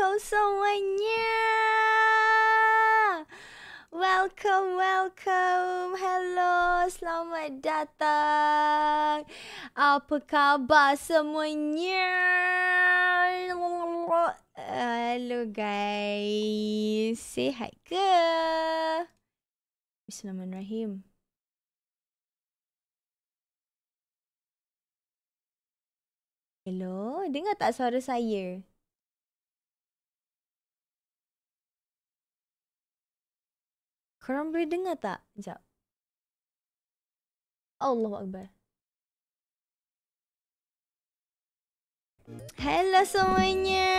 kau semuanya. Welcome, welcome. Hello, selamat datang. Apa khabar semuanya? Hello guys. Sihat ke? Bismillahirrahmanirrahim. Hello, dengar tak suara saya? Korang boleh dengar tak? Sekejap. Allah Akbar. Hello semuanya.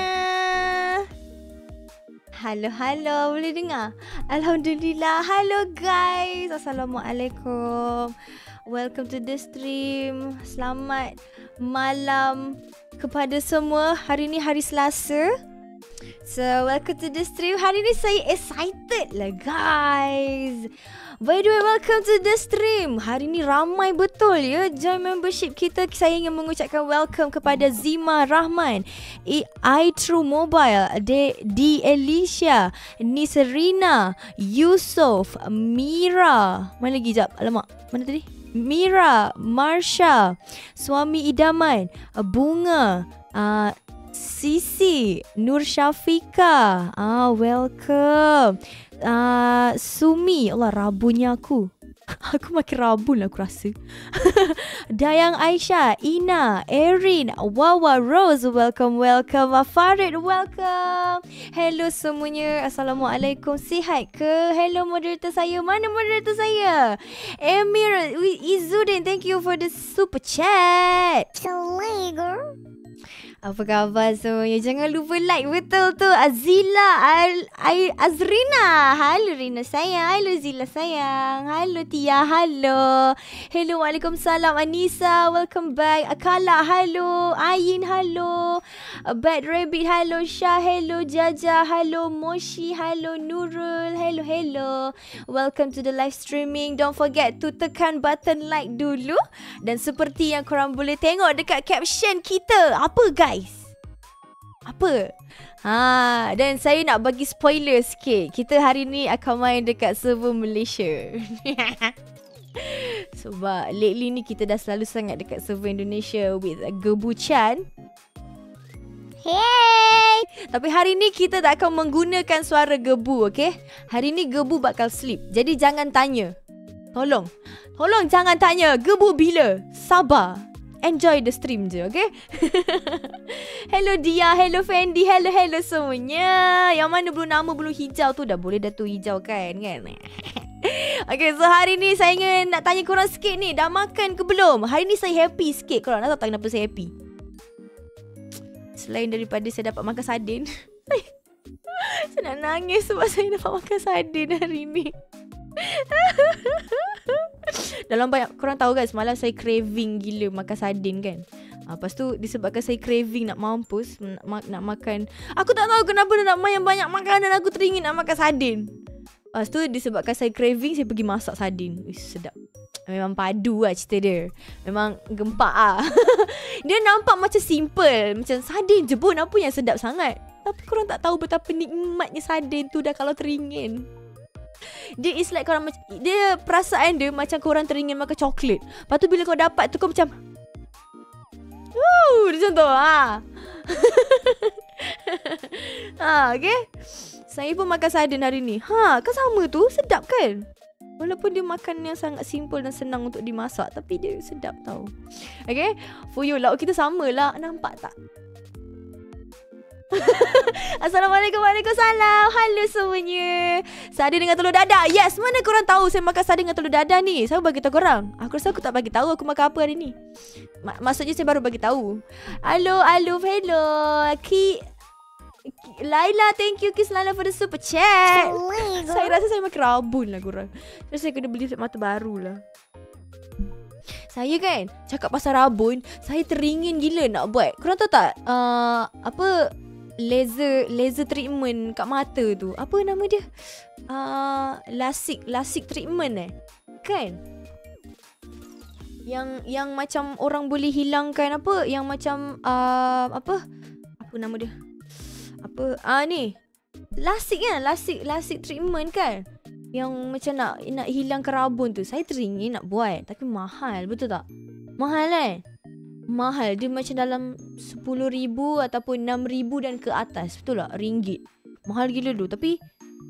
Halo, halo. Boleh dengar? Alhamdulillah. Hello guys. Assalamualaikum. Welcome to the stream. Selamat malam kepada semua. Hari ni hari Selasa. So, welcome to the stream. Hari ni saya excited lah guys. By the way, welcome to the stream. Hari ni ramai betul ya. Join membership kita. Saya ingin mengucapkan welcome kepada Zima Rahman. True Mobile. De, D Alicia. Niserina. Yusof. Mira. Mana lagi jap? Alamak. Mana tadi? Mira. Marsha. Suami Idaman. Bunga. Uh, Sisi Nur Syafika. Ah, welcome. Uh, Sumi, Allah rabunya aku. aku makin rabun lah aku rasa. Dayang Aisyah, Ina, Erin, Wawa, Rose, welcome, welcome. Farid, welcome. Hello semuanya. Assalamualaikum. Sihat ke? Hello moderator saya. Mana moderator saya? Emir, Izudin, thank you for the super chat. Sorry, apa khabar semuanya? Jangan lupa like betul tu. Azila Al ay Azrina. Halo Rina sayang. Halo Zila sayang. Halo Tia. Halo. Hello. Waalaikumsalam Anissa. Welcome back. Akala. Halo. Ayin. Halo. Bad Rabbit. Halo Shah. Hello Jaja. Halo Moshi. Halo Nurul. Hello. Hello. Welcome to the live streaming. Don't forget to tekan button like dulu. Dan seperti yang korang boleh tengok dekat caption kita. Apa guys? guys. Apa? Ha, dan saya nak bagi spoiler sikit. Kita hari ni akan main dekat server Malaysia. Sebab lately ni kita dah selalu sangat dekat server Indonesia with gebu-chan. Hey! Tapi hari ni kita tak akan menggunakan suara gebu, okey? Hari ni gebu bakal sleep. Jadi jangan tanya. Tolong. Tolong jangan tanya gebu bila. Sabar enjoy the stream je, okay? hello Dia, hello Fendi, hello hello semuanya. Yang mana belum nama belum hijau tu dah boleh dah tu hijau kan, kan? okay, so hari ni saya ingin nak tanya korang sikit ni, dah makan ke belum? Hari ni saya happy sikit, korang nak tahu tak kenapa saya happy? Selain daripada saya dapat makan sardin. saya nak nangis sebab saya dapat makan sardin hari ni. Dalam banyak Korang tahu kan Semalam saya craving gila Makan sardin kan ha, Lepas tu Disebabkan saya craving Nak mampus nak, ma- nak makan Aku tak tahu kenapa Nak main banyak makanan Aku teringin nak makan sardin Lepas tu disebabkan saya craving Saya pergi masak sardin Wih sedap Memang padu lah cerita dia Memang gempak lah Dia nampak macam simple Macam sardin je pun Apa yang sedap sangat Tapi korang tak tahu Betapa nikmatnya sardin tu Dah kalau teringin dia is like korang Dia perasaan dia Macam korang teringin makan coklat Lepas tu bila kau dapat tu Kau macam Woo, Macam tu ha. ha, okay Saya pun makan sardin hari ni Ha, kan sama tu Sedap kan Walaupun dia makan yang sangat simple dan senang untuk dimasak. Tapi dia sedap tau. Okay. For lah. Kita samalah. Nampak tak? Assalamualaikum Waalaikumsalam Halo semuanya Sardin dengan telur dadar Yes Mana korang tahu Saya makan sardin dengan telur dadar ni Saya bagi tahu korang Aku rasa aku tak bagi tahu Aku makan apa hari ni Ma- Maksudnya saya baru bagi tahu Halo Halo Hello Ki Laila thank you Kiss Laila for the super chat Saya rasa saya makan rabun lah korang Terus saya kena beli mata baru lah saya kan cakap pasal rabun Saya teringin gila nak buat Korang tahu tak uh, Apa laser laser treatment kat mata tu. Apa nama dia? Uh, lasik lasik treatment eh. Kan? Yang yang macam orang boleh hilangkan apa? Yang macam uh, apa? Apa nama dia? Apa? Ah uh, ni. Lasik kan? Lasik lasik treatment kan? Yang macam nak nak hilang kerabun tu. Saya teringin nak buat tapi mahal, betul tak? Mahal kan? mahal. Dia macam dalam RM10,000 ataupun RM6,000 dan ke atas. Betul tak? Ringgit. Mahal gila tu. Tapi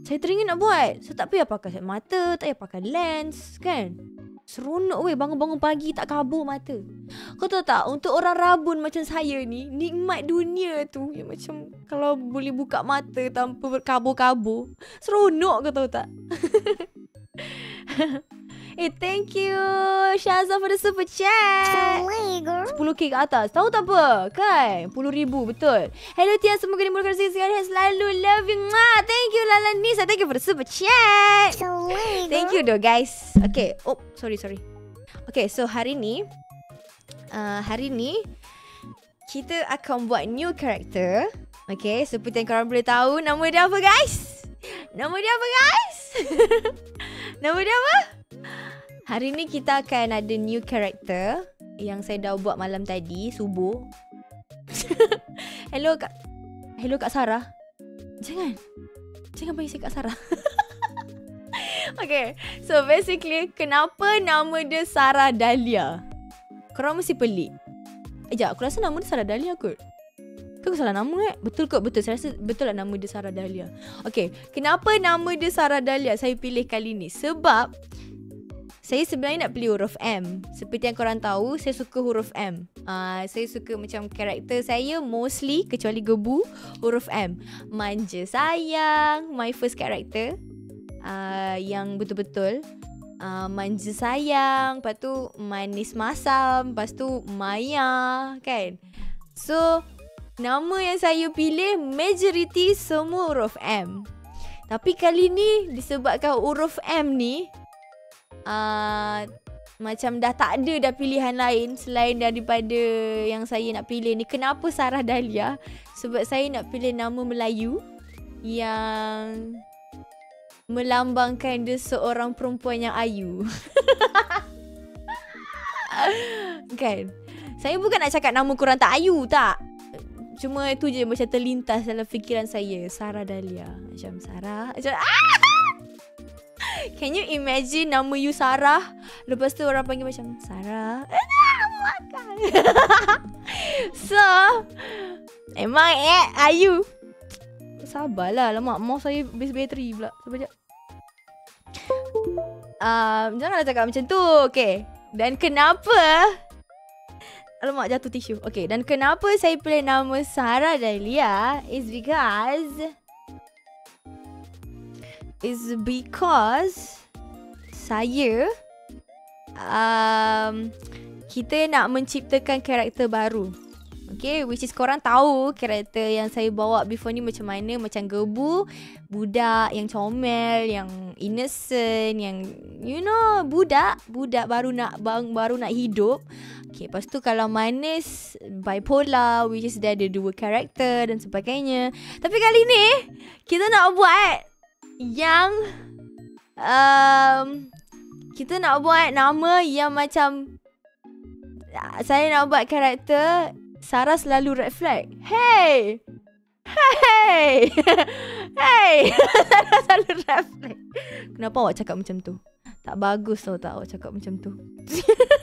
saya teringin nak buat. Saya tak payah pakai set mata, tak payah pakai lens kan. Seronok weh bangun-bangun pagi tak kabur mata. Kau tahu tak untuk orang rabun macam saya ni, nikmat dunia tu yang macam kalau boleh buka mata tanpa berkabur-kabur. Seronok kau tahu tak? Eh, thank you Syazah for the super chat. 10K ke atas. Tahu tak apa? Kan? 10,000 betul. Hello Tia, semoga dimurahkan rezeki sekali. Selalu love you. Mwah. Thank you Lala Nisa. Thank you for the super chat. Thank you though guys. Okay. Oh, sorry, sorry. Okay, so hari ni. Uh, hari ni. Kita akan buat new character. Okay, seperti yang korang boleh tahu. Nama dia apa guys? Nama dia apa guys? nama dia apa? Hari ni kita akan ada new character yang saya dah buat malam tadi, subuh. hello Kak. Hello Kak Sarah. Jangan. Jangan panggil saya Kak Sarah. okay. So basically, kenapa nama dia Sarah Dahlia? Kau mesti pelik. Eh, Aku rasa nama dia Sarah Dahlia kot. Kan salah nama eh? Betul kot, betul. Saya rasa betul lah nama dia Sarah Dahlia. Okay, kenapa nama dia Sarah Dahlia saya pilih kali ni? Sebab saya sebenarnya nak beli huruf M Seperti yang korang tahu Saya suka huruf M uh, Saya suka macam karakter saya Mostly kecuali gebu Huruf M Manja sayang My first character uh, Yang betul-betul uh, Manja sayang Lepas tu manis masam Lepas tu maya Kan So Nama yang saya pilih Majority semua huruf M Tapi kali ni Disebabkan huruf M ni Ah, macam dah tak ada dah pilihan lain selain daripada yang saya nak pilih ni. Kenapa Sarah Dahlia? Sebab saya nak pilih nama Melayu yang melambangkan dia seorang perempuan yang ayu. kan? Saya bukan nak cakap nama kurang tak ayu tak. Cuma itu je macam terlintas dalam fikiran saya. Sarah Dahlia. Macam Sarah. Macam... Ah! Can you imagine nama you Sarah? Lepas tu orang panggil macam Sarah. Eh, so, am I eh? Are you? Sabarlah, lama mau saya base battery pula. Sebab um, janganlah cakap macam tu. Okay. Dan kenapa? Alamak, jatuh tisu. Okay, dan kenapa saya pilih nama Sarah Dahlia is because is because saya um, kita nak menciptakan karakter baru. Okay, which is korang tahu karakter yang saya bawa before ni macam mana. Macam gebu, budak, yang comel, yang innocent, yang you know, budak. Budak baru nak bang, baru nak hidup. Okay, lepas tu kalau manis, bipolar, which is dia ada dua karakter dan sebagainya. Tapi kali ni, kita nak buat yang um, kita nak buat nama yang macam ah, saya nak buat karakter Sarah selalu red flag. Hey! Hey! hey! Sarah selalu red flag. Kenapa awak cakap macam tu? Tak bagus tau tak awak cakap macam tu.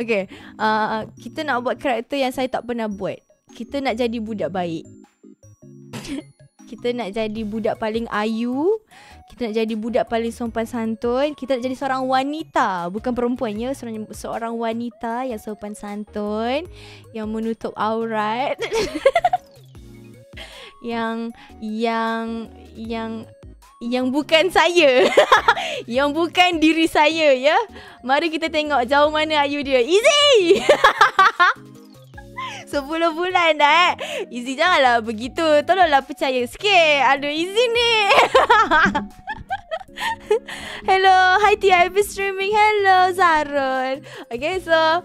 okay. Uh, kita nak buat karakter yang saya tak pernah buat. Kita nak jadi budak baik. Kita nak jadi budak paling ayu. Kita nak jadi budak paling sopan santun. Kita nak jadi seorang wanita. Bukan perempuan ya. Seorang, seorang wanita yang sopan santun. Yang menutup aurat. yang yang yang yang bukan saya yang bukan diri saya ya mari kita tengok jauh mana ayu dia easy 10 bulan dah eh Izzy janganlah begitu Tolonglah percaya sikit Aduh Izzy ni Hello Hi TIP streaming Hello Zarun Okay so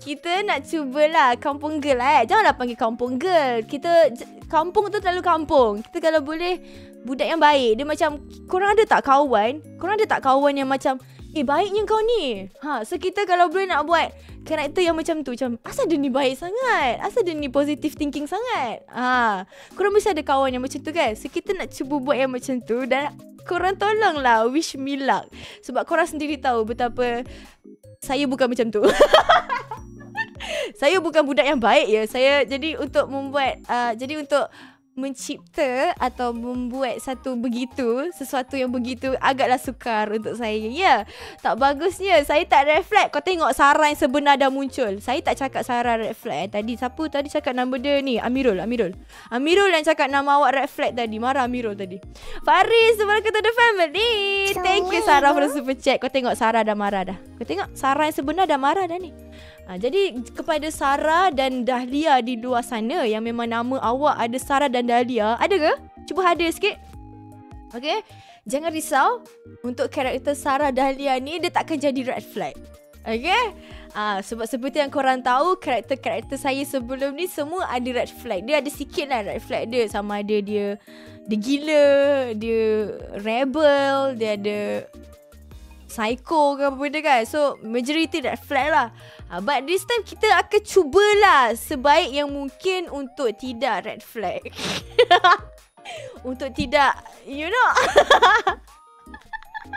kita nak cubalah kampung girl eh. Janganlah panggil kampung girl. Kita kampung tu terlalu kampung. Kita kalau boleh budak yang baik. Dia macam korang ada tak kawan? Korang ada tak kawan yang macam Eh baiknya kau ni ha, So kita kalau boleh nak buat Karakter yang macam tu Macam asal dia ni baik sangat Asal dia ni positive thinking sangat ha, Korang mesti ada kawan yang macam tu kan So kita nak cuba buat yang macam tu Dan korang tolonglah wish me luck Sebab korang sendiri tahu betapa Saya bukan macam tu Saya bukan budak yang baik ya Saya jadi untuk membuat uh, Jadi untuk mencipta atau membuat satu begitu sesuatu yang begitu agaklah sukar untuk saya ya yeah. tak bagusnya saya tak reflect kau tengok Sarah yang sebenar dah muncul saya tak cakap Sarah reflect eh. tadi siapa tadi cakap nama dia ni Amirul Amirul Amirul yang cakap nama awak reflect tadi marah Amirul tadi Faris sebelum kita the family thank you Sarah for the super chat kau tengok Sarah dah marah dah kau tengok Sarah yang sebenar dah marah dah ni Ha, jadi kepada Sarah dan Dahlia di luar sana yang memang nama awak ada Sarah dan Dahlia, ada ke? Cuba hadir sikit. Okey. Jangan risau untuk karakter Sarah Dahlia ni dia takkan jadi red flag. Okey? Ha, sebab seperti yang korang tahu, karakter-karakter saya sebelum ni semua ada red flag. Dia ada sikit lah red flag dia. Sama ada dia, dia gila, dia rebel, dia ada psycho ke apa benda kan. So, majority red flag lah. Uh, but this time kita akan cubalah sebaik yang mungkin untuk tidak red flag. untuk tidak, you know.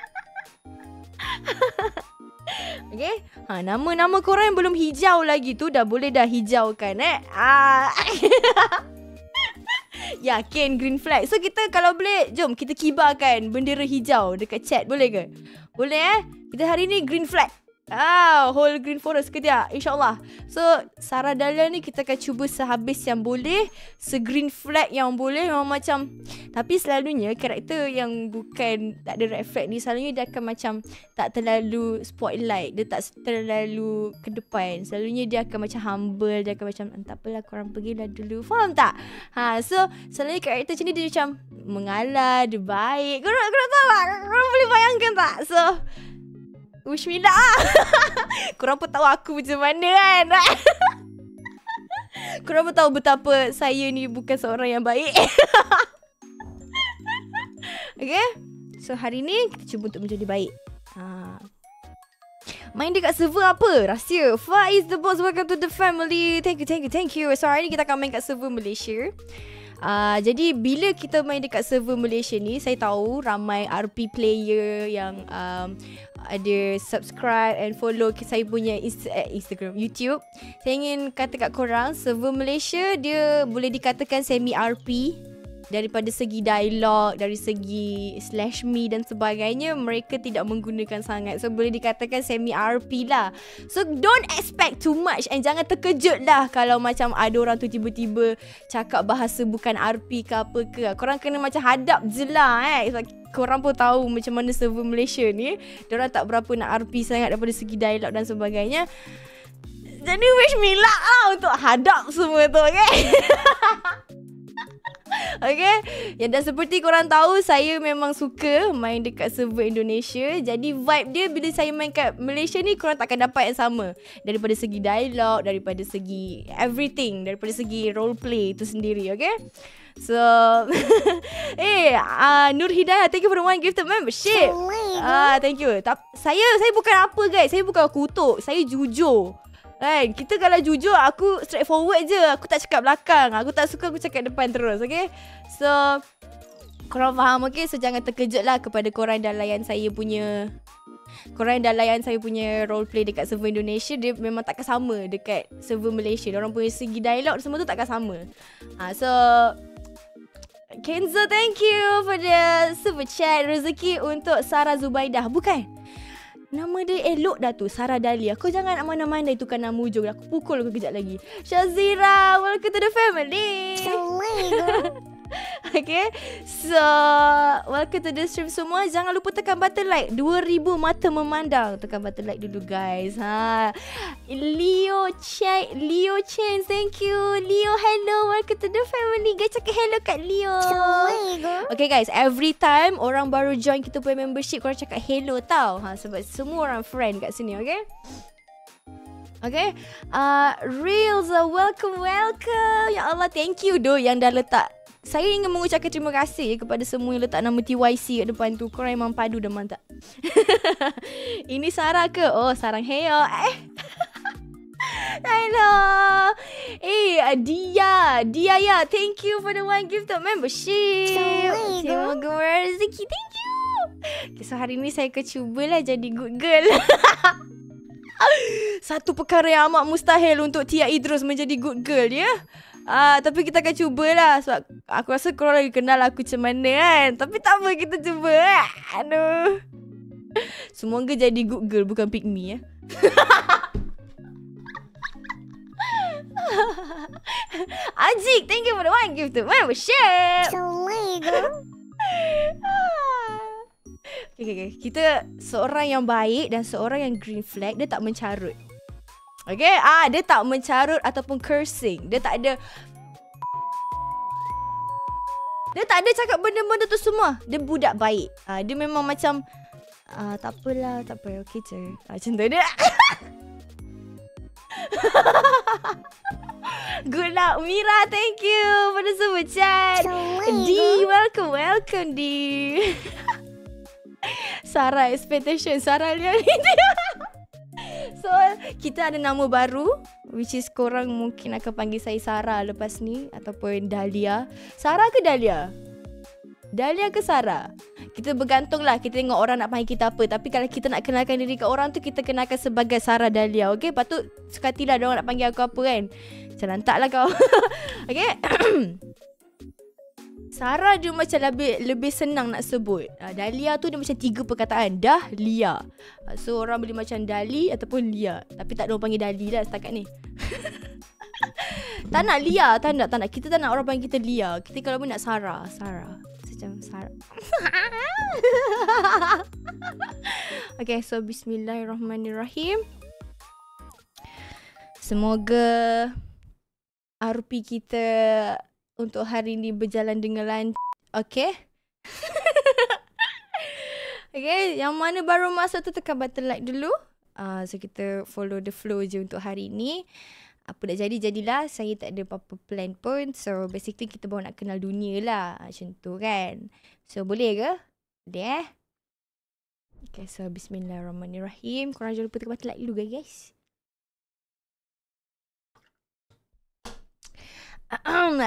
okay. Ha, nama-nama korang yang belum hijau lagi tu dah boleh dah hijaukan eh. Ah. Yakin green flag. So kita kalau boleh, jom kita kibarkan bendera hijau dekat chat boleh ke? Boleh eh. Kita hari ni green flag. Ah, whole green forest ke dia? InsyaAllah. So, Sarah Dahlia ni kita akan cuba sehabis yang boleh. Se-green flag yang boleh. Memang macam... Tapi selalunya karakter yang bukan tak ada red flag ni. Selalunya dia akan macam tak terlalu spotlight. Dia tak terlalu ke depan. Selalunya dia akan macam humble. Dia akan macam entah hmm, apalah korang dah dulu. Faham tak? Ha, so, selalunya karakter macam ni dia macam mengalah. Dia baik. Korang, korang tahu tak? Korang boleh bayangkan tak? So... Wish me luck lah. Korang pun tahu aku macam mana kan. Korang pun tahu betapa saya ni bukan seorang yang baik. okay. So hari ni kita cuba untuk menjadi baik. Ha. Main dekat server apa? Rahsia. is the boss. Welcome to the family. Thank you, thank you, thank you. So hari ni kita akan main kat server Malaysia. Uh, jadi bila kita main dekat server Malaysia ni, saya tahu ramai RP player yang um, ada subscribe and follow saya punya eh, Instagram, YouTube. Saya ingin kata kat korang, server Malaysia dia boleh dikatakan semi RP daripada segi dialog, dari segi slash me dan sebagainya, mereka tidak menggunakan sangat. So boleh dikatakan semi RP lah. So don't expect too much and jangan terkejut lah kalau macam ada orang tu tiba-tiba cakap bahasa bukan RP ke apa ke. Korang kena macam hadap je lah eh. It's like korang pun tahu macam mana server Malaysia ni. Diorang tak berapa nak RP sangat daripada segi dialog dan sebagainya. Jadi wish me luck lah untuk hadap semua tu, okay? Okay ya, Dan seperti korang tahu Saya memang suka Main dekat server Indonesia Jadi vibe dia Bila saya main kat Malaysia ni Korang takkan dapat yang sama Daripada segi dialog Daripada segi Everything Daripada segi role play Itu sendiri Okay So Eh uh, Nur Hidayah Thank you for the one gifted membership uh, Thank you Ta- Saya Saya bukan apa guys Saya bukan kutuk Saya jujur Kan Kita kalau jujur Aku straight forward je Aku tak cakap belakang Aku tak suka aku cakap depan terus Okay So Korang faham okay So jangan terkejut lah Kepada korang dan layan saya punya Korang dah layan saya punya role play dekat server Indonesia Dia memang takkan sama dekat server Malaysia Orang punya segi dialog semua tu takkan sama ha, So Kenzo thank you for the super chat Rezeki untuk Sarah Zubaidah Bukan Nama dia elok dah tu Sarah Dalia Kau jangan nak mana-mana Itu kan nama ujung Aku pukul kau kejap lagi Shazira Welcome to the family Assalamualaikum Okay So Welcome to the stream semua Jangan lupa tekan button like 2000 mata memandang Tekan button like dulu guys ha. Leo Chen Leo Chen Thank you Leo hello Welcome to the family Guys cakap hello kat Leo Okay guys Every time Orang baru join kita punya membership Korang cakap hello tau ha, Sebab semua orang friend kat sini Okay Okay uh, Reels uh, Welcome Welcome Ya Allah Thank you doh Yang dah letak saya ingin mengucapkan terima kasih kepada semua yang letak nama TYC kat depan tu. Korang memang padu dan mantap. Ini Sarah ke? Oh, Sarang Heo. Eh. Hello. Eh, Adia, Dia, ya. Thank you for the one gift of membership. Terima kasih. Terima kasih. Thank you. Okay, so hari ni saya kecubalah jadi good girl. Satu perkara yang amat mustahil untuk Tia Idrus menjadi good girl, ya. Yeah? Ah, tapi kita akan cubalah sebab aku rasa korang lagi kenal aku macam mana kan. Tapi tak apa kita cuba. Lah. Aduh. Semoga jadi good girl bukan pick me ya. Ajik, thank you for the one gift. Where was she? Okay, okay. Kita seorang yang baik dan seorang yang green flag, dia tak mencarut. Okay, ah dia tak mencarut ataupun cursing. Dia tak ada... Dia tak ada cakap benda-benda tu semua. Dia budak baik. Ah, dia memang macam... Ah, tak apalah, tak apa. Okay, cer. Ah, macam tu dia. Good luck, Mira. Thank you pada semua chat. D, welcome, welcome, D. Sarah expectation. Sarah lihat ni dia. So kita ada nama baru Which is korang mungkin akan panggil saya Sarah lepas ni Ataupun Dahlia Sarah ke Dahlia? Dahlia ke Sarah? Kita bergantung lah kita tengok orang nak panggil kita apa Tapi kalau kita nak kenalkan diri ke orang tu Kita kenalkan sebagai Sarah Dahlia okay? Lepas tu sukatilah orang nak panggil aku apa kan Macam lantak lah kau Okay Sarah dia macam lebih lebih senang nak sebut. Uh, Dahlia tu dia macam tiga perkataan. Dah, Lia. Uh, ah, so orang boleh macam Dali ataupun Lia. Tapi tak ada orang panggil Dali lah setakat ni. tak nak Lia, tak nak, tak nak. Kita tak nak orang panggil kita Lia. Kita kalau pun nak Sarah. Sarah. Macam Sarah. okay, so bismillahirrahmanirrahim. Semoga... Arupi kita untuk hari ini berjalan dengan lancar. Okay? okay, yang mana baru masuk tu tekan button like dulu. Uh, so, kita follow the flow je untuk hari ini. Apa dah jadi, jadilah. Saya tak ada apa-apa plan pun. So, basically kita baru nak kenal dunia lah. Macam tu kan. So, boleh ke? Boleh eh? Okay, so bismillahirrahmanirrahim. Korang jangan lupa tekan button like dulu guys.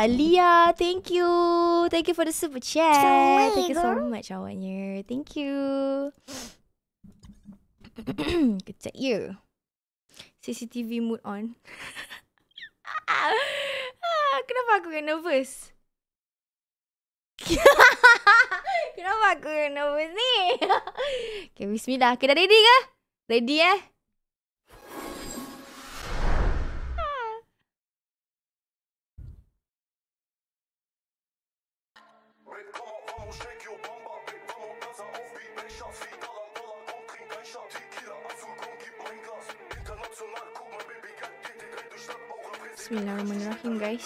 Lia, thank you. Thank you for the super chat. Thank you so much awaknya. Thank you. Kecek you. CCTV mood on. Ah, kenapa aku yang nervous? Kenapa aku yang nervous ni? okay, bismillah. Kita ready ke? Ready eh? Bismillahirrahmanirrahim guys.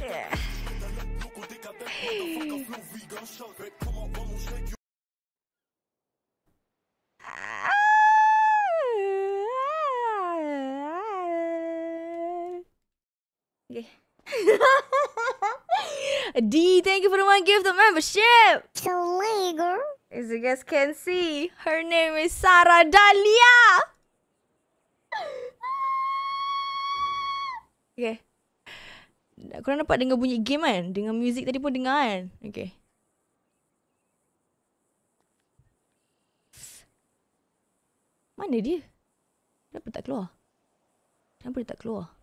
Yeah. someone give the membership. To legal. As you guys can see, her name is Sarah Dahlia. okay. Korang dapat dengar bunyi game kan? Dengar music tadi pun dengar kan? Okay. Mana dia? Kenapa tak keluar? Kenapa dia tak keluar?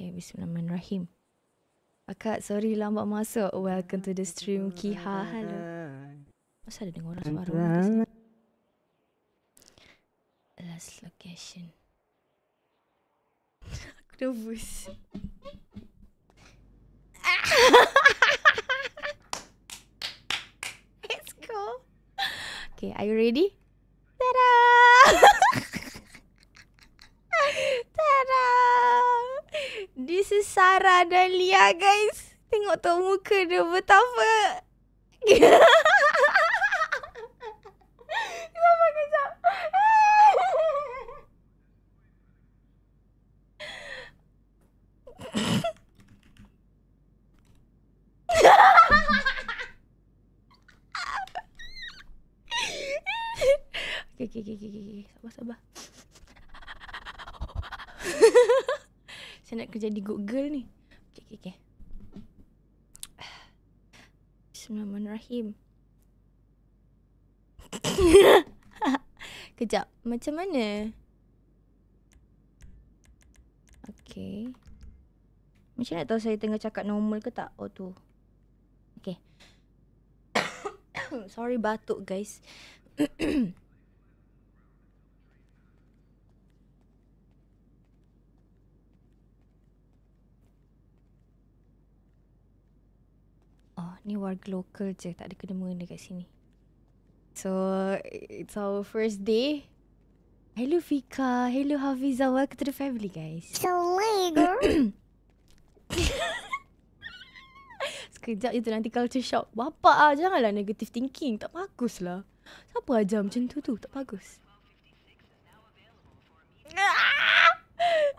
Okay, bismillahirrahmanirrahim. Akak, sorry lambat masuk. Welcome to the stream, Kiha. Hello. Masa ada dengar orang suara orang Last location. Aku bus. Let's go. Okay, are you ready? Tada. Tada. This is Sarah dan Lia guys. Tengok tu muka dia betapa. Kenapa kejap? okay, okay, okay, okay, okay. Sabar, sabar. kerja di Google ni. Okay, okay, okay. Bismillahirrahmanirrahim. Kejap, macam mana? Okay. Macam nak tahu saya tengah cakap normal ke tak? Oh tu. Okay. Sorry batuk guys. ni warga lokal je tak ada kena mengena kat sini. So it's our first day. Hello Fika, hello Hafiza, welcome to the family guys. So later. Sekejap je tu nanti culture shock. Bapak ah janganlah negative thinking, tak bagus lah. Siapa ajar macam tu tu, tak bagus.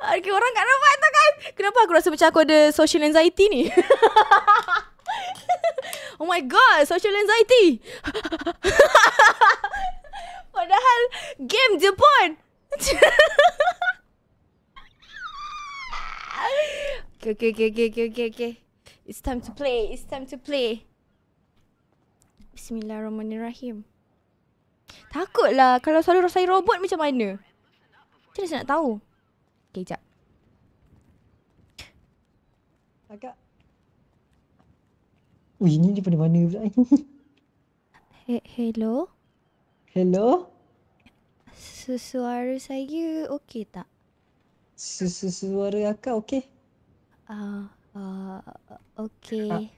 Okay, ah! orang kat rumah tu kan. Kenapa aku rasa macam aku ada social anxiety ni? Oh my god, social anxiety. Padahal game je pun. okay, okay, okay, okay, okay, okay, okay. It's time to play, it's time to play. Bismillahirrahmanirrahim. Takutlah kalau selalu saya robot macam mana? Macam mana nak tahu? Okay, sekejap. Agak. Ui, oh, ni daripada mana pula ni? He- hello? Hello? Suara saya okey tak? Suara akak okey? Ah, uh, uh, okey.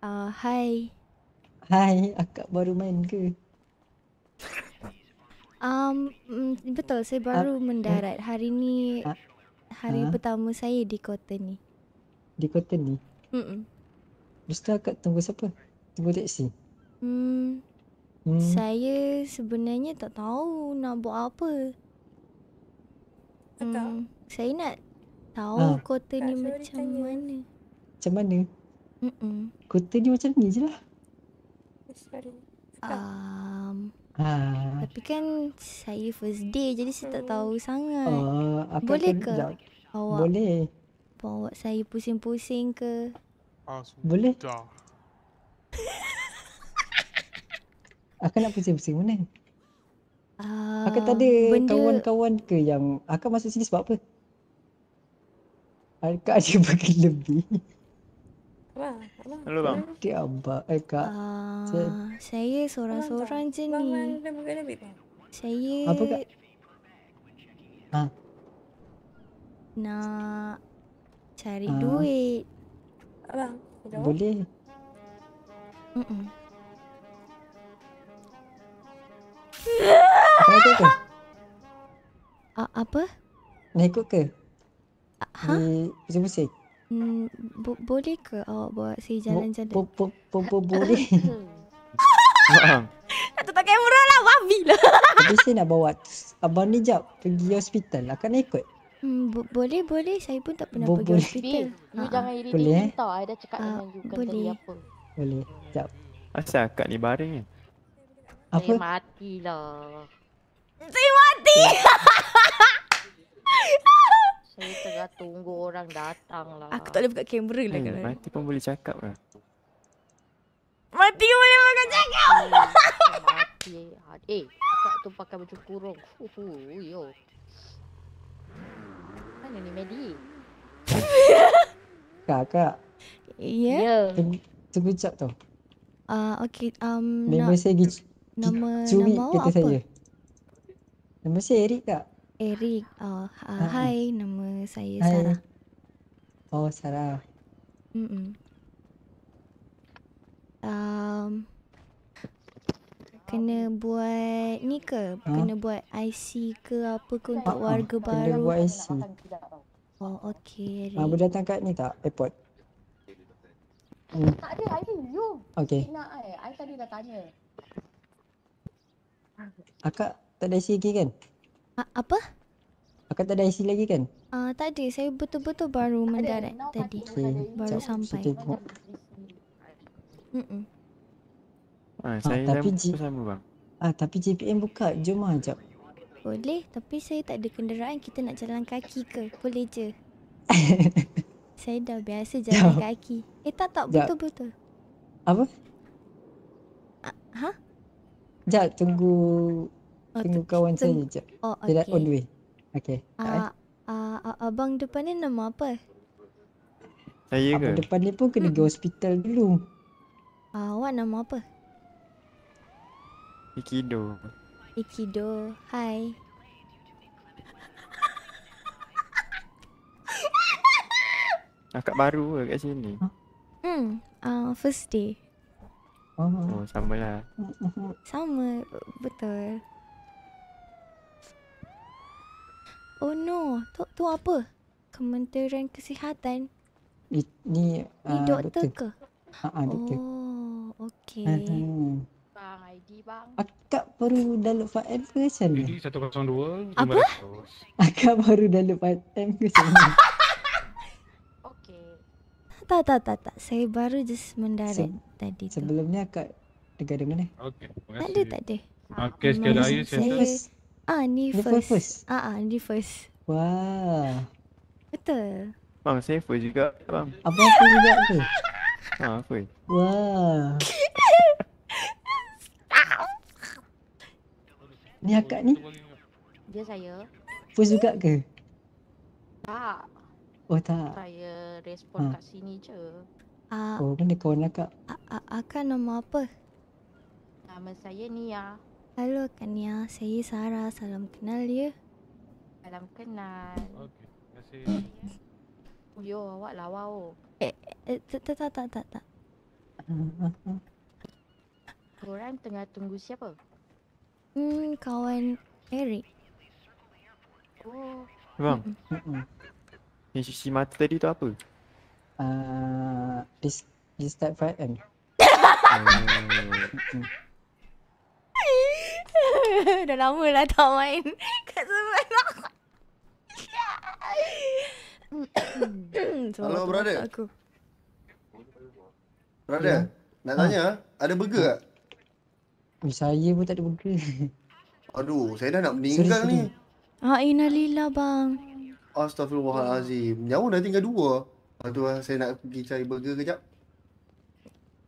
Ah, uh, hi. Hi, akak baru main ke? Um, mm, betul, saya baru uh, mendarat. Eh. Hari ni uh, hari uh, pertama saya di kota ni. Di kota ni? Mm-mm. Mister akak tunggu siapa? Tunggu taksi? Hmm, hmm. Saya sebenarnya tak tahu nak buat apa. Akak. Hmm, saya nak tahu ha. kota ni macam tanya. mana. Macam mana? Mm-mm. Kota ni macam ni je lah. Eh, sorry. Um, ha. Tapi kan saya first day jadi saya tak tahu sangat. Uh, Boleh kan- ke? Boleh. Bawa saya pusing-pusing ke? Boleh? Akak nak pusing-pusing mana? Uh, ah, Akak tak ada kawan-kawan ke yang Akak masuk sini sebab apa? Akak ada pergi lebih Halo bang Dia abak eh kak uh, ah, so, Saya seorang-seorang je ni Saya Apa kak? Ha? Nak Cari uh, duit lah. Jawab. Boleh. Mm-mm. Naik ke? A- apa? Naik ikut ke? Ha? Bisa pusing? Hmm, bo- boleh ke awak buat saya jalan-jalan? Bo- bo- bo- bo- boleh. Tak tak kamera lah babi lah. Tapi saya nak bawa abang ni jap pergi hospital. Akak naik ikut. Hmm, bo- boleh, boleh. Saya pun tak pernah bo- pergi boleh. hospital. Bil, you ha. jangan iri boleh, diri eh? tau. I eh. dah cakap uh, dengan you kan tadi apa. Boleh. Sekejap. Asal akak ni baring kan? Apa? Saya eh, matilah. Saya mati! saya tengah tunggu orang datang lah. Aku tak boleh buka kamera lah. Hey, eh, mati pun boleh cakap lah. Mati boleh makan cakap! Mati. mati. Eh, akak tu pakai baju kurung. Uhuh, yo mana ni Medi? kak, Ya. Yeah. Tunggu jap tu. Ah, uh, okey. Um, Nama nak... saya pergi nama, curi nama kereta apa? saya. Nama saya Eric kak. Eric. Oh, ah, uh, ah, ah, hai. hai. Nama saya hai. Sarah. Oh, Sarah. Hmm mm Um, kena buat ni ke? Ha? Kena buat IC ke apa ke untuk ha, warga ha, baru? Kena buat IC. Oh, okay. Ha, ah, boleh datang kat ni tak? Airport? Hmm. Tak ada, I think you. Okay. Nak, I. Eh. I tadi dah tanya. Akak tak ada IC lagi kan? A- apa? Akak tak ada IC lagi kan? Ah, uh, tak ada. Saya betul-betul baru mendarat tadi. Okay. Baru Jom, sampai. Mm-mm. Ha, saya tapi G- sama bang. ha, tapi GPM buka. Jom ah jap. Boleh, tapi saya tak ada kenderaan. Kita nak jalan kaki ke? Boleh je. saya dah biasa jalan jap. kaki. Eh tak tak betul betul. Apa? Ah, ha? Jap tunggu oh, tunggu tu, kawan tu, saya tu, jap. Oh, okay. Jalan on the way. Okey. Ah uh, uh, abang depan ni nama apa? Saya ke? Abang depan ni pun kena pergi hmm. hospital dulu. Uh, awak nama apa? Ikido. Ikido, hi. Akak baru ke kat sini? Hmm, uh, first day. Oh, sama lah. Sama, betul. Oh no, tu, tu apa? Kementerian Kesihatan? Ni, ni, uh, ni ah, doktor, doktor ke? Ha, ha, doktor. Oh, okay. Uh, ha, uh. Ha. Ah, bang, ID bang. Akak baru download file ke macam ni? Apa? 500. Akak baru download file M ke macam ni? Tak, tak, tak, tak. Saya baru just mendarat so, tadi tu. Sebelum ni akak negara mana? Okay, tak ada, tak ada. Okay, ah, sekali lagi saya first. Ah, ni first. first. Ah, ah, ni first. Wah. Wow. Betul. Bang, saya first juga, bang. Apa aku juga tu? Ha, first. Wah. Wow. Ni akak ni? Dia saya. Pus juga ke? Tak. Oh tak. Saya respon ha. kat sini je. Uh, oh, mana kawan akak? Akak nama apa? Nama saya Nia. Halo Kak Nia, saya Sarah. Salam kenal ya. Salam kenal. Okey, terima kasih. Yo, awak lawa oh. Eh, eh, tak, tak, tak, tak, tak. Ah, ah, Korang tengah tunggu siapa? Hmm, kawan Eric. Oh. Bang. Hmm. Yang cuci mata tadi tu apa? Ah, uh, this this type right oh. and. Dah lama lah tak main kat sebelah nak. Hello brother. Aku. Brother, hmm? nak tanya, ha? ada burger ha. tak? Hmm. Ni saya pun tak ada burger. Aduh, saya dah nak meninggal sorry, ni. Ah, inalillah bang. Astaghfirullahalazim. Nyawa dah tinggal dua. Lepas tu ah, saya nak pergi cari burger kejap.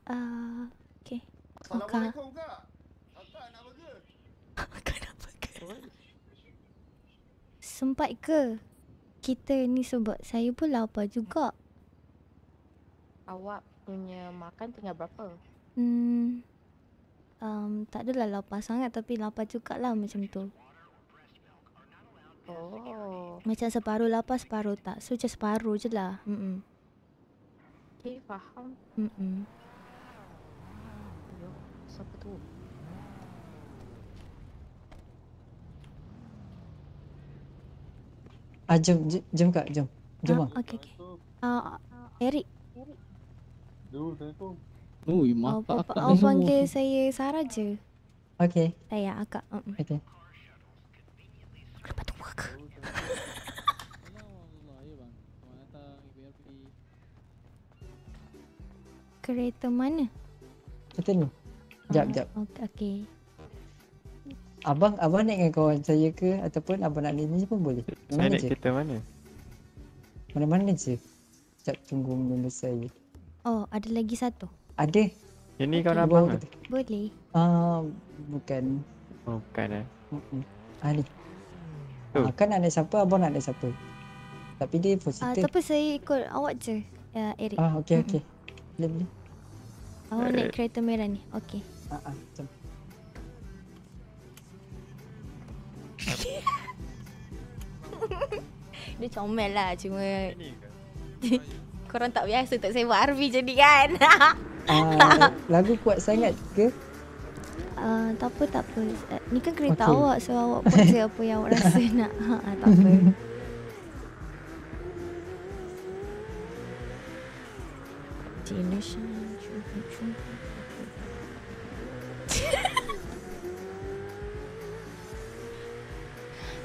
Ah, uh, okey. Assalamualaikum Sempat ke? Kita ni sebab saya pun lapar juga. Awak punya makan tinggal berapa? Hmm, um, tak adalah lapar sangat tapi lapar lah macam tu. Oh. Macam separuh lapar separuh tak. So macam separuh je lah. Mm -mm. Okay, faham. Mm -mm. Siapa tu? Ah, jom, jom, jom kak, jom. Jom ah, ah. Okay, okay. Uh, ah, Eric. Assalamualaikum. Ui, mak oh, akak ni. Oh, panggil saya Sarah je. Okey. Saya akak. Um. Okey. Lepas tua Kereta mana? Kereta ni. Sekejap, sekejap. Oh, ah, okey. Okay. Abang, abang naik dengan kawan saya ke? Ataupun abang nak naik ni pun boleh. Mana saya naik kereta mana? Mana-mana je. Sekejap tunggu member saya. Oh, ada lagi satu. Ada. Yang ni kawan abang ke? Boleh. Ah, bukan. Oh, bukan eh. Ha, ni. Oh. Ah, kan ada siapa, abang nak ada siapa. Tapi dia ah, positif. Ah, tapi saya ikut awak je, ya, uh, Eric. Ah, okey, okey. Boleh, boleh. Awak eh. nak kereta merah ni, okey. Ah, ah, jom. dia comel lah, cuma... Korang tak biasa tak sewa RV jadi kan? Oh. lagu kuat sangat ke? Uh, tak apa, tak apa. Uh, ni kan kereta okay. awak, so awak buat apa yang awak rasa nak. Ha, uh, tak apa.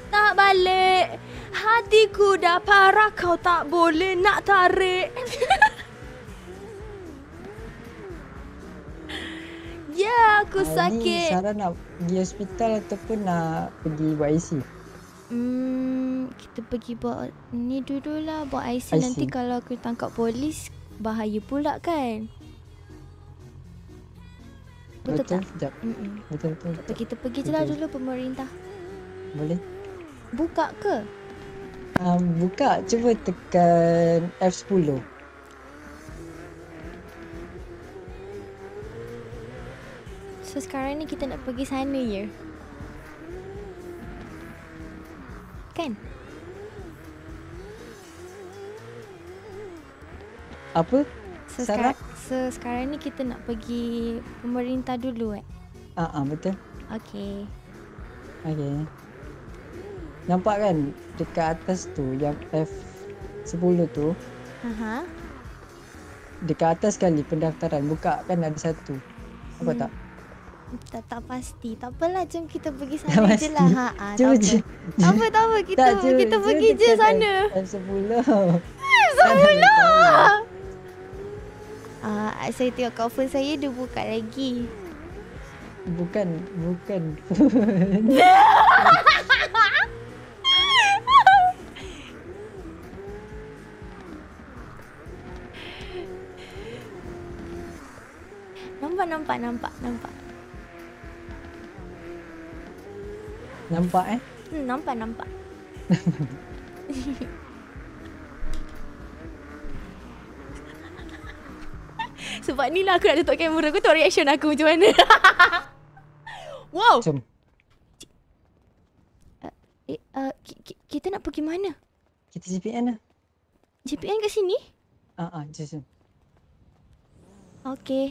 tak balik. Hatiku dah parah, kau tak boleh nak tarik. Ya, aku uh, sakit. Ini Sarah nak pergi hospital ataupun nak pergi buat IC? Hmm, kita pergi buat ni dululah buat IC, IC. nanti kalau aku tangkap polis bahaya pula kan. Betul okay, tak? Mm-mm. Betul, betul, betul. Kita pergi je lah dulu pemerintah. Boleh. Buka ke? Um, buka. Cuba tekan F10. So sekarang ni kita nak pergi sana ya. Kan? Apa? So, sekarang, so sekarang ni kita nak pergi pemerintah dulu eh? Ah uh-huh, betul. Okay. Okay. Nampak kan dekat atas tu yang F10 tu? Aha. Uh-huh. Dekat atas kali pendaftaran buka kan ada satu. Apa hmm. tak? tak, tak pasti. Tak apalah, jom kita pergi sana je lah. Ha, ha, jom je. Tak apa, tak apa. Kita, tak, jom, kita jom, pergi je kan sana. Jam sepuluh. Ah, jam sepuluh! Uh, saya tengok kat saya, dia buka lagi. Bukan, bukan. nampak, nampak, nampak, nampak. Nampak eh? Hmm, nampak, nampak. Sebab ni lah aku nak tutup kamera. Aku tengok reaction aku macam mana. wow! Macam? Uh, uh, kita nak pergi mana? Kita JPN lah. JPN kat sini? Ah, uh, ah, jom, jom. Okay.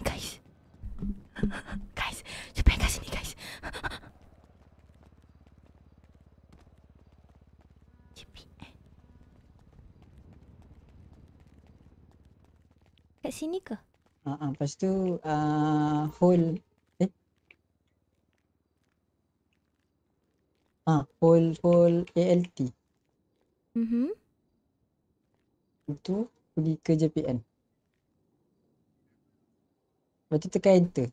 guys. guys, cepat kat sini guys. kat sini ke? Ha ah, uh, lepas tu a uh, hole eh. Ha, uh, hole hole ALT. Mhm. Mm Itu pergi ke JPN. Lepas tu tekan enter.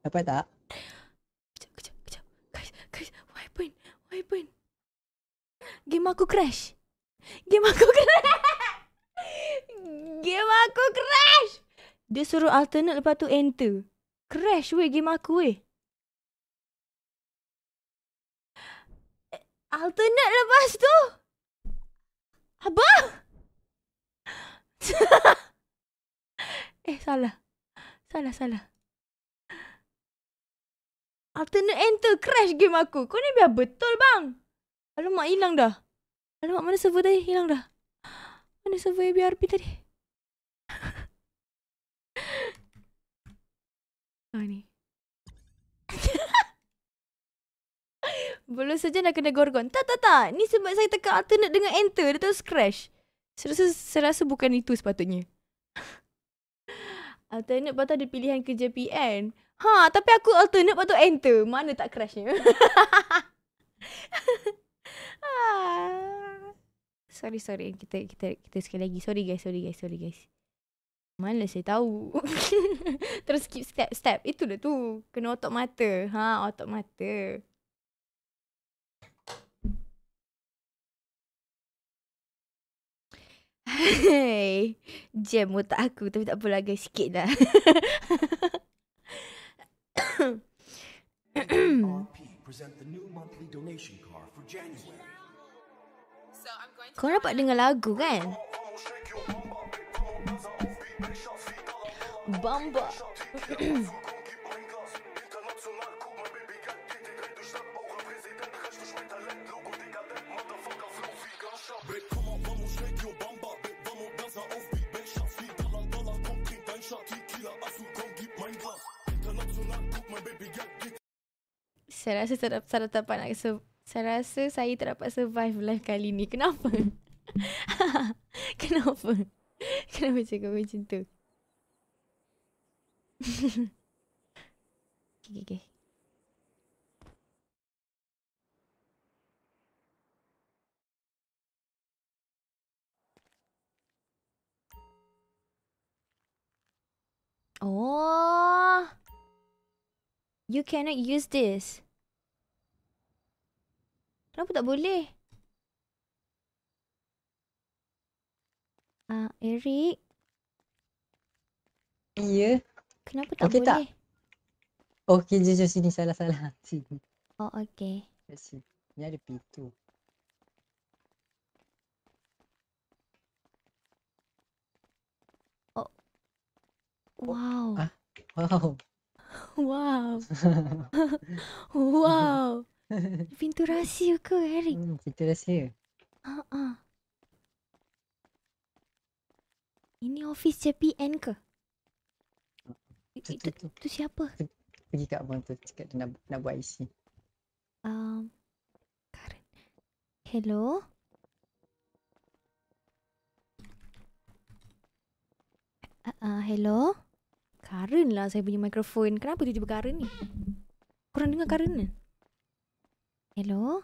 Dapat tak? Kejap, kejap, kejap. Guys, guys, what happened? What happened? Game aku crash. Game aku crash. Game aku crash. Dia suruh alternate lepas tu enter. Crash weh game aku weh. Eh, alternate lepas tu. Apa? eh, salah. Salah, salah. Alternate enter crash game aku. Kau ni biar betul, bang. Alamak, hilang dah. Alamak, mana server tadi? Hilang dah. Mana server ABRP tadi? Ah, oh, ni. Belum saja nak kena gorgon. Tak, tak, tak. Ni sebab saya tekan nak dengan enter. Dia terus crash. Saya rasa, saya rasa bukan itu sepatutnya. alternate patut ada pilihan kerja PN. Ha, tapi aku alternate patut enter. Mana tak crashnya? Ah. sorry, sorry. Kita kita kita sekali lagi. Sorry guys, sorry guys, sorry guys. Mana saya tahu. terus skip step-step. Itulah tu. Kena otak mata. Ha, otak mata. Hey, jam otak aku tapi tak boleh guys sikit dah. Kau dapat dengar lagu kan? Bamba. Saya rasa saya tak, saya tak nak saya rasa saya tak dapat survive live kali ni. Kenapa? Kenapa? Kenapa cakap macam tu? okay, okay. Oh. You cannot use this. Kenapa tak boleh? Ah, uh, Eric. Ya. Yeah. Kenapa tak okay, boleh? Tak. Okay, jom, jom sini. Salah, salah. Sini. Oh, okay. Let's see. Ni ada pintu. Oh. Wow. Ah, wow. Wow. wow. Pintu rahsia ke, Eric? Hmm, pintu rahsia. Ha ah. Ini ofis JPN ke? Itu, itu, itu, siapa? pergi kat abang tu cakap tu nak, nak buat IC. Um, Karen. Hello? Uh, uh, hello? Karen lah saya punya microphone. Kenapa tiba-tiba Karen ni? Korang dengar Karen ni? Hello?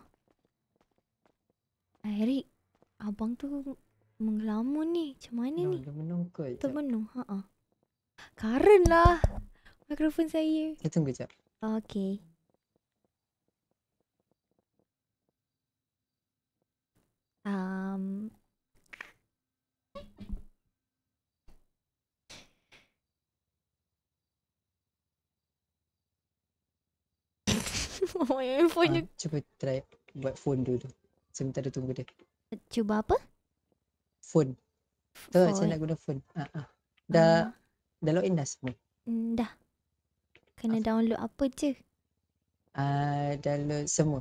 Ah, Eric, abang tu menggelamun ni. Macam mana no, ni? Termenung kot. Termenung, ha -ha. Karen lah. Microphone saya. Saya tunggu sekejap. Okay. Um, handphone uh, je. Cuba try buat phone dulu. Saya minta dia tunggu dia. Cuba apa? Phone. Tahu saya nak guna phone. Ha uh, uh. Dah uh. dah login dah semua. Mm, dah. Kena uh. download apa je? Ah uh, download semua.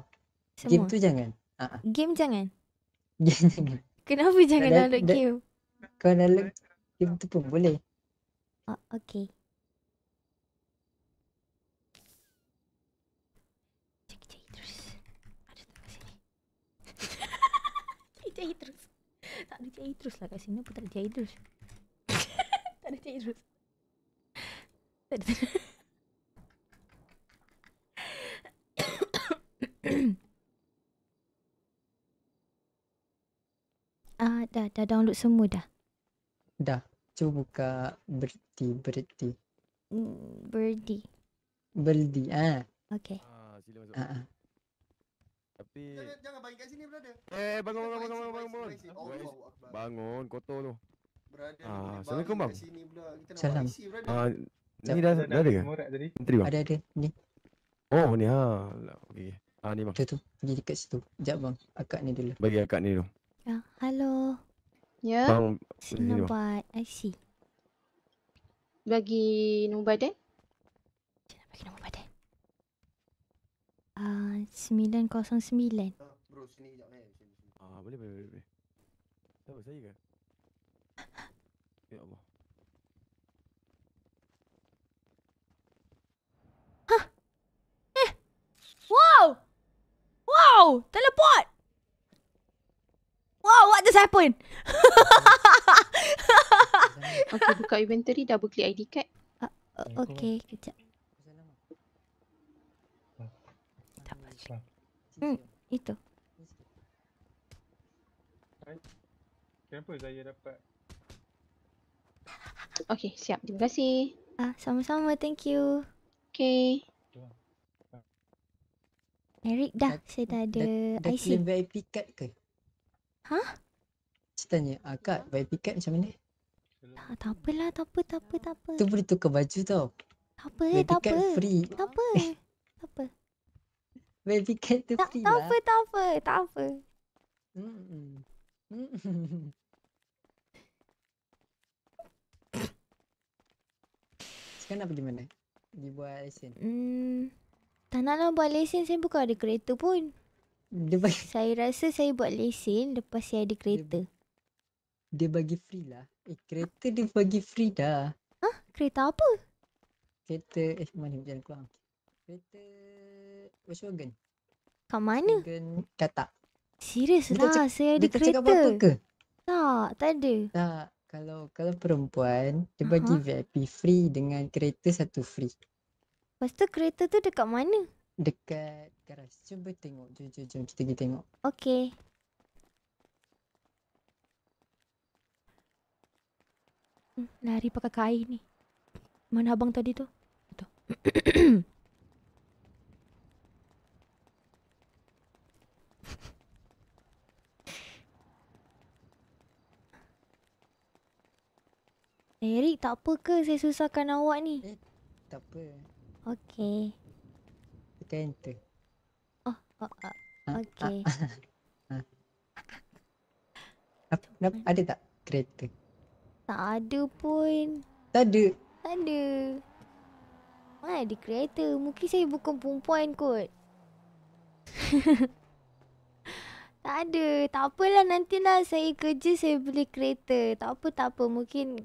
semua. Game tu jangan. Ha uh, Game jangan. Kenapa jangan da- download game? Kau download game tu pun boleh. Oh, okay. Cik terus, Tak ada Cik terus lah kat sini pun tak ada Cik Idrus Tak ada Cik terus. Tak ada Ah, uh, dah, dah download semua dah. Dah. Cuba buka berti, berti. Mm, berdi. Berdi, ah. Okay. Ah, sila masuk. Ah, ah. Jangan jangan bangun kat sini brother. Eh bangun bangun bangun bangun oh, bangun. Bangun, bangun kotor tu. Brother. Ah, assalamualaikum bang. Sini pula kita nak Salam. brother. Ah, ni dah dah, ada ke? Tadi. bang. Ada ada. Ni. Oh ni ha. Ah, Okey. Ah ni bang. Tu tu. dekat situ. Jap bang. Akak ni dulu. Bagi akak ni dulu. Ya, hello. Ya. Yeah. Bang, sini bang. Nampak Bagi nombor badan. Jangan bagi nombor badan sembilan ah, Bro, sini sekejap eh. Ah, boleh, boleh, boleh. Siapa saya ke? ya Eh. Wow, Wow. teleport. Wow, what just happened? okay, buka inventory, double click ID card. Uh, okay, kejap. Islam. Hmm, itu. Kenapa saya dapat? Okay, siap. Terima kasih. Ah, sama-sama. Thank you. Okay. Eric dah, saya dah ada dah, IC. Dah VIP card ke? Hah? Saya tanya, ah, Kak, VIP card macam mana? Tak, tak apalah, tak apa, tak apa, tak apa. Tu boleh tukar baju tau. Tak apa, tak apa. Tak apa, tak apa. Baby cat tu pergi lah. Tak apa, tak apa, tak apa. gimana? nak pergi buat lesen? Hmm, tak nak lah buat lesen, saya bukan ada kereta pun. saya rasa saya buat lesen lepas saya ada kereta. Dia, bagi free lah. Eh, kereta dia bagi free dah. Hah? Kereta apa? Kereta, eh mana jalan keluar. Kereta... Volkswagen. Kat mana? Volkswagen katak. Serius lah, cek, saya ada kereta. ke? Tak, tak ada. Tak, kalau kalau perempuan, dia uh-huh. bagi VIP free dengan kereta satu free. Lepas tu kereta tu dekat mana? Dekat garaj. Cuba tengok. Jom, jom, jom. Kita pergi tengok. Okay. Hmm, lari pakai kain ni. Mana abang tadi tu? Tu. Eric, eh, tak apa ke saya susahkan awak ni? Eh, tak apa. Okey. Kita enter. Oh, oh, oh. Ha, ha. okey. Ha. Ah, ah, ah. ah. ada tak kereta? Tak ada pun. Tak ada. Tak ada. Mana ada kereta? Mungkin saya bukan perempuan kot. Tak ada. Tak apalah nantilah saya kerja saya beli kereta. Tak apa tak apa. Mungkin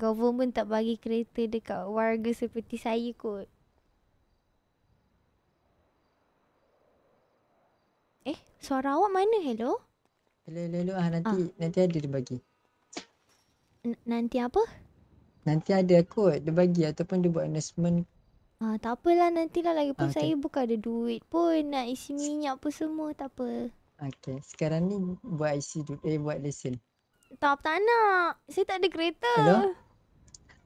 government tak bagi kereta dekat warga seperti saya kot. Eh, suara awak mana? Hello? Hello, hello, hello. Ah, nanti, ah. nanti ada dia bagi. N- nanti apa? Nanti ada kot. Dia bagi ataupun dia buat announcement. Ah, tak apalah. Nantilah lagi pun ah, saya okay. bukan ada duit pun nak isi minyak pun semua. Tak apa. Okay. Sekarang ni buat IC, eh, buat lesen. Tak, tak nak. Saya tak ada kereta. Hello?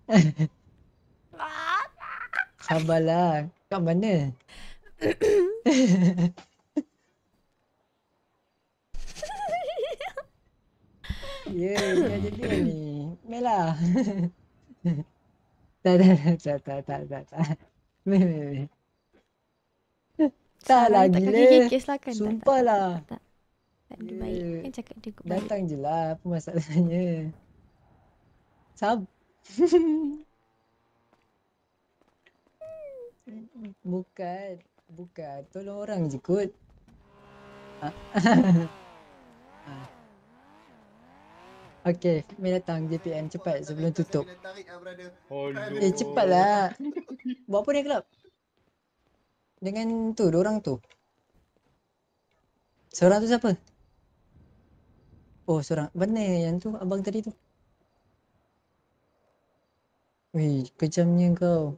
Khabarlah. Kat mana? ya, dah jadi ni. Mela. tak, tak, tak, tak, tak, tak, tak. Tak lah gila. Sumpah lah. Tak lah. baik. Ya. Kan cakap dia baik. Datang je lah, apa masalahnya. Sabar. bukan bukan tolong orang je kot ah. ah. Okay, main datang JPN cepat sebelum tutup tarik, Eh cepatlah Buat apa ni kelab? Dengan tu, dua orang tu Seorang tu siapa? Oh seorang, benar yang tu abang tadi tu? Wih, kejamnya kau.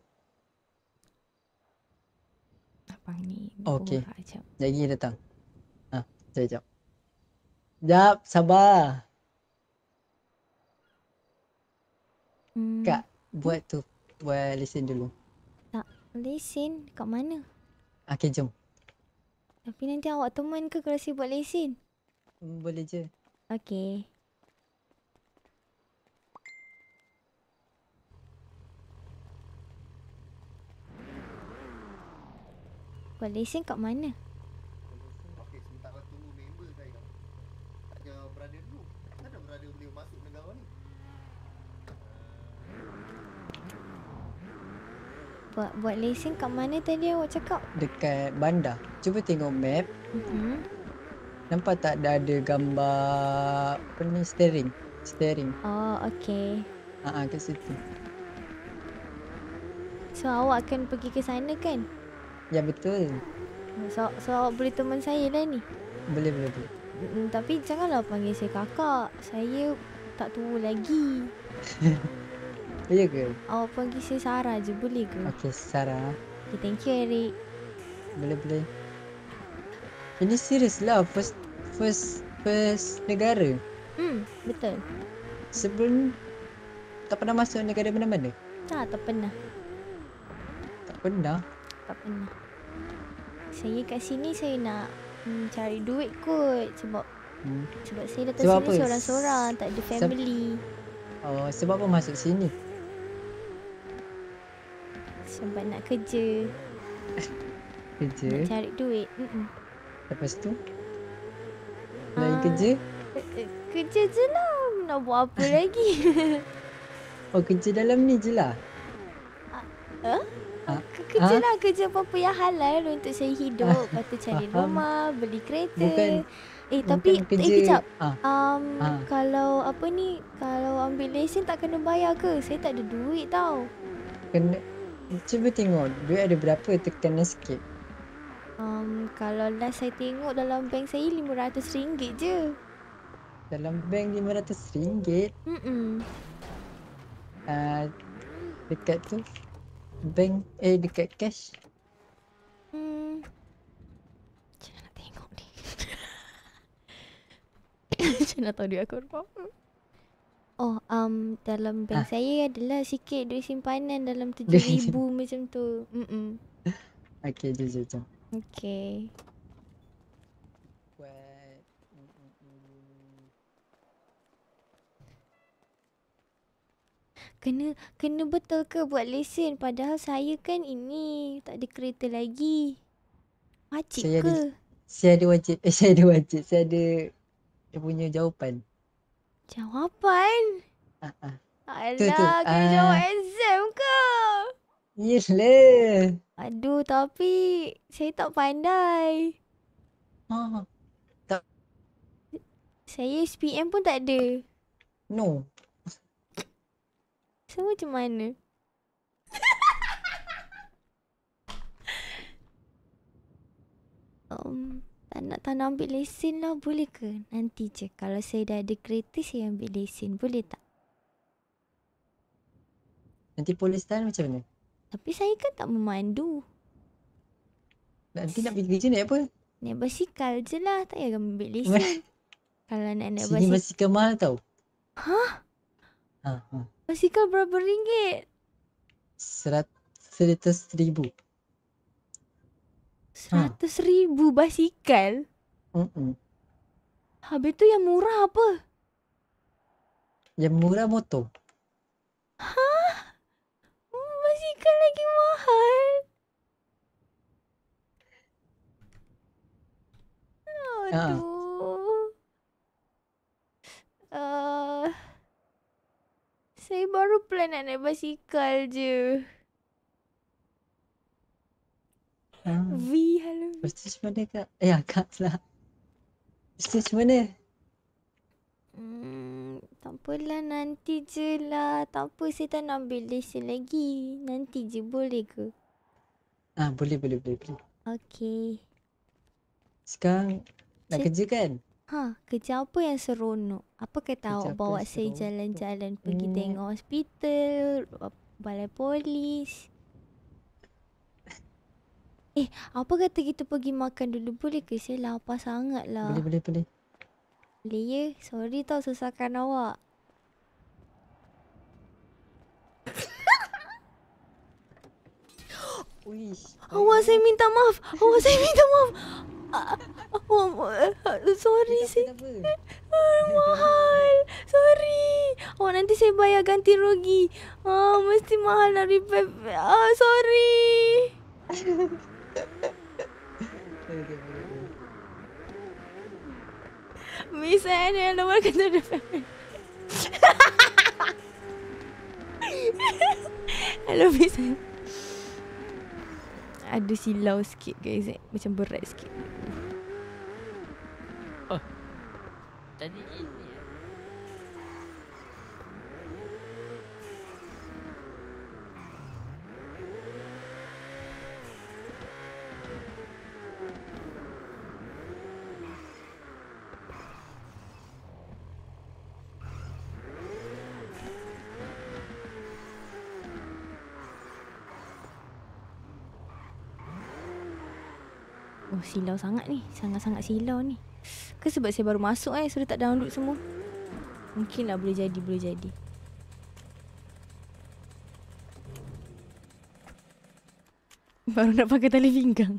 Abang ni. Okey. Lagi datang. Ha, ah, jap, jap. Jap, sabar. Hmm. Kak, buat tu. Buat listen dulu. Tak, listen kat mana? Okey, jom. Tapi nanti awak teman ke kalau saya buat lesen? Boleh je. Okey. Kau kat mana? Lah, buat buat lesen kat mana tadi awak cakap? Dekat bandar. Cuba tengok map. Mm-hmm. Nampak tak dah ada gambar apa ni steering? Steering. Oh, okey. Ha ah, kat situ. So awak akan pergi ke sana kan? Ya betul. So, so boleh teman saya lah ni? Boleh, boleh, boleh. Mm, tapi janganlah panggil saya kakak. Saya tak tua lagi. Boleh ya ke? Awak panggil saya Sarah je, boleh ke? Okey, Sarah. Okay, thank you, Eric. Boleh, boleh. Ini serius lah, first, first, first negara. Hmm, betul. Sebelum tak pernah masuk negara mana-mana? Tak, tak pernah. Tak pernah? cakap ni saya kat sini saya nak hmm, cari duit kot sebab hmm. sebab saya datang sebab sini seorang-seorang tak ada family sebab, oh sebab apa masuk sini sebab nak kerja kerja nak cari duit Mm-mm. lepas tu nak uh, kerja eh, eh, kerja je lah nak buat apa lagi oh kerja dalam ni je lah uh, ah, huh? Eh? Ha? Kerja ha? lah kerja apa-apa yang halal untuk saya hidup Kata cari rumah, beli kereta bukan, Eh tapi, bukan eh, kerja. eh kejap ha? Um, ha? Kalau apa ni, kalau ambil lesen tak kena bayar ke? Saya tak ada duit tau Kena, cuba tengok duit ada berapa tekan sikit um, Kalau last saya tengok dalam bank saya lima ratus ringgit je Dalam bank RM500? Mm-mm uh, Dekat tu bank eh dekat cash hmm nak tengok ni macam tahu dia aku apa oh um dalam bank ha. saya adalah sikit duit simpanan dalam 7000 macam tu Hmm mm okey jom jom okey kena kena betul ke buat lesen padahal saya kan ini tak ada kereta lagi. Wajib saya ke? Ada, saya ada wajib. Eh, saya ada wajib. Saya ada saya punya jawapan. Jawapan? Ha ah. Alah, tu, tu. ah. jawab exam ke? Yelah. Aduh, tapi saya tak pandai. Ha. Ah. Tak. Saya SPM pun tak ada. No. So macam mana? um, tak nak, tak nak ambil lesen lah boleh ke? Nanti je kalau saya dah ada kereta saya ambil lesen boleh tak? Nanti polis tanya macam mana? Tapi saya kan tak memandu. Nanti nak pergi kerja naik apa? Naik basikal je lah. Tak payah ambil lesen. Kalau nak naik basikal. Sini basikal mahal tau. Hah? Ha, ha. Basikal berapa ringgit? Seratus ribu. Seratus ribu basikal? Mm-mm. Habis tu yang murah apa? Yang murah motor. Hah? Basikal lagi mahal? Ah. Aduh. Uh. Uh. Saya baru plan nak naik basikal je. Ah. V, hello. Bestis mana kak? Ya, kak lah. Bestis mana? Hmm, tak nanti je lah. Tak apa saya tak nak ambil lesen lagi. Nanti je boleh ke? Ah, boleh, boleh, boleh. boleh. Okay. Sekarang nak C- kerja kan? Ha, kerja apa yang seronok? Apa kau tahu bawa saya jalan-jalan pergi hmm. tengok hospital, balai polis. Eh, apa kata kita pergi makan dulu boleh ke? Saya lapar sangat lah. Boleh, boleh, boleh. Boleh ya? Sorry tau susahkan awak. Uish, awak saya minta maaf. Awak saya minta maaf. Oh, sorry sih. mahal. Sorry. Oh, nanti saya bayar ganti rugi. Oh, ah, mesti mahal nak repair. Oh, sorry. Miss Anne, yang nombor kena repair. Hello, Miss Anne. Ada silau sikit, guys. Eh. Macam berat sikit. Tadi ini ya? Oh silau sangat ni Sangat-sangat silau ni ke sebab saya baru masuk eh Sudah tak download semua Mungkin lah boleh jadi Boleh jadi Baru nak pakai tali pinggang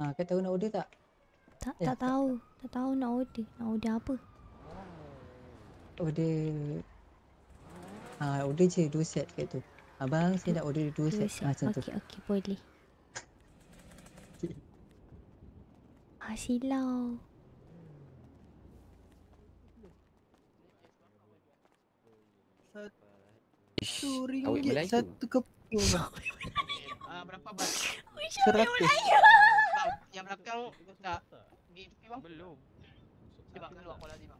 Ha, ah, kau tahu nak order tak? Tak, tak, tak tahu. Tak. tak tahu nak order. Nak order apa? Order... Ha, order je dua set kat tu. Abang, saya nak order dua, dua set. set. Macam okay, tu. Okey, okey, Boleh. Okay. Ah, silau. Satu ringgit, satu keping. Ah, berapa, Abang? Seratus. Yang belakang, tak. Lah.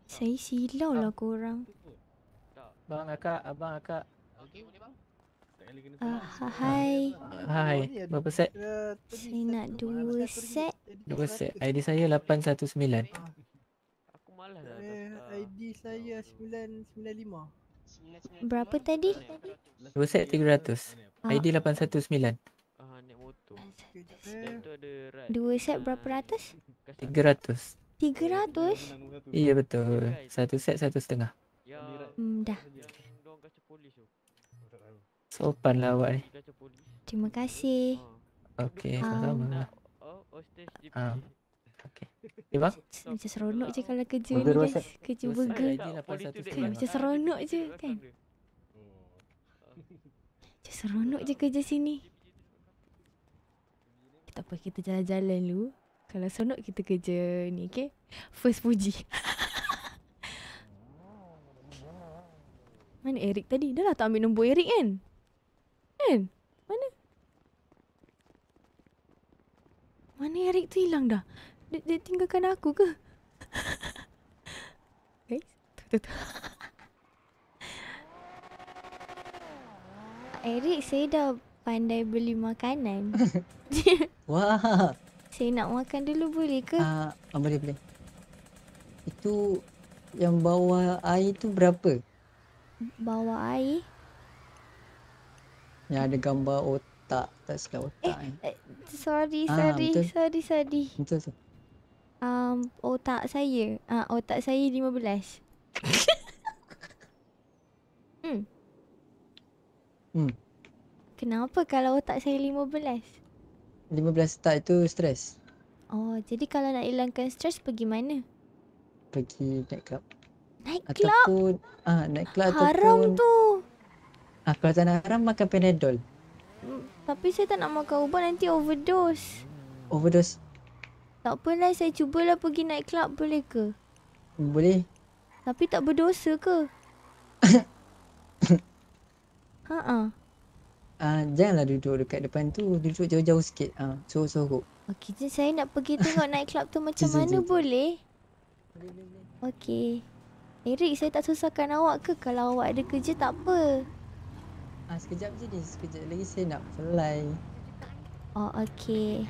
Saya silau lah kau Abang Bang akak, abang akak. Okey Uh, hai Hai Berapa set? Saya nak dua set Dua set ID saya 819 eh, ah. ID saya 995 Berapa tadi? Dua set 300 ID 819 Ah, dua set ah, berapa ratus? Tiga ratus. Tiga ratus? Iya betul. Satu set satu setengah. Ya. Hmm, dah. Sopan lah awak ni. Terima kasih. Okay. sama-sama. Um, ah. okay. Ah. Oh, eh, bang? Macam seronok je kalau kerja ni guys. Kan? Kerja burger. Kan, macam seronok je kan. Macam seronok je kerja sini tak apa kita jalan-jalan dulu kalau senok kita kerja ni okey first puji mana Eric tadi dah lah tak ambil nombor Eric kan kan mana mana Eric tu hilang dah dia, dia tinggalkan aku ke okey eh, tu tu tu Eric saya dah pandai beli makanan Wah. Saya nak makan dulu boleh ke? Ah, uh, boleh boleh. Itu yang bawa air tu berapa? Bawa air? Yang ada gambar otak, tak silap otak. Eh, eh. sorry, ah, sorry, betul. sorry, sorry. Betul tu. Um, otak saya. Ah, uh, otak saya 15. hmm. Hmm. Kenapa kalau otak saya 15? 15 start tu stres. Oh, jadi kalau nak hilangkan stres pergi mana? Pergi night club. Night club? Ataupun, ah, night club ataupun... Haram tu! Ah, kalau tak nak haram, makan Panadol. Hmm, tapi saya tak nak makan ubat, nanti overdose. Overdose? Tak apalah, saya cubalah pergi night club boleh ke? Boleh. Tapi tak berdosa ke? Ha-ha uh, janganlah duduk dekat depan tu duduk jauh-jauh sikit ah uh, sorok-sorok okey jadi saya nak pergi tengok night club tu macam mana boleh boleh okey Eric saya tak susahkan awak ke kalau awak ada kerja tak apa ah uh, sekejap je ni sekejap lagi saya nak fly oh okey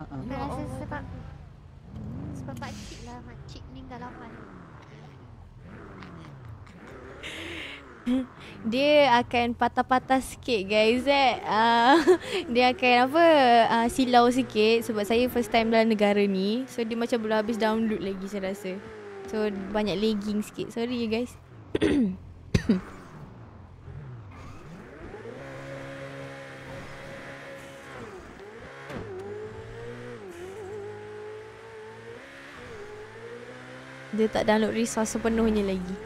ha ah, ah. rasa sebab sebab pak lah mak ni galau lapan. dia akan patah-patah sikit guys eh. Uh, dia akan apa uh, silau sikit sebab saya first time dalam negara ni. So dia macam belum habis download lagi saya rasa. So banyak lagging sikit. Sorry ya guys. dia tak download resource sepenuhnya lagi.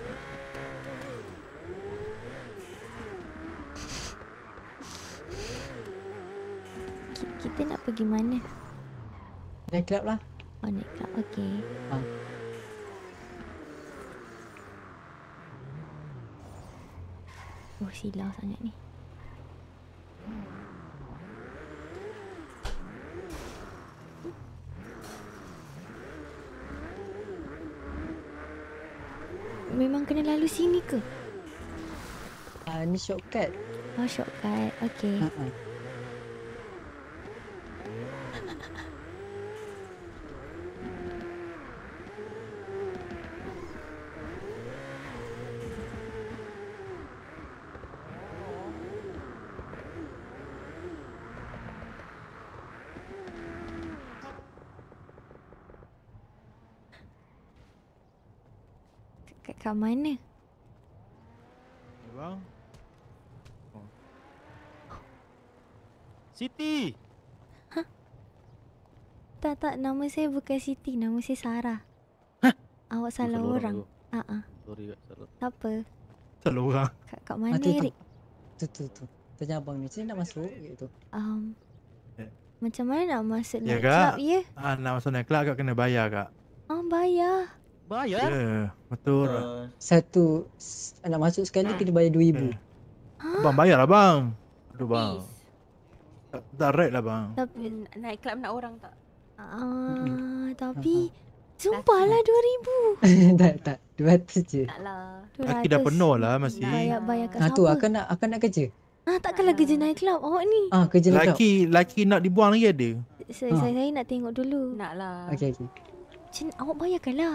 kita nak pergi mana? Night club lah. Oh, night club. Okay. Ha. Oh, silau sangat ni. Memang kena lalu sini ke? Ah, uh, ni shortcut. Oh, shortcut. Okay. Uh-uh. kat mana? Hey, eh, bang. Oh. Siti! Ha? Tak, tak. Nama saya bukan Siti. Nama saya Sarah. Ha? Awak oh, salah, salah orang. orang. Ah, uh-huh. Sorry, tak salah. Tak apa. Salah orang. Kat, kat mana, ah, Tu, tu, tu. Tanya abang ni. Macam nak masuk? Gitu. Um, macam mana nak masuk ya, night club, ya? Ah, nak masuk night club, Kau kena bayar, kak. Ah, bayar bayar? Eh? Ya, yeah, betul. Uh. Satu nak masuk sekali kena bayar 2000. Yeah. Huh? Bang bayar lah bang. Aduh bang. Tak right lah bang. Tapi naik club nak orang tak? Ah, uh, tapi Sumpah lah dua ribu Tak tak Dua ratus je Tak lah Aki dah penuh lah masih Bayar bayar kat ha, tu, akan nak, akan nak kerja Ah, takkanlah kerja naik club awak ni Ah, kerja naik laki, club nak dibuang lagi ada Saya, saya, ah. saya nak tengok dulu Nak lah Okay okay Macam awak bayarkan lah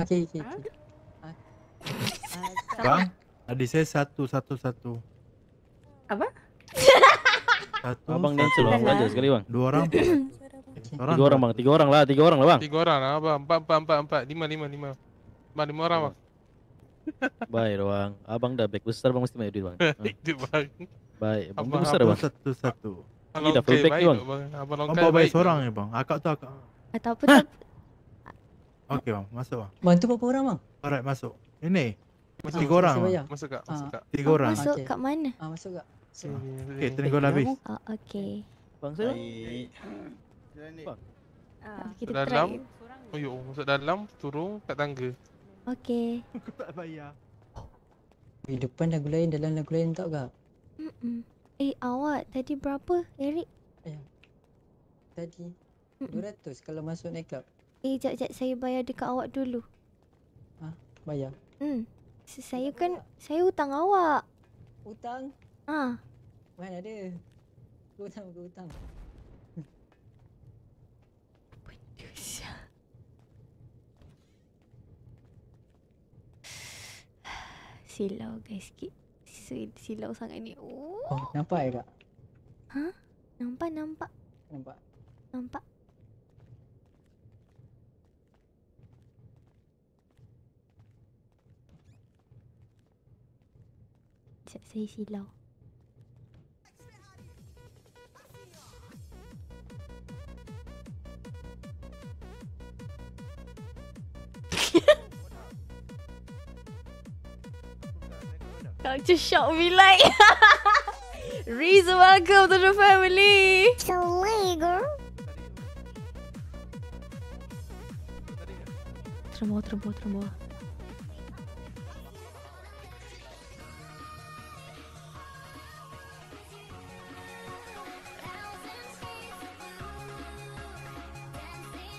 Oke, oke, Bang, adik saya satu, satu, satu. Apa? Satu. Abang dan satu, aja sekali bang. Dua orang. orang. Tiga orang bang, tiga orang lah, tiga orang lah bang. Tiga orang lah bang, empat, empat, empat, empat, lima, lima, lima. Empat, lima orang bang. Baik bang, abang dah back besar bang mesti main duit bang. Hmm. Duit bang. Baik, Abang besar bang. Satu, satu. Ini dah full back bang. Abang baik seorang ya bang, akak tu akak. Tak apa, Okey bang, masuk bang. Bang berapa orang bang? Alright, masuk. Ini. Masuk tiga orang. Masuk, masuk, masuk kak, masuk ah. kak. Tiga orang. Masuk kat mana? Ah, masuk kak. So, okey, tunggu dah habis. Ah, okey. Bang saya. Ah, kita dalam. try. Oh, yuk, masuk dalam, turun kat tangga. Okey. Aku tak bayar. Di depan lagu lain, dalam lagu lain tak kak? Mm Eh, awak tadi berapa, Eric? Ayah. Eh, tadi. 200 kalau masuk naik club. Eh, jap-jap saya bayar dekat awak dulu. Ha? Bayar? Hmm. So, saya Tidak kan, tak. saya hutang awak. Hutang? Ha. Mana ada? Hutang ke hutang? Silau guys sikit Silau sangat ni Oh, oh nampak ya kak? Ha? Nampak nampak Nampak Nampak Sekejap saya silau Culture shock we like Reza welcome to the family So legal Terbawa, terbawa, terbawa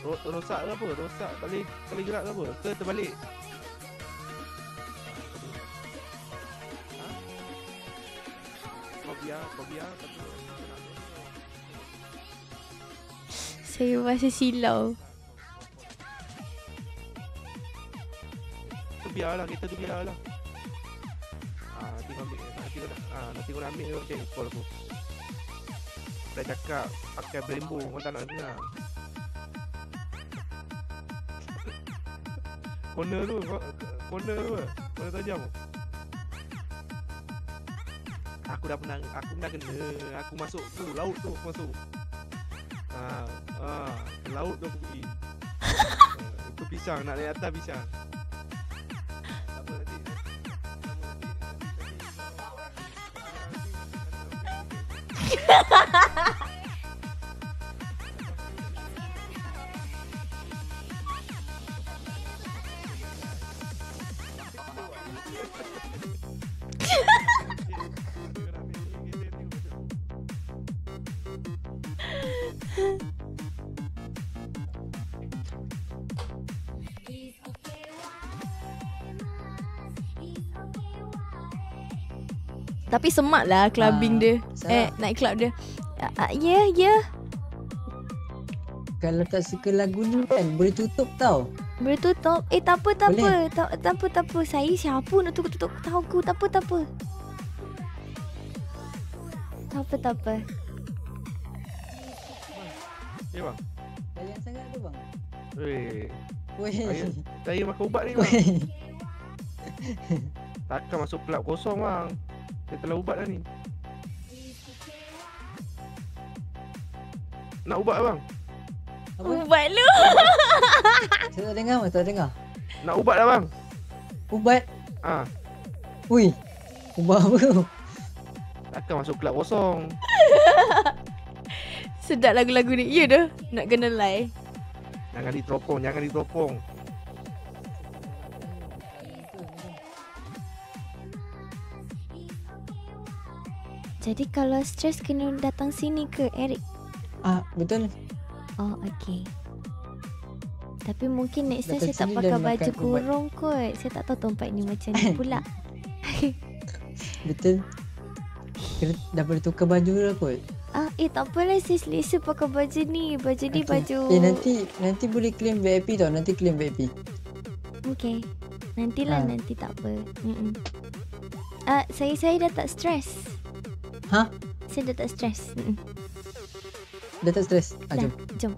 rosak ke apa? Rosak tak boleh, tak boleh gerak ke apa? Ke terbalik? Ha? Fobia, fobia Saya masih silau Tu biarlah, kita tu biarlah Haa, ah, nanti kau ambil Nanti kau dah, haa, ah, nanti kau dah ambil Cek, call aku Dah cakap, pakai brembo Kau tak nak dengar corner tu corner tu corner tajam aku dah pernah aku dah kena aku masuk tu laut tu aku masuk ha ha laut tu pergi ah, itu pisang nak naik atas pisang ha ha ha ha semak lah clubbing uh, dia. Sah. Eh, lah. night club dia. Ah, ah, ya, uh, ya. Yeah, yeah. Kalau tak suka lagu ni kan, boleh tutup tau. Boleh tutup? Eh, tak apa, tak apa. Tak, tak apa, tak apa. Saya siapa nak tutup tutup tahu aku. Tak apa, tak apa. Tak apa, tak apa. Eh, bang. Kalian sangat tu, bang. Weh. Weh. Saya makan ubat ni, bang. Takkan masuk kelab kosong, bang. Dah telah ubat dah ni Nak ubat abang? Ubat lu Saya tak dengar Saya tak dengar Nak ubat dah abang? Ubat? Ha Ui Ubat apa tu? Takkan masuk kelab kosong Sedap lagu-lagu ni Ya dah Nak kena lie Jangan diteropong Jangan diteropong Jadi kalau stres kena datang sini ke Eric? Ah, betul. Oh, okey. Tapi mungkin next time saya tak pakai baju kurung ubat. kot. Saya tak tahu tempat ni macam ni pula. betul. Kira dah boleh tukar baju dah kot. Ah, eh tak apalah saya selesa pakai baju ni. Baju ni okay. baju. Eh nanti nanti boleh claim VIP tau. Nanti claim VIP. Okey. Nantilah ha. nanti tak apa. Mm-mm. Ah, saya saya dah tak stress. Ha? Saya dah tak stres. Dah tak stres? Ah, jom. jom.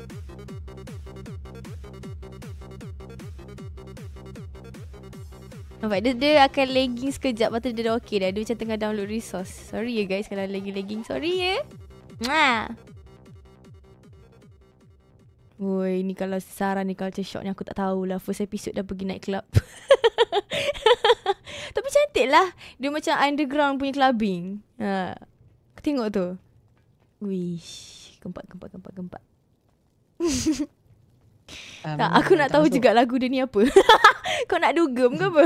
Nampak? Dia, dia akan lagging sekejap. Lepas tu dia dah okey dah. Dia macam tengah download resource. Sorry ya guys kalau lagging-lagging. Sorry ya. Mwah. Woi, ni kalau Sarah ni culture shock ni aku tak tahulah. First episode dah pergi naik club. Tapi cantik lah. Dia macam underground punya clubbing. Haa tengok tu. Wish, gempak gempak gempak gempak. um, tak, aku nak tahu tu. juga lagu dia ni apa. Kau nak dugem ke apa?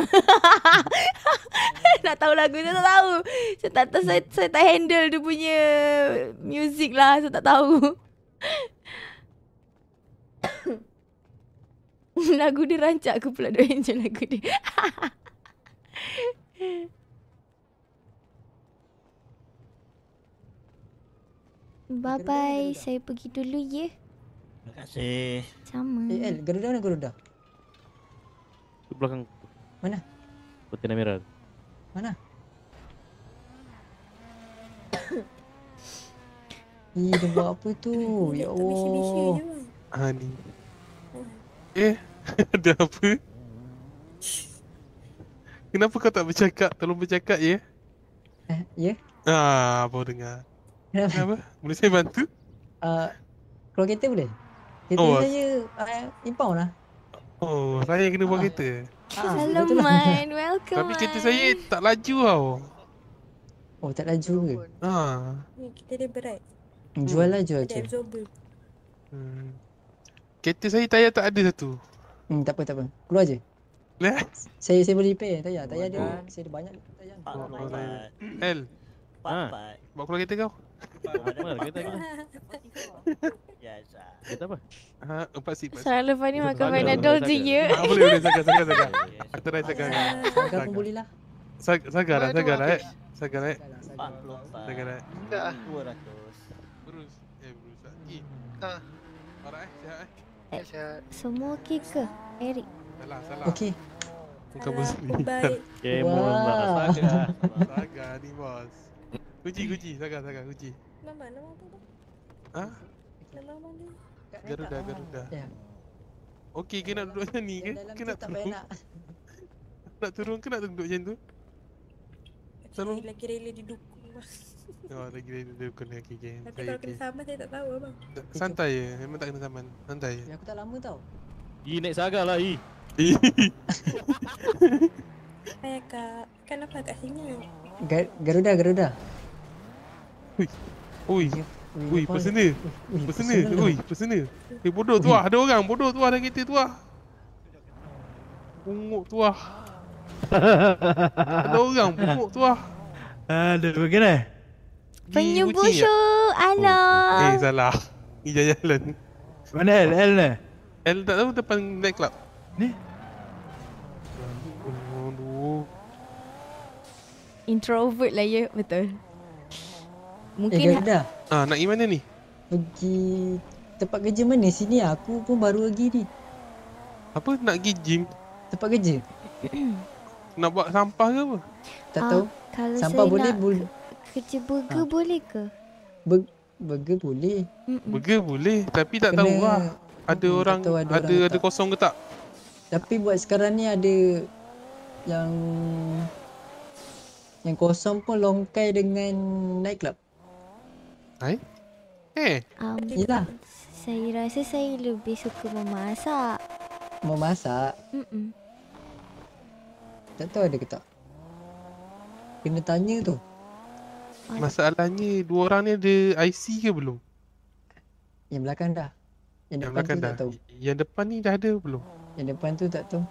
nak tahu lagu dia tak tahu. Saya tak tahu saya, saya tak handle dia punya music lah, saya tak tahu. lagu dia rancak aku pula dia lagu dia. Bye bye. Saya pergi dulu ya. Terima kasih. Sama. Eh, El, Garuda mana Garuda? Di belakang. Mana? Putih merah. Mana? Ih, dia buat apa tu? ya Allah. Ha ni. Eh, ada apa? Kenapa kau tak bercakap? Tolong bercakap ya. Eh, ya. Ah, baru dengar. Kenapa? Boleh saya bantu? Uh, keluar kereta boleh? Kereta oh. saya uh, ah, impound lah. Oh, saya kena buat uh. kereta. Hello, ah, man. Welcome, Tapi kereta saya tak laju tau. Oh, tak laju ke? Haa. Ah. Kita dia berat. Jual lah, jual je. Hmm. Kereta saya tayar tak ada satu. Hmm, tak apa, tak apa. Keluar je. Leh? Saya saya boleh repair tayar. Tayar dia, saya ada banyak tayar. Pak, pak, pak. Ha. Pak, pak. Bawa keluar kereta kau. Mal kereta aku Biasa ah. Kereta apa? Ha, empat si empat Sarah ni makan main je ya Boleh boleh sangka Aku try sangka Sangka pun boleh lah Sangka lah sangka lah, eh. lah, eh. lah, eh. lah. Semua okey ke? Eric Salah salah Okey Bukan bos ni Baik Okay bos Saga Saga ni bos Kuci, kuci. Sagar, sagar. Kuci. Nama, nama apa tu? Ha? Nama apa ni? Garuda, Garuda. Ya. Okey kena nak duduk macam ni ke? Ke nak turun? Nak. nak turun kena nak duduk macam tu? Sama? Lagi rela di dukung Oh, lagi rela di dukung lagi okay, Tapi kalau kena saman, saya tak tahu apa Santai je, memang tak kena saman Santai je ya, Aku tak lama tau Yi, naik saga lah, Yi Hai, Kak Kan apa kat sini? Gar Garuda, Garuda Ui. Ui. Ui, apa sini? Apa sini? Ui, apa sini? Eh bodoh tu ah, ada orang bodoh tu ah dalam kereta tu ah. Punguk tu ah. Ada orang punguk tu ah. Ada uh, bagaimana? Penyubuh syuk, hello Eh, salah Ni jalan-jalan Mana L? L ni? L tak tahu depan nightclub Ni? Introvert lah ya, betul Mungkin eh, dah. Ha, ah, nak pergi mana ni? Pergi tempat kerja mana sini lah. aku pun baru lagi ni. Apa nak pergi gym? Tempat kerja. nak buat sampah ke apa? Tak tahu. Ah, kalau sampah saya boleh nak bul- kerja burger ah. boleh ke? Ber- burger boleh. Mm-mm. Burger boleh tapi tak tahu lah. Ada orang ada, ada, orang ada kosong ke tak? Tapi buat sekarang ni ada yang yang kosong pun longkai dengan night Hai? Eh? Um, Yelah. Saya rasa saya lebih suka memasak. Memasak? Mm-mm. Tak tahu ada ke tak? Kena tanya tu. Masalahnya dua orang ni ada IC ke belum? Yang belakang dah. Yang, yang depan belakang tu dah. tak tahu. Yang depan ni dah ada belum? Yang depan tu tak tahu.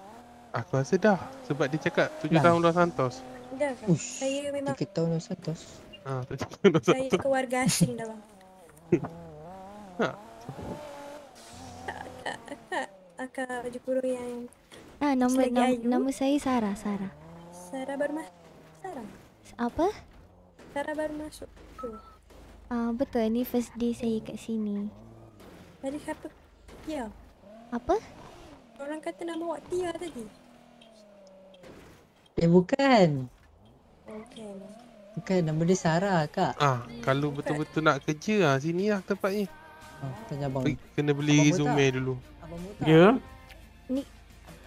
Aku rasa dah. Sebab dia cakap tujuh lah. tahun Los Santos. Dah. Saya memang... Tiga tahun Los Santos. Ah, tak cakap dengan satu. Saya cakap warga asing dah bang. Ah. Kak, kak, baju kurung yang... Ah, nama, nama, nama saya Sarah, Sarah. Sarah baru masuk. Sarah? Apa? Sarah baru masuk. Ah, betul. Ini first day saya kat sini. Tadi siapa? Tia. Apa? Orang kata nama awak Tia tadi. Eh, bukan. Okay. Bukan nama dia Sarah kak. Ah, kalau betul-betul nak kerja ah sini lah tempat ni. Ah, oh, abang. kena beli abang resume Muta. dulu. Abang Muta. Ya. Ni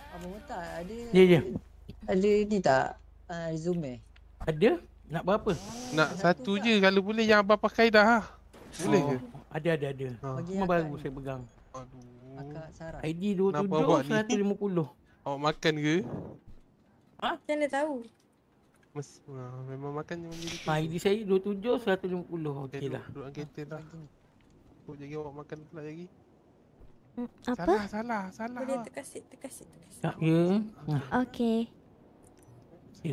Abang Muta ada Ya ya. Ada ni tak uh, ah, resume? Ada. Nak berapa? Ah, nak satu, satu je kalau boleh yang abang pakai dah. Oh, boleh ke? Oh, ada ada ada. Ha. Bagi baru ni. saya pegang. Aduh. Akak Sarah. ID 227 150. Awak makan ke? Ha? Kena tahu. Mes, ah, memang makan yang jadi ah, tinggi. Ha, ini saya 27, 150. Okey lah. Duduk dengan lah. Duduk jaga awak makan pula lagi. Hmm, apa? Salah, salah, salah. Boleh terkasih, terkasih, terkasih. Tak ya. Okey. Ah. Okay.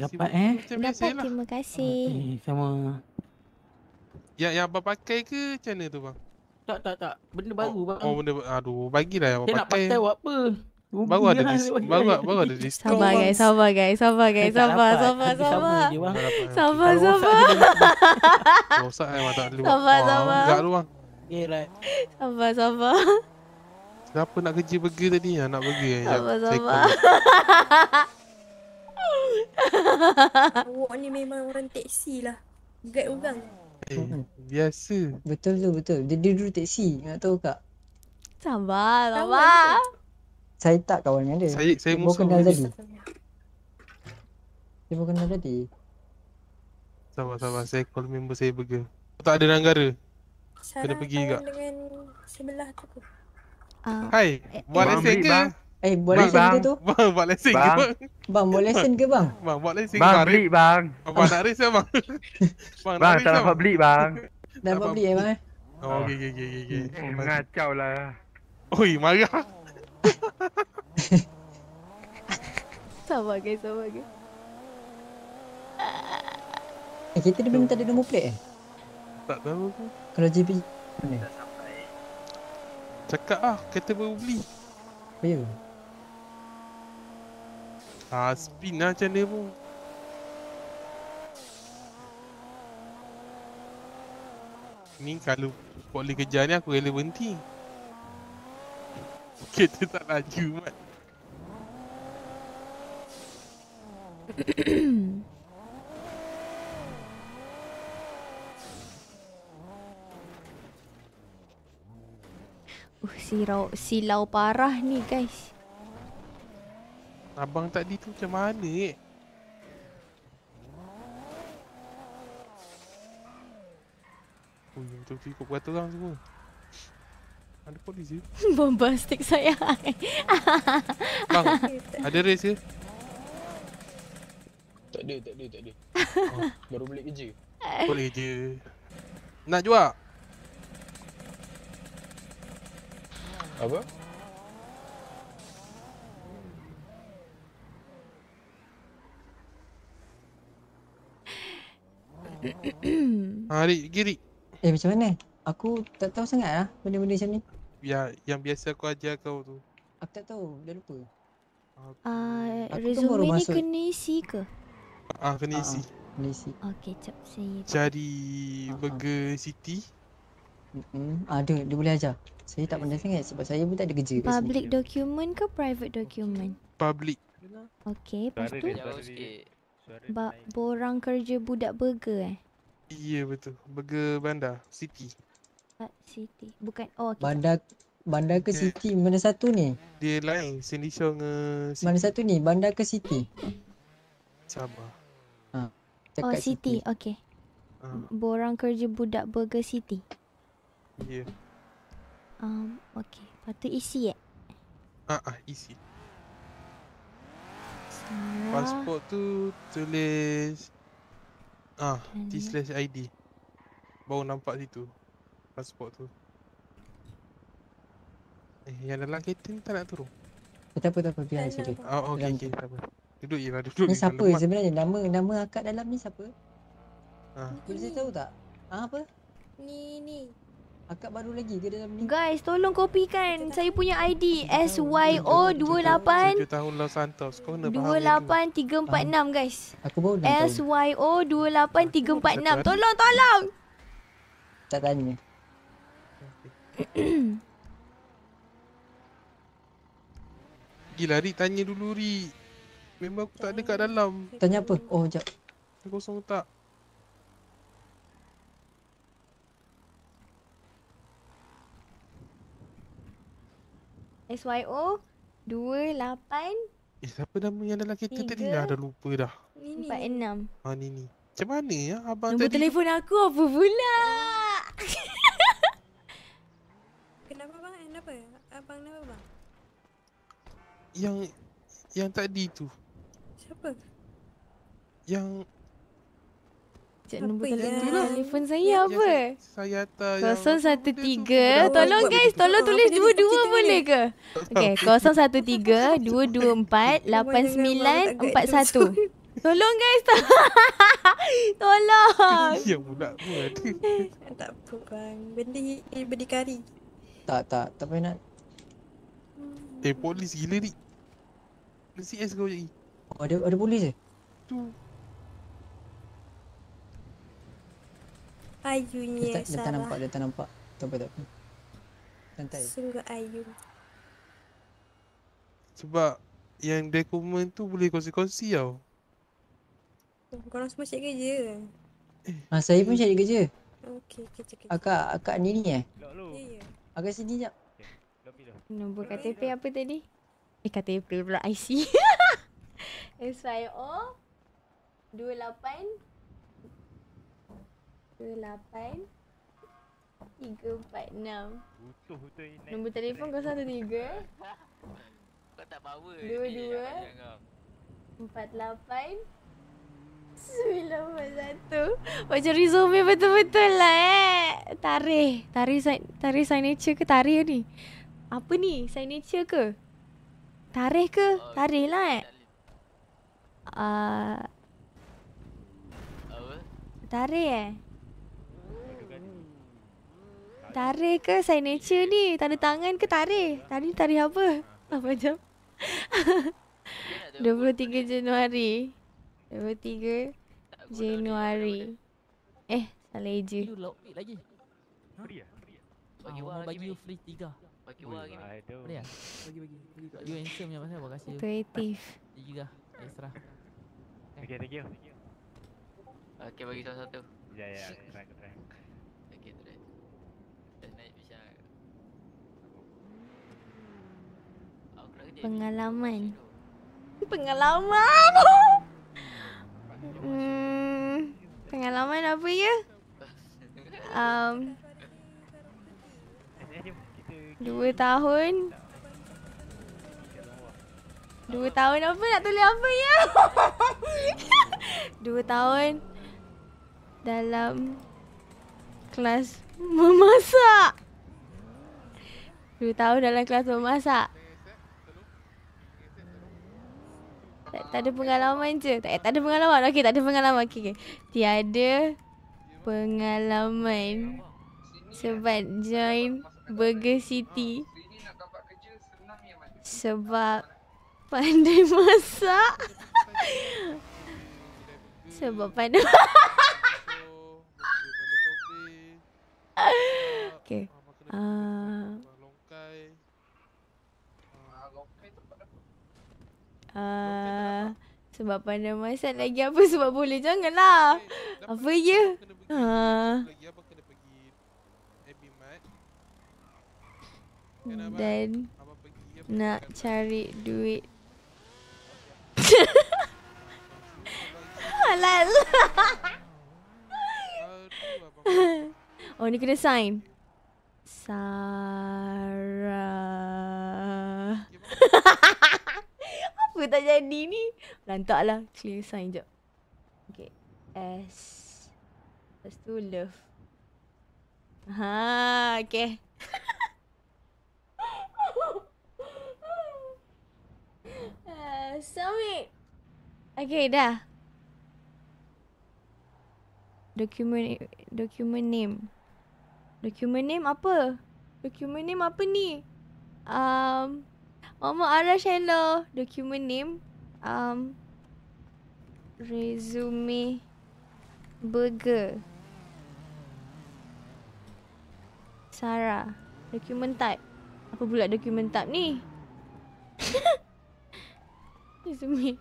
dapat eh. Dapat, terima kasih. Okay, sama. Ya, yang abang pakai ke macam mana tu bang? Tak, tak, tak. Benda oh, baru oh, bang. Oh, benda Aduh, bagilah yang abang pakai. Dia nak pakai buat apa? Baru ada dis- baru baru ada diskon. Sabar guys, sabar guys, sabar guys, sabar, sabar, sabar. Sabar, sabar. Rosak eh mata lu. Sabar, sabar. Tak lu bang. Eh, sabar, sabar. Siapa nak kerja burger tadi? Ya? Nak burger. Eh, sabar, sabar. Awak ni memang orang teksi lah. Gat orang. Eh, biasa. Betul tu, betul. Dia dulu teksi. Nak tahu kak. Sabar, sabar. sabar. Lah. Saya tak kawan dengan dia. Saya saya musuh. kenal tadi. Saya pun kenal tadi. Sabar-sabar saya call member saya pergi. Oh, tak ada negara. Sarah Kena pergi juga. Dengan sebelah tu. Uh, Hai, eh, eh. buat eh, lesen ke? Bang. Eh, buat lesen ke tu? Bang, buat lesen ke bang? Bang, buat lesen ke bang? Bang, buat lesen ke bang? Lah, lah, bang, beli bang. Apa nak risk ya bang? Bang, bang tak dapat beli bang. Tak dapat beli eh bang? Eh? Oh, okey, okey, okey. Mengacau lah. Oi, marah. Sama guys, sama guys. Eh, kita dia minta tak nombor plate eh? Tak tahu aku. Kalau JB, mana? Cakap lah, kereta baru beli. Oh, ya? Haa, ah, spin lah macam dia pun. Ni kalau boleh kejar ni aku rela berhenti. Kita tak laju man uh, silau, silau parah ni guys Abang tadi tu macam mana eh? Oh, yang tu ikut kata orang semua. Ada polis je. Bombastik saya. ada race ke? Tak ada, tak ada, tak ada. Oh. Baru beli kerja. Beli je. Nak jual? Apa? Hari ah, kiri. Eh macam mana? Aku tak tahu sangat lah benda-benda macam ni. Ya, yang biasa aku ajar kau tu. Aku tak tahu, dah lupa. Ah, uh, resume ni masuk. kena isi ke? Ah, uh, kena uh isi. Ah, ah, kena isi. Okey, cak saya. Cari uh-huh. Burger City. Hmm, ada, uh, dia boleh ajar. Saya tak pandai sangat sebab saya pun tak ada kerja Public kat document ke private document? Public. Okey, lepas tu. Ba- borang kerja budak burger eh? Iya betul. Burger bandar, city. Bandar City. Bukan. Oh, okay. Bandar Bandar ke okay. City mana satu ni? di lain. Sini Chong uh, Mana satu ni? Bandar ke City? Sabah. Ha. oh, City. city. Okey. Ha. Borang kerja budak Burger City. Ya. Yeah. Um, okey. Lepas isi eh? Ah, ah, isi. Sarah. Passport tu tulis ah, uh, T slash ID. Baru nampak situ pasport tu Eh yang dalam kereta ni tak nak turun eh, Tak apa tak apa biar je oh, oh okey okey okay, tak apa Duduk je lah duduk Ni siapa sebenarnya nama nama akak dalam ni siapa Ha ah. Boleh tahu tak Ha apa Ni ni Akak baru lagi ke dalam ni? Guys, tolong kopikan saya punya ID SYO28 7 tahun Los Santos. Kau kena 28346 guys. Aku baru SYO28346. Tolong tolong. Tak tanya. Gila Rik tanya dulu Rik Memang aku tak ada kat dalam Tanya apa? Oh jap Dia kosong tak? SYO 28 Eh siapa nama yang dalam kereta tadi? Dah dah lupa dah 46 Ha ah, Nini Macam mana ya abang Nombor tadi? Nombor telefon aku apa pula? Ah. abang ni apa bang? Yang yang tadi tu. Siapa? Yang Cik nombor lah. telefon saya apa? Saya tak. 013. Tolong guys, tolong, guys, tolong tulis dua-dua boleh ke? Okey, 013 224 8941. Tolong guys. Tolong. Ya budak pun Tak apa bang. Benda ni eh, berdikari. Tak, tak. Tak payah nak Eh polis gila ni. Polisi es kau jadi. Oh, ada ada polis eh? Tu. Ayunya dia, salah. Dia tak nampak, dia tak nampak. Tak apa, tak apa. Santai. Sungguh ayun. Sebab yang dokumen tu boleh kongsi-kongsi tau. Korang semua cek kerja. Eh, ah, saya pun cek kerja. Okey, kerja-kerja. Akak, akak ni ni eh? Ya, ya. Akak sini jap. Nombor KTP apa tadi? Eh KTP pula IC SYO 28 Butuh betul ini Nombor telefon 013 eh. Kau tak power 22 48 91 Macam resume betul-betul lah eh Tarikh Tarikh, tarikh signature ke tarikh ni apa ni? Signature ke? Tarikh ke? Uh, Tarikh lah eh. Uh, apa? Tarikh eh. Tarikh ke signature ni? Tanda tangan ke tarikh? Tarikh ni tarikh apa? Apa jam? 23 Januari. 23 Januari. Eh, salah eja. Lu lock lagi. Eh? Bagi wah, bagi free 3. Bagi orang ni. Boleh ah? Bagi bagi. Bagi kat you handsome punya pasal bagi you. Kreatif. Gigi dah. Extra. Eh. Okay, thank you. Okay, bagi satu satu. Ya ya, rank rank. Okay, try. Dah bisa. Pengalaman. Pengalaman. Hmm. Pengalaman apa ya? Um, Dua tahun Dua tahun apa nak tulis apa ya? Dua tahun Dalam Kelas Memasak Dua tahun dalam kelas memasak Tak, tak ada pengalaman je Tak, tak ada pengalaman Okey tak ada pengalaman okay, okay. Tiada Pengalaman Sebab join Burger City. Sebab pandai masak. Sebab pandai masak. Okay. Longkai. Ah. Ah. sebab pandai masak lagi apa sebab boleh janganlah. Apa ya? Ha. dan nak cari duit. Halal. oh ni kena sign. Sara. Apa tak jadi ni? Lantaklah clear sign je. Okay. S. Lepas tu love. Ha, okay. Eh, Sami, Okay, dah. Document document name. Document name apa? Document name apa ni? Um, Mama Arash, channel Document name. Um, resume burger. Sarah. Document type. Apa pula document type ni? Izumi.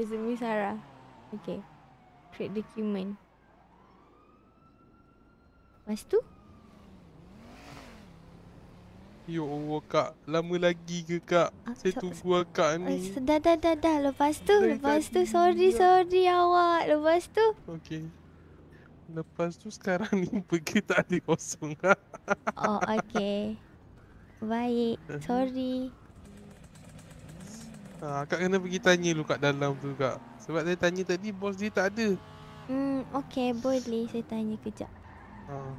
Izumi Sarah. Okay. Create document. Lepas tu? Yo Allah kak, lama lagi ke kak? Ah, Saya so, tunggu kak ni. Uh, dah, dah, dah, dah. Lepas tu, Dari lepas tu. Sorry, juga. sorry awak. Lepas tu. Okay. Lepas tu sekarang ni pergi tak ada kosong. oh, okay. Baik. Sorry. Ah, kak kena pergi tanya lu kat dalam tu kak. Sebab saya tanya tadi bos dia tak ada. Hmm, okey boleh saya tanya kejap. Ah.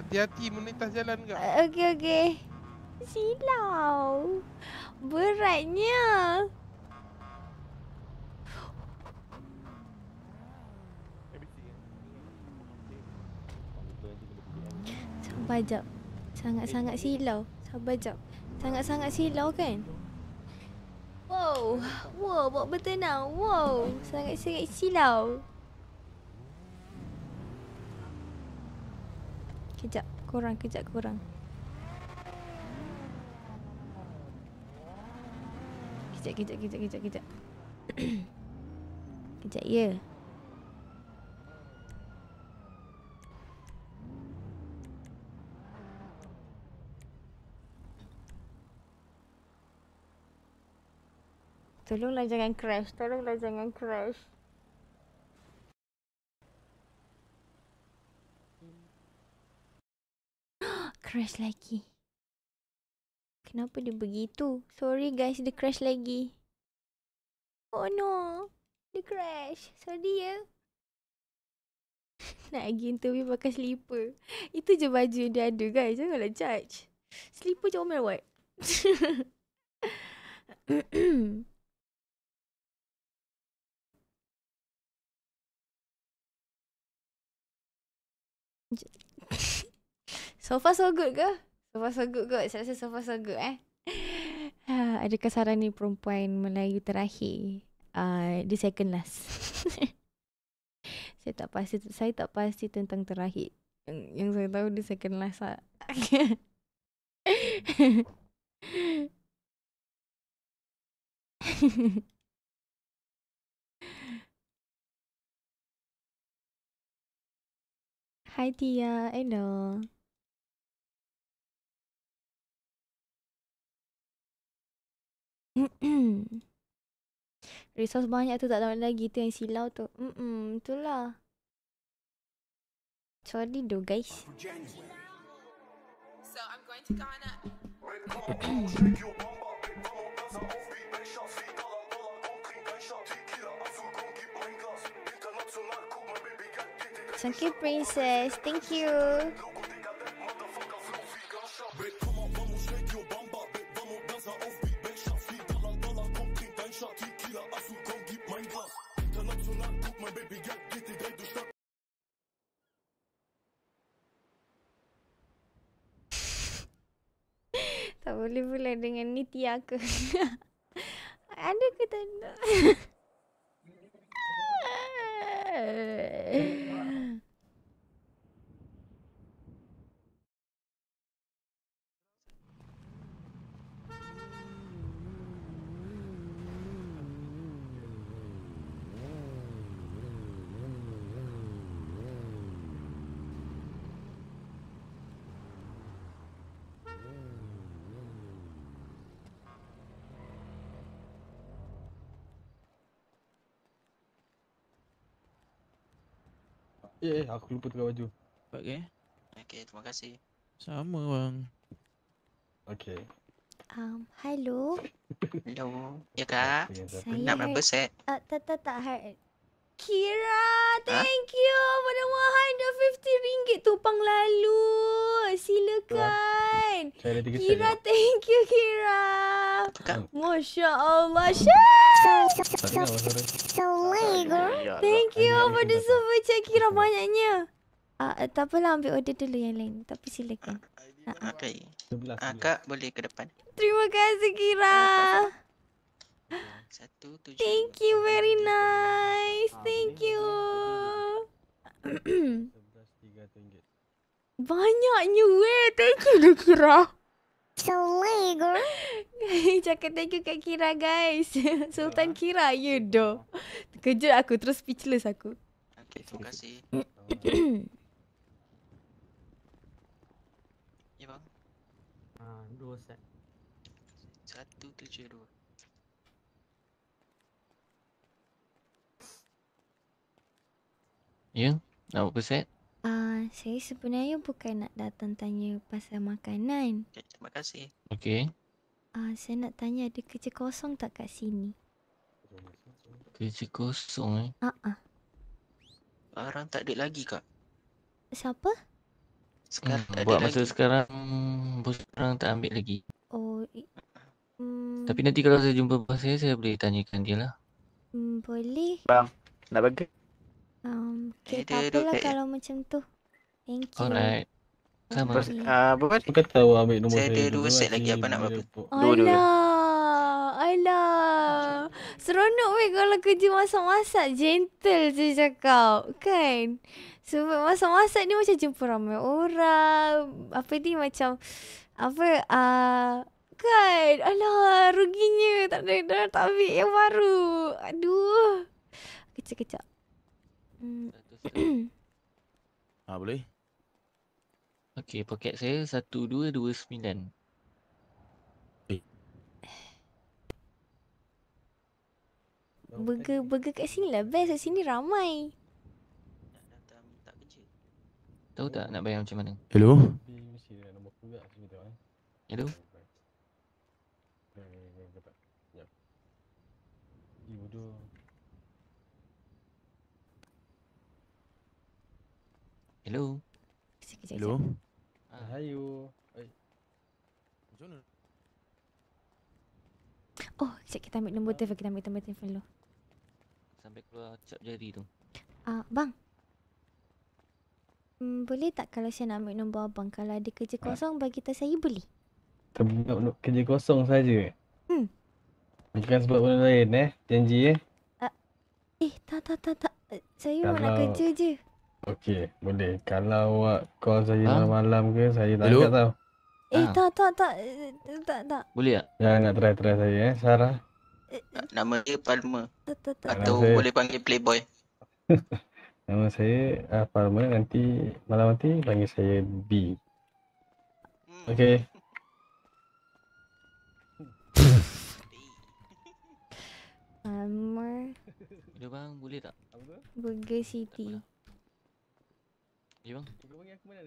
Hati-hati menitas jalan kak. Uh, okey okey. Silau. Beratnya. Sabar jap. Sangat-sangat silau. Sabar jap. Sangat-sangat silau kan? Wow, wow, buat bertenang. Wow, sangat-sangat silau. Kejap, korang, kejap korang. Kejap, kejap, kejap, kejap, kejap. kejap, ya. Yeah. Tolonglah jangan crash. Tolonglah jangan crash. crash lagi. Kenapa dia begitu? Sorry guys, dia crash lagi. Oh no. Dia crash. Sorry ya. Nak pergi interview pakai sleeper. Itu je baju dia ada guys. Janganlah judge. Sleeper je omel buat. So far so good ke? So far so good ke? Saya rasa so far so good eh. Ha, ah, ada kesaran ni perempuan Melayu terakhir. Uh, ah, the second last. saya tak pasti saya tak pasti tentang terakhir. Yang, yang saya tahu the second last lah. Hi Tia, hello. Resource banyak tu tak tahu lagi tu yang silau tu. Mm-mm, itulah. Sorry do guys. So I'm going to Ghana. Chunky Princess, thank you. boleh pula dengan Nitya ke? ada ke tak? Eh, aku lupa tukar baju. Okey. Okey, terima kasih. Sama bang. Okey. Um, hello. Hello. Ya kak? Saya Nak berapa set? Uh, tak, tak, tak, hard. Kira, ha? thank huh? you for the 150 ringgit tu pang lalu. Silakan. Kira, thank you, Kira cakap. Masya Allah, Syekh! Thank you for the super chat, kira banyaknya. Uh, tak apalah, ambil order dulu yang lain. Tapi silakan. Okay. Kak, boleh ke depan. Terima kasih, Kira. Satu, tujuh. Thank you, very nice. Thank you. Banyaknya weh. Thank you, Kira. Selegor. Cakap thank you Kak Kira guys. Sultan yeah. Kira, you ya, do. kejut aku, terus speechless aku. Okay, terima kasih. ya bang? Ah, dua set. Satu, tujuh, dua. Ya, yeah. nak buat set? Uh, saya sebenarnya bukan nak datang tanya pasal makanan. Okay, terima kasih. Okey. Uh, saya nak tanya ada kerja kosong tak kat sini? Kerja kosong eh? Haa. Uh-uh. Ah. Barang tak ada lagi kak. Siapa? Sekarang hmm, tak buat ada masa sekarang bos orang tak ambil lagi. Oh. I- hmm. Tapi nanti kalau saya jumpa bos saya, saya boleh tanyakan dia lah. Hmm, boleh. Bang, nak bagi Um, okay, tak apalah kalau macam tu. Thank you. Alright. Sama. Apa ah, Bukan tahu ambil nombor saya. Saya ada dua set lagi apa nak berapa. Alah. Alah. Seronok weh kalau kerja masak-masak. Gentle je cakap. Kan? Sebab masak-masak ni macam jumpa ramai orang. Apa ni macam. Apa. Uh, kan? Alah. Ruginya. Tak ada. Tak ambil yang baru. Aduh. kecik kecik. Ah ha, boleh. Okey, poket saya 1229. Eh. Burger burger kat sini lah best kat sini ramai. Tahu tak nak bayar macam mana? Hello. Eh. Hello. Hello. Hello. Ah, hayu. Oh, kejap ah. kita ambil nombor telefon, kita ambil nombor tu? dulu. Sampai keluar cap jari tu. Ah, uh, bang. Hmm, boleh tak kalau saya nak ambil nombor abang kalau ada kerja ah. kosong ha. bagi tahu saya boleh? Tak untuk kerja kosong saja. Hmm. Bukan sebab benda lain eh, janji eh. Uh, eh, tak tak tak tak. Eh, saya kalau... nak kerja je. Okey, boleh. Kalau awak call saya ha? malam ke, saya tak Hello? angkat tau. Eh, ha. tak, tak, tak. Eh, eh, tak, tak. Boleh tak? Ya, nak try, try saya eh. Sarah. Eh, nama dia Palmer. Atau saya... boleh panggil Playboy. nama saya uh, ah, Palmer. Nanti, malam nanti panggil saya B. Hmm. Okey. Palmer. Dia bang, boleh tak? Burger City. Apa? Ya bang. Kau panggil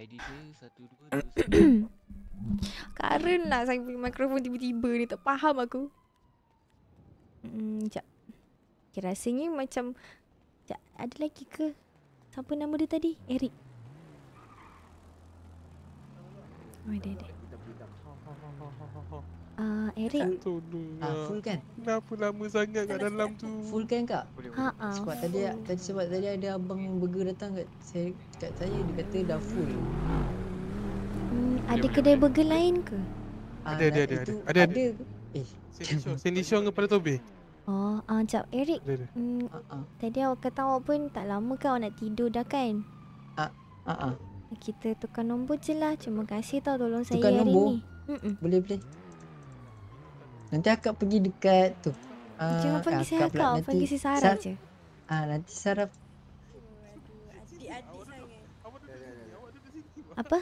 ID saya 1 Karen lah saya punya mikrofon tiba-tiba ni tak faham aku. Hmm, jap. Okay, rasanya macam jap, ada lagi ke? Siapa nama dia tadi? Eric. Oh, ada, ada uh, Eric. Ah, full kan? Kenapa lama sangat kat dalam tu? Full kan kak? Ha Sebab tadi tadi sebab tadi ada abang burger datang kat saya kat saya dia kata dah full. Hmm, ada kedai burger lain ke? Ah, ada, ada, ada, ada. Ada, ada. Eh, Sandy Shaw kepada Tobi. Oh, uh, ah, jap Eric. Ada, ada. Hmm, uh, uh. Tadi awak kata awak pun tak lama kan nak tidur dah kan? Ah, uh, ah. Uh, Kita tukar nombor je lah. Terima kasih tau tolong tukar saya nombor. hari ni. Mm-mm. Boleh, boleh. Nanti akak pergi dekat tu. Eh, jangan ah, panggil saya akak, nanti, panggil si Sarah je. Ah, nanti Sarah. Apa?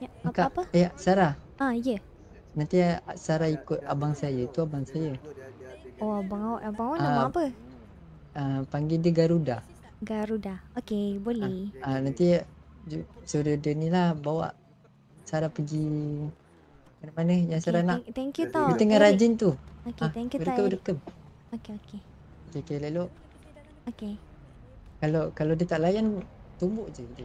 Ya, apa apa? Ya, eh, Sarah. Ah, ya. Yeah. Nanti Sarah ikut abang saya, Itu abang saya. Oh, abang awak, abang awak ah, nama uh, apa? Uh, panggil dia Garuda. Garuda. Okey, boleh. Ah, uh, uh, nanti suruh dia ni lah bawa Sarah pergi mana-mana yang okay, seronok thank, thank you tau You tengah okay. rajin tu Okay ha, thank you tau Berdekam Okay okay Okay okay lelok Okay Kalau kalau dia tak layan Tumbuk je Eh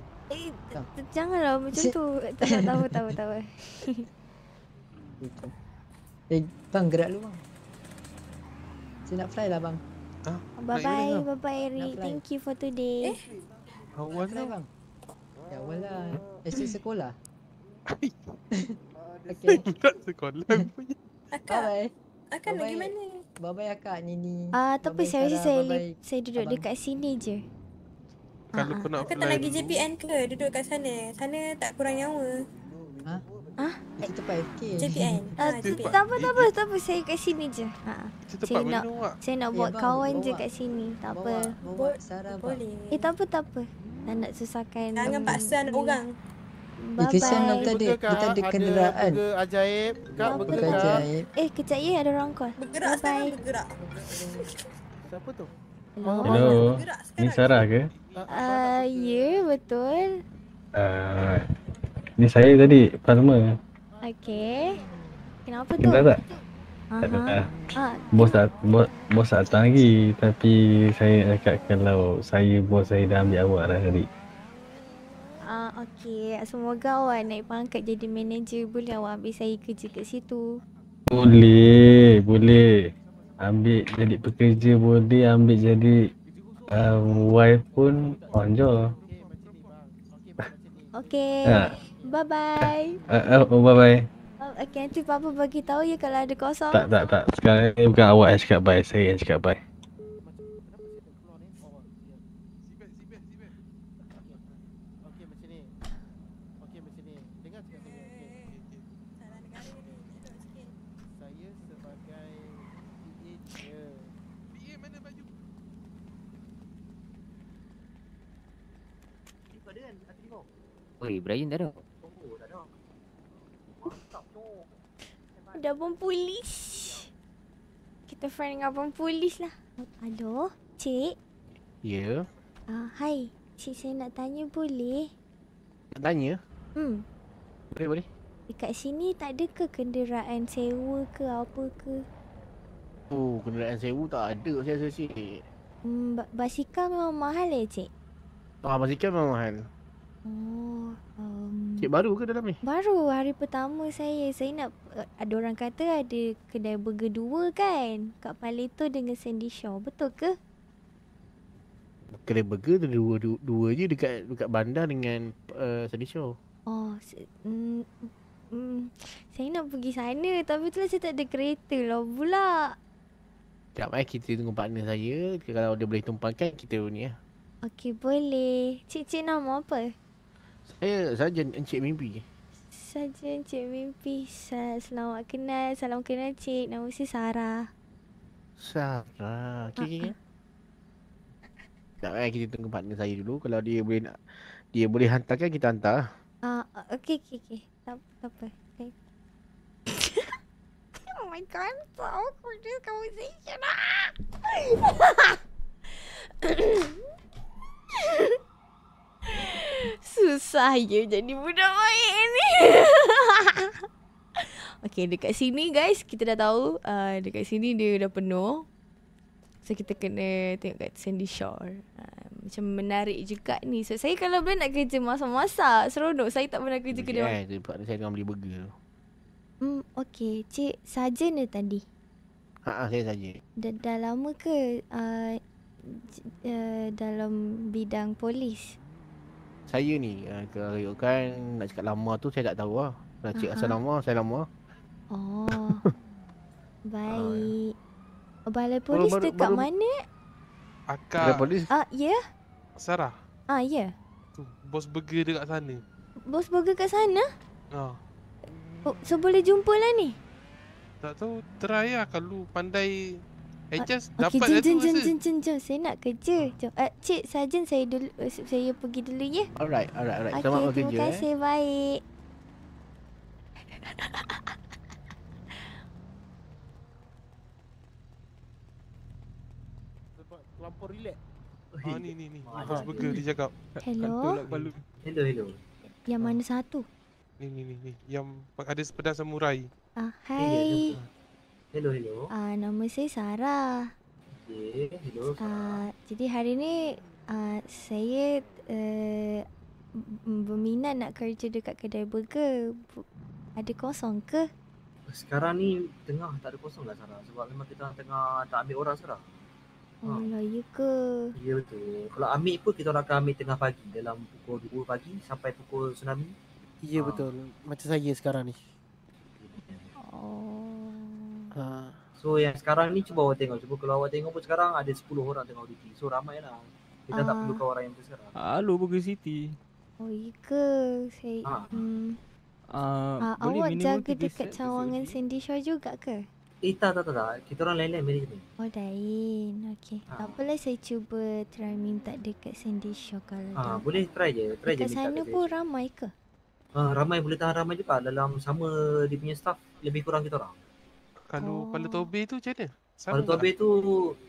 ah. tau. janganlah macam tu Tahu tahu tahu tahu Eh bang gerak lu bang Saya nak fly lah bang Ha? Bye bye bye bye Eric. Thank you for today. Eh? Awal lah bang. Ya awal lah. Esok eh, sekolah. Hmm. Akak nak pergi mana? Bye-bye akak Nini Ah, uh, Tapi saya rasa saya, lip. saya duduk Abang. dekat sini je Kalau uh-huh. nak ah. Kau tak lagi JPN ke? Duduk kat sana Sana tak kurang nyawa Ha? Ha? Ah? Itu eh, tempat FK. JPN. Ha, JPN. Tak apa, tak apa, tak apa. Saya kat sini je. Ha. ha. Saya tempat mana awak? Saya nak eh, buat kawan je kat sini. Tak apa. Bawa, bawa, boleh. Eh, tak apa, tak apa. Tak nak susahkan. Jangan paksa anak orang. Bye-bye. nak tadi. Kita di kenderaan. Ada ajaib. Kak bergerak. Ajaib. Eh, kejap ye ada orang call. Bergerak Bye -bye. bergerak. Siapa tu? Hello. Hello. Ni Sarah ke? Uh, ya, yeah, betul. Uh, ni saya tadi, Fatma. Okey. Kenapa tu? Tak? Uh-huh. Tak ah. bos tak bos, bos datang lagi tapi saya cakap kalau saya bos saya dah ambil awak dah tadi. Ah, uh, okey. Semoga awak naik pangkat jadi manager boleh awak ambil saya kerja kat situ. Boleh, boleh. Ambil jadi pekerja boleh, ambil jadi um, wife pun on je. Okey. Ha. Bye bye. Ah, uh, ah, oh, bye bye. Okay, nanti Papa bagi tahu ya kalau ada kosong. Tak, tak, tak. Sekarang ni bukan awak yang cakap bye. Saya yang cakap bye. Oi, Brian tak ada. Oh, tak ada. Ada pun polis. Kita friend dengan abang polis lah. Hello, cik. Ya. Yeah. Uh, hai, cik saya nak tanya boleh? Nak tanya? Hmm. Boleh, boleh. Dekat sini tak ada ke kenderaan sewa ke apa ke? Oh, kenderaan sewa tak ada saya rasa cik. Hmm, basikal memang mahal eh cik? Ah, basikal memang mahal. Oh, um, baru ke dalam ni? Baru hari pertama saya. Saya nak ada orang kata ada kedai burger dua kan kak kat Paleto dengan Sandy Shaw. Betul ke? Kedai burger tu dua, dua dua je dekat dekat bandar dengan uh, Sandy Shaw. Oh, se- mm, mm, saya nak pergi sana tapi tu lah saya tak ada kereta lah pula. Sekejap eh, kita tunggu partner saya. Kalau dia boleh tumpangkan, kita ni lah. Okey, boleh. Cik-cik nama apa? Saya saja Encik Mimpi. Saja Encik Mimpi. Selamat kenal. Salam kenal Encik. Nama saya Sarah. Sarah. Okey. uh Tak payah eh, kita tunggu partner saya dulu. Kalau dia boleh nak, dia boleh hantar kita hantar. Ah, uh, okey okey okey. Tak, tak apa. oh my god, I'm so awkward this conversation. Ah! Susah je jadi budak baik ni. okay, dekat sini guys, kita dah tahu. Uh, dekat sini dia dah penuh. So, kita kena tengok kat Sandy Shore. Uh, macam menarik juga ni. So, saya kalau boleh nak kerja masak-masak. Seronok. Saya tak pernah kerja kedai. Okay, eh, kedua. saya tengah beli burger tu. Hmm, okay. Cik, saja ni tadi? Haa, ha, saya saja. Dah, dah lama ke uh, uh, dalam bidang polis? saya ni uh, kan nak cakap lama tu saya tak tahu lah Nak cakap uh-huh. lama, saya lama Oh Baik uh, Balai polis baru, dekat baru, mana? Akak Balai polis? Uh, ya yeah. Sarah Ah ya yeah. Bos burger dekat sana Bos burger kat sana? Ha uh. oh, So boleh jumpa lah ni? Tak tahu, try lah kalau pandai Eh, okay, dapat jom, jom, jom, jom, jom, jom, Saya nak kerja. Ah. Jom. Uh, cik, sarjan saya dulu, saya pergi dulu, ya? Alright, alright, alright. Selamat okay, bekerja, terima eh. kasih, eh. baik. Lampau relax. Ah, ni, ni, ni. Fast Burger, dia cakap. Hello? Hello, hello. Yang mana satu? Ni, ni, ni. ni. Yang ada sepeda samurai. Ah, hai. Hey. Hello, hello. Ah, uh, nama saya Sarah. Okay, hello ah, Sarah. Uh, jadi hari ni uh, saya uh, berminat nak kerja dekat kedai burger. Ada kosong ke? Sekarang ni tengah tak ada kosong lah Sarah. Sebab memang kita tengah tak ambil orang Sarah. Oh, ha. ya ke? Ya betul. Kalau ambil pun kita orang akan ambil tengah pagi. Dalam pukul 2 pagi sampai pukul tsunami. Ya ha. betul. Macam saya sekarang ni. Oh. Ha. So yang sekarang ni cuba awak tengok. Cuba kalau awak tengok pun sekarang ada 10 orang tengok ODT. So ramai lah. Kita uh. tak ah. perlu kau orang yang tu sekarang. Halo Burger City. Oh iya ke? Saya... Ha. Hmm. Uh, uh, awak jaga dekat cawangan Sandy Shaw juga ke? Eh tak tak tak tak. Kita orang lain-lain management. Oh dahin, Okay. Ha. Tak apalah saya cuba try minta dekat Sandy Shaw kalau ha, dah. Boleh try je. Try dekat je minta sana pun ramai ke? Ha, ramai boleh tahan ramai juga dalam sama dia punya staff lebih kurang kita orang. Kalau oh. Kuala Tobi tu macam mana? Kuala Tobi tu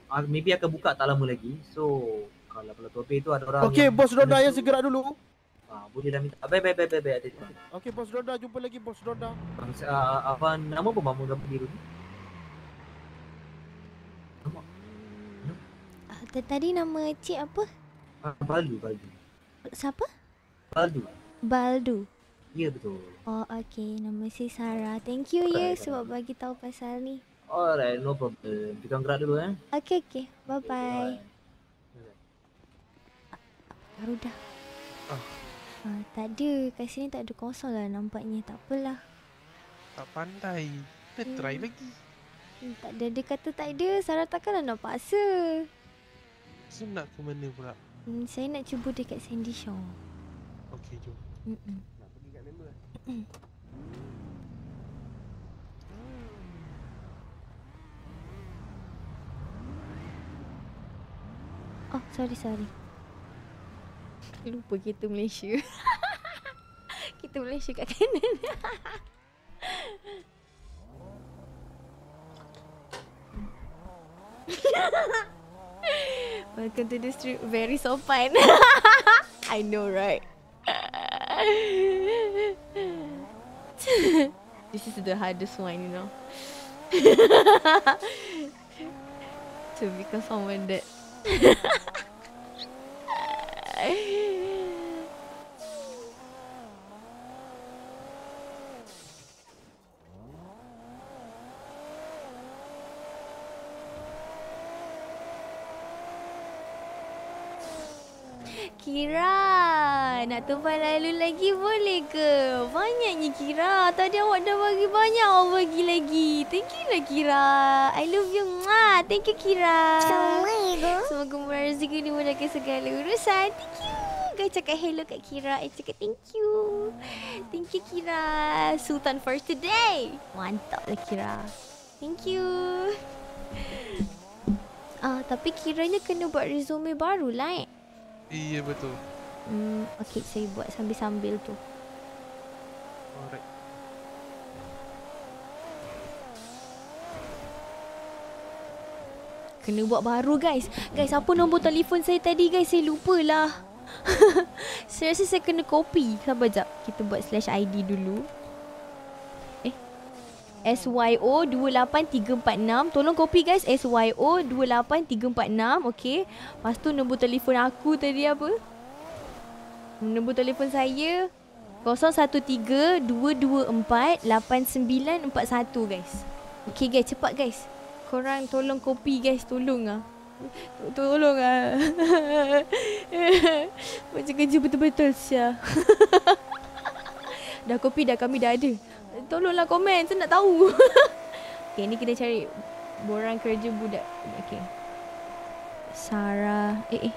uh, maybe akan buka tak lama lagi. So kalau Kuala Tobi tu ada orang Okey, bos Roda yang segera dulu. Ah, uh, boleh dah minta. Bye bye bye bye bye. Okey, bos Roda jumpa lagi bos Roda. uh, ah, ah, apa nama pun mamu gambar biru ni? tadi nama cik apa? Baldu, Baldu. Siapa? Baldu. Baldu. Ya betul. Oh okay, nama saya Sarah. Thank you ya sebab bagi tahu pasal ni. Alright, no problem. Kita gerak dulu eh. Okay okay, bye bye. Baru dah. Ah. ah. tak ada, kat sini tak ada kosong lah nampaknya. Tak apalah. Tak pandai. Kita hmm. try lagi. Hmm, tak ada, dia kata tak ada. Sarah takkanlah nak paksa. Saya nak ke mana pula? Hmm, saya nak cuba dekat Sandy Shaw. Okey, jom. Mm-mm. Mm. Oh, sorry, sorry. Lupa kita Malaysia. kita Malaysia kat kanan. Welcome to the street. Very so sopan. I know, right? this is the hardest one, you know. to become someone that. Kira! nak tempat lalu lagi boleh ke? Banyaknya Kira. Tadi awak dah bagi banyak, awak bagi lagi. Thank you lah Kira. I love you. Mwah. Thank you Kira. Assalamualaikum. Semoga murah rezeki ni mudahkan segala urusan. Thank you. Guys cakap hello kat Kira. I cakap thank you. Thank you Kira. Sultan for today. Mantap lah Kira. Thank you. Ah, tapi kiranya kena buat resume baru lah eh. Iya betul. Hmm, okey saya buat sambil-sambil tu. Alright. Kena buat baru guys. Guys, apa nombor telefon saya tadi guys? Saya lupalah. saya rasa saya kena copy. Sabar jap. Kita buat slash ID dulu. Eh. SYO28346. Tolong copy guys. SYO28346. Okay. Lepas tu nombor telefon aku tadi apa? Apa? Nombor telefon saya 0132248941 guys. Okay guys, cepat guys. Korang tolong kopi guys, tolong ah. Tolong ah. Macam kerja betul-betul sia. dah kopi dah kami dah ada. Tolonglah komen, saya nak tahu. okay, ni kita cari borang kerja budak. Okay. Sarah, eh eh.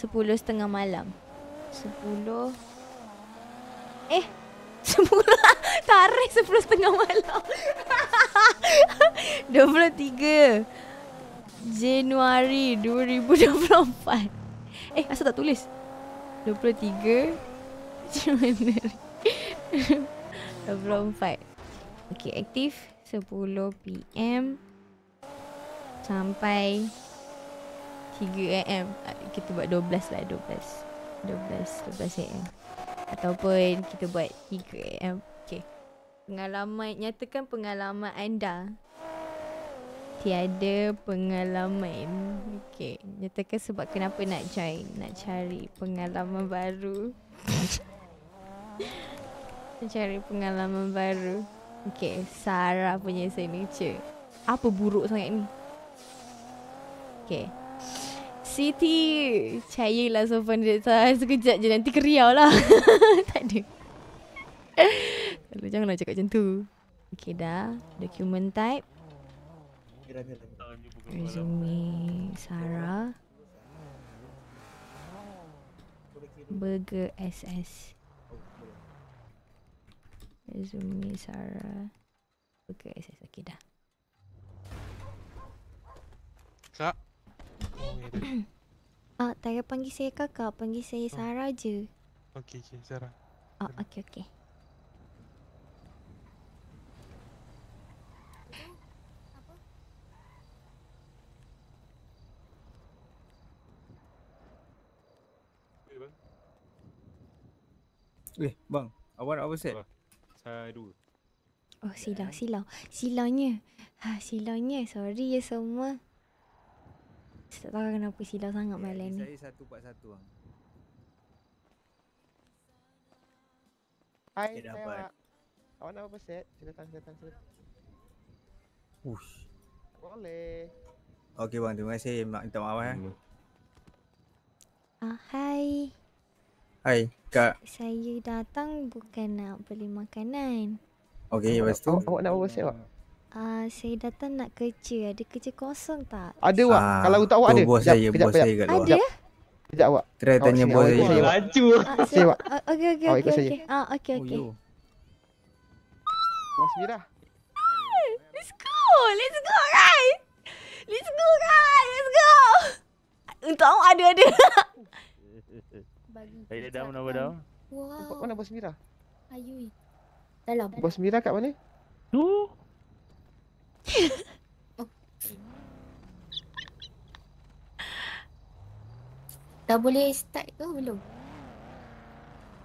Sepuluh setengah malam. Sepuluh. Eh. Sepuluh. Lah. Tarik sepuluh setengah malam. Dua puluh tiga. Januari dua dua ribu puluh empat Eh, asal tak tulis? dua puluh tiga Januari dua puluh empat okay aktif sepuluh PM sampai 3 am ah, Kita buat 12 lah 12 12 12 am Ataupun kita buat 3 am Okay Pengalaman Nyatakan pengalaman anda Tiada pengalaman Okay Nyatakan sebab kenapa nak join Nak cari pengalaman baru cari pengalaman baru Okay Sarah punya signature Apa buruk sangat ni Okay Siti caya lah sopan dia Sekejap je nanti keriau lah Tak ada Kalau janganlah cakap macam tu Okay dah Document type Resume Sarah Burger SS Resume Sarah Burger SS Okay dah Kak Ah, tak payah panggil saya kakak, panggil saya oh. Sarah je. Okey, okey, Sarah. Oh, okey, okey. Eh, bang. Awak nak apa set? Saya dua. Oh, silau, ya. silau. silau Silaunya. Ha, silaunya. Sorry ya semua. Saya tak tahu kenapa silau sangat okay, ya, malam ni Saya satu buat satu bang. Hai, okay, saya Awak nak apa set? Silakan, silakan, silakan Ush Boleh Okey bang, terima kasih Mak minta maaf ya Ah, hai Hai, Kak Saya datang bukan nak beli makanan Okey, lepas tu Awak nak apa set, uh, saya datang nak kerja. Ada kerja kosong tak? Ada wak. Uh, kalau awak ada. Bos saya, bos saya kat luar. Ada. Kejap awak. Try ah, oh, tanya bos saya. Saya laju. Saya awak. Okey okey okey. Okey. Ah, okey okey. Bos Mira. Let's go. Let's go, guys. Let's go, guys. Let's go. Untuk awak ada ada. Bagi. Saya dah nak berdoa. Wow. Mana bos Mira? Ayui. Dalam. Bos Mira kat mana? Tu. Dah boleh start ke belum?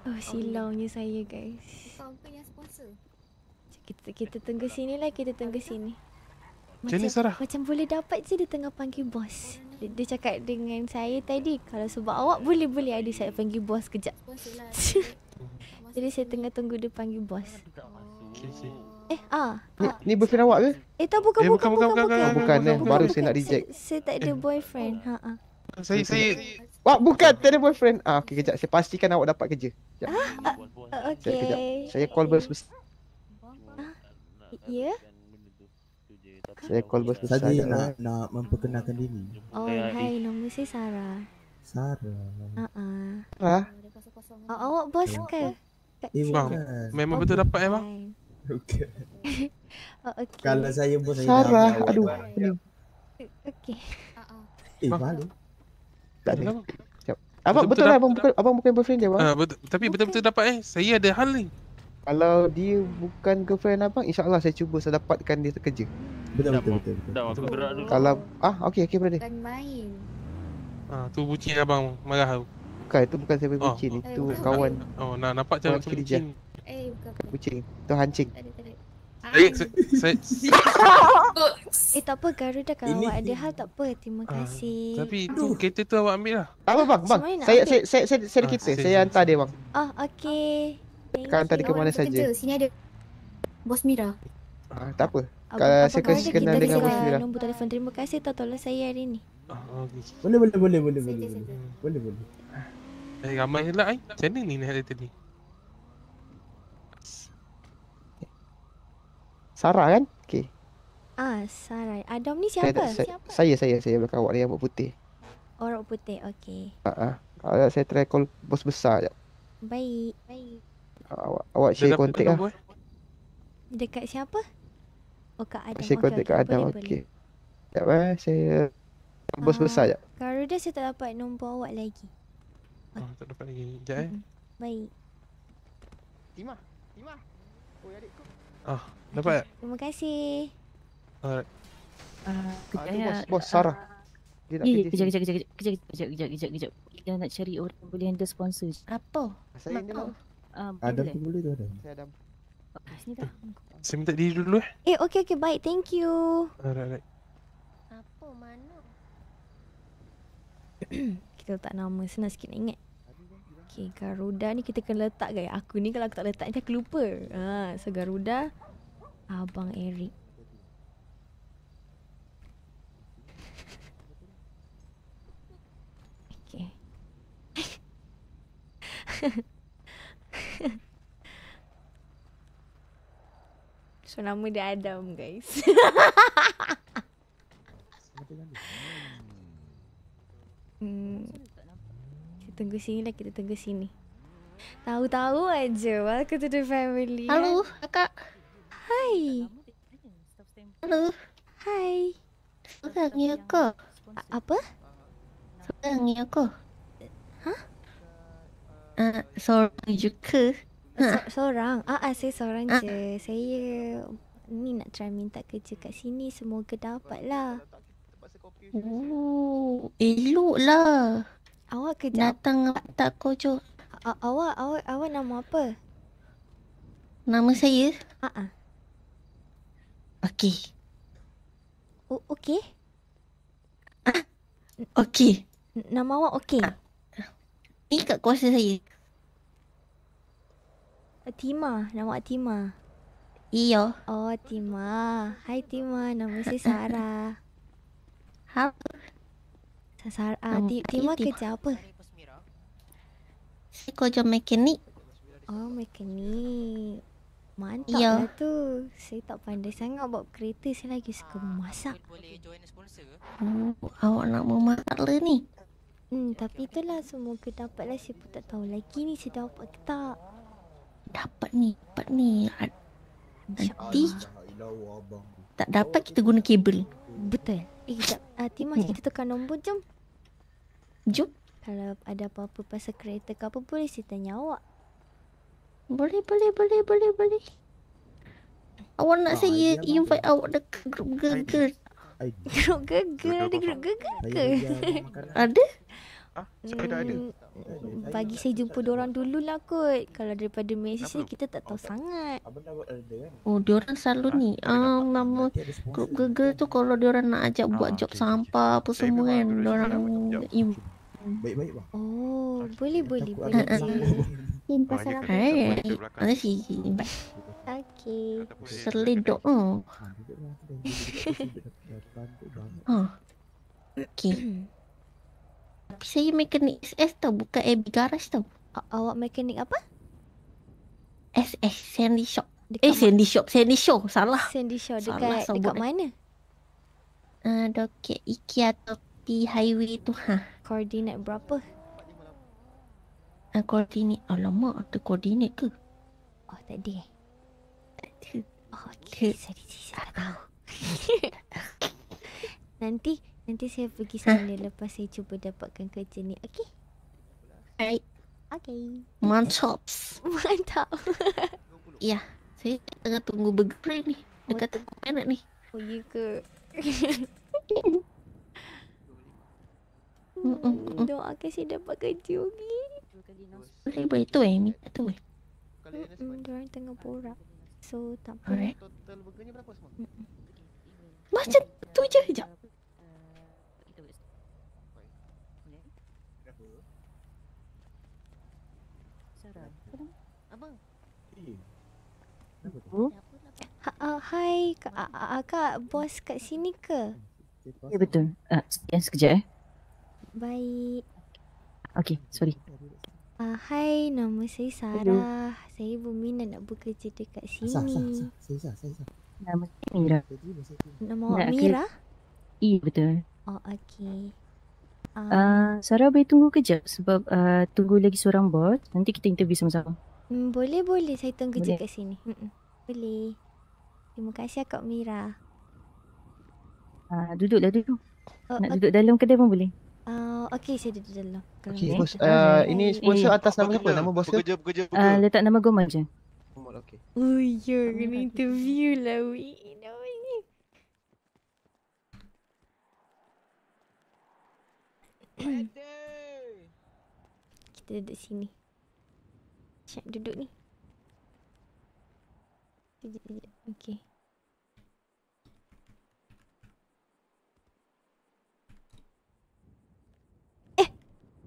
Oh silaunya saya guys. Kita kita tunggu sini lah, kita tunggu lah. sini. Macam ni Sarah. Macam boleh dapat je dia tengah panggil bos. Dia, dia cakap dengan saya tadi kalau sebab awak boleh-boleh ada saya panggil bos kejap. Lah. Jadi saya tengah tunggu dia panggil bos. Okay, oh. Eh, ah. ah. Ni, boyfriend awak ke? Eh, tak bukan, eh, bukan, bukan, bukan, bukan, bukan, bukan, eh. Baru saya nak reject. Saya, tak ada boyfriend. Ha, ha. Saya, saya, Wah, bukan. Tak ada boyfriend. Ah, okey, kejap. Saya pastikan awak dapat kerja. Sekejap. Ah, ah, okey. Saya, call bos besar. ya? Yeah? Saya call bos besar. Tadi nak, nak memperkenalkan diri. Oh, eh, hai. Eh. Nama saya Sarah. Sarah. Ha-ha. Ah? Oh, awak bos ya. ke? Eh, bang. Memang betul dapat, eh, bang okay. Oh, okay. Kalau saya pun saya Sarah, nak aduh. Okey. Ah Eh, malu. Tak ada. Abang betul, lah abang bukan abang bukan boyfriend dia bang. uh, betul tapi betul-betul okay. dapat eh. Saya ada hal ni. Kalau dia bukan girlfriend abang, insya-Allah saya cuba saya dapatkan dia kerja. Betul betul betul. Dah masuk gerak dulu. Kalau ah okey okey brother. Dan main. Ah tu bucin abang marah aku. Bukan itu bukan saya oh. bucin oh, itu kawan. Oh nak nampak cara bucin. Eh, bukan Kucing Tu hancing Eh tak apa Garuda kalau awak ada hal tak apa Terima ah, kasih Tapi tu kereta tu awak ambil lah Tak apa bang bang Saya saya saya saya ah, kereta Saya hantar dia bang Oh okey Kau hantar dia ke mana saja Sini ada Bos Mira Ah, apa. Kalau saya kasi kena dengan Bos Mira. Nombor telefon terima kasih tau tolong lah saya hari ni. Oh, Boleh boleh boleh boleh boleh. Boleh boleh. Eh ramai lah eh. Channel ni ni hari tadi. Sarah kan? Okey. Ah, Sarah. Ah, Adam ni siapa? Saya, siapa? Saya, saya, saya, saya belakang awak ni yang putih. Oh, rambut putih. Okey. Ah, uh-huh. ah. saya try call bos besar jap. Baik. Baik. Ah, awak awak share kontak lah. Nombor. Dekat siapa? Oh, Kak Adam. Share oh, kontak okay, Kak Adam. Okey. Sekejap eh. Saya uh, bos besar Kalau Garuda saya tak dapat nombor awak lagi. Oh, tak dapat lagi. Sekejap eh. Baik. Timah. Timah. Oh, adikku. Ah. Oh. Dapat. Okay. Terima kasih. Alright. Uh, ah, ah ya. bos, bos ah, Sarah. Dia tak kerja. Kejap, kejap, kejap, kejap, kejap, kejap, kejap, kejap, kejap. Kita nak cari orang yang boleh handle sponsor. Apa? Saya Apa? Uh, ah, Adam boleh. boleh tu ada. Saya Adam. Oh, sini dah. Eh, saya minta diri dulu eh. Eh, okey, okey, baik. Thank you. Alright, alright. Apa mana? kita letak nama senang sikit nak ingat. Okay, Garuda ni kita kena letak gaya aku ni kalau aku tak letak nanti aku lupa. Ha, so Garuda. Garuda. Abang Eric. Okay. so nama dia Adam guys. Hmm. Kita tunggu sini lah, kita tunggu sini. Tahu-tahu aja, welcome to the family. Halo, eh. kakak. Ya. Hai. Hello. Hai. Seorang ni aku. Apa? Seorang ni aku. Ha? Uh, seorang je ke? Ha. Seorang? Ah, saya seorang je. Saya ni nak try minta kerja kat sini. Semoga dapat lah. Oh, elok lah. Awak kerja Datang apa? tak kau awak, awak, awak nama apa? Nama saya? Ha ah. Okey. O- okey. Ah, okey. Nama awak okey. Ah. Ini kat kuasa saya. Atima, nama Atima. Iyo. Oh, Atima. Hai Atima, nama saya Sarah. Ha. Sarah, ah, Atima, Atima kerja apa? Saya kerja mekanik. Oh, mekanik. Mantap ya. lah tu Saya tak pandai sangat buat kereta Saya lagi suka memasak ah, Boleh join sponsor ke? Oh, awak nak memasak lah ni Hmm, tapi itulah semoga dapatlah Saya pun tak tahu lagi ni saya dapat ke tak Dapat ni, dapat ni Nanti Tak dapat kita guna kabel Betul Eh, tak, uh, Timah kita tekan nombor, jom Jom Kalau ada apa-apa pasal kereta ke apa Boleh saya tanya awak boleh, boleh, boleh, boleh, boleh. Awak nak ah, saya invite awak dekat grup gegel. Grup gegel, ada grup gegel ke? Ada? Hmm, bagi saya jumpa diorang dulu lah kot. Kalau daripada ni kita tak tahu sangat. Kan? Oh, diorang selalu ah, ni. Ah, nama grup gegel tu kalau diorang nak ajak buat job sampah apa semua kan. Diorang... Baik-baik Oh, boleh-boleh. Ah, boleh. boleh, boleh, boleh. yakin pasal apa? Hai. Mana si? Okey. Selidok. Oh. oh. Okey. Tapi saya mekanik SS tau, bukan AB Garage tau. A awak mekanik apa? SS, Sandy Shop. Dekat eh, Sandy Shop. Sandy Show, salah. Sandy Show, dekat, salah, dekat, dekat eh. mana? Uh, ah, dekat IKEA topi highway tu. Ha. Koordinat berapa? Uh, koordinat. Alamak, oh, tu koordinat ke? Oh, tak ada. Tak ada. Oh, okey. Sorry, sorry. Saya tak tahu. nanti, nanti saya pergi sana ha? lepas saya cuba dapatkan kerja ni. Okey? Baik. Okey. Mantap. Mantap. ya, saya tengah tunggu burger ni. Dekat oh, tunggu penat ni. Oh, you ya ke? Mm, mm, mm. Doakan saya dapat kerja ni. Boleh okay, boleh tu eh, minta tu eh Dia orang tengah borak So tak apa Alright Total burger berapa semua? Macam tu je, eh, sekejap Hai, ah, ah, ah, kak bos kat sini ke? Ya betul. Uh, yeah, sekejap eh. Baik. Okay, sorry. Uh, hai, nama saya Sarah. Hello. Saya berminat nak bekerja dekat sini. Sarah, Sarah, Sarah, Saya sah, saya sah. Nama saya Mira. Nama awak Mira? Ke... Ya, betul. Oh, okey. Uh, ah. uh, ah, Sarah boleh tunggu kejap sebab uh, tunggu lagi seorang bot. Nanti kita interview sama-sama. Mm, boleh, boleh. Saya tunggu kerja je kat sini. Mm-mm. Boleh. Terima kasih akak Mira. Uh, duduklah dulu. Oh, nak okay. duduk dalam kedai pun boleh. Uh, okay, saya duduk dalam. Okay, bos, eh? uh, ini sponsor eh. atas nama apa? Nama bos tu? uh, letak nama Goma je. Gomol, okay. Oh, you're I'm gonna interview lah, we. Kita duduk sini. Siap duduk ni. Okay.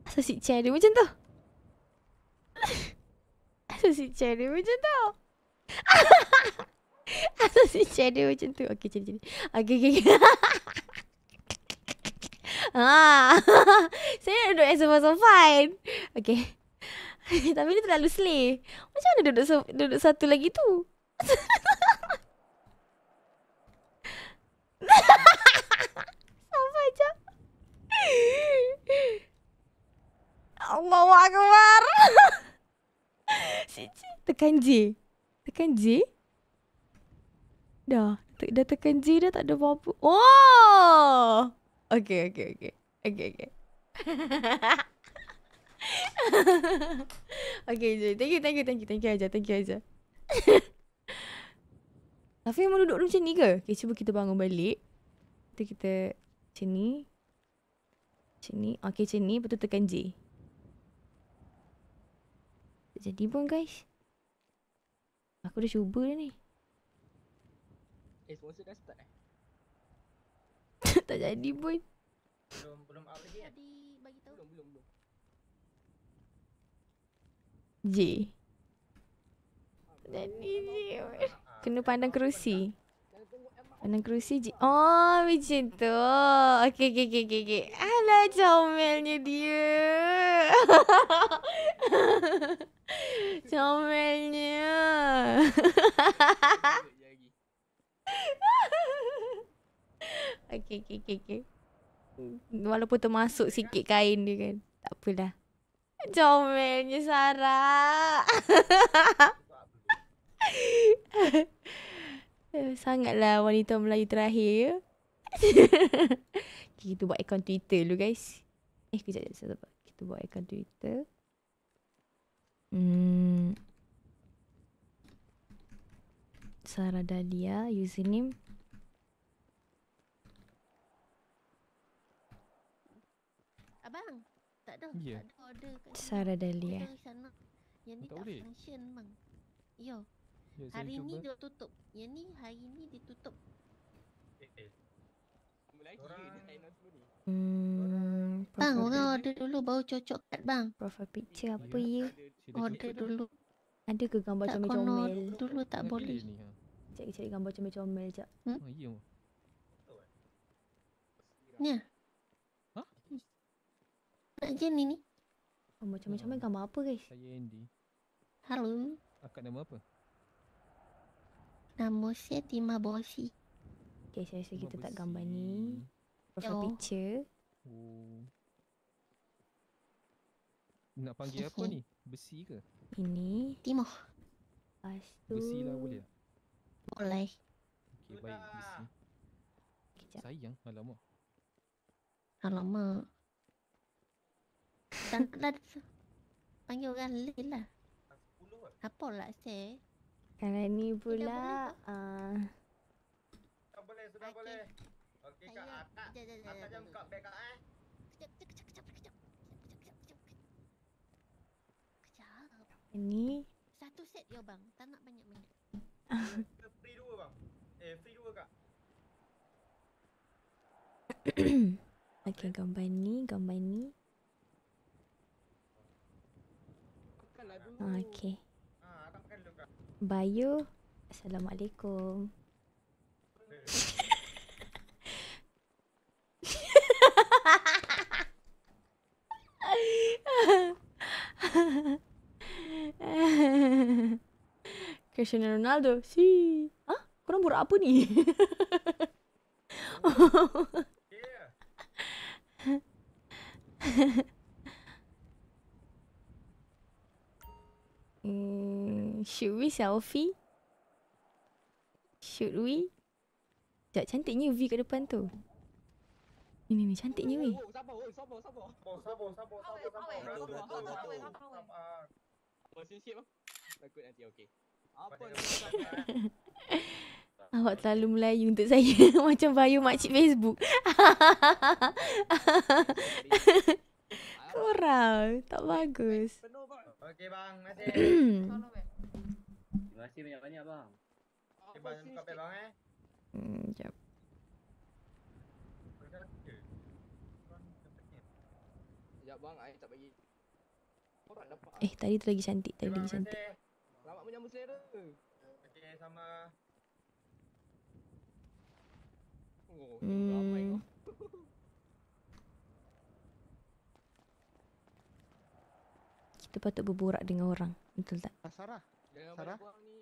Asal si chair dia macam tu? Asal si chair dia macam tu? Asal si chair dia macam tu? Okay, jadi jadi. Okay, okay. ah, saya duduk as a fine. Okey. Tapi dia terlalu slay. Macam mana duduk, duduk satu lagi tu? Sampai macam. Allahu Akbar. Siji. Tekan J. Tekan J. Dah. ada tekan J dah tak ada apa-apa. Oh! Okay, okay, okay. Okay, okay. okay, Jay. Thank you, thank you, thank you. Thank you, Aja. Thank you, Aja. Tapi memang duduk macam ni ke? Okay, cuba kita bangun balik. Kita kita macam ni. Macam ni. Okay, macam ni. Lepas tu tekan J jadi pun guys Aku dah cuba ni Eh sponsor dah start eh Tak jadi pun Belum belum up lagi kan? J Jadi J Kena pandang kerusi Pandang kerusi J Oh macam tu Okay okay okay okay, okay. Alah comelnya dia Comelnya. okay, okay, okay, okay. Walaupun termasuk sikit kain dia kan. Tak apalah. Comelnya Sarah. Sangatlah wanita Melayu terakhir. Ya. kita buat akaun Twitter dulu guys. Eh, kejap, kejap, kejap. Kita buat akaun Twitter. Hmm. Sarah Dahlia username Abang tak ada yeah. tak ada order Sarah Dahlia yang ni tak, tak function bang yo yeah, hari ni dia tutup yang ni hari ni dia tutup mulai hmm, bang orang order dulu baru cocok kat bang profile picture apa ya. ye yeah. Cerita order dulu. dulu. Ada ke gambar comel-comel? Tak comel -comel? Kono, dulu tak boleh. Ni, ha? cari gambar comel-comel jap. Hmm? Oh, iya. Ni. Ya. Ha? Nak je ni ni. Gambar comel-comel gambar apa guys? Saya Andy. Halo. Akak nama apa? Nama saya Tima Bosi. Okay, saya rasa kita tak gambar ni. Profile oh. picture. Oh. Nak panggil apa ni? Besi ke? Ini timah. Lepas tu Besi lah boleh tak? Boleh Okay Udah. baik besi Kejap. Sayang alamak Alamak Dan dah Panggil orang lain lah Apa lah saya? Kalau ni pula Tak boleh, ah. tak boleh sudah okay. boleh Okay jangan buka bag kak eh Ini Satu set je bang Tak nak banyak-banyak Free dua bang Eh free dua kak Okay gambar ni Gambar ni ah, Okay Bayu Assalamualaikum Ha Cristiano Ronaldo? Si. Ha? Korang buat apa ni? mm, should we selfie? Should we? Sekejap, cantiknya V kat depan tu. Ni ni ni, cantiknya V. Awak terlalu Melayu untuk saya Macam bayu makcik Facebook Kurang Tak bagus Okay bang Terima kasih banyak-banyak bang Okay bang Terima kasih bang Sekejap eh. hmm, Sekejap bang Saya tak bagi Eh, tadi tu lagi cantik, tadi lagi cantik. Selamat menyambut selera. Okey, sama. Oh, hmm. Kita patut berborak dengan orang, betul tak? Ah, Sarah. Sarah.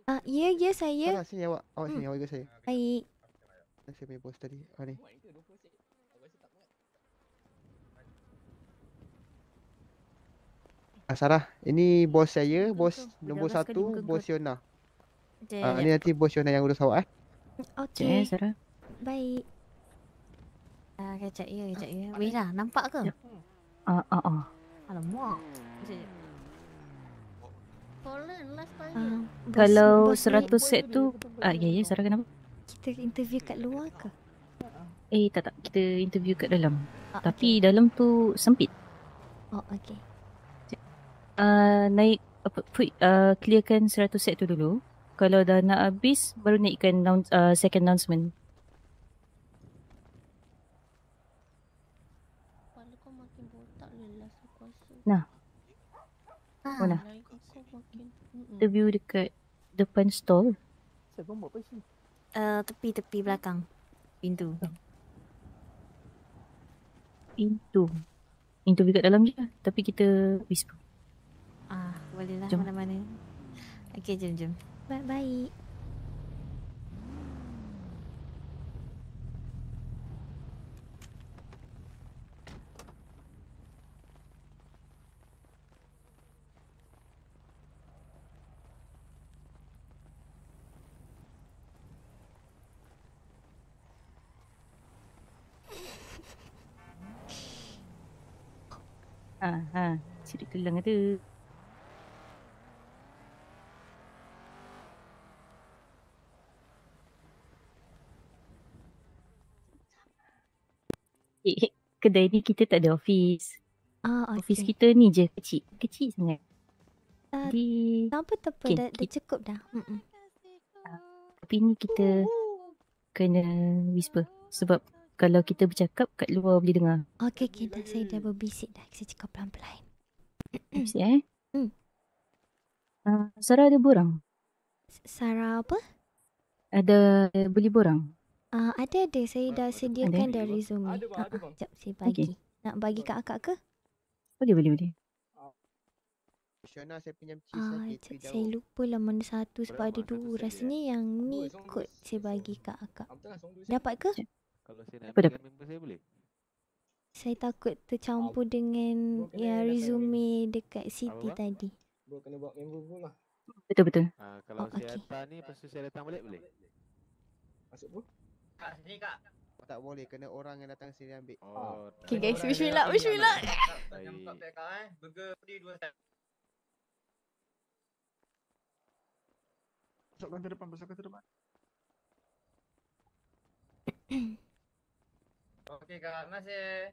Ah, ya, yeah, ya saya. Sarah, sini awak. Awak sini, hmm. awak juga saya. Baik. Saya punya post tadi. Oh, Asarah, ah, ini bos saya, bos Betul. nombor satu, bos Yona. Ah, uh, ini nanti bos Yona yang urus awak eh. Okey. Okay, eh, Sarah. Baik. Ah, uh, kejap ya, kejap ya. Ah, Wira, nampak ke? Ah, ah, ah. Alamak. Uh, kalau bos 100 set tu ah ya ya Sarah kenapa? Kita interview kat luar ke? Eh tak tak kita interview kat dalam. Oh, Tapi okay. dalam tu sempit. Oh okey. Uh, naik uh, uh, clearkan 100 set tu dulu. Kalau dah nak habis baru naikkan noun, uh, second announcement. Nah. Ah. Mana? Interview dekat depan stall. Siapa Uh, tepi-tepi belakang. Pintu. Pintu. Pintu dekat dalam je. Lah. Tapi kita whisper. Ah, boleh mana-mana. Okey, jom jom. Bye bye. Ha, ah, ah, ha. Ciri kelang tu. kedai ni kita tak ada office. Ah, okay. Office kita ni je kecil. Kecil sangat. Ah, Jadi... Uh, tak apa-apa. Okay, dah, dah cukup dah. Uh, tapi ni kita kena whisper. Sebab kalau kita bercakap kat luar boleh dengar. Okey, okay. Dah saya dah berbisik dah. Saya cakap pelan-pelan. Bisik eh. Hmm. Uh, Sarah ada borang? Sarah apa? Ada beli borang. Uh, ada ada saya dah sediakan ada. dah resume. Ada bang, ah, ada bang. Uh, jap saya bagi. Okay. Nak bagi kat akak ke? Boleh boleh boleh. saya pinjam ah, jat, Saya lupa lah mana satu sebab Berapa, ada dua Rasanya ya. yang ni kot saya bagi kat akak Dapat ke? Kalau saya nak saya boleh? Saya takut tercampur ah, dengan ya resume dekat Siti tadi lah. Betul betul ah, Kalau oh, saya okay. hantar ni lepas saya datang balik boleh? Masuk pun? Kak sini kak oh, tak boleh kena orang yang datang sini ambil. Oh. oh okay guys, wish me luck, wish me luck. Masuk ke depan, masuk ke depan. Okey, kak, masih.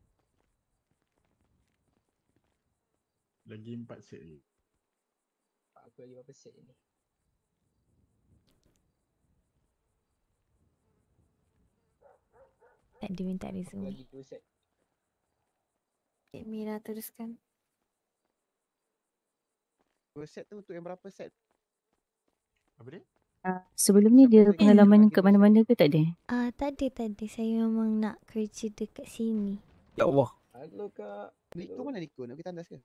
Lagi 4 set ni. Aku lagi berapa set ni? Tak ada minta resume. Cik Mira teruskan. Dua set tu untuk yang berapa set? Apa dia? Uh, ah, sebelum ni dia pengalaman ke mana-mana ke tak ada? Ah uh, tak ada tak Saya memang nak kerja dekat sini. Ya Allah. Halo kak. Nikko mana Nikko? Nak pergi tandas ke?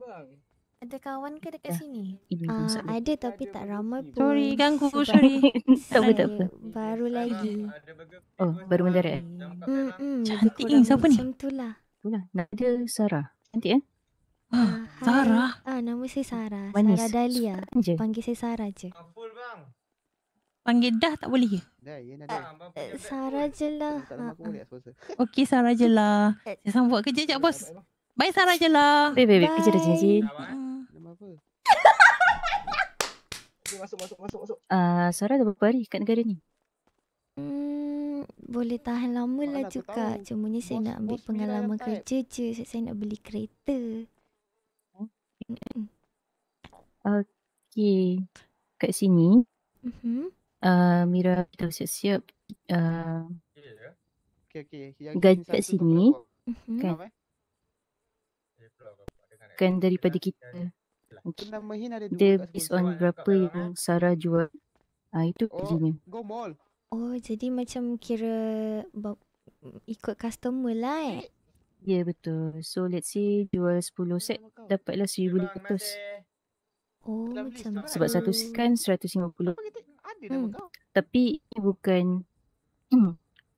Bang. Ada kawan ke dekat sini? Ah, uh, ada tapi tak ramai pun. Sorry, ganggu. Sorry. tak apa, tak apa. Baru lagi. Oh, baru mendara hmm, eh? Hmm, hmm, Cantik ni, lah, siapa ni? Macam tu lah. Nama Sarah. Cantik eh? Uh, Sarah? Ah, uh, nama saya Sarah. Manis. Sarah Dahlia. Panggil saya Sarah je. Full bang. Panggil dah tak boleh ke? Dah, ya, eh, Sarah je lah. Ah, Okey, Sarah je lah. Eh. Saya sambut kerja je, bos. Bye, Sarah je lah. Bye, bye, bye. Kerja dah eh. jenis masuk, masuk, masuk, masuk. Uh, ah, Sarah dah berapa hari kat negara ni? Hmm, boleh tahan lama lah juga. Cuma ni saya nak ambil pengalaman kerja je. Sebab saya nak beli kereta. Oh. Okay, Kat sini. Uh-huh. Uh, Mira kita siap-siap. Uh, okay, okay. gaji kat sini. Uh-huh. Kan. Eh? Kan daripada kita. Uh-huh. Mungkin nama Dia based on berapa lah, eh. yang lah, Sarah jual Ah Itu oh, kerjanya Oh jadi macam kira Ikut customer lah eh, eh. Ya yeah, betul So let's say jual 10 set hmm, Dapatlah RM1,500 eh. Oh macam Sebab kan? satu set kan RM150 hmm. Tapi bukan hmm.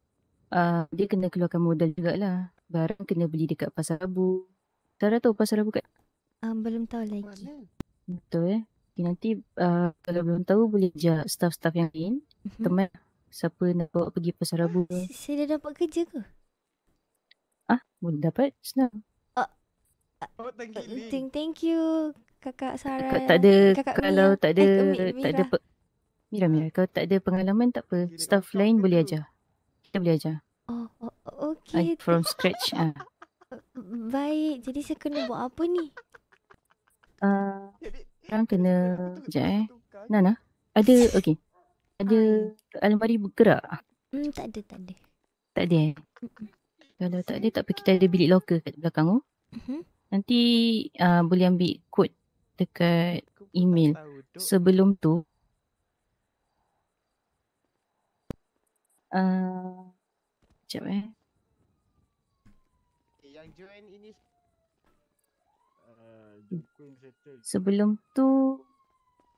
uh, Dia kena keluarkan modal jugalah Barang kena beli dekat pasar abu Sarah tahu pasar abu kat Um, belum tahu lagi. Betul eh. Okay, nanti uh, kalau belum tahu boleh ajak staff-staff yang lain. Mm-hmm. Teman siapa nak bawa pergi pasar Rabu. Saya dah dapat kerja ke? Ah, boleh dapat. Senang. Oh, oh thank you. Thank, thank you Kakak Sarah. Kak, tak ada Kakak kalau Mia. tak ada eh, tak ada Mira Mira kalau tak ada pengalaman tak apa. Staff Mira, lain boleh ajar. Kita boleh ajar. Oh, oh, oh okey. From scratch ah. Baik. Jadi saya kena buat apa ni? Ah, eh, sekarang kena sekejap eh. Nana, ah. ada okay. Ada um, almari bergerak? Hmm, tak ada, tak ada. Tak ada eh? Kalau tak ada, tak apa. Kita ada bilik locker kat belakang tu. Oh. Mm-hmm. Nanti uh, boleh ambil kod dekat email. Sebelum tu, uh, sekejap eh. Sebelum tu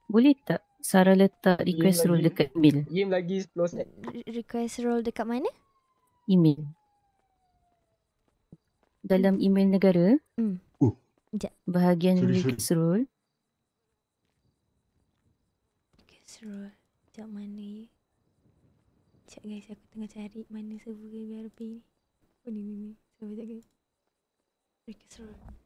boleh tak Sara letak request roll dekat email? Game lagi 10 set. Request roll dekat mana? Email. Dalam hmm. email negara. Hmm. Oh. Sekejap. Bahagian sorry, sorry. request roll. Request roll. Sekejap mana ya? Sekejap guys aku tengah cari mana server biar pergi. Oh ni ni ni. Sekejap guys. Request roll.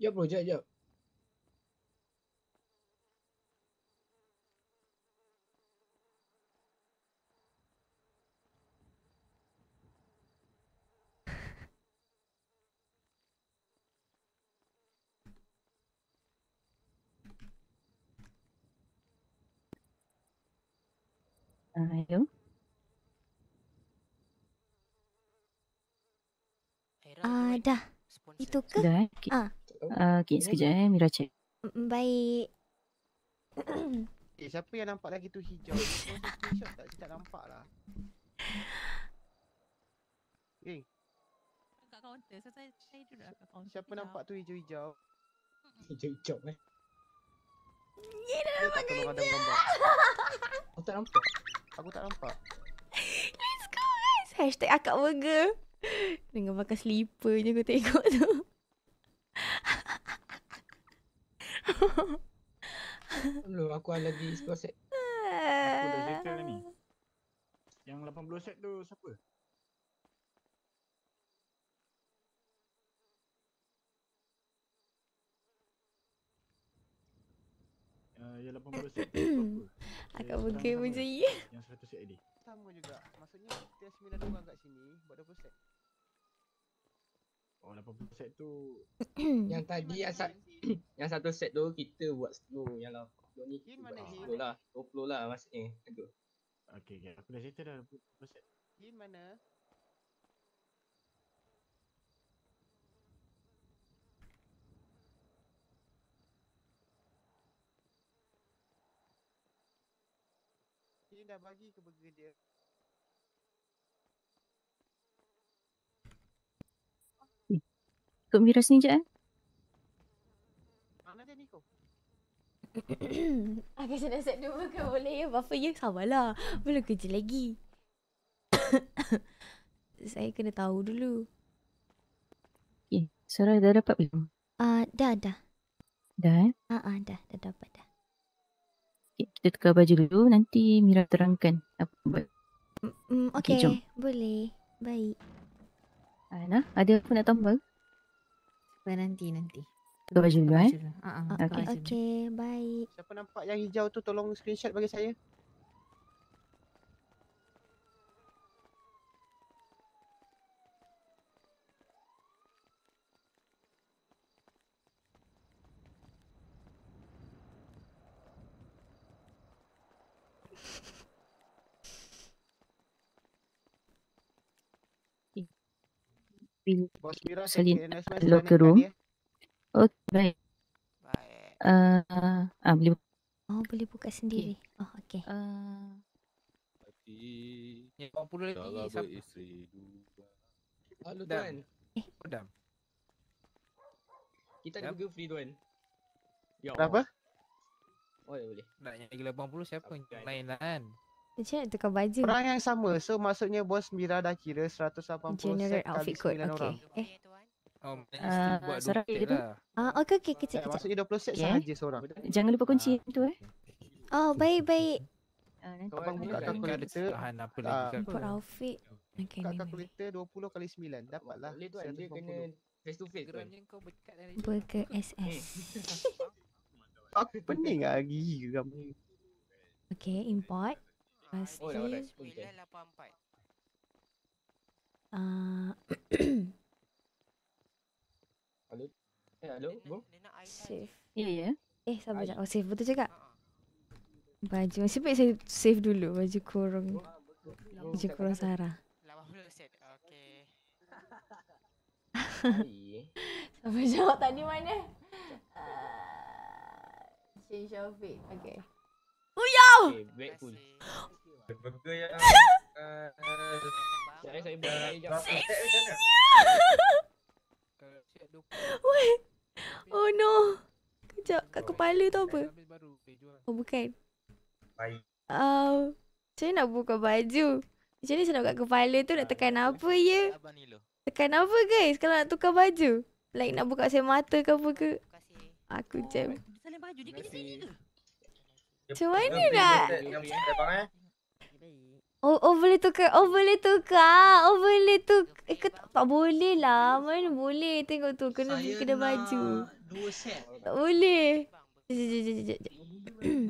Jap bro, jap, jap. Ayo. Ada. Uh, Itu ke? Eh, ah. Oh, ah, okay, sekejap eh. Mira check. Mm, baik. Eh, siapa yang nampak lagi tu hijau? Screenshot tak? Saya tak nampak lah. Eh. Siapa nampak tu hijau-hijau? Hijau-hijau eh. Ni dah nampak kerja. Aku tak nampak. Aku tak nampak. Let's go guys. Hashtag akak burger. Dengan pakai sleeper je aku tengok tu. Belum aku lagi 10 set. Aku dah settle ni. Yang 80 set tu siapa? Uh, yang 80 set tu siapa? Agak bugi macam ni. Yang 100 set tadi. Sama juga. Maksudnya dia 9 orang kat sini buat 20 set. Oh 80 set tu Yang tadi yang, sa- yang satu set tu kita buat slow Yang lah ni kita lah 20 lah maksudnya eh, Tentu Okay, okay. Aku dah cerita dah 80 set mana? Jin dah bagi ke burger dia? Tok Mira sini sekejap eh. Aku kena set dua ke boleh ya? Berapa ya? Sabarlah. Belum kerja lagi. Saya kena tahu dulu. Okay. Eh, suara dah dapat belum? Ah, uh, dah, dah. Dah eh? Ah, uh, uh, dah. Dah dapat dah. Okay, kita tukar baju dulu. Nanti Mira terangkan apa buat. Mm, okay, mm, okay boleh. Baik. Ana, ada apa nak tambah? Apa nanti nanti. Tukar baju dulu eh. Uh-huh. Okay. okay. Okay. Siapa nampak yang hijau tu tolong screenshot bagi saya. pilih Salin Locker Room. Okay. baik. Uh, ah, boleh buka. Oh, boleh buka sendiri. Oh, okey. Hati. Uh, yang lagi. Salah Halo, Dam. Eh. Oh, Kita ada Google Free, Tuan. Ya, Berapa? Oh, ya boleh. Nak lagi 80 siapa? Main lain lah, kan. Macam mana tukar baju? Perang yang sama. So maksudnya bos Mira dah kira 180 General set kali General outfit Okay. Orang. Eh. Oh, uh, ah, mesti buat lah. uh, ah, okey okey kecil eh, kecil. Maksudnya 20 set okay. Ya. sahaja seorang. Jangan lupa kunci uh. tu eh. Oh, baik baik. Kau orang buka kalkulator. Tahan apa lagi kau. Buat outfit. Okay, buka kalkulator 20 kali 9. Dapatlah. Boleh tu kena face to face. Kerana kau berdekat dengan Burger SS. Aku pening lagi. Okay, import. Lepas ah, oh, tu Eh, hello, bro Save Ya, ya Eh, sabar sekejap, oh, save betul cakap ha, ha. Baju, masih baik saya save dulu baju kurung Baju kurung Sarah 80% Sampai jawab tadi mana? Uh, change of fate, okay Uyau! Okay, saya Oh no Kejap kat kepala tu apa Oh bukan uh, Saya nak buka baju Macam ni saya nak buka kepala tu nak tekan apa ya Tekan apa guys kalau nak tukar baju Like nak buka saya mata ke apa ke Aku jam Cuma mana nak Oh, oh boleh tukar, oh boleh tukar, oh boleh tukar. Eh, tak, tak boleh lah, mana boleh tengok tu, kena Saya kena baju. Tak boleh. Sekejap, sekejap, sekejap, sekejap.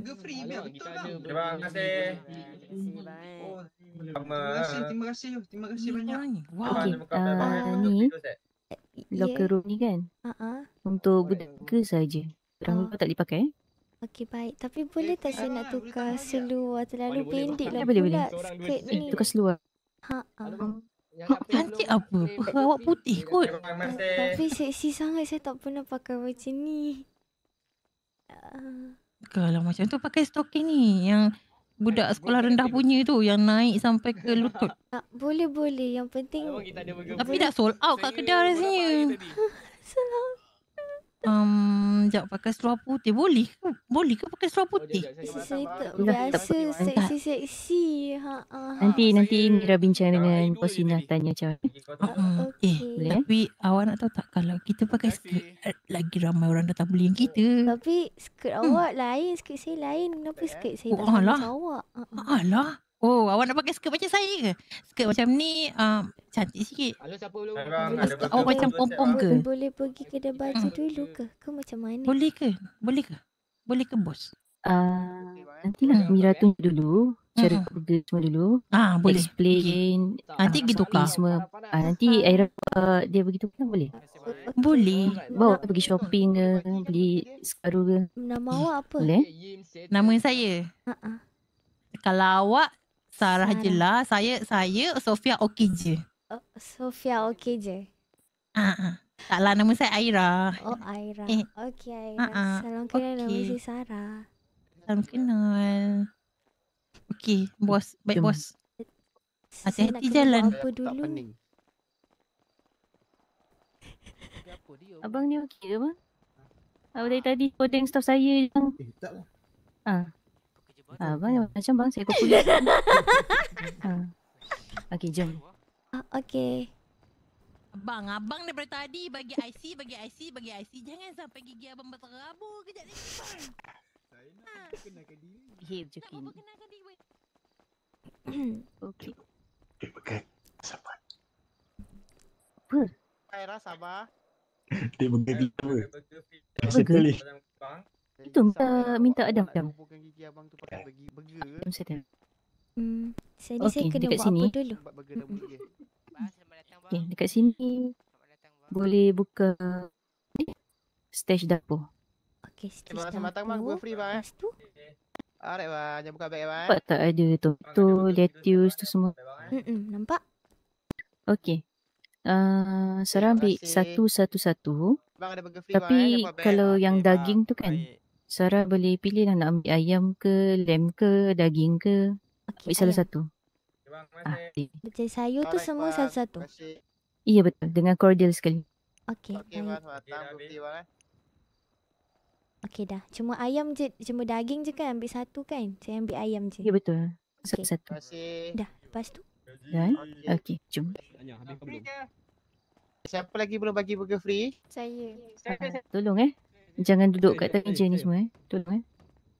Ke free lah. Terima kasih. Terima kasih, terima kasih, terima kasih banyak. Wow. Okay. Uh, ni, locker room ni kan? Uh-huh. Untuk budak ke sahaja. Orang uh. tak dipakai? pakai? Eh? Okey baik. Tapi boleh tak saya nak tukar seluar terlalu pendek lah boleh, boleh. skirt ni. Tukar seluar. Ha. Cantik ha. apa? Perawat putih kot. Eh, tapi seksi sangat saya tak pernah pakai macam ni. Kalau macam tu pakai stocking ni yang budak sekolah rendah punya tu yang naik sampai ke lutut. boleh boleh. Yang penting Tapi dah sold out kat kedai rasanya. Selamat. Um, sekejap pakai seluar putih boleh ke? Boleh ke pakai seluar putih? Saya tak biasa seksi-seksi. Ha, ha, ha, Nanti nanti saya... Mira bincang dengan ha, Posina tanya macam mana. Okay. Ah, eh, boleh? Eh? tapi awak nak tahu tak kalau kita pakai skirt eh, lagi ramai orang datang beli yang kita. Tapi skirt hmm. awak lain, skirt saya lain. Kenapa eh? skirt saya oh, tak alah. macam awak? Ha, alah. Oh, awak nak pakai skirt macam saya ke? Skirt macam ni um, cantik sikit. Halo siapa belum? Oh, awak boleh macam pom-pom ke? Boleh pergi kedai baju hmm. dulu ke? Ke macam mana? Boleh ke? Boleh ke? Boleh ke bos? Uh, lah. Mira tunggu dulu Cara uh-huh. kerja semua dulu ah, boleh. Play okay. Nanti uh, gitu kah semua. Uh, nanti Aira uh, Dia begitu kan boleh Boleh Bawa pergi shopping ke Beli sekarang ke Nama awak apa Boleh Nama saya uh-uh. Kalau awak Sarah, Sarah. je lah. Saya, saya Sofia okey je. Oh, Sofia okey je? Haa. Ah, uh-uh. Taklah nama saya Aira. Oh, Aira. Eh. Okey, Aira. Uh-uh. Salam kenal okay. nama si Sarah. Salam kenal. Okey, bos. Baik, Jom. bos. Hati-hati jalan. Apa dulu? Abang ni okey ke, bang? Abang dari tadi, kodeng staff saya. Eh, tak lah. Haa. Uh. Abang ah, yang macam bang saya kopi. ha. Ah. Okey, jom. Ah, okey. Abang, abang daripada tadi bagi IC, bagi IC, bagi IC. Jangan sampai gigi abang berterabu kejap lagi. Saya nak kenalkan diri. Behave je kini. Okey. Eh, bukan. Sabar. Apa? Saya rasa sabar. Dia bukan kita apa? Saya boleh. Itu minta minta Adam macam. Lupakan gigi abang tu pakai eh. bagi burger. Hmm, saya ni okay, saya kena buat apa dulu? okay, dekat sini. Boleh buka ni. Stage dapur. Okay, eh, stage dapur. Selamat bang, gua free bang. Eh. Tu. Alright bang, jangan buka bag bang. Eh. Nampak tak ada tu. Tu lettuce tu semua. Hmm, nampak? Okay. Uh, Sarah ambil satu-satu-satu. Tapi kalau yang daging tu kan, Sarah boleh pilih lah nak ambil ayam ke, lem ke, daging ke. Okay, ambil salah satu. Ah, Jadi sayur tu semua pas. satu-satu. Iya betul. Dengan cordial sekali. Okay. Okay, Okay dah. Cuma ayam je, cuma daging je kan ambil satu kan? Saya ambil ayam je. Iya betul. Satu-satu. Okay. Satu. Dah. Lepas tu? Dan? Okey, okay. Cuma. Siapa lagi belum bagi burger free? Saya. Ha, tolong eh. Jangan duduk kat tengah je ni semua eh. Tolong eh.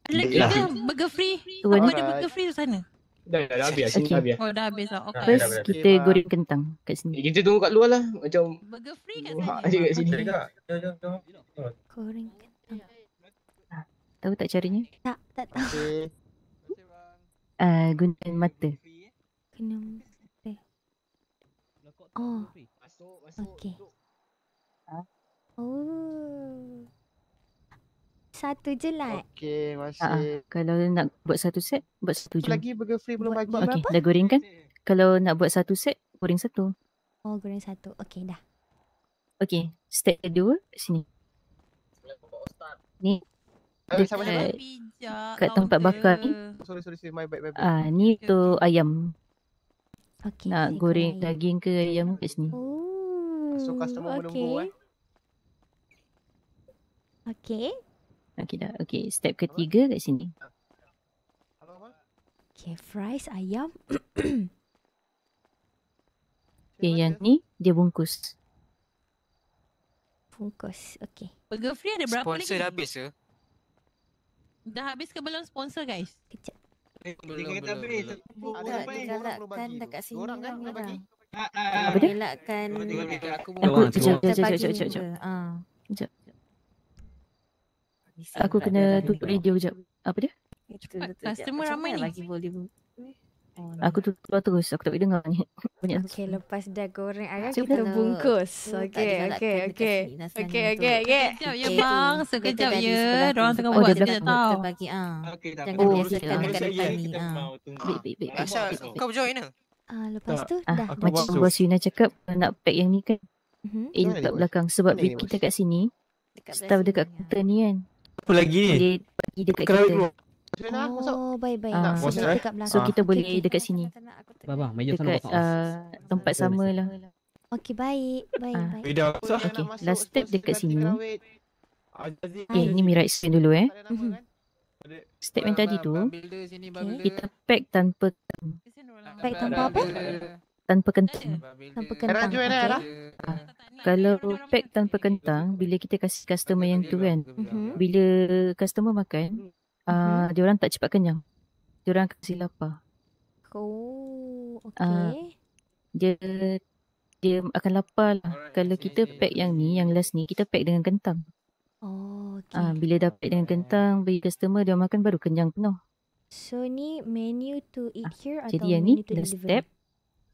Ada lagi ke burger free? Tuan. Apa ada burger free tu sana? Dah, dah, dah habis okay. Oh dah habis lah. Okay. First kita goreng kentang kat sini. Eh, kita tunggu kat luar lah. Macam burger free kat sana. Ha, kat sini. Goreng kentang. Tahu tak caranya? Tak, tak tahu. Okay. Ah, guna mata. Kena mata. Oh. Okay. Oh satu je lah. Okey, masih. Ha, ha. Uh, kalau nak buat satu set, buat satu je. Lagi burger free belum lagi bagi berapa? Dah goreng kan? Kalau nak buat satu set, goreng satu. Oh, goreng satu. Okey, dah. Okey, step kedua sini. Ni. Eh, dekat, kat tempat bakar ni. Sorry, sorry, sorry. My bad, my bad. Ah, ni okay, tu okay. ayam. Okay, nak okay, goreng daging ke ayam kat sini. Oh. So, customer okay. menunggu kan? Okay. Okay dah. Okay, step ketiga kat sini. Hello, Okay, fries ayam. okay, yang ni dia bungkus. Bungkus, okay. Burger free ada berapa sponsor lagi? Sponsor dah habis ke? Dah habis ke belum sponsor guys? Kejap. Eh, belum, belum, belum. Tak, dia kata beri. Tak, dia kata kan dekat sini. Orang kan nak kan? bagi. Ah, ah. Apa dia? Elakkan. Aku pun. Jom, jom, jom, jom, jom. Jom. Bising aku kena tutup radio sekejap. Apa dia? Customer ramai ni. Bagi volume. Oh, aku tutup keluar terus. Aku tak boleh dengar ni. Banyak okay, lepas dah goreng ayam, kita dah. bungkus. Okay, okay, okay. Okay, okay, okay. okay. okay. Sekejap ya, bang. Sekejap ya. Diorang tengah oh, buat. Sekejap tau. Bagi, ha. Ah. Okay, tak apa. Oh, kita ni. Baik, baik, baik. lepas tu, ah, dah. Macam bos Yuna cakap, nak pack yang ni kan. mm Eh, dekat belakang. Sebab kita kat sini, staff dekat kita ya. ni kan apa lagi ni? Boleh pergi dekat kita. Oh, bye-bye. Ah, so, kita dekat So, kita boleh okay, dekat sini. Baba, meja sana Dekat uh, tempat sama lah. Okey baik. Baik, baik. Ah. So, okay, last step dekat sini. Eh, ni mirai screen dulu eh. Step yang tadi tu, kita pack tanpa... Pack tanpa apa? tanpa kentang. Tanpa kentang. Era, era, era. Kalau pack tanpa kentang, bila kita kasih customer yang tu kan, mm-hmm. bila customer makan, mm-hmm. dia orang tak cepat kenyang. Dia orang kasi lapar. Oh, ah, okay. Uh, dia dia akan lapar lah. Kalau kita pack yang ni, yang last ni, kita pack dengan kentang. Oh, ah, okay. Uh, bila dah pack dengan kentang, bagi customer dia makan baru kenyang penuh. So ni menu to eat here ah, atau jadi yang menu ni, to deliver? Step,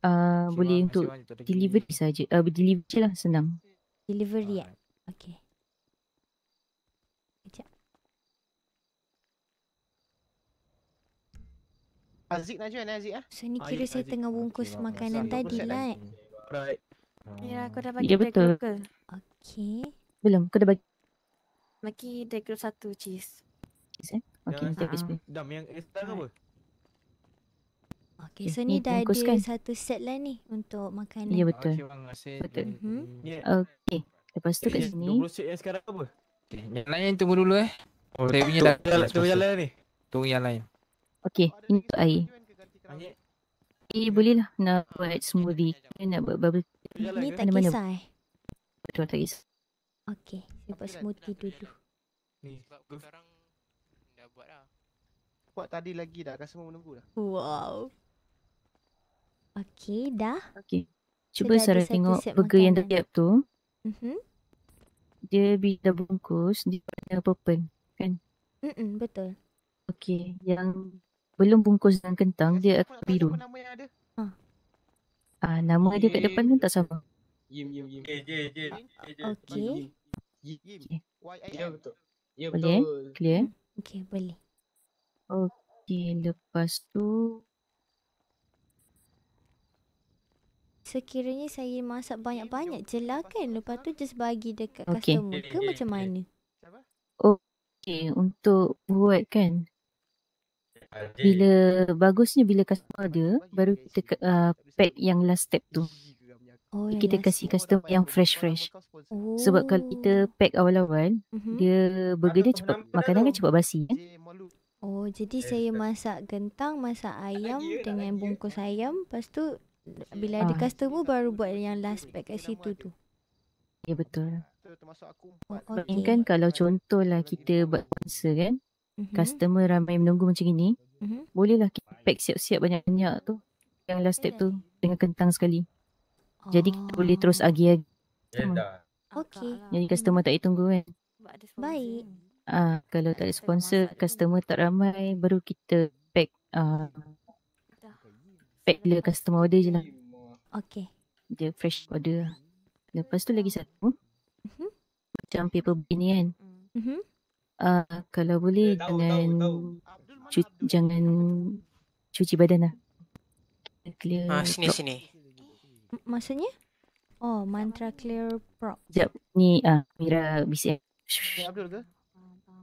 Uh, boleh untuk deliver saja. Uh, delivery je lah senang. Deliver ya, Okay. Sekejap. Azik Najwa, Azik Saya ah? So ni kira ah, saya Azik. tengah bungkus okay, makanan tadi lah. Kan? Right. Ya, yeah, aku dah bagi yeah, betul. ke? Okay. Belum, Kau dah bagi. Maki dekor satu cheese. Cheese eh? Okay, nanti habis. Ah, Dam, yang extra ke apa? Okay, so ni dah ada satu set lah ni untuk makanan. Ya, betul. Betul. Mhm. Okay. Lepas tu kat sini. 20 set yang sekarang apa? Okay, yang lain yang tunggu dulu eh. Oh, saya punya dah. Tunggu yang lain ni. Tunggu yang lain. Okay, ini untuk air. Air boleh lah nak buat smoothie. Nak buat bubble tea. Ni tak kisah eh. Betul, tak kisah. Okay, saya buat smoothie dulu. Ni, sebab sekarang dah buat lah. Buat tadi lagi dah, customer menunggu dah. Wow. Okey, dah. Okey. Cuba Sudah Sarah tengok burger yang dekat tu. Mm-hmm. Dia bila bungkus, dia warna purple. Kan? Mm-mm, betul. Okey, yang belum bungkus dengan kentang, dia akan biru. Ha. Ah, nama dia kat depan pun tak sama. Yim, yim, yim. Okey. eh, eh, eh, eh, Okey. Yim, yim. Okay. Ya, betul. Ya, betul. Boleh? Clear? Mm, okey, boleh. Okey, lepas tu Sekiranya saya masak banyak-banyak je lah kan Lepas tu just bagi dekat okay. customer ke macam mana? Okay untuk buat kan Bila bagusnya bila customer ada Baru kita uh, pack yang last step tu oh, Kita kasih customer yang fresh-fresh oh. Sebab kalau kita oh. pack awal-awal uh-huh. Dia bergerak cepat makanan kan cepat basi kan Oh jadi saya masak gentang, masak ayam dengan bungkus ayam Lepas tu bila ada ah. customer baru buat yang last pack kat situ tu. Ya yeah, betul. Termasuk aku. Oh, okay. Kan kalau contohlah kita buat cancel kan. Mm-hmm. Customer ramai menunggu macam ini. Mm-hmm. Bolehlah kita pack siap-siap banyak-banyak tu. Yang last step tu dengan kentang sekali. Jadi kita oh. boleh terus agi-agi. Okay. Jadi customer tak payah tunggu kan. Baik. Ah, kalau tak ada sponsor, customer tak ramai, baru kita pack uh, Fat dia customer order je lah Okay Dia fresh order lah Lepas tu lagi satu mm-hmm. Macam paper bag ni kan mm-hmm. uh, Kalau boleh eh, jangan tahu, tahu, Cu- Jangan Cuci badan lah Clear ah, Sini prop. sini Maksudnya? Oh mantra clear prop Sekejap ni uh, Mira BCM Abdul ke?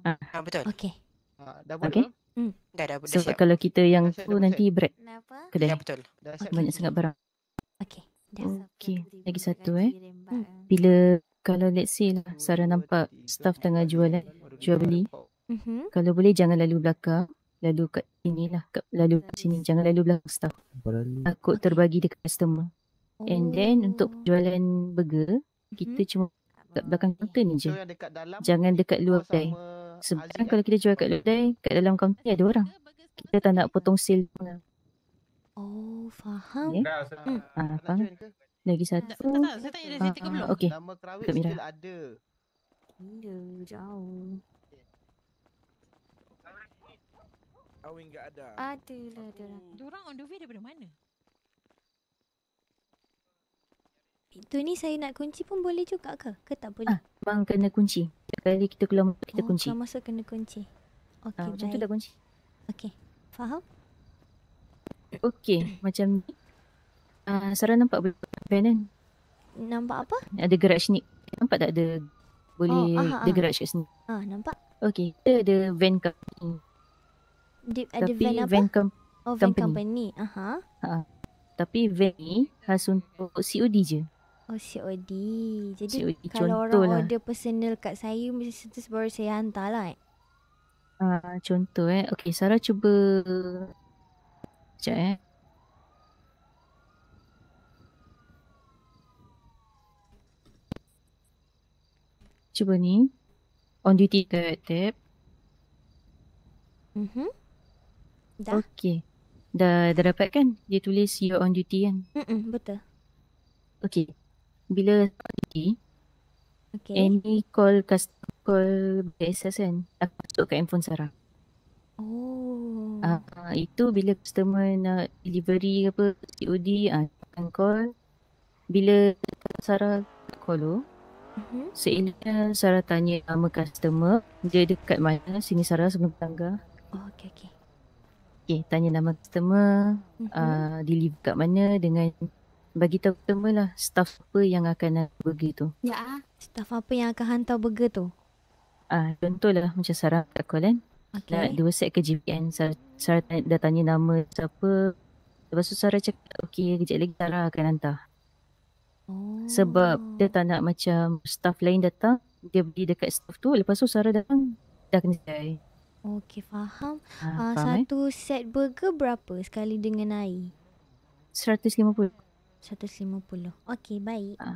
Ah. Ah, betul Okay ah, Dah buat okay. Dah? Hmm. Dah dah dah Sebab siap. kalau kita yang dah, tu dah, nanti break. Kenapa? Kedai. Ya betul. Dah siap. Banyak sangat barang. Okey. Okey. Lagi satu eh. Hmm. Eh. Bila kalau let's say lah Sarah nampak staff tengah jual eh, jual beli. Mm-hmm. Kalau boleh jangan lalu belakang. Lalu kat sini lah. Lalu kat sini. Jangan lalu belakang staff. Takut terbagi dekat customer. And oh. then untuk jualan burger, kita hmm cuma dekat belakang kaunter ni je. Jangan dekat luar kedai. Sebab kalau kita jual kat luar kedai, kat dalam kaunter ada orang. Kita tak nak potong sale. Oh, faham. Ya? Yeah? Hmm. Ah, faham. Lagi satu. Tak, tak, tak. Saya tanya dari ah, situ ke okay. Nama kerawit still ada. Ya, jauh. ada. lah, ada lah. Diorang on the way daripada mana? Pintu ni saya nak kunci pun boleh juga ke? Ke tak boleh? Ha, bang kena kunci. Setiap kali kita keluar kita oh, kunci. kunci. Kalau masuk kena kunci. Ah, Okey, ha, Macam tu dah kunci. Okey. Faham? Okey, macam ni. Uh, ah, Sarah nampak banan? Kan? Nampak apa? Ada garage ni. Nampak tak ada boleh oh, ada ah, garage kat sini? Ah, nampak. Okey, ada van company. Di, ada van apa? Van com- oh, van company. company. Aha. Ha. ha. Tapi van ni khas untuk COD je. Oh COD Jadi COD, kalau orang lah. order personal kat saya Mesti sentus baru saya hantar lah eh uh, Contoh eh Okay Sarah cuba Sekejap eh Cuba ni On duty third tab mm-hmm. Dah Okay Dah, dah dapat kan Dia tulis you on duty kan Mm-mm, Betul Okay bila pergi okay. any call customer call biasa kan aku masuk kat handphone Sarah oh uh, itu bila customer nak delivery apa COD ah uh, call bila Sarah call tu oh, Mm-hmm. Sarah tanya nama customer Dia dekat mana Sini Sarah sebelum tangga Oh okay okay Okay tanya nama customer mm-hmm. uh, ah, Deliver kat mana Dengan bagi tahu pertama lah staff apa yang akan hantar burger tu. Ya, ah, staff apa yang akan hantar burger tu? Ah, contohlah macam Sarah kat call kan. Okay. Nak dua set ke GPN, Sarah, Sarah dah tanya nama siapa. Lepas tu Sarah cakap, okey, kejap lagi Sarah akan hantar. Oh. Sebab dia tak nak macam staff lain datang, dia beli dekat staff tu. Lepas tu Sarah datang, dah kena jai. Okey, faham. Ah, ah faham eh? satu eh? set burger berapa sekali dengan air? RM150. 150. Okey, baik. Uh,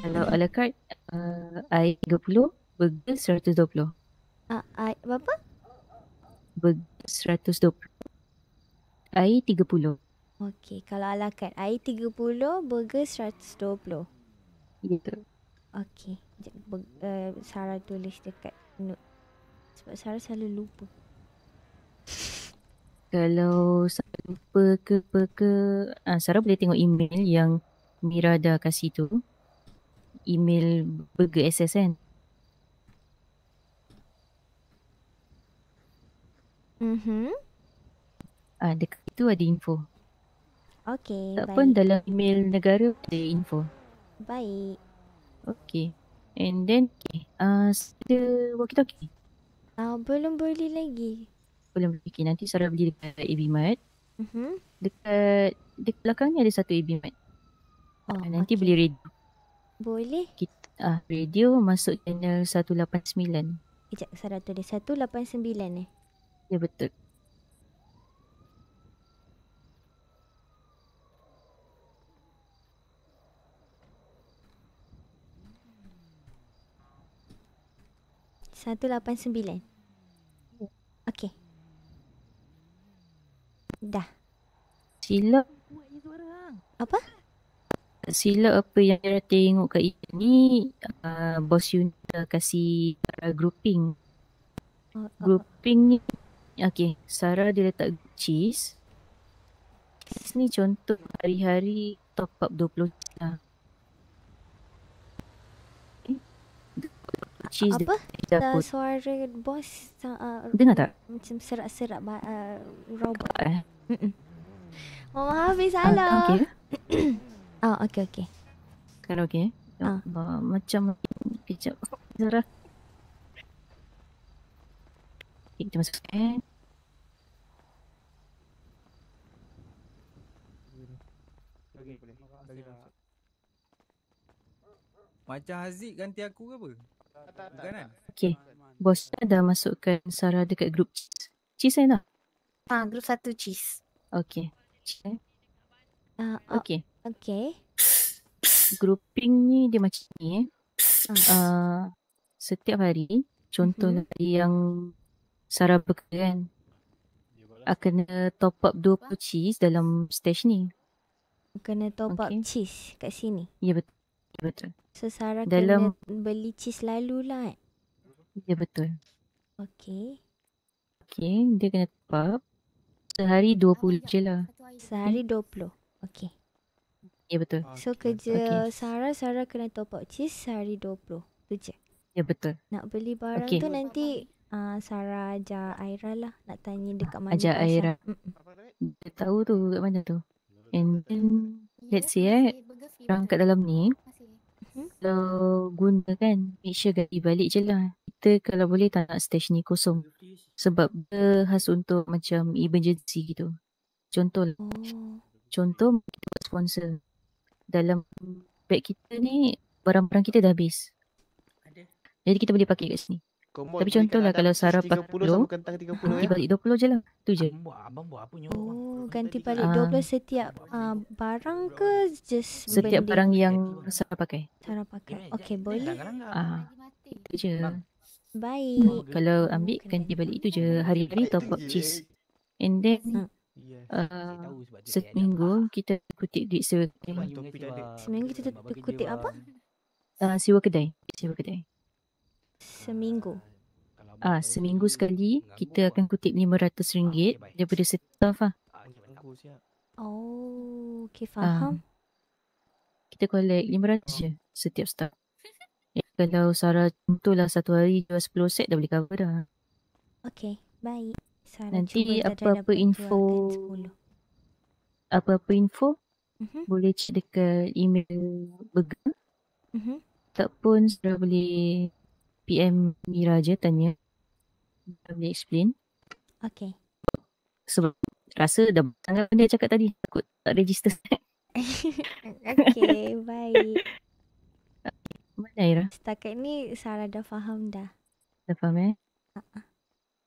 kalau ala carte uh, I 30, burger 120. Ah, uh, I berapa? Burger 120. I 30. Okey, kalau ala carte I 30, burger 120. Gitu. Okey. Uh, Sarah tulis dekat note. Sebab Sarah selalu lupa kalau saya lupa ke apa ke uh, Sarah boleh tengok email yang Mira dah kasih tu email burger SS kan mm-hmm. uh, dekat itu ada info Okay, tak baik. pun dalam email negara ada info Baik Okay And then okay. Uh, ada walkie-talkie? Uh, belum boleh lagi boleh pergi nanti Sarah beli dekat AB Mart. Mm-hmm. Dekat di belakang ni ada satu AB Mart. Oh, uh, nanti okay. beli radio. Boleh. Kita, ah, radio masuk channel 189. Kejap Sarah tu dia 189 eh. Ya betul. Satu lapan sembilan. Ya. Okay. Dah. Sila. Apa? Sila apa yang Ira tengok kat ini ni, uh, bos you dah kasi uh, grouping. Oh, grouping ni, okay. Sarah dia letak cheese. Cheese ni contoh hari-hari top up 20 lah. Eh, cheese apa? Dah suara bos uh, dengar tak? Macam serak-serak uh, robot. Kau, eh, Mm-mm. Mama Hafiz, hello. Uh, okay. oh, okay, okay. Kan okay. Ah uh. macam kejap. Zara. Okay, kita masuk kan? Macam Haziq ganti aku ke apa? Tak, tak, tak. Kan? Okay. Bos dah masukkan Sarah dekat grup Cheese. Cheese saya dah. Ha, grup satu cheese. Okay. Uh, eh, eh, okay. Okay. Grouping ni dia macam ni eh. Uh, setiap hari, contoh hmm. hari yang Sarah bekerja kan. Akan top up dua puluh cheese dalam stage ni. Kena top okay. up cheese kat sini. Ya betul. Ya, betul. So Sarah dalam... kena beli cheese lalu lah. Ya betul. Okay. Okay, dia kena top up. Sehari 20 je lah. Sehari 20. Okay. Ya yeah, betul. Ah, so kerja okay. Sarah, Sarah kena top up cheese sehari 20. Tu je. Ya yeah, betul. Nak beli barang okay. tu nanti uh, Sarah ajar Aira lah. Nak tanya dekat mana. Ajar Aira. Dia tahu tu dekat mana tu. And then let's see eh. Orang kat dalam ni. Kalau hmm? guna kan, make sure ganti balik je lah. Kita kalau boleh tak nak stash ni kosong sebab dia khas untuk macam emergency gitu. Contoh lah. Hmm. Contoh kita buat sponsor. Dalam bag kita ni barang-barang kita dah habis. Ada. Jadi kita boleh pakai kat sini. Komod Tapi contoh lah kalau Sarah 30 pakai 30 sama kentang ganti balik 20 je lah. Tu je. Abang buat, apa nyawa? Oh, ganti balik 20 uh, ah. setiap uh, barang ke just Setiap benda? barang yang Sarah pakai. Sarah pakai. Okay, okay boleh. Ah, uh, itu je. Bang. Baik. Hmm. Kalau ambil ganti balik itu je hari-hari top up cheese. And then hmm. yes, uh, seminggu kita kutip duit sewa kedai. Seminggu kita kutip apa? Uh, sewa kedai. Sewa kedai. Seminggu. Ah, uh, seminggu sekali kita lah. akan kutip RM500 ah, okay, daripada staff lah. Ah, oh, okay, ah. faham. Uh, kita collect RM500 je setiap staff kalau Sarah contohlah satu hari jual 10 set dah boleh cover dah. Okay, baik. Sarah Nanti apa-apa info, apa-apa info uh-huh. boleh check dekat email Burger. Uh-huh. Mhm. Tak pun Sarah boleh PM Mira je tanya. Boleh explain. Okay. Sebab rasa dah sangat benda cakap tadi. Takut tak register. okay, baik. Mana Ira? Setakat ni Sarah dah faham dah. Dah faham eh?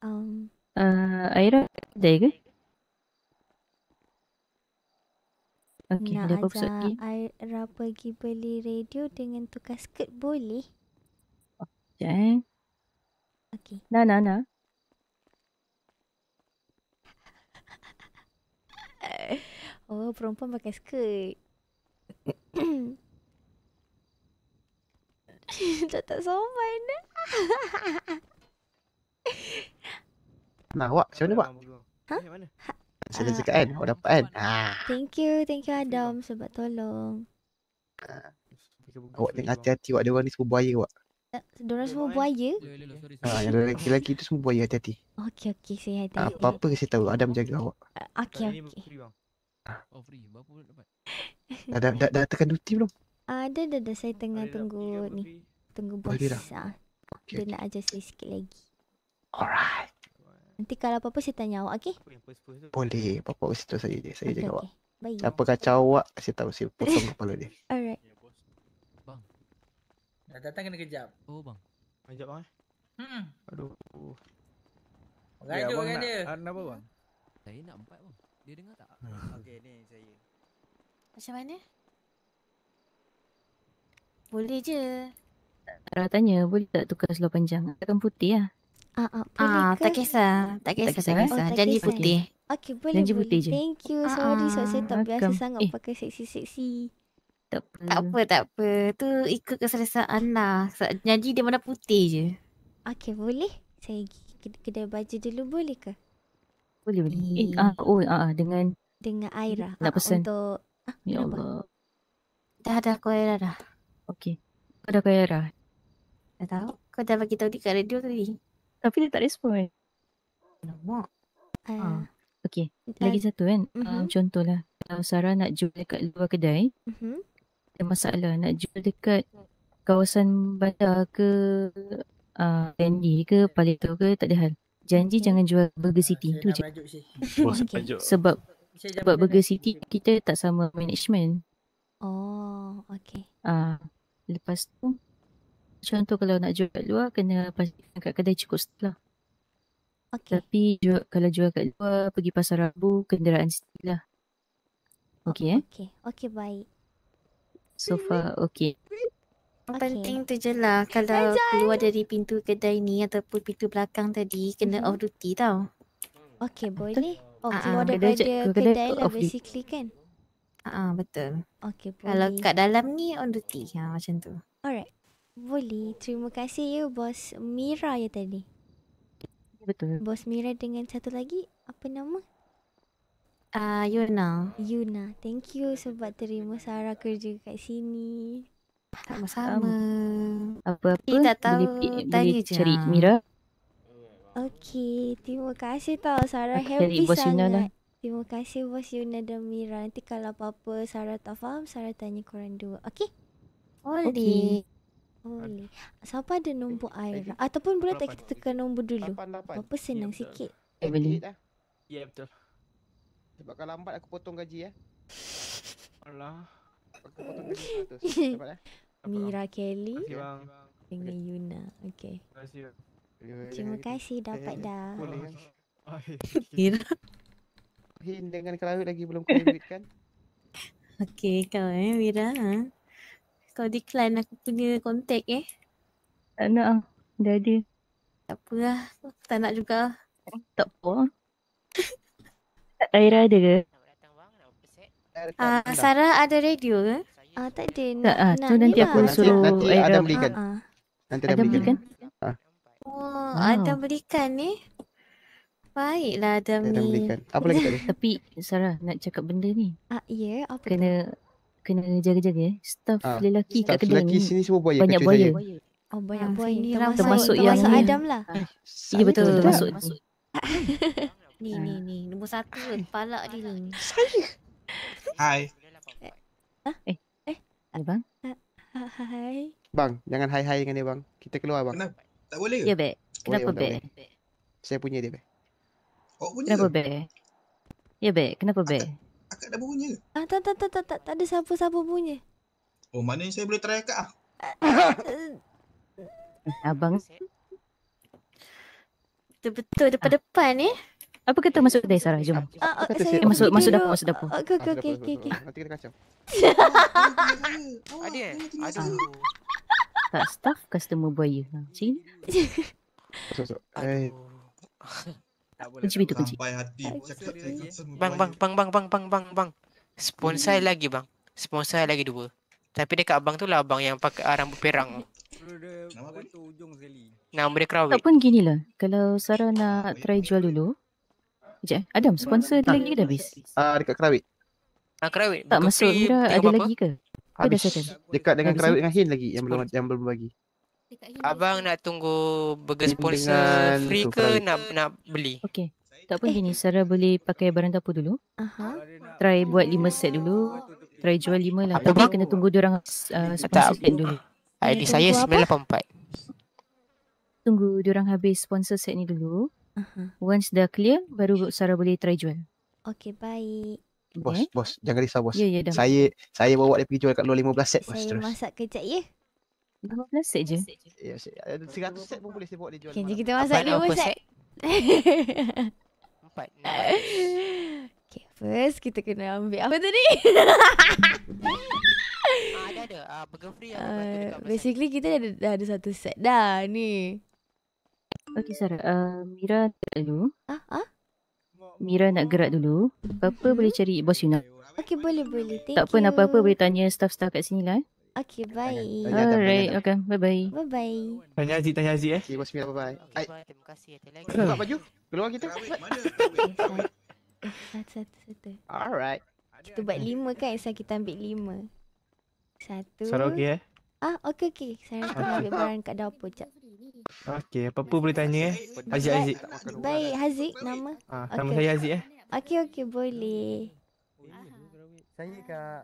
Um. Uh, Aira ada ke? Okay, Nak ajar pergi. Aira pergi beli radio dengan tukar skirt boleh? Oh, sekejap eh. Okay. Nah, nah, nah. oh, perempuan pakai skirt. Dah tak sopan dah. nah, awak macam mana buat? Ha? Macam mana ah. cakap kan? Awak oh, dapat kan? Ah. Thank you. Thank you Adam sebab tolong. Ah. Awak tengok hati-hati awak. Mereka ni semua buaya awak. Diorang semua buaya? Ha, yang lelaki-lelaki tu semua buaya hati-hati. Okey, okey. Saya hati-hati. Apa-apa saya tahu. Adam jaga awak. Okey, okey. Oh, free. Berapa dapat? Dah, dah, duty belum? ada dah dah saya tengah Ayla tunggu ni. Tunggu bos ah. dia okay. nak ajar saya sikit lagi. Alright. Nanti kalau apa-apa saya tanya awak, okey? Boleh, apa-apa situ saya je. Saya okay, jaga okay. awak. Baik. Apa kacau awak, saya tahu saya potong kepala dia. Alright. Ya, bang. Dah datang kena kejap. Oh, bang. Kejap bang eh. Hmm. Aduh. Okay, ya, Gaduh dengan dia. Ah, apa bang? Saya nak empat bang. Dia dengar tak? Hmm. okey, ni saya. Macam mana? Boleh je. Tara tanya, boleh tak tukar seluar panjang? Takkan putih lah. Ah, ah, ah boleh ah, ke? Tak kisah. Tak kisah. Tak kisah. Oh, tak Janji kisah. putih. Okey, boleh. Janji putih je. Thank you. Ah, ah. Sorry, ah, saya tak biasa akam. sangat eh. pakai seksi-seksi. Tak apa. tak apa, tak apa. Tu ikut keselesaan lah. Janji dia mana putih je. Okey, boleh. Saya pergi kedai baju dulu, boleh ke? Boleh, boleh. Eh, ah, oh, ah, ah, dengan... Dengan Aira. Nak ah, Untuk... Ah, ya Allah. Dah, dah. Kau Aira dah. Okey, Kau dah kaya Dah tahu. Kau dah bagi tahu dekat radio tadi. Tapi dia tak respon. Eh. Ah. okey. Lagi satu kan. Mm-hmm. Uh, contohlah. Kalau Sarah nak jual dekat luar kedai. mm Ada masalah. Nak jual dekat kawasan bandar ke uh, ah, Dandy ke Palito ke tak ada hal. Janji okay. jangan jual Burger City. Itu uh, je. okay. Sebab sebab Burger City kita tak sama management. Oh, okey. Ah, uh, Lepas tu contoh kalau nak jual kat luar kena pastikan kat kedai cukup stok lah. Okay. Tapi jual, kalau jual kat luar pergi pasar Rabu kenderaan sendiri lah. Okay eh? Okay. Okay baik. So far okay. Okay. Penting tu je lah kalau keluar dari pintu kedai ni ataupun pintu belakang tadi kena mm-hmm. off duty tau. Okay boleh. Oh, ah, ah, keluar daripada kedai, kedai, kedai lah off basically kan. Ah uh, betul. Okay boleh. Kalau kat dalam ni on duty. Ha macam tu. Alright. Boleh. Terima kasih ya bos Mira ya tadi. Ya, betul. Bos Mira dengan satu lagi apa nama? Ah uh, Yuna. Yuna. Thank you sebab terima Sarah kerja kat sini. Sama-sama. apa-apa. Kita tahu boleh, tadi je. Cari Mira. Okay, terima kasih tau Sarah. Happy sangat. Lah. Terima kasih bos Yuna dan Mira. Nanti kalau apa-apa Sarah tak faham, Sarah tanya korang dua. Okey? Boleh. Boleh. Siapa ada nombor aira, Ataupun boleh tak kita tekan nombor dulu? Apa senang ya, sikit? Eh, boleh. Lah. Ya, betul. Sebab kalau lambat aku potong gaji ya. Alah. Aku potong gaji 100. Ya? Mira Kelly. Okay, Yuna. okey. Terima kasih. Terima kasih. Dapat eh, dah. Boleh. Ya? Kira. Hin dengan Kelaut lagi belum graduate kan? Okay kau eh Wira. Ha? Kau decline aku punya kontak eh. Tak nak ah. Dah ada. Tak apa lah. Tak nak juga. Tak apa. Aira ada ke? Ah uh, Sarah ada radio ke? Ah uh, tak ada. Tak ah. Tu nanti aku nanti, lah. suruh nanti Aira. Ah, ah. Adam belikan. Uh, uh. Nanti ada belikan. Ah. Oh, belikan? Oh, ada belikan ni. Eh? Baiklah Dami. Dan Apa lagi tadi? Tapi Sarah nak cakap benda ni. Ah ya, yeah, apa kena tu? kena jaga-jaga eh. Staff ah, lelaki staff kat kedai lelaki ni. lelaki sini semua buaya. Banyak buaya. Oh banyak ah, buaya ni termasuk, termasuk, yang termasuk Adam lah. Ah, ya betul, betul termasuk. Lah. ni ni ni nombor satu ah. palak dia ni. Saya. Hai. Eh. Ah? Eh. eh. Hai bang. Hai. Bang, jangan hai-hai dengan dia bang. Kita keluar bang. Kenapa? Tak boleh ke? Ya, Bek. Kenapa, Bek? Saya punya dia, Bek. Awak punya Kenapa bear? Ya bear, kenapa bear? Akak, akak dah berbunyi ke? Ah, tak, tak, tak, tak, tak, ada siapa-siapa bunyi. Oh, mana yang saya boleh try akak lah? Abang. Betul-betul depan-depan ni. Eh. Apa kata masuk dari Sarah? Jom. Ah, ah kata saya masuk, masuk dapur, masuk dapur. Okey, okey, okey. Nanti kita kacau. Adik eh? Aduh. Tak staff customer buaya. Sini. Masuk, masuk. Eh. Tak boleh. Sampai hati Bang bang bang bang bang bang bang bang. Sponsor hmm. lagi bang. Sponsor lagi dua. Tapi dekat abang tu lah abang yang pakai arang berperang. Nama apa tu ujung sekali. Nama dia Krawit. Ataupun gini lah. Kalau Sarah eh, nak try jual dulu. Sekejap. Eh. Adam, sponsor dia lagi dah habis? Ah, uh, dekat Kerawit. Ah, uh, Tak masuk. Mira ada lagi ke? Habis. Dekat dengan kerawit dengan Hin lagi yang belum yang belum bagi. Abang nak tunggu burger sponsor free ke nak nak beli? Okey. Tak pun eh. gini, Sarah boleh pakai barang dapur dulu. Aha. Try buat 5 set dulu. Try jual 5 lah. Apa Tapi kena tunggu dia orang uh, sponsor set dulu. ID saya 984. Apa? Tunggu dia orang habis sponsor set ni dulu. Aha. Once dah clear baru Sarah boleh try jual. Okey, baik. Bos, eh? bos, jangan risau bos. Ya, ya, saya saya bawa dia pergi jual kat luar 15 set bos terus. Saya masak kejap ya. 15 set je. Ya, yeah, 100 set pun boleh saya dia jual. Okey, kita masak 5 set. 4. Okey, first kita kena ambil apa tadi? Ah, ada ada. Ah, burger free ada ah, uh, Basically kita ada, dah ada satu set dah ni. Okey, Sarah. Uh, Mira nak dulu. Ah, ah. Mira nak gerak dulu. Apa-apa boleh cari bos you Okey, boleh, boleh. tak apa, apa-apa boleh tanya staff-staff kat sini lah. Eh. Okay, bye. Alright, okay. Bye-bye. Bye-bye. Tanya Aziz, tanya Aziz eh. Okay, bismillah, bye-bye. Okay, bye. Terima kasih. Ya. Terima kasih. Buka baju. Keluar kita. Satu, satu, satu. Alright. Kita buat lima kan, Isan. Kita ambil lima. Satu. Sarah okay eh? Ah, okay, okay. Saya nak ambil barang kat dapur sekejap. Okay, apa-apa boleh tanya eh. Haziq, Haziq. Baik, Haziq nama. Ah, nama saya Haziq eh. Okay, okay, boleh. Saya kak.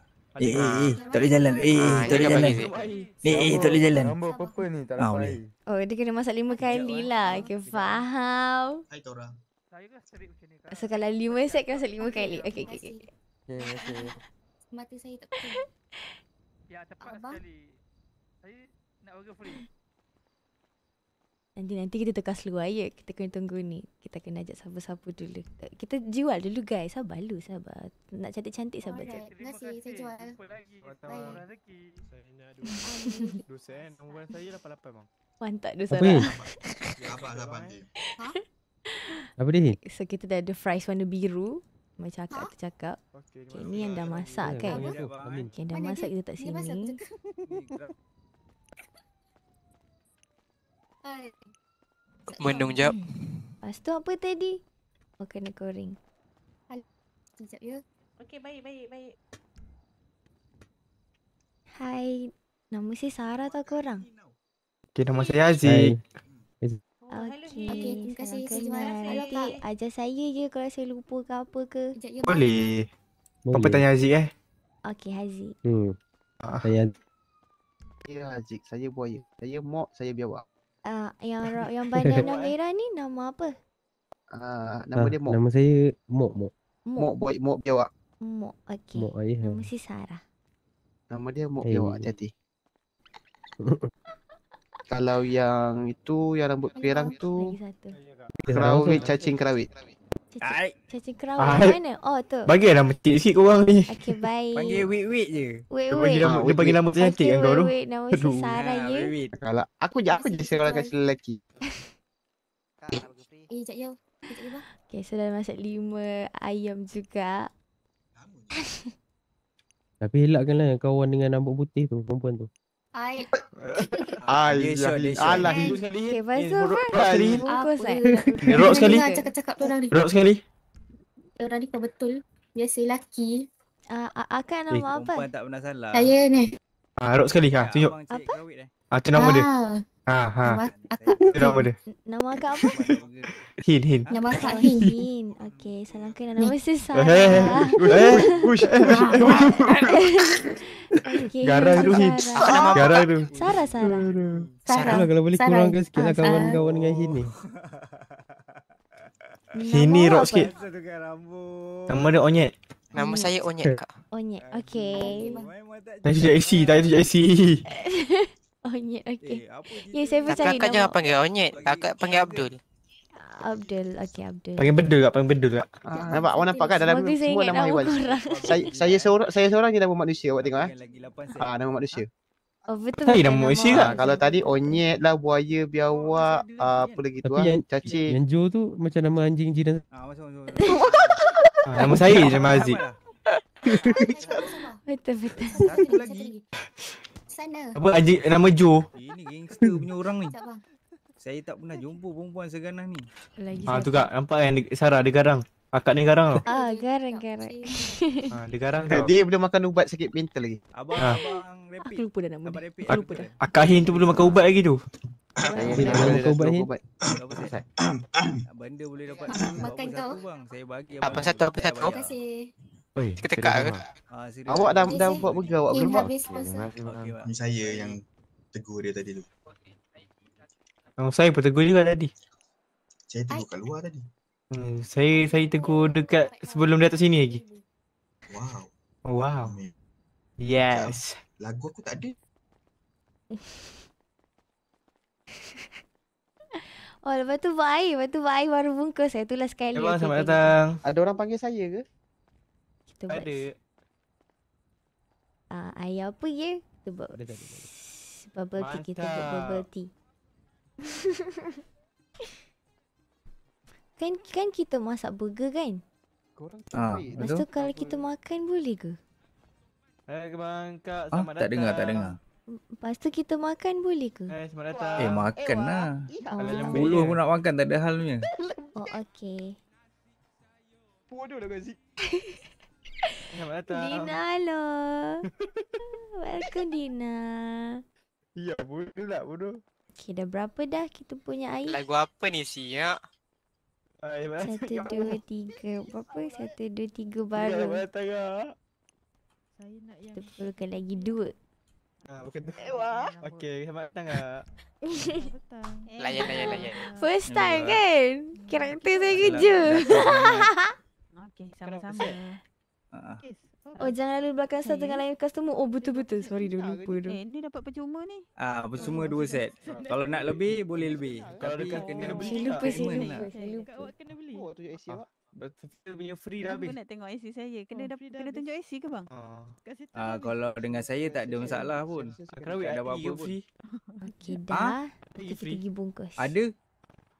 Eh, eh, eh, eh, eh, tak boleh jalan. Eh, eh, ha, tak boleh jalan. Ni, eh, eh, tak boleh jalan. Nombor apa ni tak ah, dapat air. Oh, dia kena masak lima kali eh. lah. Okay, faham. Hai, Torang. So kalau lima set kena masuk lima kali. Okay, okay, okay. Okay, okay. Mata saya tak tahu. Ya, tepat sekali. Saya nak order free. Nanti-nanti kita tukar seluar ya. Kita kena tunggu ni Kita kena ajak siapa-siapa dulu Kita jual dulu guys Sabar dulu sabar Nak cantik-cantik sabar Alright. Terima kasih Saya jual Jumpa lagi Bye rezeki. Saya nak dua Dosa kan Nombor saya dah lapan bang Pantak dosa Apa ni? Lapan-lapan ya, Ha? Apa ni? So kita dah ada fries warna biru macam cakap tu cakap Okay, okay ni yang dah masak kan Yang dah masak kita tak sini Hai. Mendung jap. Lepas tu apa tadi? Oh, kena goreng. Hal. Sekejap ya. Okey, baik, baik, baik. Hai. Nama si Sarah tau korang. Okey, nama saya Aziz. Oh, okay, terima kasih. semua. kasih. Nanti ajar saya je kalau saya lupa ke apa ke. Sekejap, ya. Boleh. Apa tanya Aziz eh? Okay Aziz. Hmm. Ah. Saya Ya, Aziz. Saya buaya. Saya mok, saya biawak. Ah, uh, yang yang bandana merah ni nama apa? uh, nama ah, dia Mok. Nama saya Mok Mok. Mok boy Mok Piawak. Mok okey. Mok ayah. Nama si Sarah. Nama dia Mok Piawak hey. jadi. Kalau yang itu yang rambut pirang tu. Kerawit cacing kerawit. Cacing, cacing kerawang mana? Oh tu Bagi lah cantik sikit korang ni Okay bye. Panggil wait wait je Wait wait Dia panggil, ha, panggil nama cantik kan kau tu Okay nama sesara ha, ya Kalau aku je aku je kalau kasi lelaki Eh sekejap ya Okay so dah masak lima ayam juga Tapi elakkanlah kawan dengan rambut putih tu perempuan tu I. I. Dia short, dia short. Alah, hidup sekali. Okay, by so far. Rok sekali. Apa saya? Rok sekali. Cakap-cakap tu orang ni. Rok sekali. Orang ni kau betul. Biasa lelaki. Uh, ah, akan ah, ah, nama eh, apa? Perempuan tak pernah salah. Saya ni. Ah, uh, Rok sekali. Ha, tunjuk. Apa? Eh. Ah, tu nama dia. Ha ha. Nama aku nama dia. Nama aku apa? Hin Hin. Nama aku Hin Hin. Okey, salam kenal nama sesa. Eh, push. Garai tu Hin. Garai tu. Sarah Sarah. Sarah. Sarah. Kalau boleh kurangkan sikitlah kawan-kawan dengan Hin ni. Sini rock sikit. Nama dia Onyet. Nama saya Onyet kak. Onyet. Okey. Tak ada IC, tak ada IC. Onyet, eh, okey. Eh, yang saya percaya nama. Kakak jangan panggil Onyet. Kakak panggil Abdul. Abdul, okey Abdul. Panggil Bedul tak? Lah, panggil Bedul tak? Lah. Ah, nampak? Awak nampak kan dalam semua saya nama, nama haiwan. saya, saya, seorang, saya seorang je nama manusia. Awak tengok eh. Ah, nama manusia. Oh, betul. Tadi nama manusia lah. Kalau tadi Onyet lah, buaya, biawak, oh, uh, apa lagi tu lah. Cacing. Yang Joe tu macam nama anjing jiran. Ah, macam ah, Nama saya je nama Betul, betul. Satu lagi. sana. Apa anjing nama Jo? Ini gangster punya orang ni. Saya tak pernah jumpa perempuan seganah ni. Lagi ha, tu kak, nampak kan Sarah dia garang. Akak ni garang tau. Ah, garang garang. Ha, dia garang tau. Dia belum makan ubat sakit pintal lagi. Abang ha. abang repeat. Aku lupa dah nama dia. Aku lupa dah. Akak Hin tu belum makan ubat lagi tu. Abang ubat Benda boleh dapat. Makan kau. apa satu apa satu. Terima kasih. Oi, teka-teka ah, Awak dah dah eh? buat burger awak belum? ni saya yang tegur dia tadi tu. Oh, saya pun tegur juga tadi. Saya tegur kat luar tadi. Hmm, saya saya tegur dekat sebelum dia sini lagi. Wow. Oh, wow. Yes. Lagu aku tak ada. Oh lepas tu buat air, lepas tu buat air baru bungkus eh, itulah sekali Abang selamat datang Ada orang panggil saya ke? Tu buat. Ada. Ah, uh, ayah apa ye? Tu buat. Ada tadi. Bubble tea kita buat bubble tea. kan kan kita masak burger kan? ah, Lepas tu kalau kita makan boleh ke? Hai eh, hey, kak, ah, selamat ah, datang. Tak dengar, tak dengar. Lepas tu kita makan boleh ke? Hai, eh, selamat datang. Eh, makan eh, lah. Oh. Bulu pun nak makan, tak ada halnya. Oh, okey. Puan dia lah, Gazi. Selamat datang. Dina, lo, Welcome, Dina. Ya, boleh tak, lah, bodoh. Okay, dah berapa dah kita punya air? Lagu apa ni, siap? Ya? Ay, Satu, dua, tiga. Berapa? Satu, dua, tiga baru. Saya nak yang... Kita lagi dua. Ah, bukan tu. Eh, Okay, selamat datang, Kak. Ah. layan, layan, layan. First time, kan? Kira-kira saya kerja. Okay, sama-sama uh Oh jangan lalu belakang okay. satu eh. dengan lain customer. Oh betul betul. Sorry dulu lupa tu. Eh ni dapat percuma ni. Ah percuma dua set. Kalau nak lebih boleh lebih. Kalau dekat kena beli. Lah. Saya lupa saya lupa. Saya lupa. kena beli. Oh tu IC awak. Ah. Betul punya free dah habis. Aku nak tengok IC saya. Kena oh, kena tunjuk IC ke bang? Ah. ah kalau dengan saya tak ada masalah pun. Kerawi ada apa-apa pun. free. Okey dah. Kita pergi bungkus. Ada?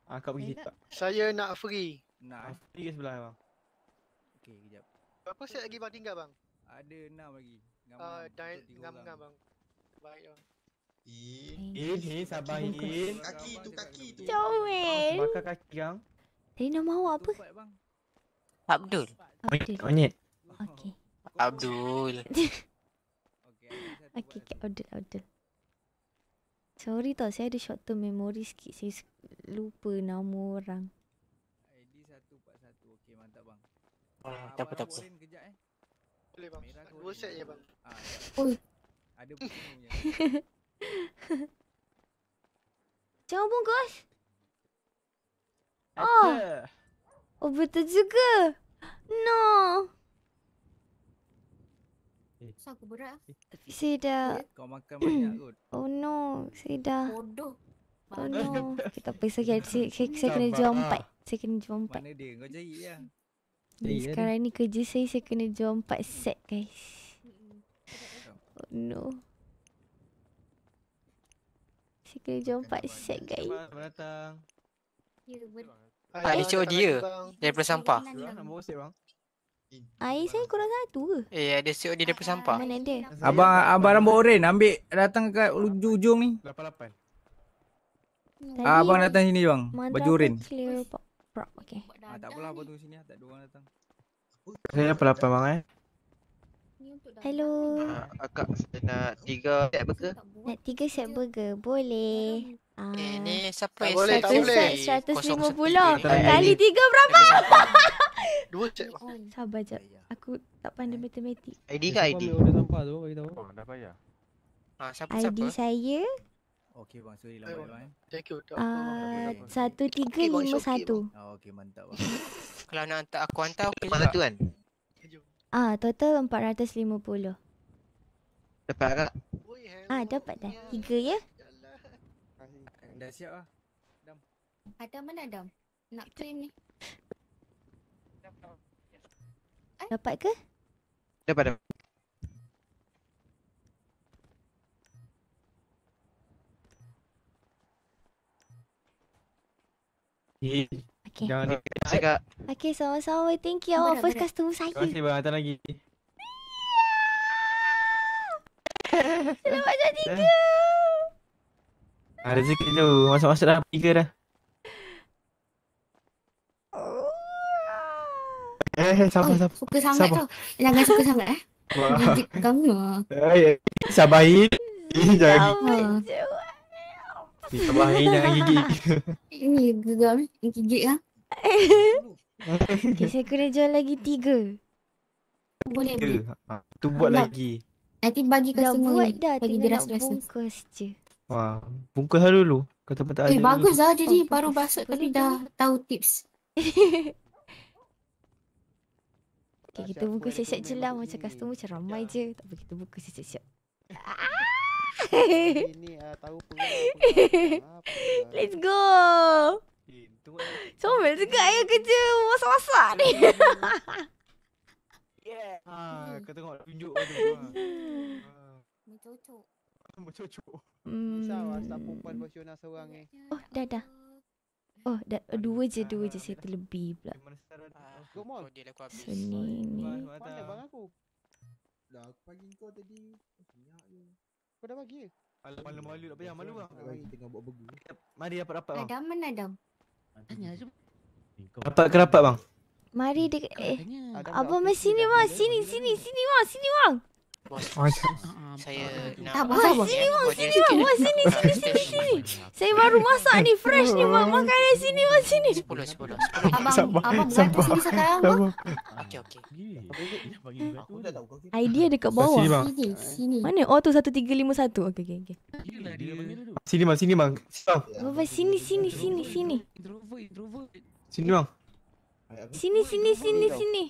Ah kau pergi eh, tak? Saya nak free. Nak free sebelah bang. Berapa set lagi bang tinggal bang? Ada 6 lagi. Ngam-ngam. Uh, dial bang. Baik bang. In, in, sabar in. in. Kaki tu, kaki tu. Comel. Oh, bakar kaki yang? Tadi nama awak apa? Abdul. Abdul. Monyet. Okey. Abdul. Okey, okey, Abdul, Abdul. Sorry tau, saya ada short term memory sikit. Saya lupa nama orang. Ah, tak apa tak apa. Boleh eh? bang. Dua set je bang. Oi. Ah, ya. Ada punya. Jangan bungkus. Oh. Oh betul juga. No. Eh. berat ah. eh. Tapi saya dah Kau makan banyak kot Oh no sida. Bodoh Oh no Kita pergi sakit Saya kena jual empat Saya kena jual Mana dia Kau jahit lah Ni yeah, sekarang yeah. ni kerja saya saya kena jual empat set guys. Oh no. Saya kena jual empat set guys. Selamat datang. Ya, ah, ni cakap dia daripada sampah. Air saya kurang satu ke? Eh, ada siok dia daripada sampah. Mana dia? Abang, abang rambut oren ambil datang ke ujung-ujung ni. Lapan Ah, abang datang sini bang. Baju oren. Clear Ah, tak apalah apa tu sini lah. Tak ada orang datang. Saya apa lapan bang eh? Hello. Uh, saya tiga set burger. Nak tiga set burger. Boleh. Ah. Eh ni siapa yang set? Seratus lima puluh. Kali tiga berapa? Dua set. Sabar jap. Aku tak pandai eh. matematik. ID ke ID? Oh, dah payah. Ah, ya. ah siapa, ID saya. Okey bang, sorry lambat bang. Eh. Thank you. Ah, satu tiga lima satu. Ah, okey mantap. Bang. Kalau nak hantar aku hantar okey. Mana tu kan? Ah, total empat ratus lima puluh. Dapat tak? Ah, dapat dah. Ya. Tiga ya. Dah siap lah. Adam. Adam mana Adam? Nak claim ni. Dapat eh? ke? Dapat dah. Jangan okay. Terima kak Okay sama-sama Thank you Awak first customer saya Terima kasih banyak Hantar lagi Selamat jam tiga Ah, rezeki tu. Masuk-masuk dah. Tiga dah. Eh, sabar, oh, sabar, sabar. Suka sangat sabar. tau. Jangan suka sangat eh. Rezeki kamu lah. Eh, sabar. Sabar. Sabar. Sabar hari jangan gigit. Ini gegam ni. Gigit lah. okay, saya kena jual lagi tiga. Boleh beli. Ha, buat nah. lagi. Nanti bagi ke dah semua. Buat dah, bagi dia rasa bungkus je. Wah, bungkus dulu. dulu. Kau tempat tak eh, ada. Eh, bagus lah. Jadi oh, baru basuh tapi dah tahu, tahu tips. okay, kita buka siap-siap je lah. Macam customer macam ramai je. Tak apa, kita buka siap-siap. Ini uh, tahu Let's go. Eh, Comel juga ayah kerja wasak-wasak ni. yeah. Ha, kau tengok lah, tunjuk lah tu. Ha. Mencucuk. Mencucuk. Hmm. Sama perempuan Fiona lah seorang ni. Oh, dah dah. Oh, dah oh, dua je, dua je saya terlebih pula. Ah, go mall. Dia aku habis. Mana bang aku? Dah aku panggil kau tadi. Banyak ni. Kau dah bagi Alam malu malu tak payah malu bang. Lagi tengah buat begu. Mari dapat rapat bang. Adam mana Adam? Tanya je. Rapat ke rapat bang? Mari dekat eh. Abang mesti sini bang. Sini sini sini bang. Sini bang bos. Uh-uh, saya nak Tak bos, sini bang, sini bang, sini, sini, Saya baru masak ni, fresh ni bang. Makan dari sini bang, sini. Sepuluh, sepuluh. Abang, abang buat tu sini sekarang bang. Okey, okey. Idea dekat bawah. Sini Sini, Mana? Oh tu, satu, tiga, lima, satu. Okey, okey, okey. Sini bang, sini bang. Sini, sini, sini, sini. Sini bang. Sini, sini, sini, sini. Sini,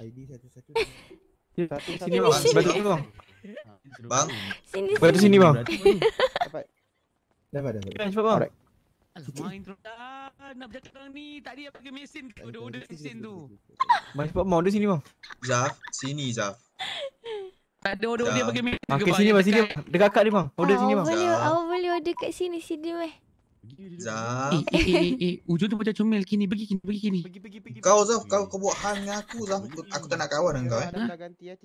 sini, sini. Sini, sini, sini. Bang. Sini. Kau sini bang. Dapat. Dapat dapat. Kan cepat bang. Alamak intro dah nak bercakap orang ni Tadi aku pergi mesin kau dah order mesin tu Mari cepat mau order sini bang Zaf, sini Zaf Tak ada order dia pergi mesin ah, ke bang Okay sini bang, sini dekat kak dia bang Order sini bang Awak boleh order kat sini, sini meh Zaf. Eh, eh, eh, eh, eh, ujung tu macam cumil Kini, pergi, kini, pergi, kini. Pergi, pergi, pergi. Kau, Zaf, kau, kau buat hal dengan aku, Zaf. Aku, aku tak nak kawan dengan kau, eh. Ha?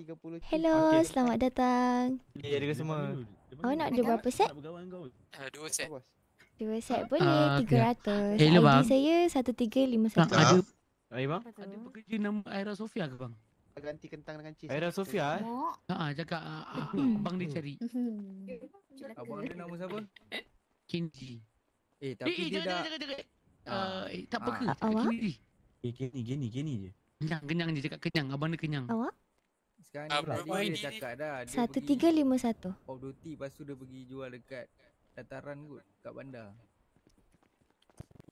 Hello, okay. selamat datang. Ya, ada ya, semua. Awak oh, nak ada berapa set? Uh, dua set. Dua set boleh, ah, tiga uh, ratus. Hello, ID saya, satu tiga lima satu. Ada, bang. ada pekerja nama Aira Sofia ke, bang? ganti kentang dengan cheese. Aira Sofia eh? Haa, ah, cakap uh, abang dia cari. Hmm. abang dia nama siapa? Kenji. Eh, eh, tapi eh, eh, dia jangan, dah... jangan, jangan, jangan. Uh, eh, tak apa ah. ke? awak? Gini, eh, gini, gini, gini je. Kenyang, kenyang je. Cakap kenyang. Abang dia kenyang. Awak? Sekarang ni pula, dia, dia cakap dah. Dia satu, pergi tiga, lima, satu. Off duty, lepas tu dia pergi jual dekat dataran kot. Dekat bandar.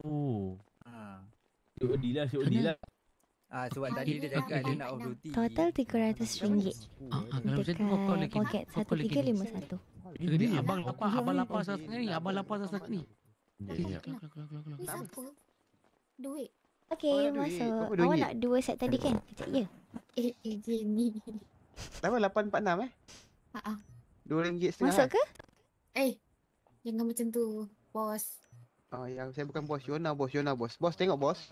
Oh. Ha. Cuk Odi lah, Cuk Odi lah. Ha, sebab tadi dia cakap dia nak off duty. Total RM300. Ha, ha, dekat poket satu, tiga, lima, satu. Abang lapar, abang lapar sasak ni. Abang lapar sasak ni. Keluar, keluar, keluar, Duit. Okay, masuk. Awak nak dua set tadi kan? Kejap, ya. Eh, eh, ni. Berapa? 846 eh? Haa. RM2.5 setengah. Masuk kan? ke? Eh, jangan macam tu, bos. Oh, ah, yang saya bukan bos. Yona, bos. Yona, bos. Bos, tengok bos.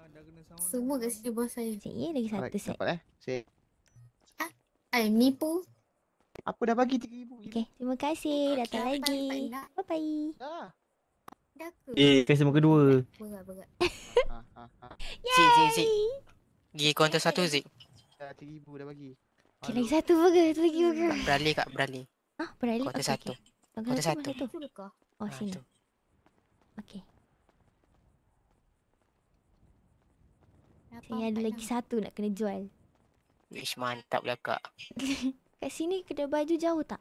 Semua kat sini bos saya. Cik, ya, lagi satu set. Dapat eh. Cik. Ah, I'm nipu. Apa dah bagi RM3,000? Okay, terima kasih. Datang lagi. Bye-bye. Dah. Ke? Eh, kelas nombor kedua. Berat, berat. ha, ha, ha. Yay! Zik, Zik, Zik. Pergi satu, Zik. Dah RM3,000 dah bagi. Okay, lagi satu burger, tu lagi burger. Beralih kak, beralih. Hah, beralih? Kuantan okay, satu. Okay. Kuantan satu. Oh, ha, sini. Okey. Sini ada lagi satu nak kena jual. Wish mantap lah kak. Kat sini kedai baju jauh tak?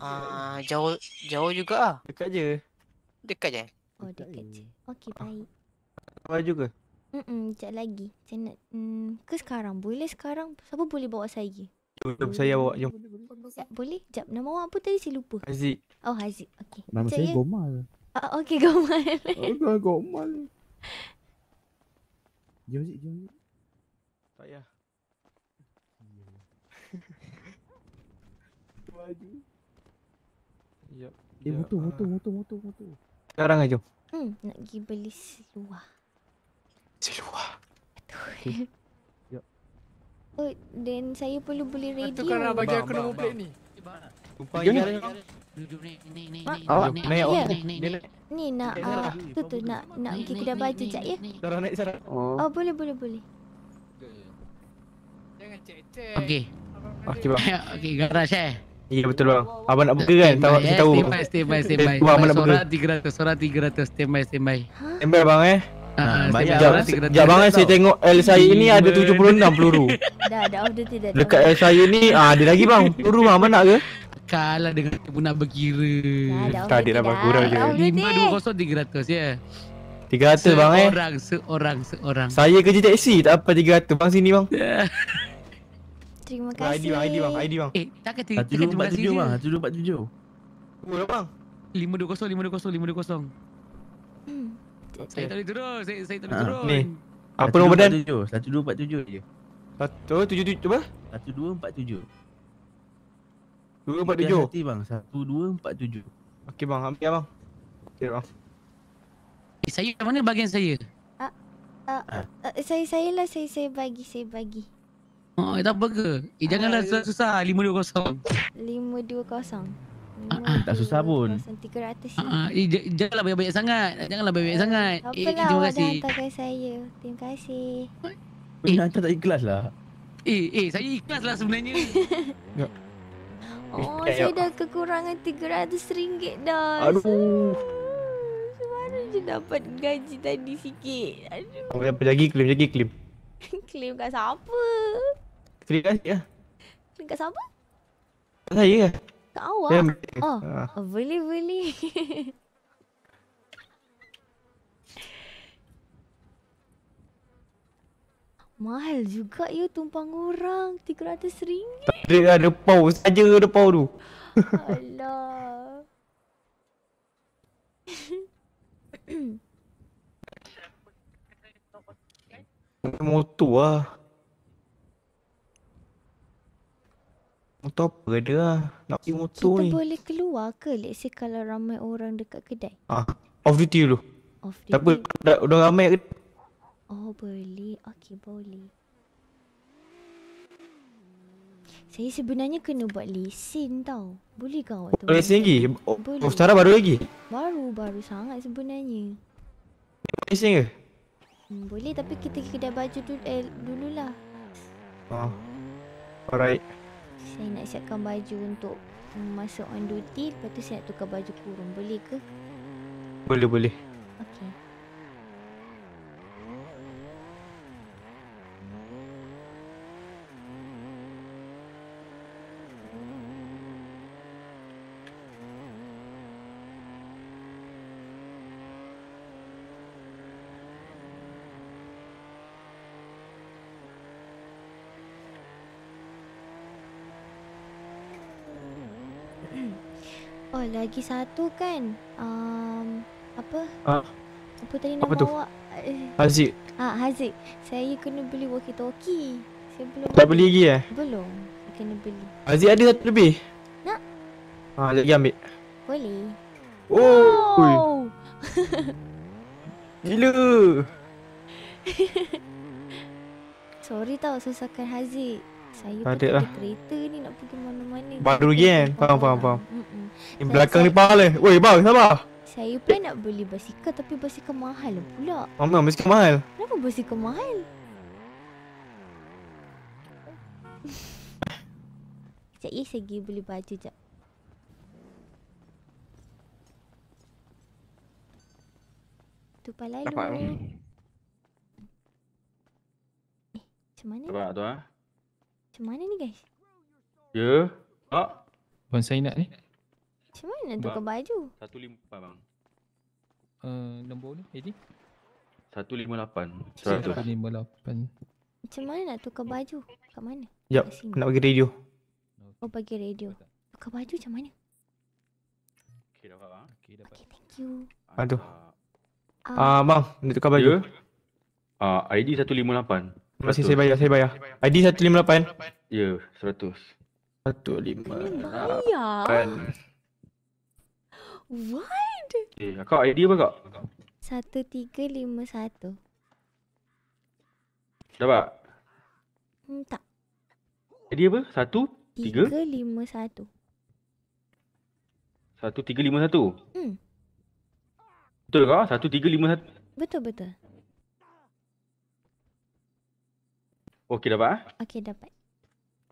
Ah, uh, jauh jauh juga ah. Dekat je. Dekat je. Oh, dekat je. Okey, baik. apa juga? Hmm, sekejap lagi. Saya nak... Hmm, ke sekarang? Boleh sekarang? Siapa boleh bawa saya? Boleh, boleh. saya bawa. Jom. Sekejap, boleh? Sekejap. Nama awak apa tadi? Saya lupa. Haziq. Oh, Haziq. Okey. Nama saya, saya Gomal. Uh, Okey, Gomal. Okey, Gomal. Jom, Haziq. Jom, Haziq. Tak payah. Baju. Eh, motor, motor, motor, motor, motor. Sekarang aja. Hmm, nak pergi beli seluar. Seluar. Betul. Okay. Oh, dan saya perlu beli radio. Itu kerana bagi aku nombor plate ni. Jumpa ni. Ni ni ni ni nak uh, tu tu nak nak pergi kedai baju jap ya. Sarah naik Sarah. Oh. oh boleh boleh boleh. Jangan cek cek. Okey. Okey bang. Okey garage eh. Ya yeah, betul bang. Abang nak buka kan? tahu, by, tahu. Stay by, stay by, stay by. Abang nak buka. Sorak 300, sorak 300. Stay by, stay by. Stay by bang eh. Ha, banyak bang eh, saya tengok L saya ni ada 76 peluru Dah, dah order tidak Dekat L saya ni, ah, ada lagi bang, peluru bang, mana ke? Kalah dengan ibu nak berkira Tak ada lah bang, kurang je 520, 300 ya 300 seorang, bang eh Seorang, seorang, seorang Saya kerja taksi, tak apa 300 bang sini bang Terima kasih. ID bang, ID bang, ID bang. Eh, tak kata terima kasih. dua empat tujuh. Oh, bang. 520, 520, 520. Hmm. Saya tak boleh turun, saya, saya tak boleh ah, turun. Ni. Apa nombor dan? tujuh. je. 1277 cuba. 1247. 247. Nanti bang, tujuh. Okey bang, ambil bang. Okey bang. Eh, saya mana bahagian saya? Uh, uh, uh, saya saya lah saya saya bagi saya bagi. Oh, eh, tak apa ke? Eh, janganlah Ay. Ah. susah-susah. 520. 520. Uh-uh. Tak susah pun. 300. Uh-uh. Ah, eh, janganlah banyak-banyak sangat. Janganlah banyak-banyak uh, sangat. eh, eh lah terima kasih. Apalah awak dah saya. Terima kasih. Eh, tak ikhlas lah. Eh, eh, saya ikhlas lah sebenarnya. oh, eh, saya dah kekurangan RM300 dah. Aduh. Semalam je dapat gaji tadi sikit. Aduh. Apa lagi? Claim lagi, claim. Claim kat siapa? Kasih lah. Dekat sabar? Dekat saya ke? Dekat awak? Yeah. Oh. Uh. oh, boleh boleh. Mahal juga you ya tumpang orang. RM300. Tak ada lah, ada pau. Saja ada pau tu. Alah. Motor lah. Motor apa dia lah. Nak pergi motor kita ni. Kita boleh keluar ke let's say kalau ramai orang dekat kedai? Ah, off duty dulu. Off duty. Tak dah, dah ramai ke? Oh boleh. Okay boleh. Saya sebenarnya kena buat lesen tau. Boleh kan awak tu? Lesen lagi? Oh, boleh. Oh, baru lagi? Baru, baru sangat sebenarnya. Lesen ke? Hmm, boleh tapi kita ke kedai baju dulu, eh, dululah. Oh. Alright saya nak siapkan baju untuk masuk on duty lepas tu saya nak tukar baju kurung boleh ke boleh boleh okey lagi satu kan um, apa ah. apa tadi nama awak eh. Haziq ah Haziq saya kena beli walkie talkie saya belum tak beli lagi eh belum kena beli Haziq ada satu lebih nak ah lagi ambil boleh oh, oh. gila sorry tau sesakan Haziq saya pun ada lah. kereta ni nak pergi mana-mana. Baru pergi kan? Faham, faham, faham. Mm -mm. belakang saya, ni pahal eh, Woi, bang, sabar. Saya pun nak beli basikal tapi basikal mahal lah pula. Mama, basikal mahal. Kenapa basikal mahal? Sekejap, ya, saya pergi beli baju sekejap. Tu pala lu. Eh, macam mana? Nampak tu ah. Macam mana ni guys? Ya. Tak. Ah. Bang nak ni. Macam mana nak tukar baju? 154 bang. Uh, nombor ni, Eddie. 158. 100. 158. Macam mana nak tukar baju? Kat mana? Jap, nak bagi radio. Oh, bagi radio. Tukar baju macam mana? Okay, dapat bang. Okay, dapat. Okay, thank you. Aduh. Ah, uh, uh, bang, nak tukar baju. Ya. Ah, yeah. uh, ID 158. Masih saya bayar, saya bayar. ID 158. Ya, 100. 158. Ya. Yeah. What? Eh, kau ID apa kau? 1351. Dapat? Hmm, tak. ID apa? 1 3 5 1. 1 3 5 1. Hmm. Betul ke? 1 3 5 Betul betul. Okey dapat ah? Okey dapat.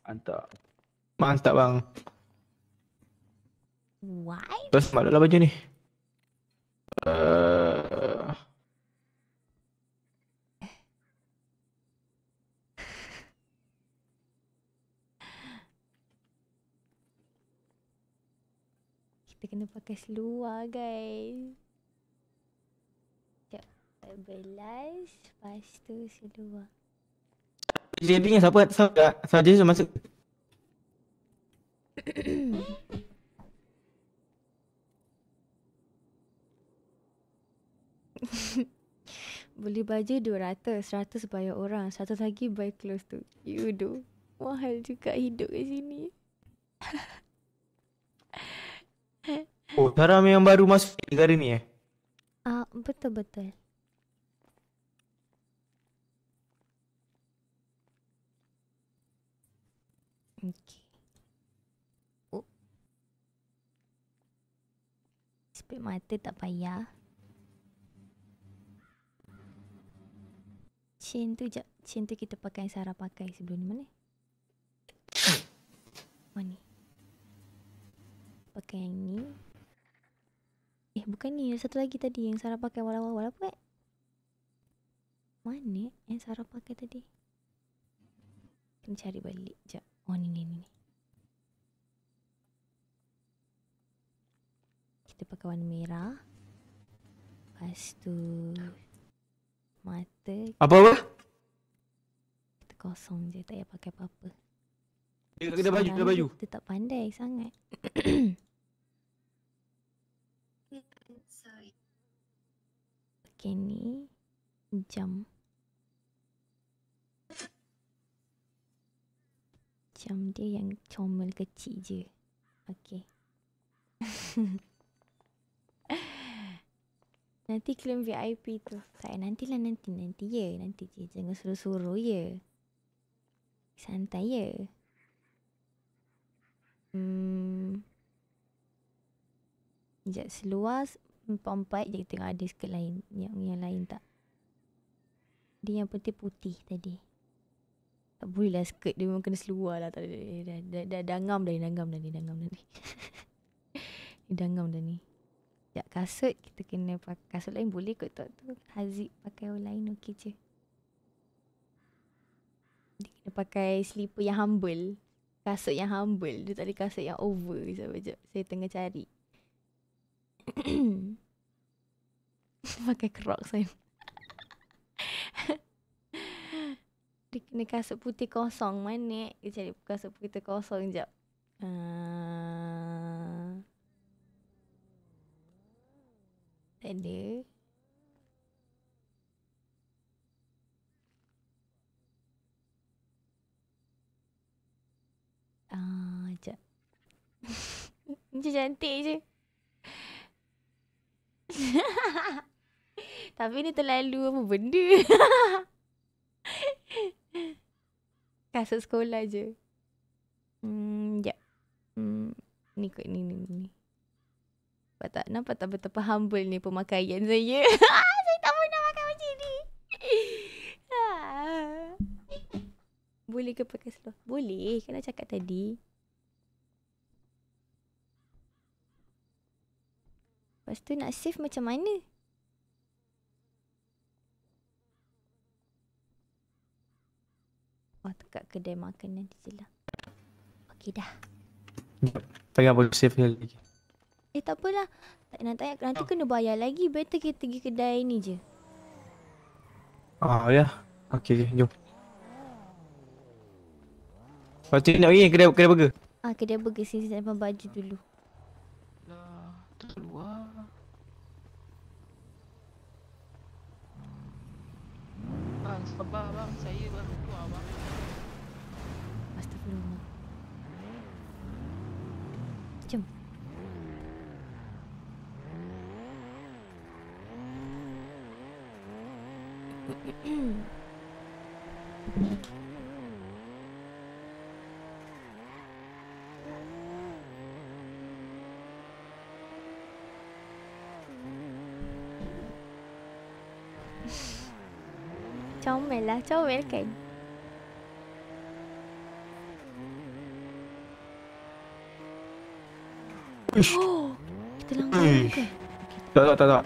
Mantap. Mantap bang. Why? Terus mak dalam baju ni. Uh... Kita kena pakai seluar guys. Sekejap. Belas. Lepas tu seluar. JP ni siapa? saya jadi saja so, masuk. Beli baju ratus, seratus bayar orang, satu lagi buy close tu. You do. Mahal juga hidup kat sini. oh, Tara yang baru masuk negara ni eh? Ah, uh, betul betul. Tapi mata tak payah. Chain tu jap, chain tu kita pakai Sarah pakai sebelum ni mana? Mana ni? Pakai yang ni. Eh bukan ni, ada satu lagi tadi yang Sarah pakai walau walau apa eh? Mana yang Sarah pakai tadi? Kena cari balik jap. Oh ni ni ni. ni. kita pakai warna merah. Lepas tu mata. Apa apa? Kita kosong je tak payah pakai apa-apa. Dia kena baju, kena baju. Kita tak pandai sangat. okay ni jam. Jam dia yang comel kecil je. Okay. Nanti claim VIP tu. Tak, nanti lah nanti. Nanti ya. Nanti je. Jangan suruh-suruh ya. Santai ya. Hmm. Sekejap seluas. Empat-empat je tengok ada skirt lain. Yang, yang lain tak. Dia yang putih putih tadi. Tak boleh lah skirt. Dia memang kena seluar lah. Dah, dah, dah, dah, dah, dah, dah, dah, dah, dah, dah, dah, dah, dah, dah, dah, Sekejap kasut Kita kena pakai kasut lain Boleh kot tok tu Haziq pakai orang lain Okay je Dia pakai Sleeper yang humble Kasut yang humble Dia tak ada kasut yang over Sekejap Saya tengah cari Pakai krok saya Dia kena kasut putih kosong Mana Kita cari kasut putih kosong Sekejap Haa uh... Tanda Ah, sekejap Macam cantik je Tapi ni terlalu apa benda Kasut sekolah je Hmm, sekejap Hmm, ni kot ni ni ni Nampak tak? Nampak tak betapa humble ni pemakaian saya? saya tak pernah makan macam ni. Ah. Boleh ke pakai seluar? Boleh. Kena cakap tadi. Lepas tu nak save macam mana? Oh, dekat kedai makanan nanti je lah. Okey dah. Tengah boleh save lagi. Eh tak apalah. Tak nak tanya nanti oh. kena bayar lagi. Better kita pergi kedai ni je. Ah ya. Okey, okay, jom. Pasti nak pergi kedai kedai burger. Ah kedai burger sini saya nak baju dulu. Bang, lah, ah, sabar bang. Saya baru Comel lah, comel kan Ish. Oh, kita langgar ke? Tak, tak, tak, tak.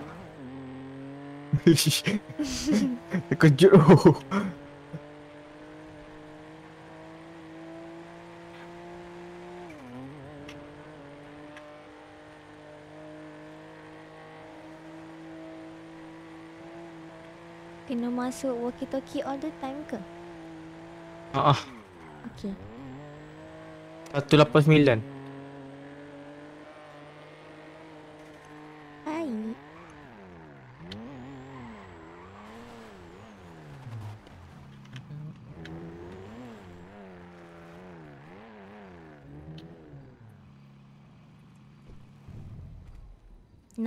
Kejut tu. Kena masuk walkie-talkie all the time ke? Haa. Okay. 189.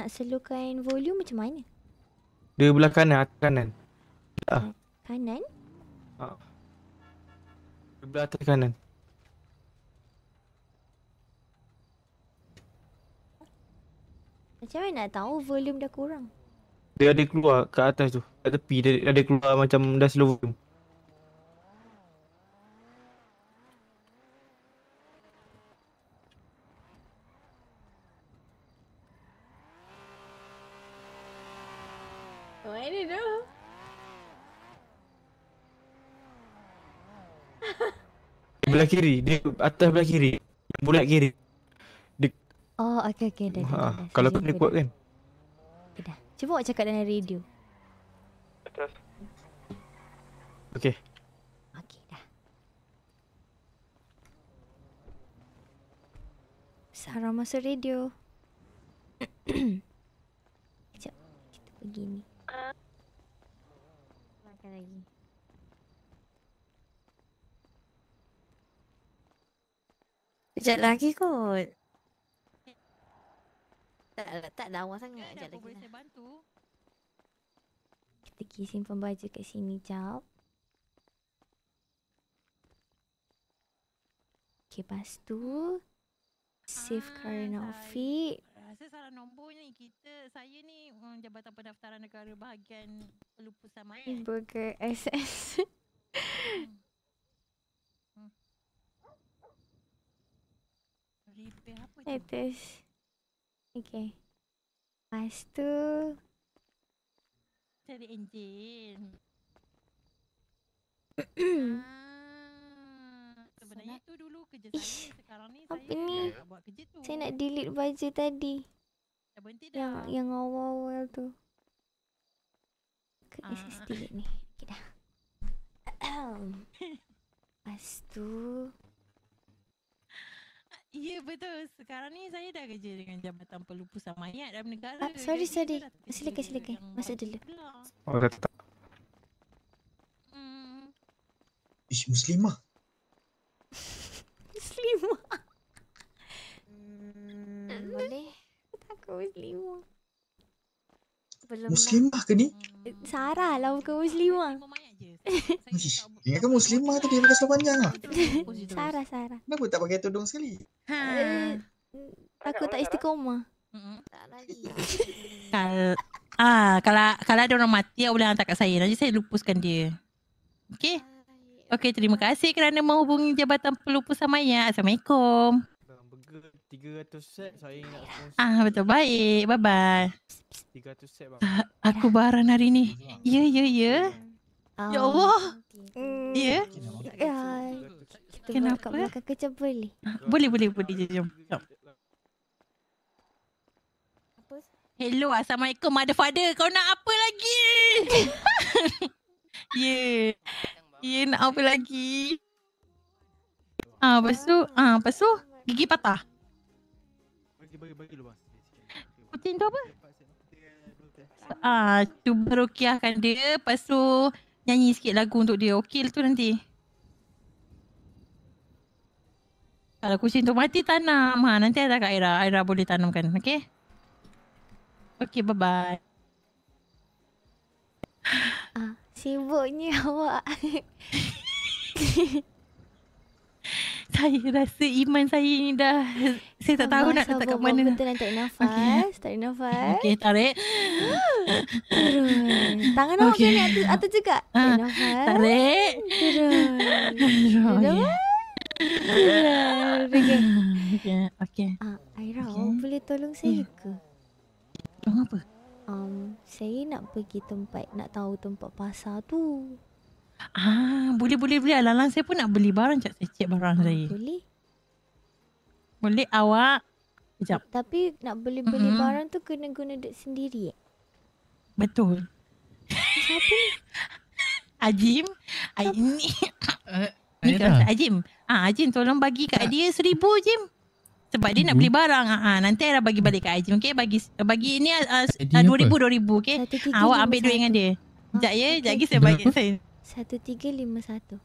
nak slowkan volume macam mana? Di belah kanan, atas kanan. Ah. ah kanan? Ha. Ah. Di belah atas kanan. Macam mana nak tahu volume dah kurang? Dia ada keluar kat atas tu. Kat tepi dia ada keluar macam dah slow volume. belah kiri dia atas belah kiri bulat kiri dia... oh okey okey dah, ha, dah, dah, kalau kena kuat kan okay, dah. cuba awak cakap dalam radio atas okey okey dah Sarah masuk radio Sekejap Kita pergi ni ah. Makan lagi Sekejap lagi kot. Tak, lah, tak lawa sangat. Sekejap lagi lah. Bantu. Kita pergi simpan baju kat sini jap. Okay, lepas tu. Save ah, current outfit. Rasa salah nombor Kita, saya ni um, Jabatan Pendaftaran Negara bahagian Pelupusan Mayat. Burger SS. Hmm. Leper Okay. Lepas tu... Cari enjin. Ah, sebenarnya Sangat. tu dulu kerja saya. Sekarang ni apa saya ni? buat kerja tu. Saya nak delete baju tadi. Yang, yang awal-awal tu. Ke eh, ah. SSD ni. Okay dah. Lepas tu... Ya betul Sekarang ni saya dah kerja Dengan Jabatan Pelupusan Mayat Dalam negara ah, Sorry Jadi sorry Silakan silakan Masuk dulu Oh kata tak hmm. Ish muslimah Muslimah hmm, Boleh Takut muslimah Belum Muslimah ke ni? Hmm. Sarah lah bukan muslimah Ish, ingat ke muslimah tu dia pakai seluar panjang lah? Sarah, Sarah. Kenapa tak pakai tudung sekali? Ha. Eh, aku tak istiqomah. Hmm. Tak lagi. Kal ah, kalau kalau ada orang mati awak boleh hantar kat saya. Nanti saya lupuskan dia. Okey. Okey, terima kasih kerana menghubungi Jabatan Pelupusan Maya. Assalamualaikum. Barang burger 300 set saya ingat ya. Ah, betul. Baik. Bye bye. 300 set bang. Ah, aku baran hari ni. Ya, ya, ya. ya. Ah, ya Allah. Ya. Yeah. Kenapa? Ya. Kita buat kat belakang boleh? Ah, boleh, boleh, boleh. Jom. Jom. Hello, Assalamualaikum, Mother Father. Kau nak apa lagi? Ye. Ye, yeah. yeah, nak apa lagi? Ah, lepas tu, ah. ah, lepas tu, gigi patah. Bagi, bagi, bagi dulu, Bang. Kucing tu apa? Ah, cuba rukiahkan dia. Lepas tu, nyanyi sikit lagu untuk dia. Okey lah tu nanti. Kalau kucing tu mati tanam. Ha, nanti ada Kak Aira. Aira boleh tanamkan. Okey. Okey bye-bye. Ah, sibuknya awak. saya rasa iman saya ni dah saya tak tahu nak letak kat mana betul nak tarik nafas okay. tarik nafas okey tarik turun tangan awak okay. okay. ni atas juga ha, tarik nafas tarik turun turun okay. Aira okay. okay. boleh tolong saya hmm. ke tolong apa um, saya nak pergi tempat nak tahu tempat pasar tu Ah, boleh boleh boleh. alalan. saya pun nak beli barang cak cek barang oh, saya. Boleh. Boleh awak. Sekejap. Tapi nak beli-beli mm-hmm. barang tu kena guna duit sendiri. Eh? Betul. Siapa Ajim. Ay- ni. Ni kata Ajim. Ah, Ajim tolong bagi kat dia seribu Ajim. Sebab dia nak beli barang. Ah, ah nanti ada bagi balik kat Ajim. Okay? Bagi bagi ini uh, dua ribu, dua ribu. Okay? awak ambil duit dengan dia. jaya ya. saya bagi. Saya. 1351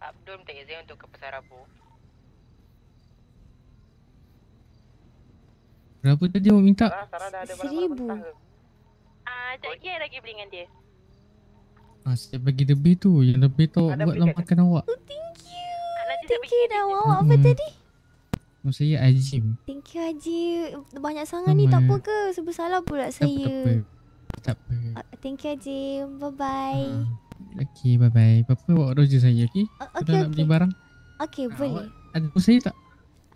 Abdul minta izin untuk ke Pasar Rabu Berapa tadi awak minta? Seribu Ah, tak kira lagi beli dengan dia Ah, saya bagi lebih tu Yang lebih tu awak buatlah makan awak Oh, thank you ah, Thank you dah awak apa hmm. tadi? Oh, saya Ajim Thank you Ajim Banyak sangat oh, ni, tak apa ya. ke? Sebab salah pula saya tak apa, tak apa. Oh, thank you, Jim. Bye-bye. Uh, ah. okay, bye-bye. Papa bawa roja saya, okay? Oh, uh, okay, okay. nak beli barang. Okay, uh, ah, boleh. Awak, ada pusat tak?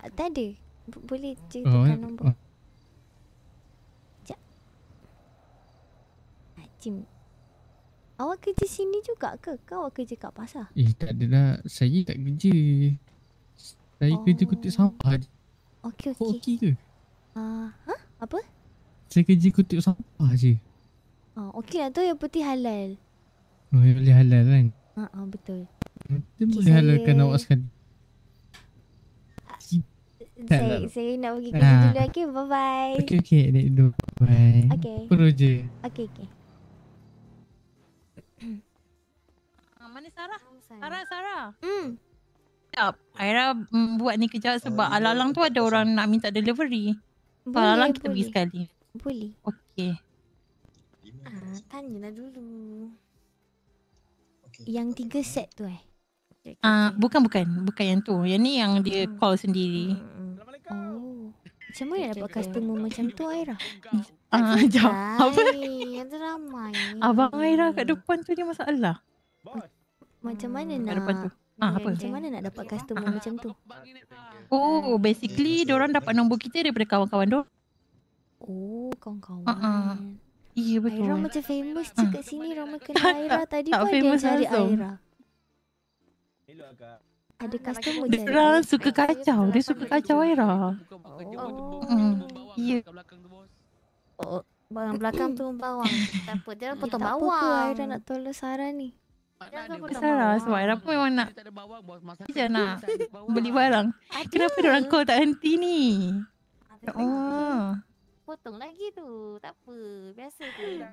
Uh, tak ada. B- boleh je oh, eh. nombor. Oh. Sekejap. Uh, Jim. Awak kerja sini juga ke? Kau awak kerja kat pasar? Eh, tak ada lah. Saya tak kerja. Saya oh. kerja kutip sampah je. Okey, okey. Okey ke? uh, ha? Apa? Saya kerja kutip sampah je. Oh, okey lah tu yang putih halal. Oh, yang putih halal kan? Ha, uh, uh, betul. Dia okay, boleh halalkan saya... awak sekali. Lah. Saya, nak pergi ah. kerja ha. dulu. Okay, bye-bye. Okey, okay. Nak dulu. Bye. Okey. Perlu je. okey. okay. Mana Sarah? Sarah, Sarah. Hmm. Sekejap. Aira mm, buat ni kerja sebab ya, alalang tu ya, ada ya. orang nak minta delivery. Boleh, alalang kita boleh. pergi sekali. Boleh. Okey. Ah, tanya tanyalah dulu. Okay. Yang tiga set tu eh? Ah, uh, bukan bukan, bukan yang tu. Yang ni yang dia hmm. call sendiri. Assalamualaikum. Oh. Macam mana okay, dapat okay, customer macam tu Aira? Ah, jap. Apa? Yang ramai. Abang Aira kat depan tu dia masalah. Macam mana nak? Depan tu. Ah, apa? Macam mana nak dapat customer macam tu? Oh, basically dia orang dapat nombor kita daripada kawan-kawan tu. Oh, kawan-kawan. Uh-uh. Ya betul. Aira macam famous je ah. kat sini. Ramai kena Aira. Tadi tak pun dia cari langsung. Aira. Ada customer dia. Dia suka kacau. Dia suka kacau Aira. Oh. Mm. Mm. iya. Oh. Bawang belakang tu bawang. Tapi Dia orang potong bawang. Takpe Aira nak tolong Sarah ni. Kenapa Sarah? Sebab Aira pun memang nak. Dia nak beli barang. Kenapa orang kau tak henti ni? Oh potong lagi tu. Tak apa, biasa tu.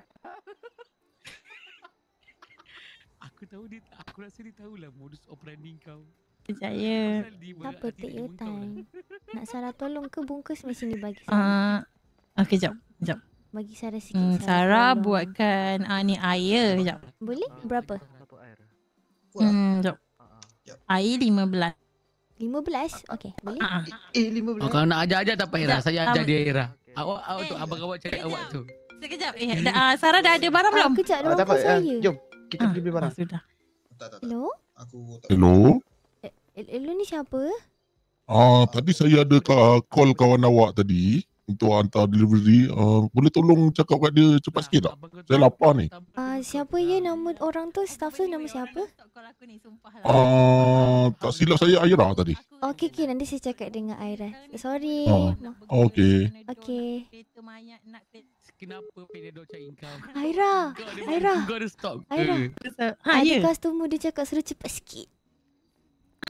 aku tahu dia aku rasa dia tahulah modus operandi kau. Percaya. Tak apa, take your time. Nak Sarah tolong ke bungkus mesin ni bagi ah, Sarah? Uh, okey jap. jap. Bagi Sarah sikit. Hmm, Sarah, Sarah buatkan uh, ni air. Jap. Boleh? Berapa? Hmm, jap. Air 15. 15? Okey, boleh? Ah, eh, 15. Oh, kalau nak ajar-ajar tak payah Saya ajar dia airah. Awak awak tu eh, abang awak cari awak tu. Sekejap. Eh, uh, Sarah dah ada barang belum? Ah, kejap dulu. Uh, ah, dapat. Eh. Saya. jom. Kita uh, pergi beli barang. Sudah. Tak, tak, tak. Hello? Aku tak Hello? Hello eh, ni siapa? Ah, tadi saya ada call kawan awak tadi untuk hantar delivery. Uh, boleh tolong cakap kat dia cepat sikit tak? Saya lapar ni. Uh, siapa ya nama orang tu? Staff tu nama siapa? Uh, tak silap saya Aira tadi. Oh, okey, okay, nanti saya cakap dengan Aira. Sorry. Uh, okey. Okey. Kenapa pilih dok cari kau? Aira, Aira. Aira. Ha, Ada ya. customer dia cakap suruh cepat sikit.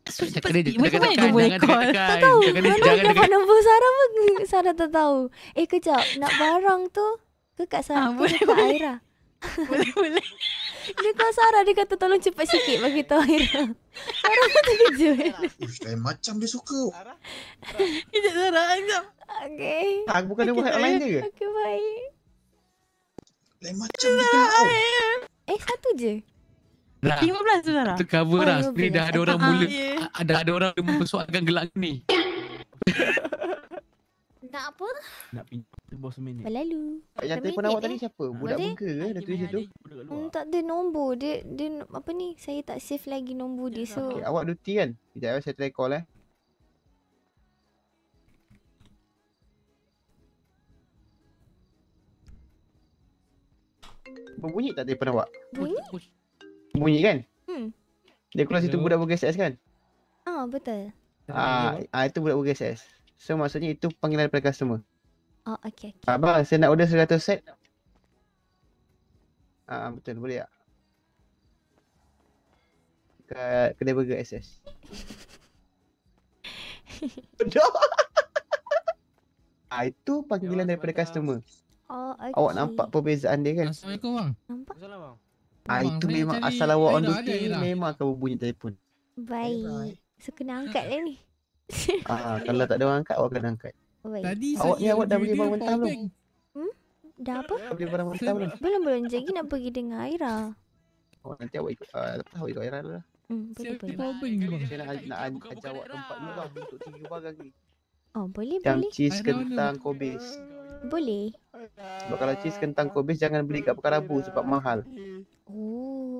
Cepat tiba Macam mana dia boleh call Tak tahu Jangan dapat nombor Sarah pun Sarah tak tahu Eh kejap Nak barang tu Ke kat Sarah ha, Boleh boleh Aira. Boleh boleh Dia call Sarah Dia kata tolong cepat sikit Bagi tahu Aira Sarah pun terkejut Ush macam dia suka Kejap Sarah Kejap Okay Tak ah, bukan dia buat online je ke Okay baik Lain macam dia Eh satu je lah. Oh, dah. 15 sudah lah. Tercover lah. Sekarang dah ada orang ah, ah, mula. Ada ya. ah, ada orang yang mempersoalkan gelang ni. Nak apa? Nak pinjam bos minit. Berlalu. Yang telefon awak eh? tadi siapa? Budak bunga ke? Dah tulis situ. Hmm, tak ada nombor. Dia, dia apa ni? Saya tak save lagi nombor dia. So. Okay, awak duty kan? Sekejap eh, saya try call eh. Berbunyi tak telefon awak? Bunyi? bunyi kan? Hmm. Dia keluar situ budak bergeser kan? Ah, oh, betul. Ah, ah itu budak bergeser. So maksudnya itu panggilan daripada customer. Oh, okey okey. Abang, saya nak order 100 set. Ah, betul boleh tak? Kat kedai burger SS. Pedah. ah, itu panggilan ya, daripada customer. Oh, okay. Awak nampak perbezaan dia kan? Assalamualaikum bang. Nampak? Assalamualaikum Ah, itu boleh memang jadi... asal awak on duty lah. memang akan berbunyi telefon. Baik. So kena angkat lah ni. Ah, ah, kalau tak ada orang angkat awak kena angkat. Baik. Tadi awak ni awak dah beli barang mentah belum? Hmm? Dah apa? Dah beli barang mentah belum? Belum belum. Jadi nak pergi dengan Aira. Oh, nanti awak ikut uh, lepas awak ikut Aira dulu lah. Hmm, boleh boleh. Siapa nak nak ajar awak tempat ni lah untuk tiga barang ni. Oh, boleh boleh. Yang cheese kentang kobis. Boleh. Sebab kalau cheese kentang kobis jangan beli kat Pekan sebab mahal. Hmm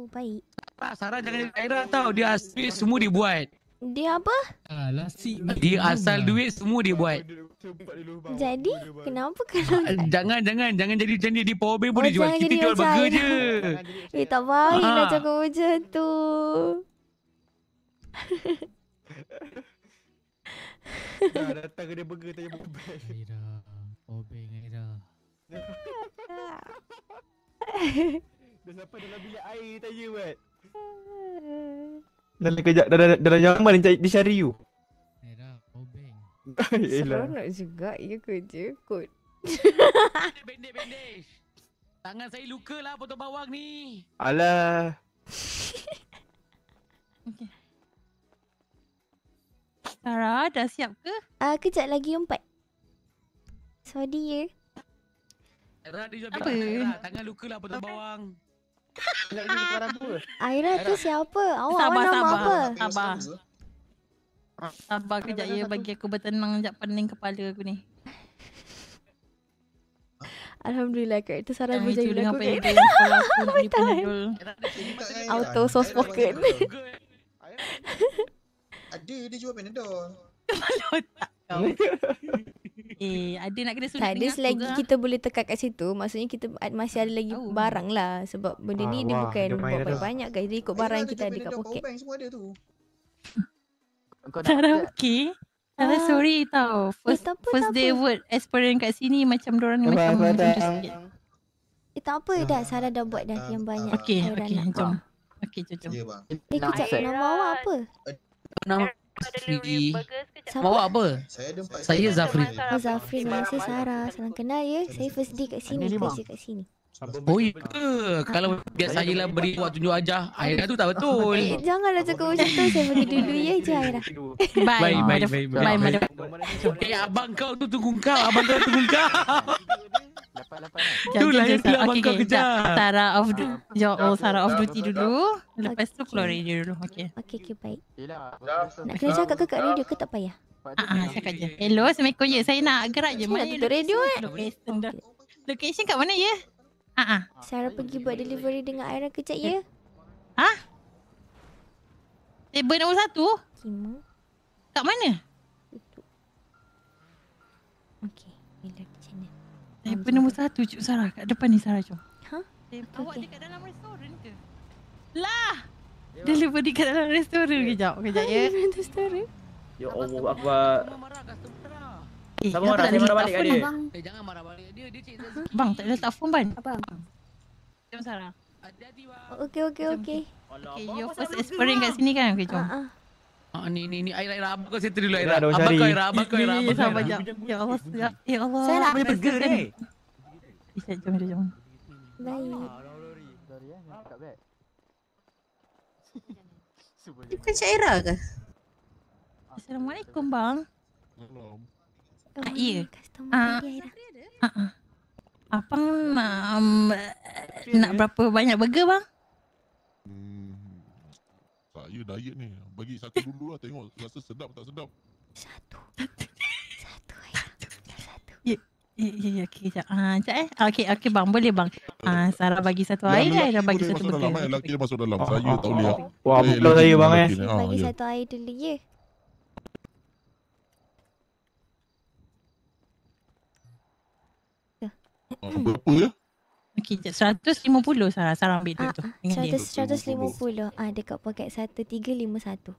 baik. Pak Sarah jangan jadi Saira tau. Dia asli semua dibuat. Dia apa? Alah si. Dia asal duit semua dia buat. Jadi kenapa kalau ah, Jangan jangan jangan jadi macam ni. Di power bank pun oh, jual. Kita jual burger je. Eh tak baik nak lah ah. cakap macam tu. Dah datang dia burger tanya power bank. Saira. Power bank Saira. Hehehe Dah sampai dalam bilik air ni tanya buat Dalam kejap, dalam jaman dia cari you eh, Seronok juga ya kerja kot Bendek bendek Tangan saya luka lah potong bawang ni Alah okay. Tara dah siap ke? Ah uh, kejap lagi empat Sorry ya Tara dia jual Tangan luka lah potong bawang nak Aira tu siapa? Awak sabar, nama sabar. apa? Sabar. Sabar kejap ya bagi aku bertenang sekejap pening kepala aku ni. Alhamdulillah kak, itu salah buja ibu aku kan. Kalau Auto sauce pocket. Ada, dia jual Panadol. Kepala otak kau. Eh, ada nak kena sulit dengan aku ke? Ha? kita boleh tekak kat situ. Maksudnya kita masih ada lagi oh. barang lah. Sebab benda ah, ni dia ah, wah, bukan buat banyak-banyak guys. Dia ikut barang kita ada kat poket. Tak ada okey. Tak ah. sorry tau. Eh, first, eh, apa, first day word aspirant kat sini macam dorang ni macam macam sikit. Eh tak apa dah. Salah dah buat dah ah, yang ah, banyak. Okey, okey. Jom. Okey, jom. Ya, eh, kejap. Nama awak apa? Zafri. Bawa apa? Saya Zafri. Zafri, Zafri. Saya Sarah. Salam kenal ya. Saya first day kat sini. First kat sini. Oh iya ke? Kalau biar saya lah beri buat tunjuk aja, Aira tu tak betul. Eh, janganlah cakap macam tu. Saya pergi dulu ya je Aira. Bye. Bye. Bye. Bye. Bye. Bye. Bye. Eh, abang kau tu tunggu kau. Abang kau tunggu kau. Tu lah yang pula abang kau kejar. Tara of duty. Ya Allah, Tara of duty dulu. Lepas tu keluar radio dulu. Okay. Okay, okay. Baik. Nak kena cakap ke kat radio ke tak payah? Ah, ah, cakap je. Hello, Assalamualaikum. Ya, saya nak gerak je. Saya nak tutup radio eh. Location kat mana ya? Ah, ah ah. Sarah pergi buat delivery dengan Aira kejap ya. Eh. Ha? Table eh, nombor satu? Kima? Kat mana? Itu. Okey, bila ke sini. Table eh, nombor satu Cik Sarah kat depan ni Sarah jom. Ha? Okay, Awak okay. dekat dalam restoran ke? Lah. Delivery kat dalam restoran kejap, kejap ya. Restoran. Ya Allah, aku Eh, marah, saya marah balik kat dia. Eh, jangan marah balik dia. Dia cik Bang, tak letak phone, bang. Abang. Jom, Sarah. bang. Oh, okey, okey, okey. Okey, okay, your first experience kat sini kan? Okey, jom. Ah, ah. ah ni ni ni air air abang kau settle dulu air. Abang kau air abang kau air abang. Ya Allah, ya Allah. Saya nak boleh burger ni. Bisa jom jom. Baik. Ini kan Syairah ke? Assalamualaikum bang. Assalamualaikum kawan ah, yeah. customer ah. Lah. Ah, ah. Eh, nak berapa banyak burger bang? Hmm, saya diet ni. Bagi satu dulu lah tengok rasa sedap tak sedap. Satu. satu Satu. Ya, ya. Ya, ya, okey, sekejap. Ah, sekejap eh. Okey, okey, bang. Boleh, bang. Ah, Sarah bagi satu ya, air lah. Lelaki, lelaki bagi satu masuk dalam. Eh. Lelaki masuk dalam. Saya tak boleh. Wah, bukan saya, bang. Eh. Bagi ya. satu air dulu, ya. Hmm. Berapa ya? Okey, 150 sah, sarang beda ah, tu. Ah, 100, 150. 150. Ah, dekat poket 1351.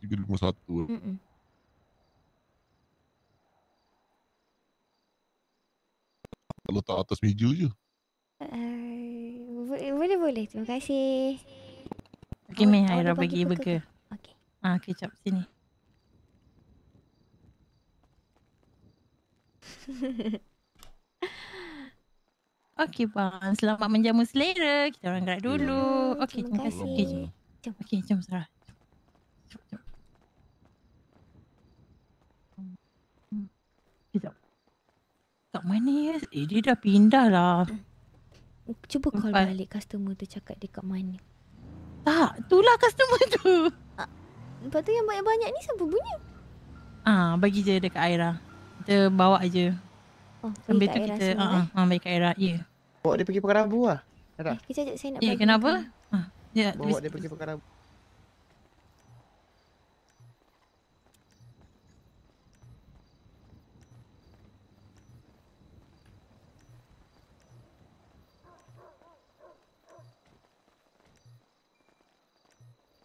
1351. Hmm. Kalau tak atas meja je. Uh, boleh boleh. Terima kasih. Okey, meh Aira bagi burger. Okey. Ah, kecap sini. Hehehe Okey bang, selamat menjamu selera. Kita orang gerak ya. dulu. Hmm, Okey, terima kasih. Okey, jom. jom. Okey, jom Sarah. Kejap. Kat mana ya? Eh, dia dah pindah lah. Cuba call Empat. balik customer tu cakap dia kat mana. Tak, itulah customer tu. Ah, lepas tu yang banyak-banyak ni siapa bunyi? Ah, bagi je dekat Aira. Kita bawa aje. Oh, Sambil tu kita ha ha ambil kat era. Ya. Bawa dia pergi pekan Rabu ah. Era. Ya eh, kita saya nak. Eh, ah, ya, yeah, kenapa? Ha. Ya, yeah, bawa dia pergi pekan Rabu.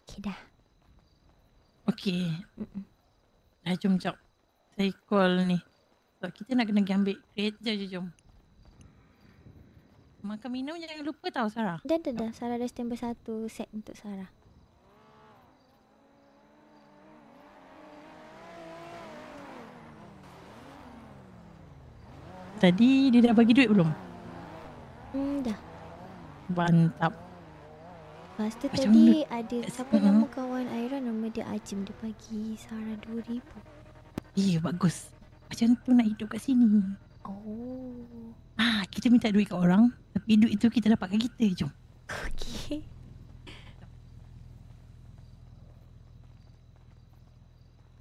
Okay, dah. Okey. jom jap. Saya call ni. So, kita nak kena pergi ambil kereta je jom. Makan minum jangan lupa tau Sarah. Dah dah dah. Sarah dah setempat satu set untuk Sarah. Tadi dia dah bagi duit belum? Hmm, dah. Mantap. Lepas tu tadi l- ada siapa uh-huh. nama mm-hmm. kawan Aira nama dia Ajim dia bagi Sarah 2000. Ya yeah, bagus macam tu nak hidup kat sini. Oh. Ah, kita minta duit kat orang, tapi duit itu kita dapat kat kita. Jom. Okey.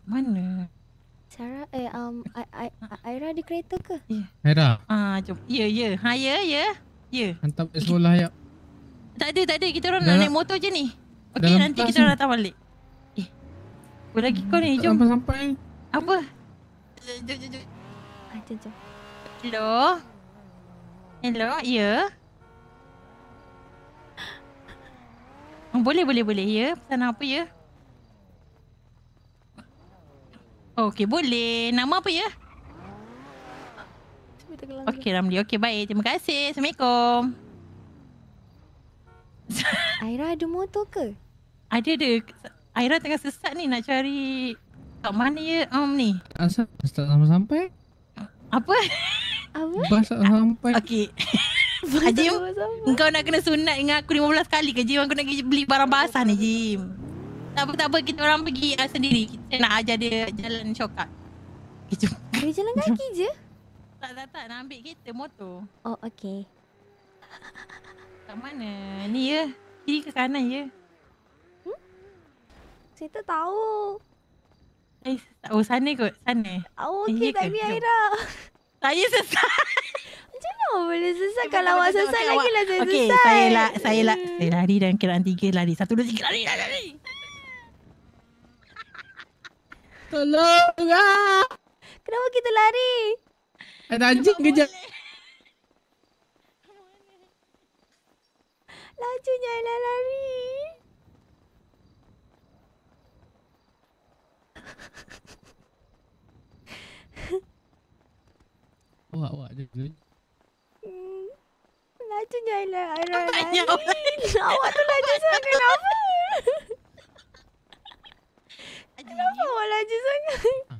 Mana? Sarah, eh, um, I I Aira di kereta ke? Ya. Aira. Ah, jom. Ya, yeah, ya. Yeah. Ha, ya, yeah, ya. Yeah. Ya. Yeah. Hantar ke sekolah, ya. Tak ada, tak ada. Kita orang nak naik motor je ni. Okey, nanti kita orang datang balik. Eh. Apa lagi kau ni? Jom. Sampai-sampai. Apa? Ah, Hello? Hello? Ya? Yeah? Oh, boleh, boleh, boleh. Ya? Yeah? Pesanan apa, ya? Yeah? Okey, boleh. Nama apa, ya? Yeah? Okey, Ramli. Okey, baik. Terima kasih. Assalamualaikum. Aira ada motor ke? Ada, ada. Aira tengah sesat ni nak cari tak mana ya om um, ni? Asal bas tak sampai sampai? Apa? Apa? Bas tak sampai. Okey. Jim, kau nak kena sunat dengan aku 15 kali ke Jim? Aku nak pergi beli barang basah ni Jim. Tak apa, tak apa. Kita orang pergi uh, sendiri. Kita nak ajar dia jalan shortcut. Okay, jom. jalan kaki je? Tak, tak, tak. Nak ambil kereta motor. Oh, okey. Kat mana? Ni ya. Kiri ke kanan ya? Hmm? Saya tak tahu. Eh, oh sana kot, sana. Oh, okay, eh, Bami Aira. Saya sesat. Macam mana boleh sesat kalau awak sesat lagi lah saya okay, sesat. Okay, saya, la, saya, lah saya lari dan kira tiga lari. Satu, dua, tiga lari, lari. Tolong ah. Kenapa kita lari? Ada anjing kejar. Lajunya Aira lari. Wah, wah, dia tu. Laju je lah, Aira. Tanya Awak tu laju sangat, kenapa? kenapa awak laju sangat? Ah.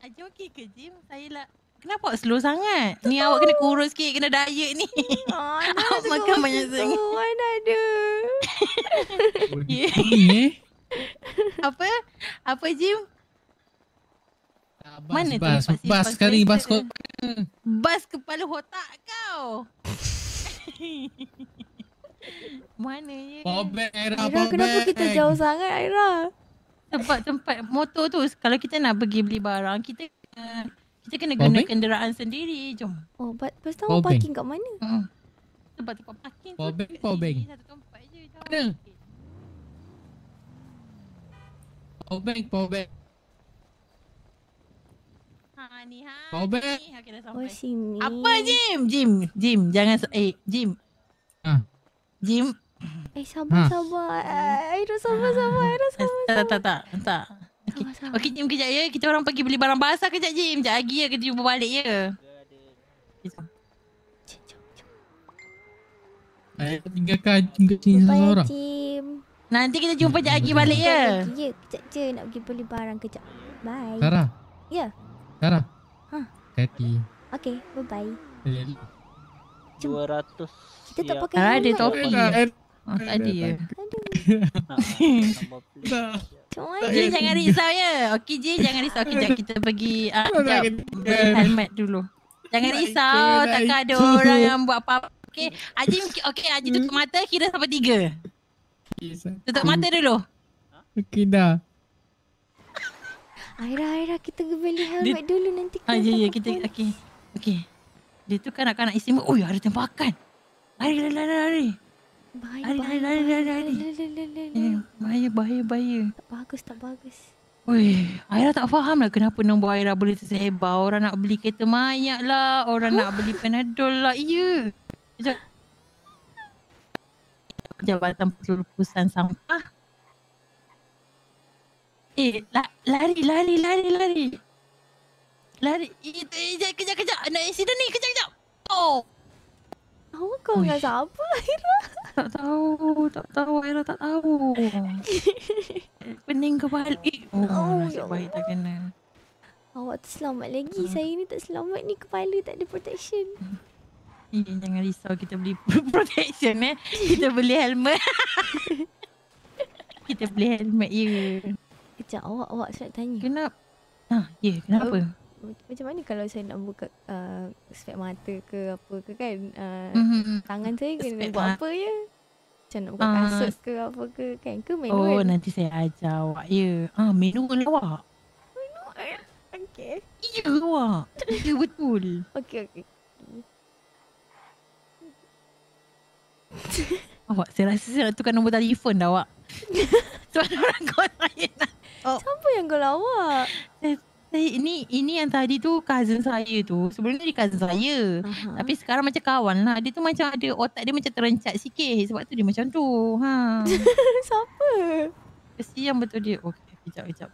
Aja okey ke, Jim? Saya lah. Kenapa awak slow sangat? Tuh. Ni awak kena kurus sikit, kena diet ni. Oh, awak makan banyak sangat. Oh, mana ada. Ini ya. eh apa? Apa Jim? Ah, bas, Mana bas, tu bas, bas sekali bas kau. Bas kepala otak kau. Mana ya? Bobek era bobek. Kenapa kita jauh sangat Aira? tempat tempat motor tu kalau kita nak pergi beli barang kita kita kena guna bobek? kenderaan sendiri. Jom. Oh, but pas tahu parking kat mana? Hmm. Sebab tempat parking. Bobek, bobek. Satu tempat je. Mana? Power bank, power bank. Ha ni ha. Power bank. Okay, Oh, Apa Jim? Jim, Jim, jangan eh Jim. Ha. Jim. Eh sabar sabar. Ha. Eh dah sabar sabar. Ha, ha, eh dah sabar. Tak tak tak. Tak. Okey. Okey Jim kejap ya. Kita orang pergi beli barang basah kejap Jim. Kejap lagi ya kita jumpa balik ya. Ada. Jom jom jom. Eh tinggalkan tinggal sini seorang. Jim. Nanti kita jumpa kejap lagi balik ya. Ya, kejap je nak pergi beli barang kejap. Bye. Sarah. Ya. Sarah. Ha. Huh. Hati. Okay, bye-bye. Eh, 200 Kita tak ya. pakai helmet. Ah, ada topi. Oh, tadi ya. Tadi. Jin jangan risau ya. Okey Jin jangan risau. Okey jap kita pergi uh, helmet dulu. Jangan risau takkan ada orang yang buat apa-apa. Okey. Haji okey Haji tutup mata kira sampai tiga. Eh. Tutup mata dulu. Okey dah. Aira, Aira, kita kembali helmet Di... dulu nanti. Ah, ya, ya, kita, okey. Okey. Dia tu kan anak anak istimewa. Oh, ya, ada tembakan. Lari, lari, lari, lari. Bahaya, lari, lari, lari, lari, eh, bahaya, bahaya, bahaya. Tak bagus, tak bagus. Wih, Aira tak faham lah kenapa nombor Aira boleh tersebar. Orang nak beli kereta mayat lah. Orang nak beli panadol lah. Ya. Yeah. Jawatan Pelupusan Sampah. Eh, la- lari, lari, lari, lari. Lari. Eh, eh, kejap, kejap, kejap. Nak accident ni, kejap, kejap. Oh. Kau oh, kau dengan siapa, Aira? Tak tahu, tak tahu. Aira tak tahu. Pening kepala. Eh, oh, oh, ya nasib baik tak kena. Awak tu lagi. Uh. Saya ni tak selamat ni. Kepala tak ada protection. Uh. Ya, jangan risau kita beli protection eh. Kita beli helmet. kita beli helmet ya. Kejap awak awak saya nak tanya. Ha, ya, kenapa? Ah, ya, yeah, kenapa? Uh, macam mana kalau saya nak buka uh, spek mata ke apa ke kan uh, mm-hmm. tangan saya kena spek buat ma- apa ya macam nak buka uh, kasut ke apa ke kan ke manual oh nanti saya ajar awak ya ah manual awak manual okay. ya awak ya betul okay. okey awak saya rasa saya nak tukar nombor telefon dah awak. Sebab orang kau saya nak. Siapa yang kau lawak? Saya, eh, eh, ini ini yang tadi tu cousin saya tu. Sebelum dia cousin saya. Uh-huh. Tapi sekarang macam kawan lah. Dia tu macam ada otak dia macam terencat sikit. Sebab tu dia macam tu. Ha. Siapa? Kesian betul dia. Okey, kejap, kejap.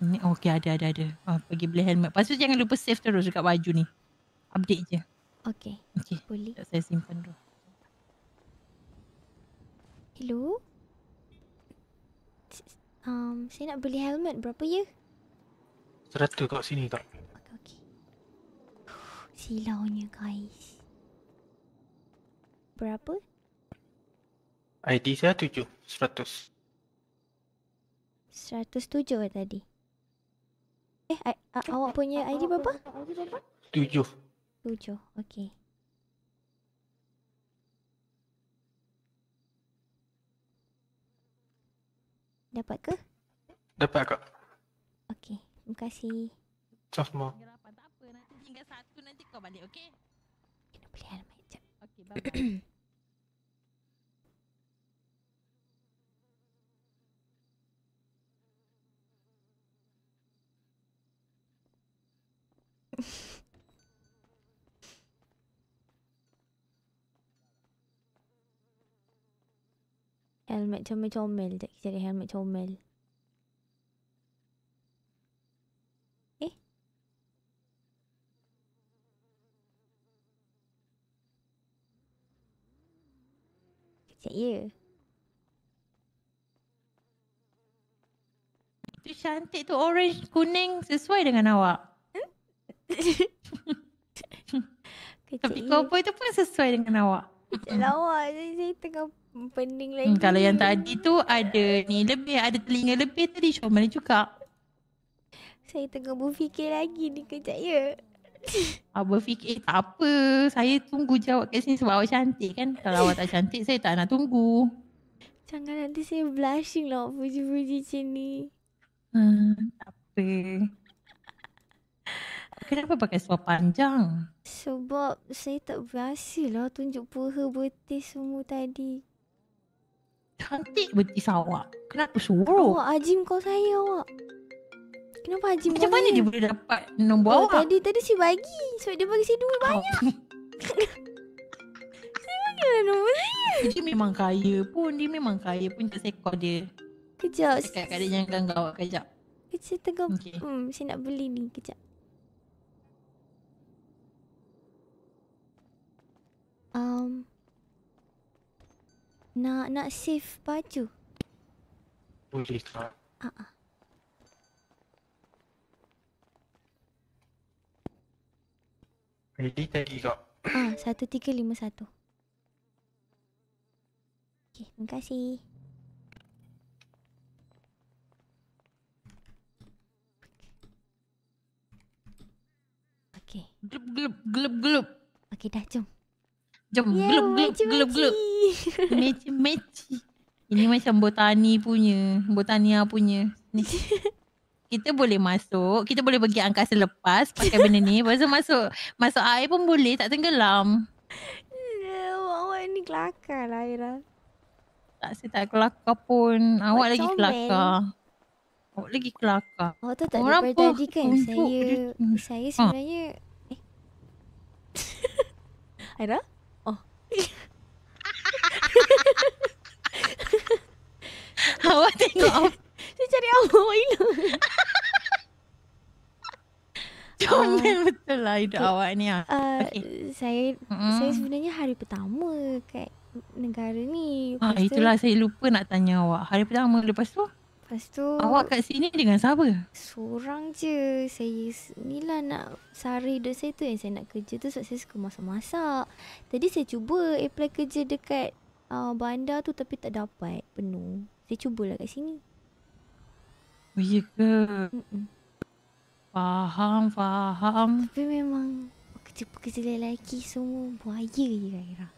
Ni okey ada ada ada. Ha, pergi beli helmet. Pastu jangan lupa save terus dekat baju ni. Update je. Okey. Okey. Boleh. Saya simpan dulu. Hello? Um, saya nak beli helmet berapa ya? Seratus kat sini tak? Okay, okay. Silaunya guys. Berapa? ID saya tujuh. Seratus. Seratus tujuh ke lah tadi? Eh, I, a, awak punya ID berapa? Tujuh. Tujuh, okay. Dapat ke? Dapat kak. Okey, terima kasih. Cough mo. Tak Yeah. Helmet comel-comel Sekejap kita cari helmet comel Eh Kejap ya Tu cantik tu orange kuning sesuai dengan awak Tapi ya? kau pun itu pun sesuai dengan awak Kejap lawa saya, saya tengah Pening hmm, lagi. Hmm, kalau yang tadi tu ada ni lebih ada telinga lebih tadi show mana juga. Saya tengah berfikir lagi ni kejap ya. Ah, berfikir eh, tak apa. Saya tunggu jawab kat sini sebab awak cantik kan. Kalau awak tak cantik saya tak nak tunggu. Jangan nanti saya blushing lah puji-puji macam ni. Hmm, tak apa. Kenapa pakai suara panjang? Sebab saya tak berhasil lah tunjuk puha betis semua tadi. Cantik betis awak. Kenapa suruh? Awak Ajim kau saya awak. Kenapa Ajim Macam mana dia boleh dapat nombor oh, awak? Tadi tadi si bagi. Sebab dia bagi saya duit banyak. Oh. Saya bagi lah nombor saya. Dia memang kaya pun. Dia memang kaya pun tak sekor dia. Kejap. Cakap kat yang jangan ganggu awak. Kejap. Kejap. Saya Okay. Hmm, saya nak beli ni. Kejap. Um, nak nak save baju. Boleh tak? Ah, ah. Ready tadi kak. Ah, satu tiga lima satu. Okay, terima kasih. Okay. Gelup, gelup, gelup, gelup. Okay, dah, jom. Macam gelup gelup gelup gelup. Meci meci. Ini macam botani punya. Botania punya. Ni. Kita boleh masuk. Kita boleh pergi angkasa lepas pakai benda ni. Lepas masuk masuk air pun boleh. Tak tenggelam. Ya, awak ni kelakar lah Aira. Tak saya tak kelakar pun. Awak, awak lagi kelakar. Awak lagi kelakar. Awak tu tak Orang daripada tadi kan. Saya, saya ha. sebenarnya. Ha. Eh. Aira? awak tengok Saya cari awak hilang Comel uh, betul lah hidup okay. awak ni uh, ah. ah, okay. Saya mm. saya sebenarnya hari pertama kat negara ni ha, ah, Itulah tu, saya lupa nak tanya awak Hari pertama lepas tu Lepas tu Awak kat sini dengan siapa? Seorang je Saya ni lah nak Sari hidup saya tu yang saya nak kerja tu Sebab saya suka masak-masak Tadi saya cuba apply kerja dekat uh, bandar tu tapi tak dapat penuh. Saya cubalah kat sini. Oh iya ke? Faham, faham. Tapi memang pekerja-pekerja lelaki semua buaya je Aira.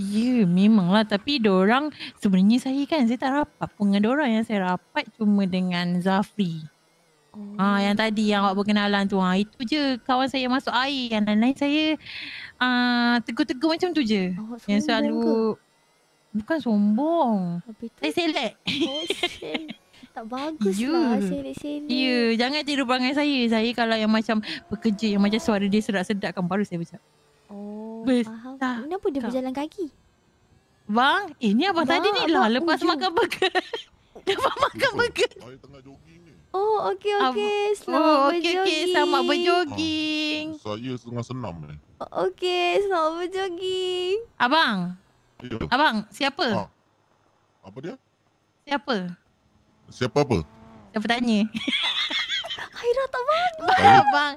Ya memanglah tapi orang sebenarnya saya kan saya tak rapat pun dengan orang yang saya rapat cuma dengan Zafri. Ah, oh. Ah ha, yang tadi yang awak berkenalan tu ha, itu je kawan saya masuk air yang lain-lain saya Ah, tegur-tegur macam tu je. Oh, yang selalu ke? bukan sombong. Tu... selek. Oh, tak bagus ya. lah selek-selek. Ya, yeah, jangan tiru perangai saya. Saya kalau yang macam pekerja yang macam suara dia sedap-sedap kan baru saya macam. Oh, Bersta- faham. Kenapa dia berjalan kaki? Bang, eh ni abang, abang tadi ni lah lepas makan burger. lepas makan burger. Saya Oh, okey okey. Selamat oh, okay, berjoging. Okey okey, selamat berjoging. Ha, ah, saya tengah senam ni. Eh. Okey, selamat berjoging. Abang. Yeah. Abang, siapa? Ha. Apa dia? Siapa? Siapa apa? Siapa tanya? Aira tak bangun. Abang. Saya, abang.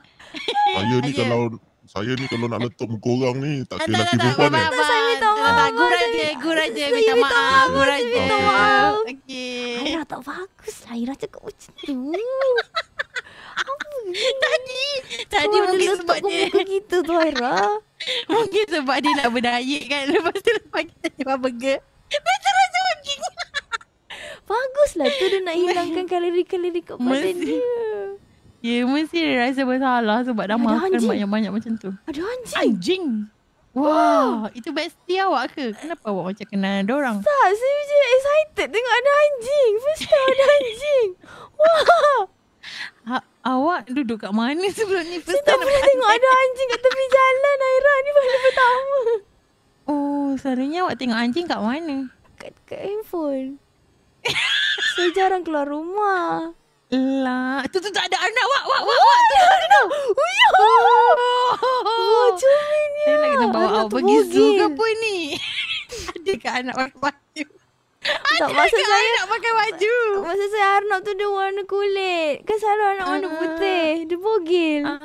saya ni kalau saya ni kalau nak letup muka orang ni tak kira lelaki perempuan ni. Tak, saya minta maaf. Tak, gurau je, gurau je. Minta maaf, gurau je. Minta maaf. Okey. Aira tak bagus. Aira cakap macam tu. Tadi Tadi Suara mungkin sebab dia Suara letak kita tu Aira Mungkin sebab dia nak berdayak kan Lepas tu lepas kita cakap burger Betul lah sebab Baguslah tu dia nak hilangkan kalori-kalori kat badan mesti, dia Ya mesti dia rasa bersalah sebab dah Ada makan banyak-banyak macam tu Ada anjing Anjing Wah, wow. itu bestie awak ke? Kenapa awak macam kenal ada orang? Tak, saya macam excited tengok ada anjing. First time ada anjing. Wah. Awak duduk kat mana sebelum ni? Saya tak pernah tengok ada anjing kat tepi jalan Aira ni baru pertama. Oh, selalunya awak tengok anjing kat mana? Kat, kat handphone. Saya jarang keluar rumah. Lah, tu tu tak ada anak. Wah, wah, wah, wah. Tu ada anak. Uyuh. Oh, ya ya. oh, oh. Wah, cuman ya. Saya nak kena bawa awak pergi zoo ke apa ni? Adakah anak wakil-wakil? Tak masa saya nak pakai baju Masa saya Arnab tu Dia warna kulit Kan selalu Arnab warna uh, putih Dia bogil uh, uh.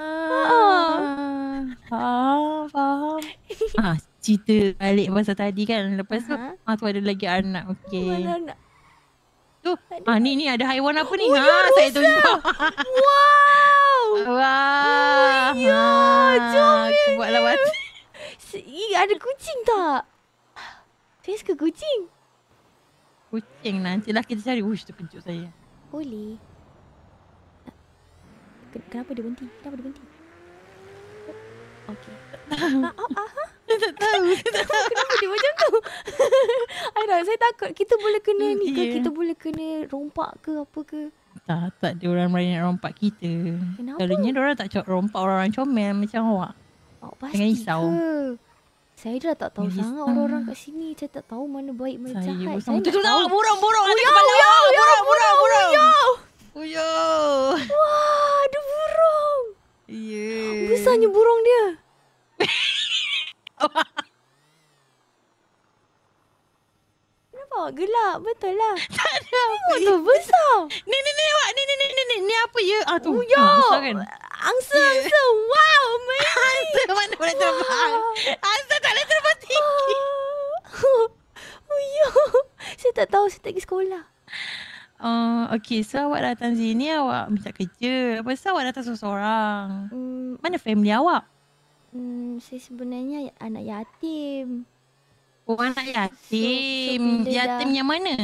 Faham Faham ah, Cerita balik Masa tadi kan Lepas tu uh-huh. Tu ada lagi Arnab Okay Tu ah, Ni ni ada haiwan apa ni oh, ha, ya, Saya rusa. tunjuk Wow Wow Wah. Oh, ya ha, Jom Buatlah Ada kucing tak Saya suka kucing Kucing nanti lah kita cari. Wush, terkejut saya. Boleh. Kenapa dia berhenti? Kenapa dia berhenti? Okey. Ah, oh, tak tahu. Ah, ah, ah. tak tahu. Kenapa dia macam tu? Aira, saya takut kita boleh kena ni ke? Yeah. Kita boleh kena rompak ke apa ke? Tak, tak ada orang lain nak rompak kita. Kenapa? Kalau ni orang tak rompak orang-orang comel macam awak. Oh, pasti Jangan risau. Ke? Saya dah tak tahu Mereka sangat orang-orang kat sini. Saya tak tahu mana baik, mana saya jahat. Saya tak tahu. Borong, burung Uyau, uyau, uyau, uyau, borong, Uyau. Uyau. Wah, ada burung. Ye. Yeah. Besarnya burung dia. Kenapa awak gelap? Betul lah. tak ada. Tengok tu, besar. Ni, ni, ni, awak. Ni, ni, ni, ni, ni. Ni apa ya? Ah, tu. Uyau. Ah, ha, besar kan? angsa angsa wow amazing angsa mana boleh terbang angsa tak boleh terbang tinggi oh ya saya tak tahu saya tak pergi sekolah Oh, uh, okay. So awak datang sini, awak minta kerja. Apa so awak datang seorang? Mm, Mana family awak? Hmm, saya sebenarnya anak yatim. Oh, anak yatim. So, so yatim dah... yang mana?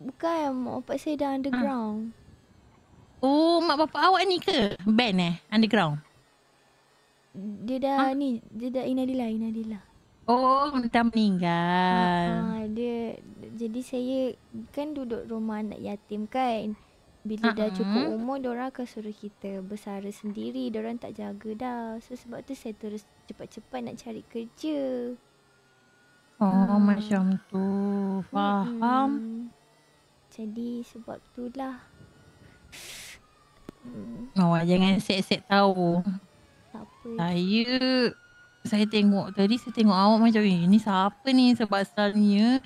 Bukan, mak bapak saya dah hmm. underground. Ha. Oh, mak bapak awak ni ke? Band eh? Underground? Dia dah ha? ni, dia dah Inadila, Inadila. Oh, dah meninggal. Ha, ha, dia, jadi saya kan duduk rumah anak yatim kan. Bila uh-huh. dah cukup umur, diorang akan suruh kita bersara sendiri. Diorang tak jaga dah. So, sebab tu saya terus cepat-cepat nak cari kerja. Oh, ha. macam tu. Faham. Hmm. Jadi, sebab tu lah. Oh, jangan set-set tahu. Saya saya tengok tadi saya tengok awak macam eh, ni siapa ni sebab asalnya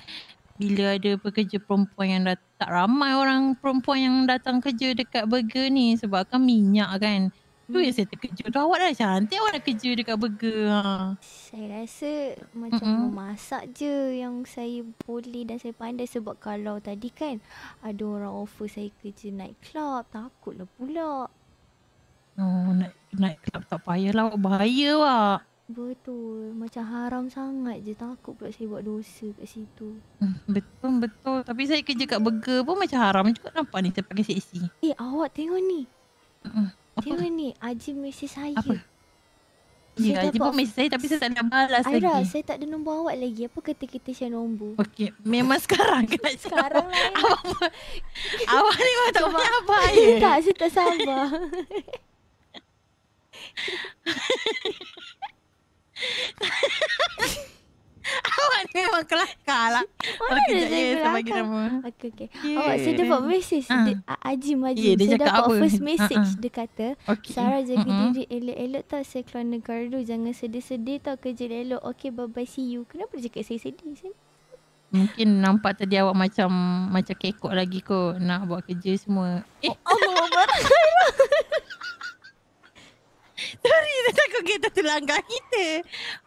bila ada pekerja perempuan yang datang, tak ramai orang perempuan yang datang kerja dekat burger ni sebab kan minyak kan. Tu yang saya terkejut. Tu awak dah cantik awak nak kerja dekat burger. Ha. Saya rasa macam mm-hmm. memasak je yang saya boleh dan saya pandai. Sebab kalau tadi kan ada orang offer saya kerja night club. Takutlah pula. Oh, night, night club tak payahlah. Bahaya lah. Betul. Macam haram sangat je. Takut pula saya buat dosa kat situ. Hmm, betul, betul. Tapi saya kerja kat burger pun macam haram juga. Nampak ni saya pakai seksi. Eh, awak tengok ni. Mm-mm. Apa? Siapa ni? aji mesej saya. Apa? Ya, saya Ajib pun mesej saya tapi saya tak nak balas Aira, lagi. Aira, saya tak ada nombor awak lagi. Apa kata kita share nombor? Okey, memang sekarang kan Sekarang lah. Eh. Awak ni memang tak apa air. Ya? Tak, saya tak sabar. Ha Awak ni memang kelakar lah. Mana dia jadi kelakar? Okay, okay. Yeah. Awak saya dapat mesej. Uh. Ah. Ah, aji. uh, Ajim, Ajim. Yeah, saya dapat apa? first message. Uh-uh. Dia kata, okay. Sarah jaga uh-uh. diri elok-elok tau. Saya keluar negara dulu. Jangan sedih-sedih tau. Kerja elok. Okay, bye-bye. See you. Kenapa dia cakap saya sedih? Sen? Mungkin nampak tadi awak macam macam kekok lagi kot. Nak buat kerja semua. Eh. Oh, Allah. Sorry, saya takut kereta terlanggar kita.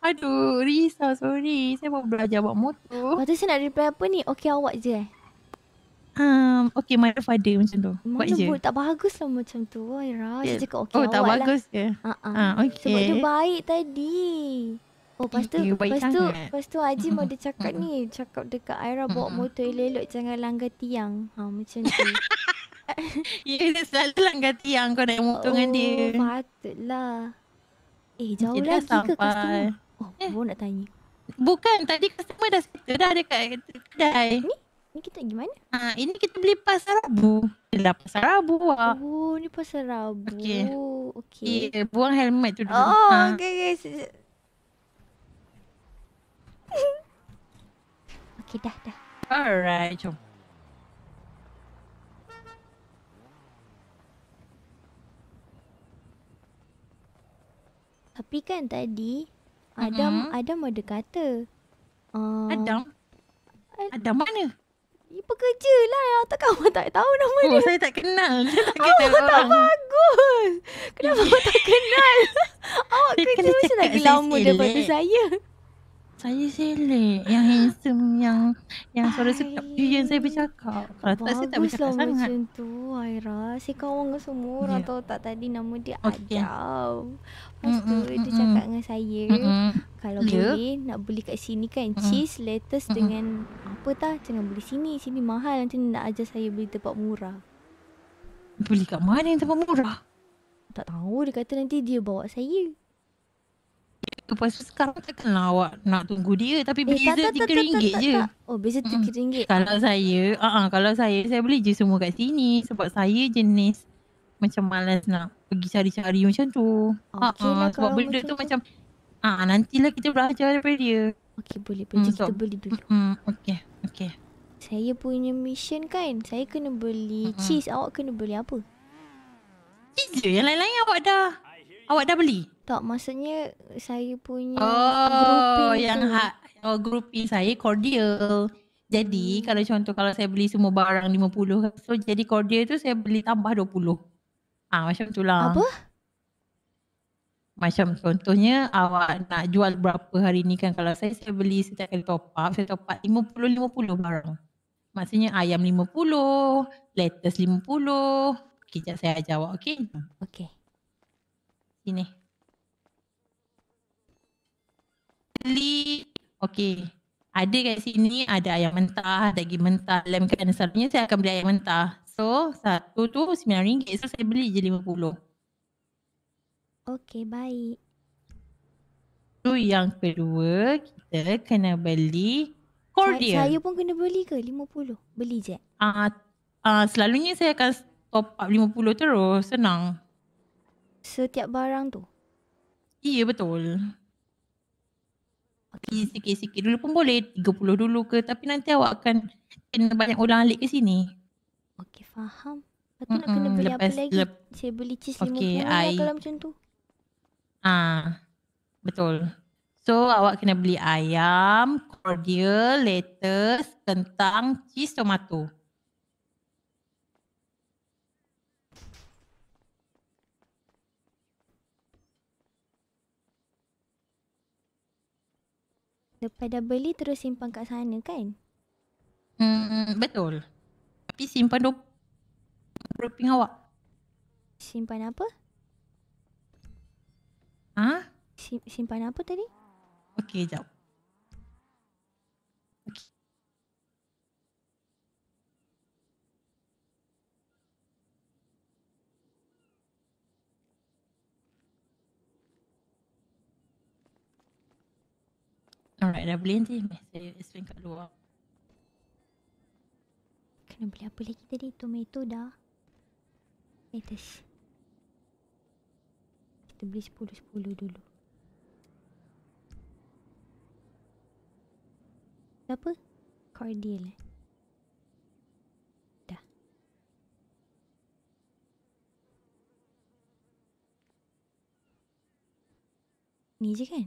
Aduh, risau. Sorry. Saya mau belajar buat motor. Lepas tu saya nak reply apa ni? Okay awak je eh? Um, okay, my father macam tu. Buat je. tak bagus lah macam tu. Ayra, yeah. saya cakap okay oh, awak lah. Oh, tak bagus ke? Yeah. Uh-uh. Ah. Uh, ah, okay. Sebab dia baik tadi. Oh, lepas tu, lepas tu, lepas tu, lepas mau dia cakap ni. Cakap dekat Aira bawa motor elok-elok jangan langgar tiang. Ha, macam tu. Ya, yeah, dia selalu langgar tiang kau nak motor oh, dengan dia. Oh, patutlah. Eh, jauh dia lagi sampai. ke customer? Oh, eh. baru nak tanya. Bukan, tadi customer dah settle dah dekat kedai. Ni? Ni kita pergi mana? Ha, ini kita beli pasar Rabu. Dah pasar Rabu lah. Oh, ni pasar Rabu. Okey. Okay. Yeah, buang helmet tu dulu. Oh, ha. okey, okey. okey, dah, dah. Alright, jom. Tapi kan tadi Adam mm-hmm. Adam ada kata. Uh, Adam? Adam mana? Dia pekerja lah. Tak awak tak tahu nama oh, dia? saya tak kenal. Saya tak kenal oh, tak bagus. Kenapa awak tak kenal? awak kerja macam lagi lama daripada saya. Saya selek yang handsome yang yang suara sedap tu yang saya bercakap. Kalau tak saya tak bercakap lah sangat. Macam tu Aira. Saya kawan dengan semua orang yeah. tahu tak tadi nama dia okay. Ajau. Lepas tu mm-mm, dia mm-mm. cakap dengan saya mm-mm. kalau yeah. boleh nak beli kat sini kan mm-mm. cheese lettuce mm-mm. dengan apa tah jangan beli sini sini mahal nanti nak ajar saya beli tempat murah. Beli kat mana yang tempat murah? Tak tahu dia kata nanti dia bawa saya. Lepas tu sekarang takkanlah awak nak tunggu dia Tapi eh, beza eh, tak, tak, tak, RM3 tak, tak, je tak, tak. Oh beza RM3 Kalau saya ah uh-uh, Kalau saya Saya beli je semua kat sini Sebab saya jenis Macam malas nak Pergi cari-cari macam tu okay lah uh-uh, lah Sebab benda macam tu macam Ah uh, lah kita belajar daripada dia Okay boleh Jom mm, so, beli dulu mm, Okay Okay saya punya mission kan Saya kena beli mm-hmm. cheese Awak kena beli apa? Cheese Yang lain-lain awak dah Awak dah beli? Tak, maksudnya saya punya oh, yang ha, oh, grouping saya cordial. Jadi hmm. kalau contoh kalau saya beli semua barang 50 so jadi cordial tu saya beli tambah 20. Ah ha, macam itulah. Apa? Macam contohnya awak nak jual berapa hari ni kan kalau saya saya beli setiap kali top up saya top up 50 50 barang. Maksudnya ayam 50, lettuce 50. Kejap saya ajar awak okey. Okey. Sini. beli, Okey. Ada kat sini ada ayam mentah, daging mentah, lem kan. Selalunya saya akan beli ayam mentah. So satu tu RM9. So saya beli je RM50. Okey baik. Tu so, yang kedua kita kena beli cordial. Saya, saya pun kena beli ke RM50? Beli je? Ah, uh, ah uh, selalunya saya akan top up RM50 terus. Senang setiap barang tu? Iya yeah, betul. Okay. Sikit-sikit dulu pun boleh. 30 dulu ke. Tapi nanti awak akan kena banyak ulang alik ke sini. Okay faham. Lepas tu mm-hmm. nak kena beli apa lagi? Lep- Saya beli cheese okay, 50 lah I... kalau macam tu. Ah, betul. So awak kena beli ayam, cordial, lettuce, kentang, cheese, tomato. Lepas dah beli terus simpan kat sana kan? Hmm, betul. Tapi simpan do grouping awak. Simpan apa? Ha? Si simpan apa tadi? Okey, jap. Alright, dah beli nanti Saya swing kat luar Kena beli apa lagi tadi? Tomato dah Letters Kita beli sepuluh sepuluh dulu Apa? Cordial eh? Dah Ni je kan?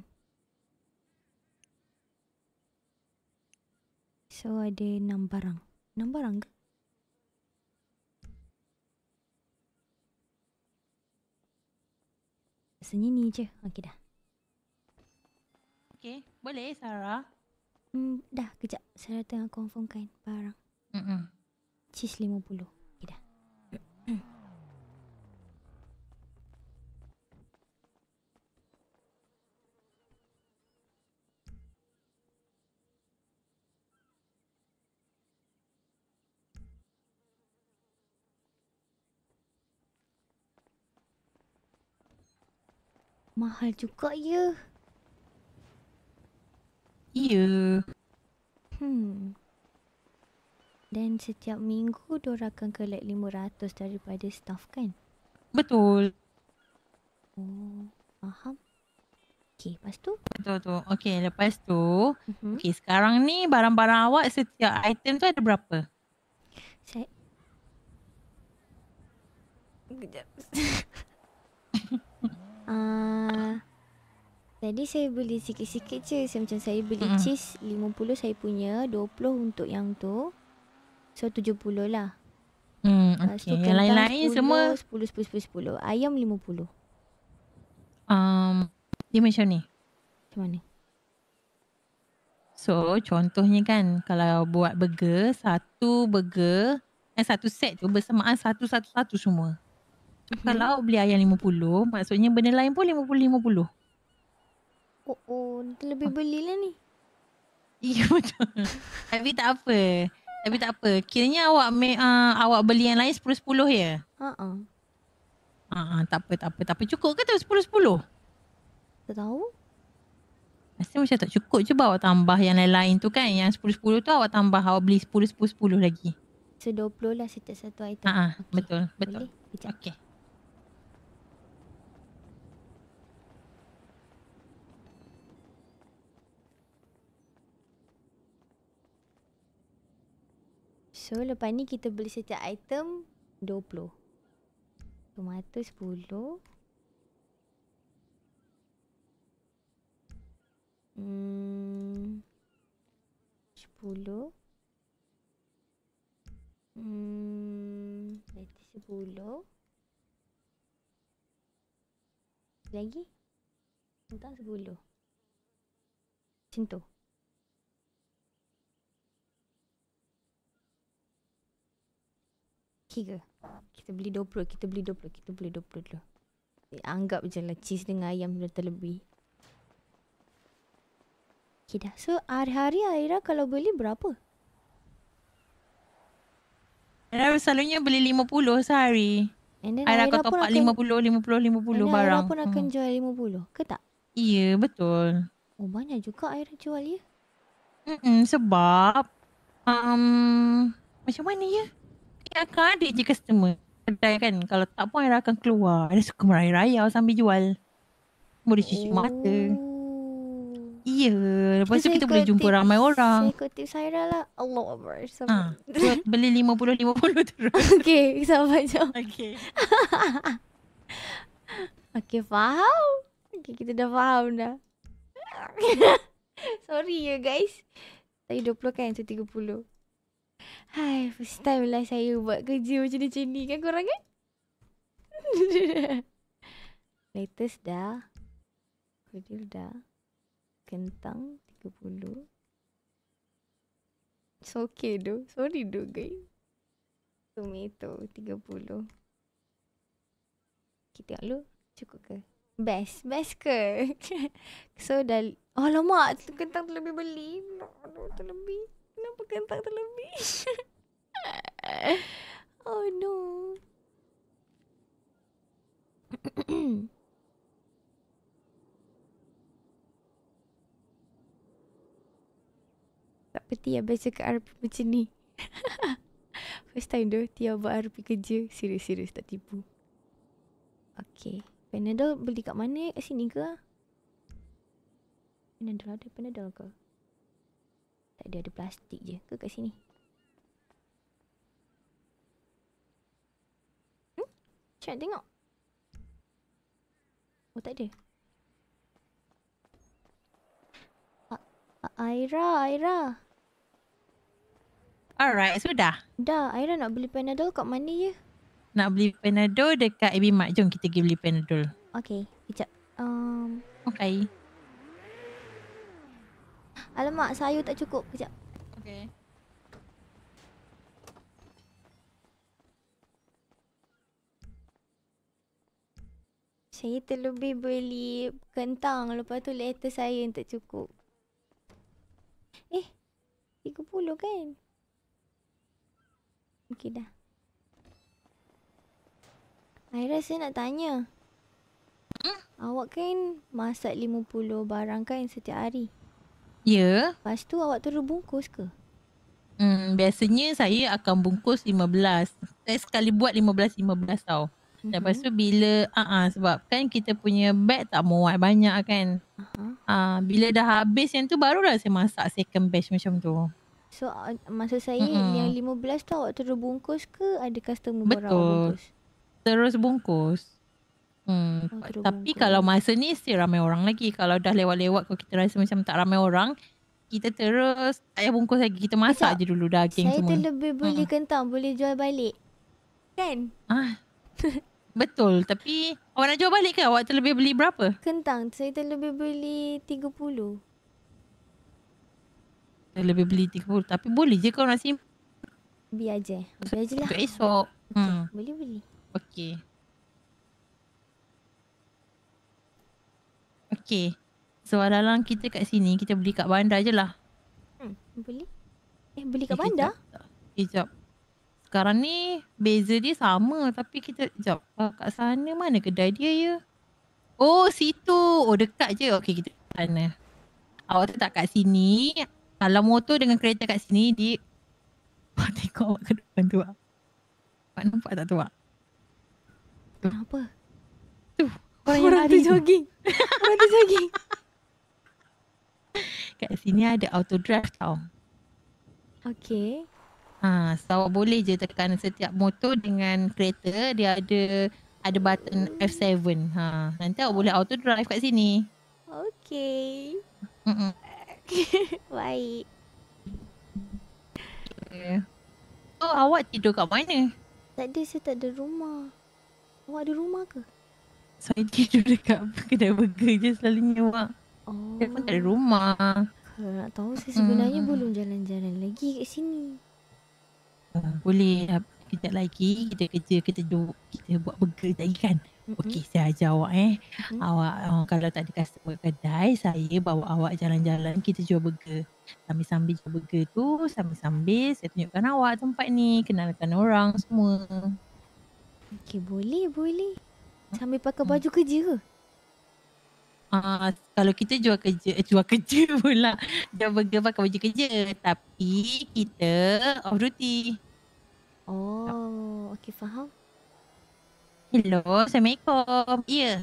So ada enam barang. Enam barang ke? Rasanya ni je. Okey dah. Okay, Boleh Sarah. Hmm, dah. Kejap. Sarah tengah confirmkan barang. Mm -mm. Cheese lima puluh. mahal juga ya. Ya. Yeah. Hmm. Dan setiap minggu dia akan collect 500 daripada staff kan? Betul. Oh, faham. Okay, lepas tu? Betul tu. Okay, lepas tu. Mm-hmm. Okay, sekarang ni barang-barang awak setiap item tu ada berapa? Saya... Kejap. Ah, tadi saya beli sikit-sikit je saya, Macam saya beli mm-hmm. cheese 50 saya punya 20 untuk yang tu So 70 lah mm, ah, okay. Lepas tu yang lain-lain semua 10, 10, 10, 10 Ayam 50 um, Dia macam ni Macam mana? So contohnya kan Kalau buat burger Satu burger Eh satu set tu Bersamaan satu-satu-satu semua mm-hmm. kalau awak beli ayam 50 maksudnya benda lain pun 50 50 oh oh lebih belilah ni ya betul tapi tak apa tapi tak apa kiranya awak me, uh, awak beli yang lain 10 10 ya ha uh-uh. ha uh-uh, tak apa tak apa tapi cukup ke tu 10 10 tak tahu Rasa macam tak cukup je bawa tambah yang lain-lain tu kan. Yang 10-10 tu awak tambah. Awak beli 10-10-10 lagi. So 20 lah setiap satu item. Ha, okay. Betul. Betul. Okey. So lepas ni kita beli setiap item 20 210 Hmm 10 Hmm 10 Lagi Tentang 10 Macam tu okay ke? Kita beli 20, kita beli 20, kita beli 20 dulu. Eh, anggap je lah cheese dengan ayam dah terlebih. Okay dah. So, hari-hari Aira kalau beli berapa? Aira selalunya beli 50 sehari. And then Aira, Aira akan top up 50, 50, 50 and then barang. Aira pun hmm. akan jual 50 ke tak? Iya, yeah, betul. Oh, banyak juga Aira jual ya? Mm-mm, sebab... Um, macam mana ya? akan ada je customer kedai kan kalau tak pun Aira akan keluar Aira suka meraya-raya sambil jual boleh cuci oh. mata Iya oh. yeah. lepas tu kita boleh jumpa tips, ramai orang saya ikut tips lah Allah Akbar so ha. buat beli 50-50 terus okay sama macam okay okay faham okay kita dah faham dah sorry ya guys saya 20 kan saya 30 Hai, first time lah saya buat kerja macam ni macam ni kan korang kan? Latest dah. Kudil dah. Kentang 30. It's okay tu. Sorry tu guys. Tomato 30. Kita tengok dulu. Cukup ke? Best. Best ke? so dah... Oh lama. Kentang lebih beli. tu lebih kenapa kentang terlebih? oh no. tak peti ya biasa ke RP macam ni. First time doh, Tia buat RP kerja. Serius-serius tak tipu. Okay. Panadol beli kat mana? Kat sini ke? Panadol ada Panadol ke? Tak ada, ada plastik je. Ke kat sini? Hmm? Macam nak tengok? Oh, tak ada. Aira, Aira. Alright, sudah. Dah, Aira nak beli Panadol kat mana ya? Nak beli Panadol dekat Ibi Mak. Jom kita pergi beli Panadol. Okay, kejap. Um... Okay. Alamak, sayur tak cukup. Kejap. Okay. Saya terlebih beli kentang. Lepas tu letter saya yang tak cukup. Eh, 30 kan? Okay dah. Aira saya nak tanya. Hmm? Awak kan masak 50 barang kan setiap hari? Ya. Yeah. Lepas tu awak terus bungkus ke? Hmm, biasanya saya akan bungkus 15. Saya sekali buat 15 15 tau. Mm-hmm. Lepas tu bila ah uh-uh, sebab kan kita punya bag tak muat banyak kan. Ah uh-huh. uh, bila dah habis yang tu barulah saya masak second batch macam tu. So uh, masa saya mm-hmm. yang 15 tu awak terus bungkus ke ada customer Betul. baru bungkus? Terus bungkus. Hmm. Ah, tapi kalau masa ni still ramai orang lagi. Kalau dah lewat-lewat kalau kita rasa macam tak ramai orang, kita terus ayah bungkus lagi. Kita masak Kacau. je dulu daging saya semua. Saya tu lebih beli hmm. kentang, boleh jual balik. Kan? Ah. Betul, tapi awak nak jual balik ke? Awak terlebih beli berapa? Kentang, saya terlebih beli 30. Terlebih beli 30 Tapi boleh je kau nak simpan Biar je Biar je lah Untuk esok okay. Hmm. Boleh boleh Okay Okay. So alang kita kat sini, kita beli kat bandar je lah. Hmm, beli? Eh, beli kat eh, bandar? Kejap. kejap. Eh, Sekarang ni, beza dia sama. Tapi kita, kejap. Oh, kat sana mana kedai dia ya? Oh, situ. Oh, dekat je. Okay, kita sana. Awak tak kat sini. Kalau motor dengan kereta kat sini, di. Awak tengok awak ke depan tu lah. Awak nampak tak tu lah? Kenapa? Tuh orang, yang lari tu jogging. orang tu jogging. Kat sini ada auto drive tau. Okay. Ha, so boleh je tekan setiap motor dengan kereta dia ada ada button F7. Ha, nanti awak boleh auto drive kat sini. Okay. Baik. Eh. Okay. Oh, so awak tidur kat mana? Tadi saya tak ada rumah. Awak ada rumah ke? Saya tidur dekat kedai burger je selalunya mak. Oh. Dia pun tak ada rumah. Ha, nak tahu saya sebenarnya hmm. belum jalan-jalan lagi kat sini. Ah, boleh ah, kita lagi kita kerja kita duduk kita buat burger tadi kan. Mm-hmm. Okey saya ajar awak eh. Mm-hmm. Awak oh, kalau tak ada customer kedai saya bawa awak jalan-jalan kita jual burger. Sambil-sambil jual burger tu sambil-sambil saya tunjukkan awak tempat ni kenalkan orang semua. Okey boleh boleh. Sambil pakai hmm. baju hmm. kerja ke? uh, kalau kita jual kerja, eh, jual kerja pula. Jual burger pakai baju kerja. Tapi kita off duty. Oh, okey faham. Hello, Assalamualaikum. Ya. Yeah.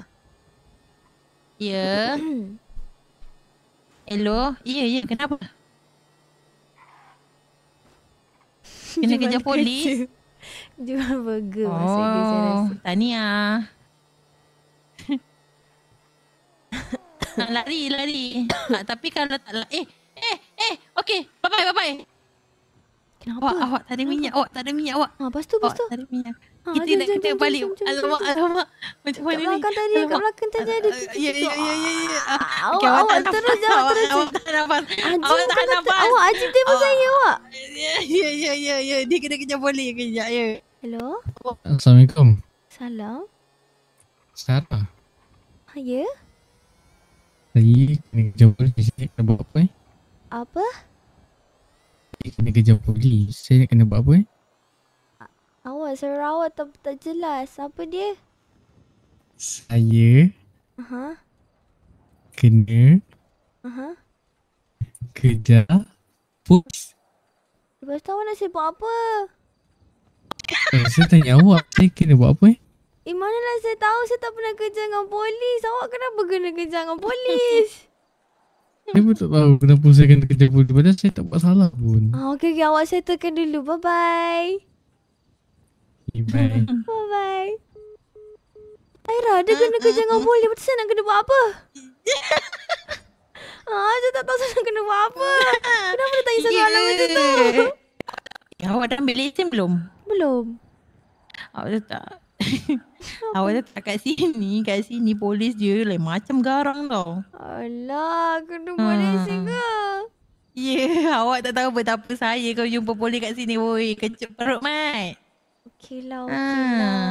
Ya. Yeah. Hello. Ya, yeah, ya. Yeah. Kenapa? Kena kerja polis? Jual burger. Oh, tahniah. nak lari lari. Nah, tapi kalau tak lari. Eh, eh, eh. Okey. Bye bye bye bye. Kenapa? Awak, awak tak ada minyak. Kenapa? Awak tak ada minyak awak. Ha, lepas tu, lepas tu. Tak ada minyak. Ha, kita nak kita balik. Alamak, alamak. Macam mana ni? Kat belakang tadi, kat belakang tadi ada kita. Ya, ya, ya, ya. ya. Okay, awak tak terus jalan terus. Awak tak nafas. Awak tak nafas. Awak ajib dia pun saya, ya, awak. Ya, ya, ya, ya. Dia kena kejap boleh kejap, ya. Hello. Assalamualaikum. Salam. Sarah. Ha, ya? Yeah? Saya kena kejar polis Saya kena buat apa eh? Apa? Saya kena kejar polis Saya kena buat apa eh? Awak serawak tak, tak jelas Apa dia? Saya Aha. Uh-huh. Kena Aha. Uh-huh. Kejar Polis Lepas tu awak nak saya apa? Eh, saya tanya awak Saya kena buat apa eh? Eh, lah saya tahu saya tak pernah kerja dengan polis. Awak kenapa kena kerja dengan polis? Saya pun tak tahu kenapa saya kena kerja dengan polis. Padahal saya tak buat salah pun. Oh, ah, okay, okay. Awak settlekan dulu. Bye-bye. Okay, bye. Bye-bye. Aira, dia kena kerja dengan polis. Betul saya nak kena buat apa? ah, saya tak tahu saya nak kena buat apa. Kenapa dia tanya saya soalan yeah. macam tu? Awak dah ambil lesen belum? Belum. Awak tak Awak tak kat sini, kat sini polis dia lah like, macam garang tau. Alah, kena hmm. polis ke? Ya, yeah, awak tak tahu betapa saya kau jumpa polis kat sini, woi. Kecil perut, mai. Okey lah, ah, okey lah.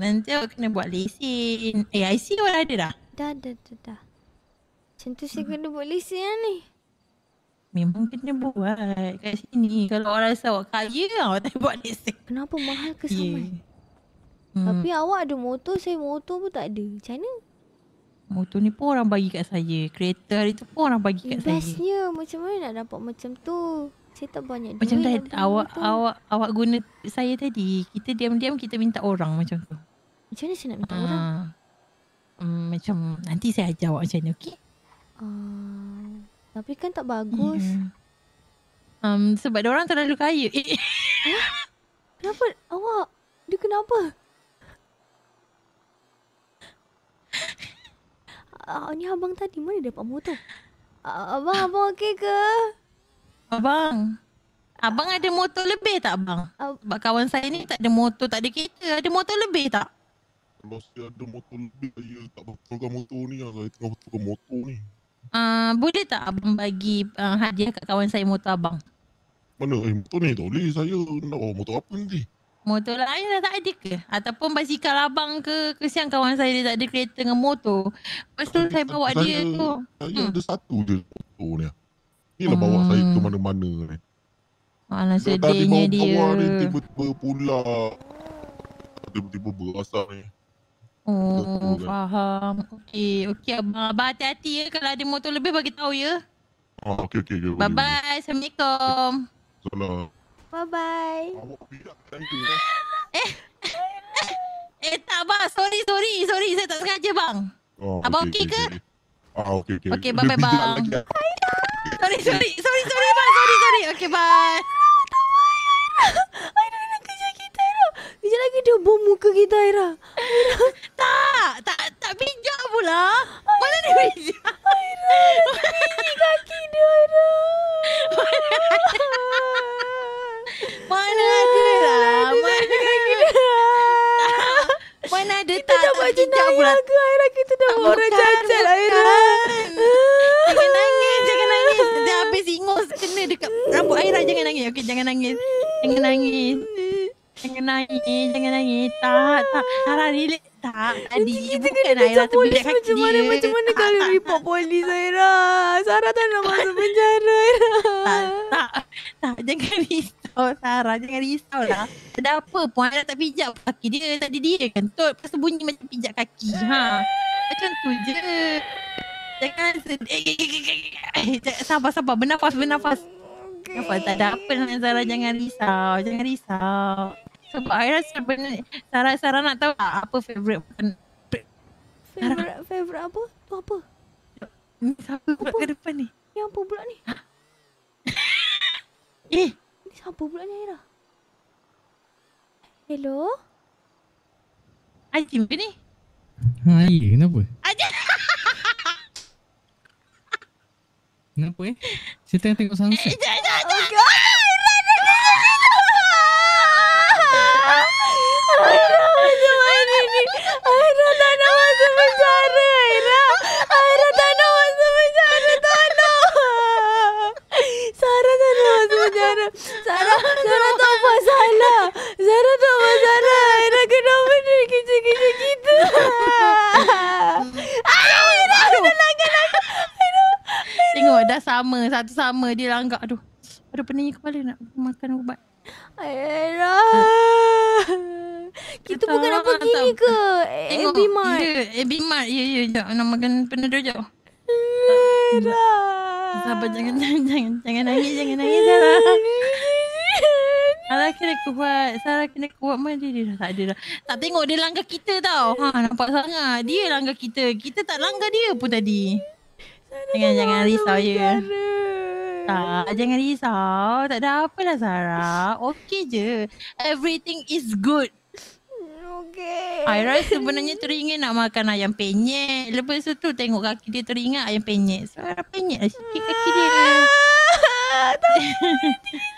nanti awak kena buat lesin. Eh, IC awak ada dah? Dah, dah, dah, dah. Macam tu saya kena buat lesin lah ni. Memang kena buat kat sini. Kalau orang rasa awak kaya, awak tak buat lesin. Kenapa mahal ke yeah. sama? Hmm. Tapi awak ada motor, saya motor pun tak ada. Macam mana? Motor ni pun orang bagi kat saya. Kereta hari tu pun orang bagi kat Bestnya, saya. Bestnya. Macam mana nak dapat macam tu? Saya tak banyak duit. Macam dah, awak, motor. awak, awak guna saya tadi. Kita diam-diam kita minta orang macam tu. Macam mana saya nak minta uh, orang? Um, macam nanti saya ajar awak macam ni, okey? Uh, tapi kan tak bagus. Yeah. Um, hmm, sebab orang terlalu kaya. Eh. Kenapa awak? Dia kenapa? Uh, ni abang tadi mana dapat motor? Uh, abang, abang okey ke? Abang. Abang ada motor lebih tak abang? Sebab uh, kawan saya ni tak ada motor, tak ada kereta. Ada motor lebih tak? Kalau saya ada motor lebih, saya tak betulkan motor ni. Lah. Saya tengah betulkan motor ni. Uh, boleh tak abang bagi uh, hadiah kat kawan saya motor abang? Mana? Eh, motor ni tak boleh. Saya nak bawa motor apa nanti? motor lah ayah dah tak ada ke ataupun basikal abang ke kesian kawan saya dia tak ada kereta dengan motor lepas tu saya bawa saya, dia tu saya hmm. ada satu je motor ni ni lah bawa hmm. saya ke mana-mana ni alah sedihnya dia tadi bawa kawan ni tiba-tiba pula tiba-tiba berasa ni Oh, kan? faham. Okey, okay, abang. Abang hati-hati ya kalau ada motor lebih bagi tahu ya. Ah, okey okey. Okay, bye bye. Assalamualaikum. Assalamualaikum. Bye bye. Eh, eh. Eh tak bang, sorry sorry, sorry saya tak sengaja bang. Oh, Abang okey okay, okay, ke? Ah okey okey. Okey bye bye bang. Sorry sorry, sorry sorry bang, sorry sorry. Okey bye. Aira lagi dia bom muka kita Aira, Tak Tak tak bijak pula Aira. Mana dia bijak Aira Dia kaki dia Aira Mana ah, ada lah Mana ada Mana lah. Lah. ada kita tak Kita tak buat jenayah ke Aira kita dah buat orang cacat Aira Jangan nangis Jangan nangis Dia habis ingus Kena dekat rambut Aira Jangan nangis Okay jangan nangis Jangan nangis Jangan nangis Jangan nangis Tak tak Aira relax tak, tadi kita kena Aira tu bilik kaki macam mana, Macam mana tak, kalau tak, report polis Aira? Sarah tak nak masuk penjara Aira. Tak, tak. tak jangan risau. Oh Sarah jangan risau lah Tidak apa pun Ayah tak pijak kaki dia Tadi dia kan Tut Pasal bunyi macam pijak kaki ha. Macam tu je Jangan sedih eh, eh, eh, Sabar sabar Bernafas bernafas okay. Tak ada apa lah Sarah jangan risau Jangan risau Sebab Ayah rasa sebenarnya Sarah, Sarah nak tahu tak Apa favourite Favourite favourite apa? Tu apa? Hmm, siapa pula ke depan ni? Yang apa pula ni? eh apa pula ni Aira? Hello? Ajim ke ni? Ha, Ayi, kenapa? Ajim! kenapa eh? Saya tengah tengok sunset. Eh, jangan, jangan, jangan! Zara tak apa salah. Zara tak apa salah. Aira kenapa dia kerja-kerja kita? Aduh, Aira kena langgar Tengok dah sama. Satu sama dia langgar. Aduh. Aduh pening kepala nak makan ubat. Aira. Kita tak bukan apa gini ke? Tengok. Abimart. Ya, Abimart. Ya, ya, ya. Nama kan penduduk jauh. Aira. Sabar, jangan, jangan, jangan. Jangan nangis, jangan nangis. Aira. Sarah kena kuat. Sarah kena kuat mandi dia dah tak ada dah. Tak tengok dia langgar kita tau. Ha nampak sangat. Dia langgar kita. Kita tak langgar dia pun tadi. jangan jangan risau ya. Tak, jangan risau. Tak ada apa lah Sarah. Okey je. Everything is good. Okay. Aira sebenarnya teringin nak makan ayam penyet. Lepas tu tengok kaki dia teringat ayam penyet. Suara penyet lah sikit kaki dia. Ah, tak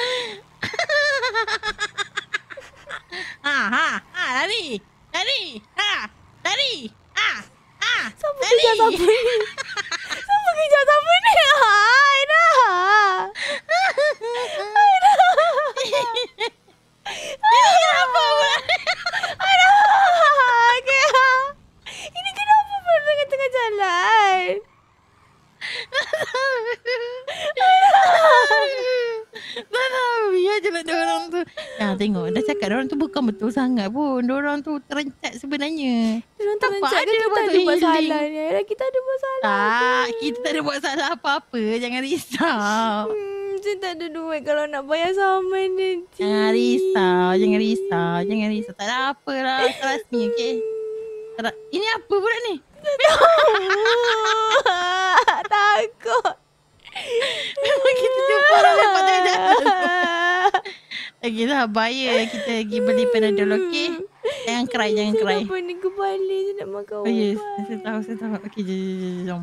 Ha ha ha lari lari ha lari ha ha siapa lari. kejar siapa ni siapa kejar siapa ni ha Aina Aina Aina apa Aina okay, ha. ini kenapa pun tengah tengah jalan tak tahu Ya je lah orang tu Ya nah, tengok Dah cakap orang tu Bukan betul sangat pun orang tu Terencat sebenarnya Orang terencat ke Kita ada buat salah ni Ayla, Kita ada buat salah Tak Kita tak ada buat salah Apa-apa Jangan risau hmm, Saya tak ada duit Kalau nak bayar sama ni. Jangan risau Jangan risau Jangan risau Tak ada apa lah Trust me okay hmm. Ini apa pula ni Takut. Memang kita jumpa orang lepas tadi dah. Lagi lah bahaya kita pergi beli Panadol okey. Hmm. Jangan cry, jangan cry. Saya dah pun ke Bali, saya nak makan ubat. Oh yes, saya tahu, saya tahu. Okey, jom, jom, jom, jom.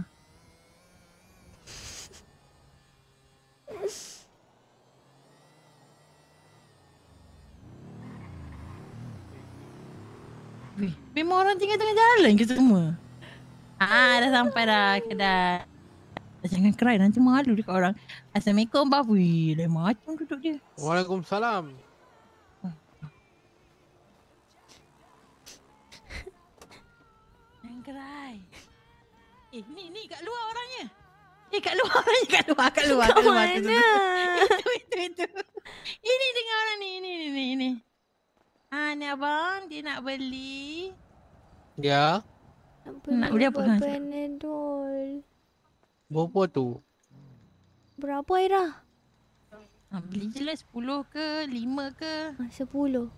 Memang orang tinggal tengah jalan kita semua. Ah, dah sampai dah kedai. Jangan cry nanti malu dekat orang. Assalamualaikum babui. Dah macam duduk dia. Waalaikumsalam. Jangan cry. Eh, ni ni kat luar orangnya. Eh, kat luar orangnya. Kat luar, kat luar. Kat luar, kat Itu, itu, itu. Ini dengan orang ni, ini, ini, ini. Ah, ni abang, dia nak beli. Ya. Yeah. Nak beli apa? Panadol. Berapa tu? Berapa Aira? Ha, beli je lah sepuluh ke lima ke? Ah, sepuluh.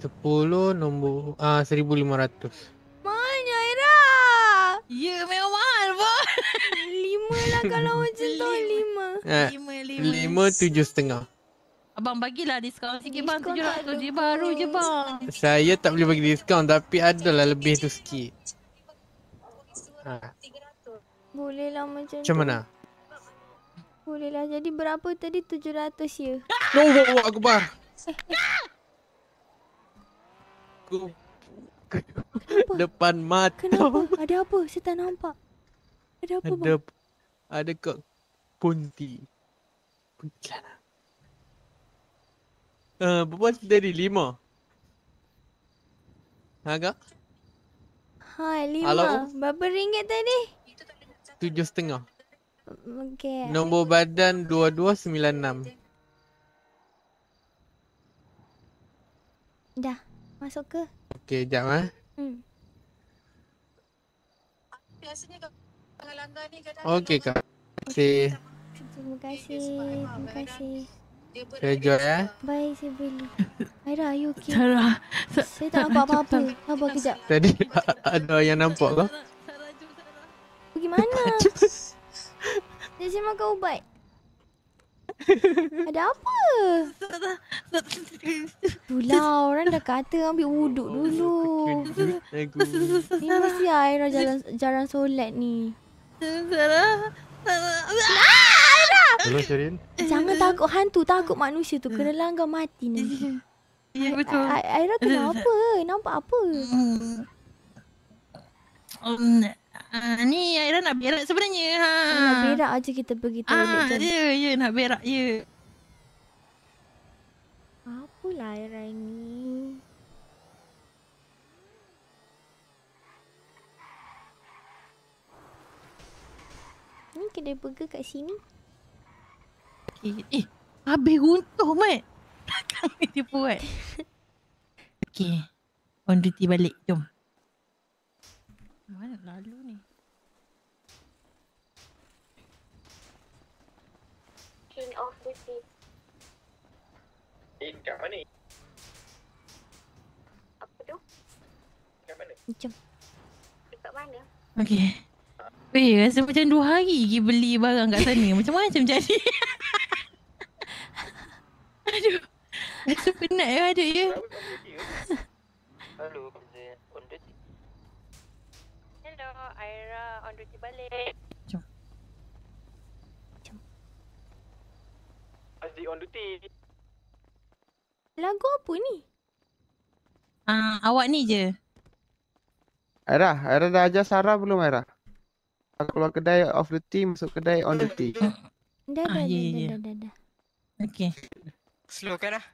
Sepuluh nombor ah seribu lima ratus. mana Aira! Ya yeah, memang mahal pun. lima lah kalau macam tu lima. Eh, lima, lima. Lima tujuh setengah. Abang bagilah diskaun sikit bang tujuh ratus je baru je bang Saya tak boleh bagi diskaun tapi ada lah lebih tu sikit ha. Boleh lah macam, macam tu Macam mana? Boleh lah jadi berapa tadi tujuh ratus ya? No no no aku bar Aku Depan mata Kenapa? Ada apa? Saya tak nampak Ada apa ada, bang? Ada kot Punti Puntilanak Eh, berbual dari lima. Agak? Ha, lima. Hello. Berapa ringgit tadi? Tujuh setengah. Okay. Nombor badan dua dua sembilan enam. Dah. Masuk ke? Okay, jap lah. Hmm. Okay, Kak. Terima kasih. Terima kasih. Terima kasih. Dia boleh Sejuk ya. Baik, saya boleh. Aira, are you okay? Sarah. saya tak nampak apa-apa. Sabar kejap. Tadi ada yang nampak ke? Pergi mana? Dia saya makan ubat. ada apa? Pulau orang dah kata ambil wuduk oh, dulu. Ini mesti Aira jalan, jarang solat ni. Sarah. Sarah. Sarah. Lah! lah. Tolong Syarin. Jangan takut hantu, takut manusia tu kena langgar mati ni. Ya betul. Aira kenapa? Nampak apa? Um, uh, ni Aira nak berak sebenarnya. Ha. Nak berak aja kita pergi tu. Ah, ya, ya nak berak, ya. Lah Aira ni. Ni kedai burger kat sini. Okay. Eh, eh, habis runtuh, Mat. Takkan dia buat. Okay. On duty balik. Jom. Mana lalu ni? King of duty. In eh, kat mana? Apa tu? Kat mana? Jom. Dekat mana? Okay. Ha? Weh, rasa macam dua hari pergi beli barang kat sana. macam macam jadi? Aduh. Aduh penat ya ada ya. ya? Hello, Kenzi. On duty. Hello, Aira. On duty balik. Jom. Jom. Azdi on duty. Lagu apa ni? Ah, uh, awak ni je. Aira, Aira dah ajar Sarah belum Aira? Aku keluar kedai off duty, masuk kedai on duty. Dah, dah, ah, ya, ya, dah, dah, dah, dah. Okay. Slow kan lah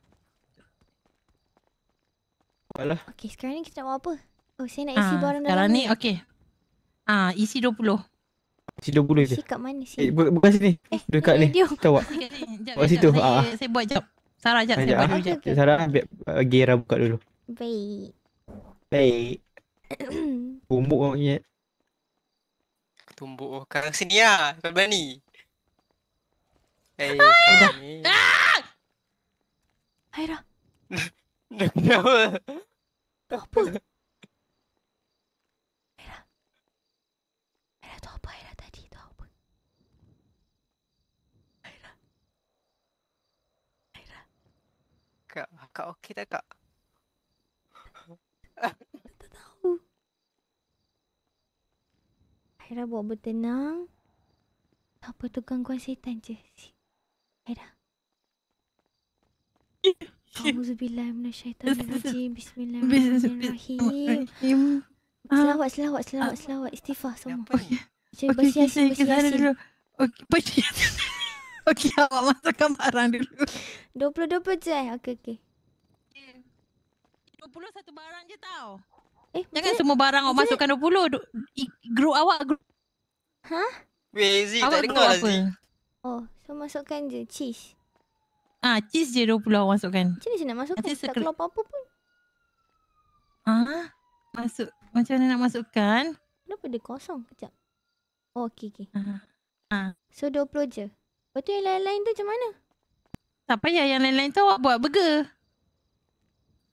Alah Okay sekarang ni kita nak buat apa? Oh saya nak ah, isi ha, barang dalam ni, okay Ah ha, isi 20 Isi 20 je Isi kat mana sini? Eh, bukan sini Eh dekat radio. ni Kita buat Buat situ ah, ah. saya, ah. saya buat jap Sarah jap saya buat jap Sarah ambil uh, Gera buka dulu Baik Baik Tumbuk kau ingat Tumbuk kau sini lah Kau berani Eh, ah! Aira. Kenapa? Tak apa. Kak, kak okey tak kak? Tak tahu. Aira buat bertenang. Tak apa tu gangguan setan je. Aira. Bismillahirrahmanirrahim. Bismillahirrahmanirrahim. Selawat, selawat, selawat, selawat. Istighfar semua. Okey, okey, okay, okay, okay, okay, okay, ya okay, awak masukkan barang dulu. 20-20 je eh? Okey, okey. 20 satu barang je tau. Eh, Jangan semua barang awak okay. masukkan 20. group awak, group. Hah? Weh, Z, tak dengar lah Z. Oh, so masukkan je. Cheese. Ah, cheese je 20 orang masukkan. Macam mana nak masukkan? Tak keluar apa-apa pun. Ah, masuk. Macam mana nak masukkan? Kenapa dia kosong? Kejap. Oh, okey, okey. Ah. Uh, uh. So, 20 je. Lepas tu yang lain-lain tu macam mana? Tak payah yang lain-lain tu awak buat burger.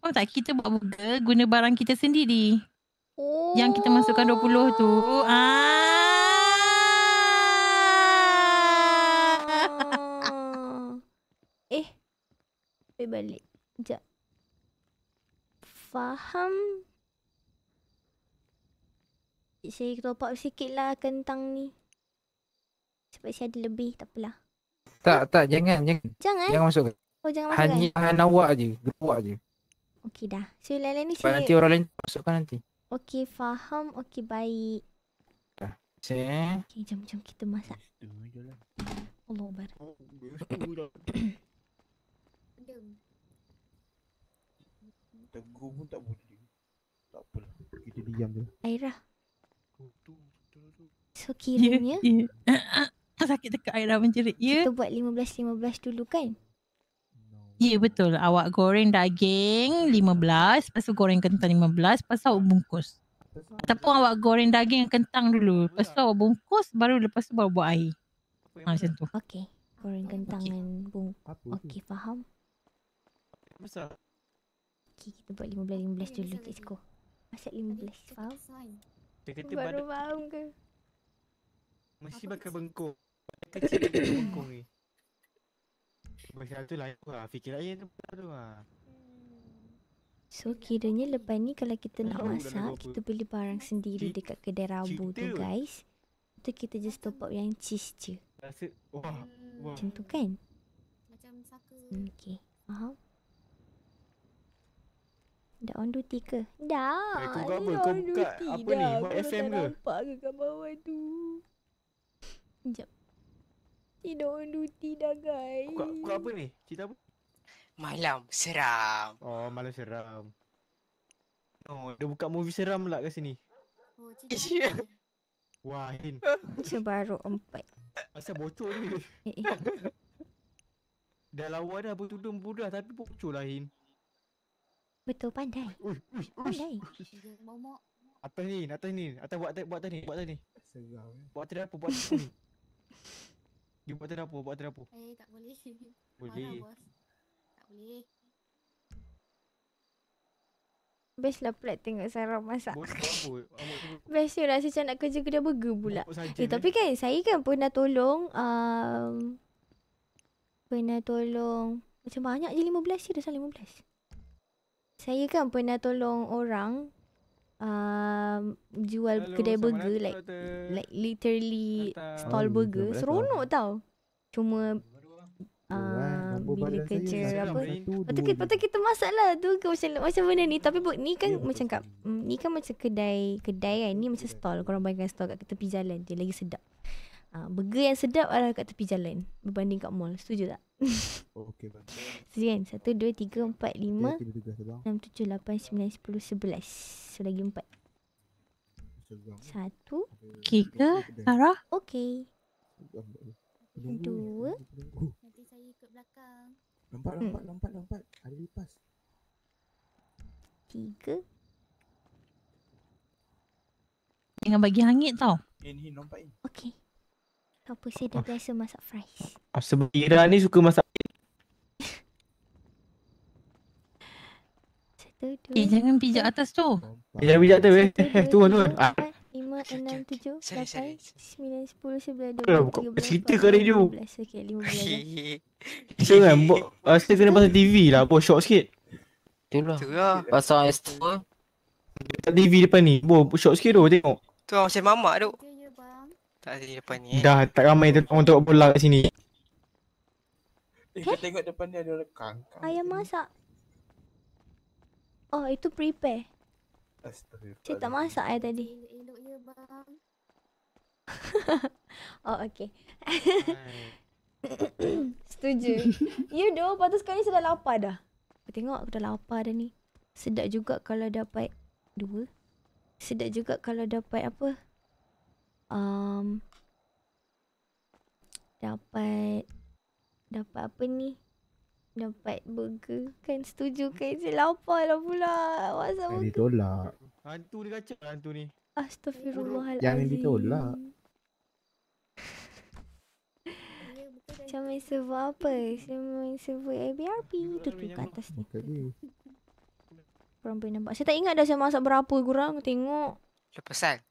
Oh tak, kita buat burger guna barang kita sendiri. Oh. Yang kita masukkan 20 tu. Ah. Saya balik. Sekejap. Faham. Saya top up sikit lah kentang ni. Sebab saya ada lebih, tak apalah. Tak, eh. tak. Jangan, jangan. Jangan? Jangan masuk. Oh, jangan masuk. Hanya kan? Hanya awak je. Gerak je. Okey dah. So, yang lain-lain ni Sebab saya... nanti orang lain masukkan nanti. Okey, faham. Okey, baik. Saya... jom, jom kita masak. Allah Allah. Pendem. Tegur pun tak boleh. Tak apalah. Kita diam je. Airah. So kiranya. Yeah, yeah. Sakit dekat Airah menjerit. Ya. Yeah. Kita buat 15-15 dulu kan? Ya yeah, betul. Awak goreng daging 15. Lepas tu goreng kentang 15. Lepas tu bungkus. Ataupun awak goreng daging dan kentang dulu. Lepas tu awak bungkus. Baru lepas tu baru buat air. Ha, macam tu. Okay. Goreng kentang dan okay. bungkus. Okay faham. Besar. Okay, kita buat 15 15 dulu kat okay, skor. Masak 15 Adik, faham? Saya kata baru faham ke? masih bakal bengkok. Kecil lagi bengkok ni. Macam tu lain aku lah. Fikir lain tu lah. Hmm. So kiranya lepas ni kalau kita nak masak, kita beli barang sendiri dekat kedai rabu tu guys. Tu kita just top up yang cheese je. Rasa, hmm. Macam tu kan? Hmm, okay, faham? Dah on duty ke? Dah. Eh, kau buat apa? Kau buka apa ni? Buat FM ke? Nampak ke kat bawah tu? Sekejap. Tidak on duty dah guys. Kau, kau apa ni? Cerita apa? Malam seram. Oh, malam seram. Oh, dia buka movie seram pula kat sini. Oh, ya. Wah, Hin. Macam baru empat. Asal bocor ni. Eh, eh. Dah lawa dah bertudung budah tapi bocor lah, Hin. Betul pandai. Pandai. Momok. Atas ni, atas ni. atau buat atas buat atas ni, buat atas ni. Eh. Buat atas apa buat atas Dia buat atas apa? Buat atas apa? Eh, tak boleh. Boleh. Mana, bos? Tak boleh. Best lah pula tengok Sarah masak Best tu rasa macam nak kerja kedai burger pula Eh kan? tapi kan saya kan pernah tolong um, Pernah tolong Macam banyak je 15 je dah salah 15 saya kan pernah tolong orang um, jual Hello, kedai burger like, like literally Hantar. stall oh, burger. Seronok tau. Cuma Uh, bila kerja apa Lepas tu, kita, lepas kita masak lah tu ke macam, macam benda ni Tapi buat ni kan yeah, ya, macam kat mm, Ni kan macam kedai Kedai kan ni macam stall Korang bayangkan stall kat tepi jalan Dia lagi sedap uh, Burger yang sedap adalah kat tepi jalan Berbanding kat mall Setuju tak? Okey bang. Sekian. Satu, dua, tiga, empat, lima, enam, tujuh, lapan, sembilan, sepuluh, sebelas. So lagi empat. Satu. Okey ke? Sarah? Okey. Dua. Nanti saya ikut belakang. Lompat, hmm. lompat, lompat, lompat. Ada lipas. Tiga. Jangan bagi hangit tau. In, lompat in. Okey. Apa sih dia ah. biasa masak fries? Ah, Sebab Ira ni suka masak Satu, Eh jangan pijak atas tu Eh jangan pijak atas weh Turun turun 5, 6, 7, 8, 9, 10, 11, 12, 13, 14, 15, 16, 17, 18, 19, 20, 21, 22, 23, 24, 25, 26, 27, 28, 29, 30, 31, 32, 33, 34, 35, 36, 37, 38, 39, 40, 41, 42, 43, 44, tak ada depan ni eh. Dah tak ramai tengok untuk bola kat sini. Eh, eh? tengok depan ni ada orang kang. Ayam masak. Oh, itu prepare. Astaga. Cik tak masak eh tadi. Eh, elok bang. oh, okey. Setuju. you do, patut sekali sudah lapar dah. Tengok aku dah lapar dah ni. Sedap juga kalau dapat dua. Sedap juga kalau dapat apa? um, dapat dapat apa ni dapat burger kan setuju ke? Kan? je lapar lah pula masa burger dia tolak hantu dia kacau hantu ni astagfirullahalazim jangan ditolak Macam main server apa? Saya main server ABRP Duduk kat atas ni Korang boleh nampak Saya tak ingat dah saya masak berapa kurang Tengok Lepasan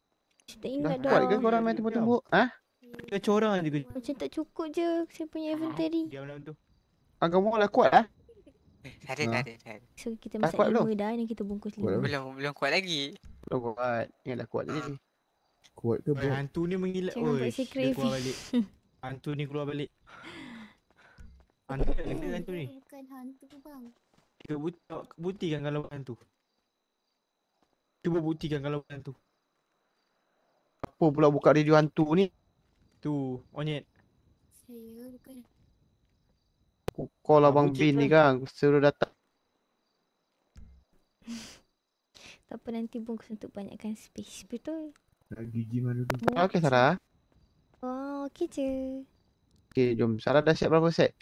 tak ingat dah. Kuat ke korang main tembok-tembok? Ha? Dia corang je kerja. Macam tak cukup je saya punya ah, inventory. Ah, diam dalam tu. Agak mahu lah kuat lah. Tak ada, tak So kita masak ah, dah dan kita bungkus lima. Belum, belum kuat lagi. Belum kuat. yang dah kuat lagi. Kuat ke belum? Hantu ni mengilat. Jangan buat keluar balik. hantu ni keluar balik. Hantu ni kena Kita buktikan kalau hantu. Cuba buktikan kalau hantu siapa pula buka radio hantu ni? Tu, onyet. Saya bukan. Aku call abang Bin ni lah. kan, aku datang. tak apa nanti bungkus untuk banyakkan space, betul? Tak gigi mana tu. Ah, okey Sarah. Oh, okey je. Okey, jom. Sarah dah siap berapa set?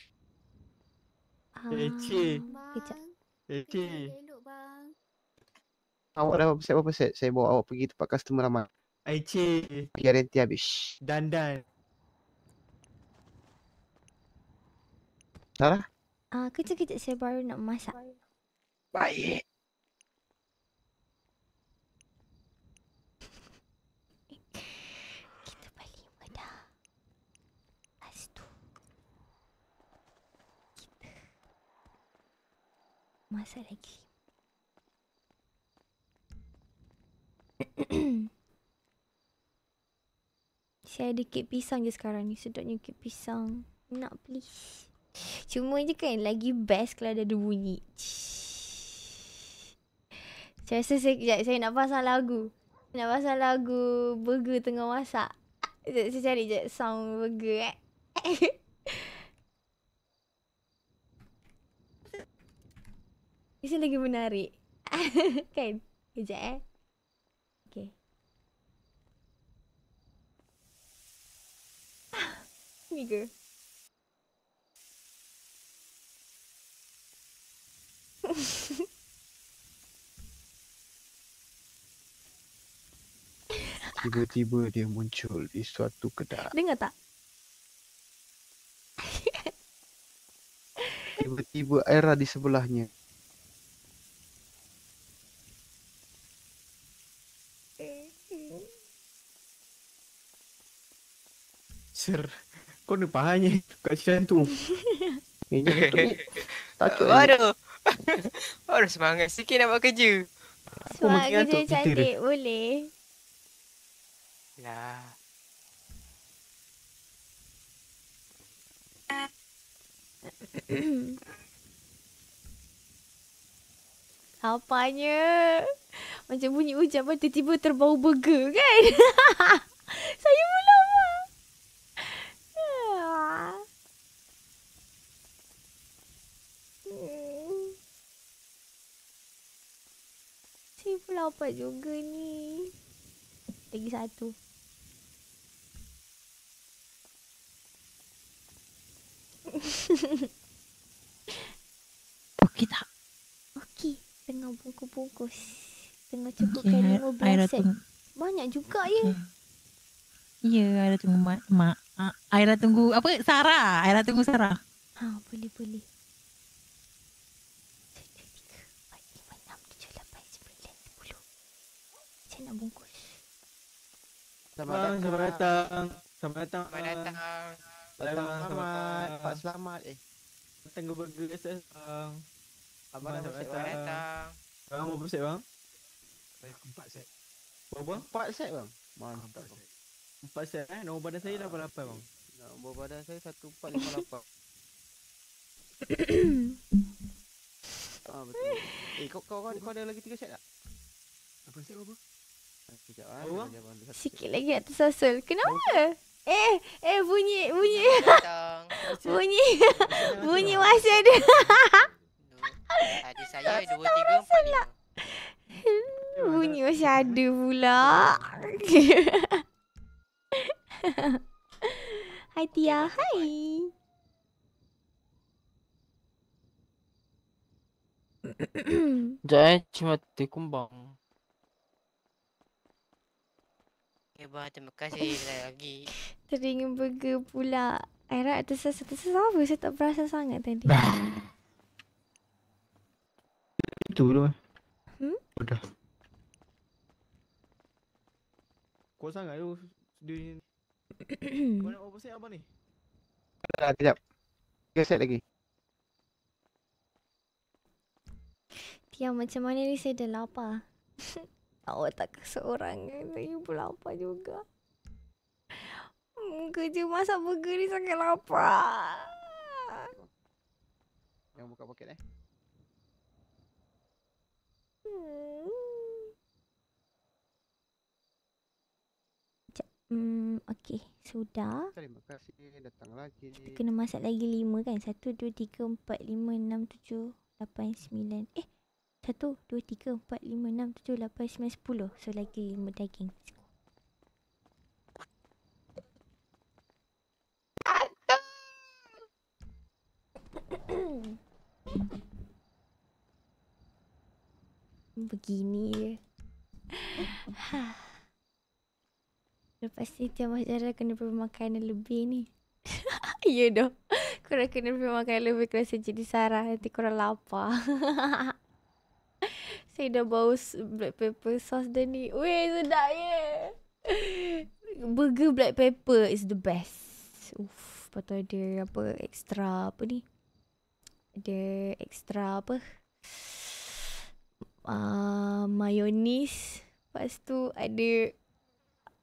Ah, Eci. Eh, kejap. Eci. Eh, awak dah siap berapa set? Saya bawa awak pergi tempat customer ramai. Aiche. Garanti habis. Dan dan. Tara. Ah, uh, kejap kejap saya baru nak masak. Baik. Kita balik pada. Lepas tu. lagi. Saya ada kek pisang je sekarang ni. Sedapnya kek pisang. Nak please. Cuma je kan lagi best kalau ada, bunyi. Saya rasa sekejap saya nak pasang lagu. Nak pasang lagu burger tengah masak. Sekejap saya cari je sound burger eh. Ini lagi menarik. kan? Sekejap eh. amiga. Tiba-tiba dia muncul di suatu kedai. Dengar tak? Tiba-tiba Aira di sebelahnya. Eh, eh. Sir. Kau ni pahanya kat sian tu. Takut lah. Baru. Baru semangat sikit nak buat kerja. Semangat kerja cantik, cantik dia. boleh. Lah. Apanya? Macam bunyi hujan pun tiba-tiba terbau burger kan? Saya belum Si pula apa juga ni. Lagi satu. Okey tak? Okey. Tengah bungkus-bungkus. Tengah cukupkan okay, 15 set. Tung- Banyak juga okay. ya. Ya, Aira tunggu mak. Aira tunggu apa? Sarah. Aira tunggu Sarah. Ha, boleh-boleh. nak bungkus. Selamat datang. Selamat datang. Selamat datang. Selamat datang. Selamat datang. Selamat Eh. Selamat datang. Selamat datang. Selamat datang. Selamat datang. Selamat datang. Selamat datang. Selamat datang. Selamat datang. Selamat datang. Selamat Empat set bang. Mantap. Empat set. Empat set eh. Nombor badan saya berapa ah, lapan bang? Nombor badan saya satu empat lima lapan. ah betul. Eh kau kau kau, ada lagi tiga set tak? Apa set apa? Ah, Sikit lagi nak tersasul. Kenapa? Eh, eh bunyi, bunyi. bunyi, bunyi masa dia. Ada saya, dua, tiga, empat, lima. Lah. Bunyi masih ada pula. hai Tia, hai. Jangan cuma kumbang. Hebat, terima kasih lagi. Teringin burger pula. Aira tersesat, tersesat apa? Saya tak perasan sangat tadi. Itu dulu eh. Hmm? Sudah. Kau sangat tu. Kau nak apa apa ni? Tak, kejap. Tiga set lagi. Tiang macam mana ni saya dah lapar. Awak tak seorang Saya pun lapar juga Kerja masak burger ni sangat lapar Yang buka poket eh Hmm, hmm okey, sudah. Kita kena masak lagi lima kan? satu 2 tiga empat lima enam tujuh lapan sembilan. Eh, satu, dua, tiga, empat, lima, enam, tujuh, lapan, sembilan, sepuluh. So, lagi lima daging. Begini je. Lepas ni Tia Mahjara kena beri makanan lebih ni. ya yeah, doh. Korang kena beri makanan lebih kerana jadi Sarah. Nanti korang lapar. Saya dah bau black pepper sauce dah ni. Weh, sedapnya. Burger black pepper is the best. Uff, lepas tu ada apa, extra apa ni. Ada extra apa. Uh, ah, mayonis. Lepas tu ada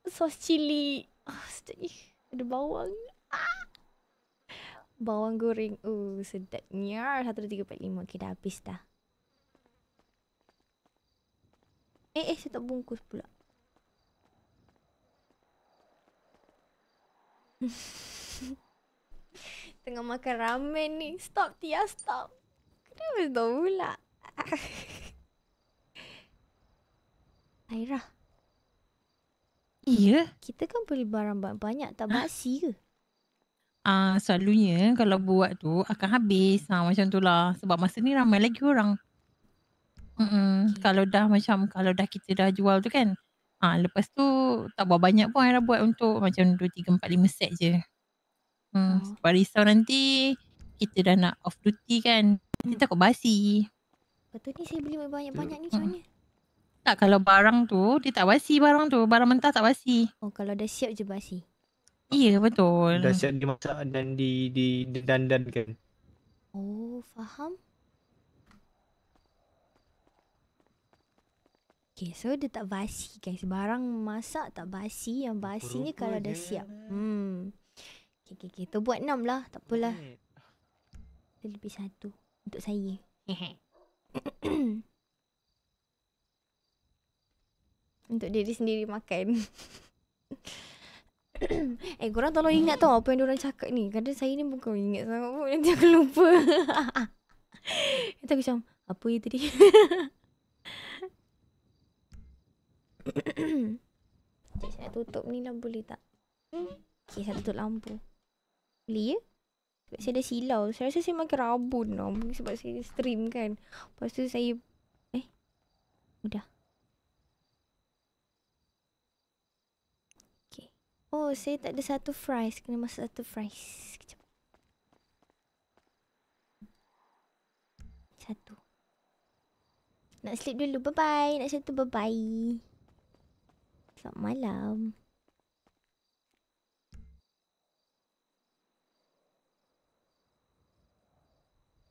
sos cili. Ah, oh, sedapnya. Ada bawang. Ah! Bawang goreng. Oh, sedapnya. 1, 2, 3, 4, 5. Okay, dah habis dah. Eh, eh, saya tak bungkus pula. Tengah makan ramen ni. Stop, Tia. Stop. Kenapa stop pula? Aira. Iya. Kita kan beli barang banyak tak basi ke? Ah, uh, selalunya kalau buat tu akan habis. Ha, macam tu lah. Sebab masa ni ramai lagi orang. Mm-mm. Kalau dah macam kalau dah kita dah jual tu kan. ha, lepas tu tak buat banyak pun Aira buat untuk macam 2 3 4 5 set je. Hmm oh. sebab risau nanti kita dah nak off duty kan. kita mm. takut basi. Betul ni saya beli banyak-banyak ni macam Mm. Tak kalau barang tu dia tak basi barang tu. Barang mentah tak basi. Oh kalau dah siap je basi. Iya betul. Dah siap dimasak dan di, di dandankan. Oh faham. Okay so dia tak basi guys Barang masak tak basi Yang basinya Rupa kalau dah siap Hmm Okay okay okay Tu buat enam lah Takpelah Dia lebih satu Untuk saya Untuk diri sendiri makan Eh korang tolong ingat tau Apa yang diorang cakap ni Kadang saya ni bukan ingat sangat pun Nanti aku lupa Kita aku macam Apa yang tadi Sekejap saya tutup ni lah boleh tak? Okay, saya tutup lampu. Boleh ya? Sebab saya dah silau. Saya rasa saya makin rabun lah. Mungkin sebab saya stream kan. Lepas tu saya... Eh? Udah. Okay. Oh, saya tak ada satu fries. Kena masak satu fries. Sekejap. Satu. Nak sleep dulu. Bye-bye. Nak sleep tu. Bye-bye esok malam.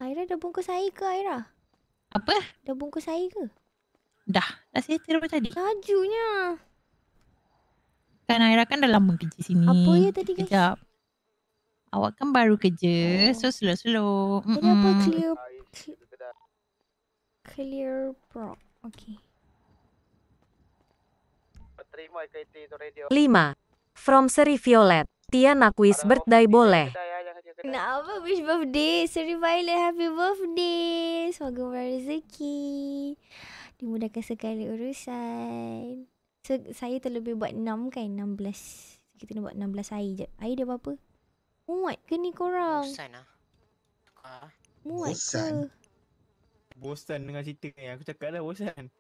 Aira dah bungkus air ke Aira? Apa? Dah bungkus air ke? Dah. Dah saya tiba tadi. Lajunya. Kan Aira kan dah lama kerja sini. Apa ya tadi Kejap. guys? Awak kan baru kerja. Oh. So slow slow. Kenapa mm -mm. clear... Clear... Clear... Bro. Okay terima 5. From Seri Violet, Tia Aquis Birthday Boleh. Ya, Kenapa wish birthday? Seri Violet, happy birthday. Semoga murah rezeki. Dimudahkan segala urusan. So, saya terlebih buat 6 kan? 16. Kita nak buat 16 air je. Air dia berapa? Muat ke ni korang? Bosan lah. Muat ke? Bosan dengan cerita ni. Aku cakap lah bosan.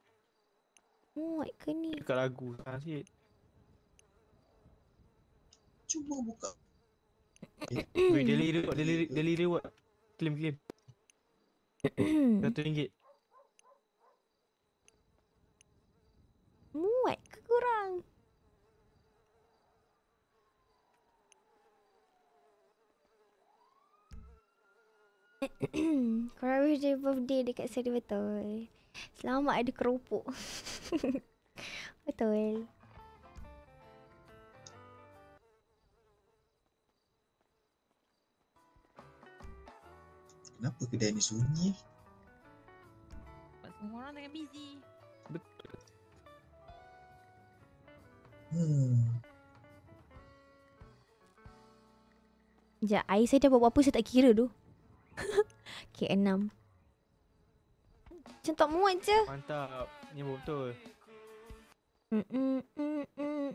Muat ke ni? Dekat lagu sekarang sikit Cuba buka Wait, dia lirik buat, dia lirik buat Claim, claim Satu ringgit Muat ke kurang? Kurang wish dia birthday dekat saya betul Selamat ada keropok Betul Kenapa kedai ni sunyi? Sebab semua orang tengah busy Betul Hmm Sekejap, air saya dah buat apa saya tak kira tu K 6 macam tak muat je. Mantap. Ni betul. Mm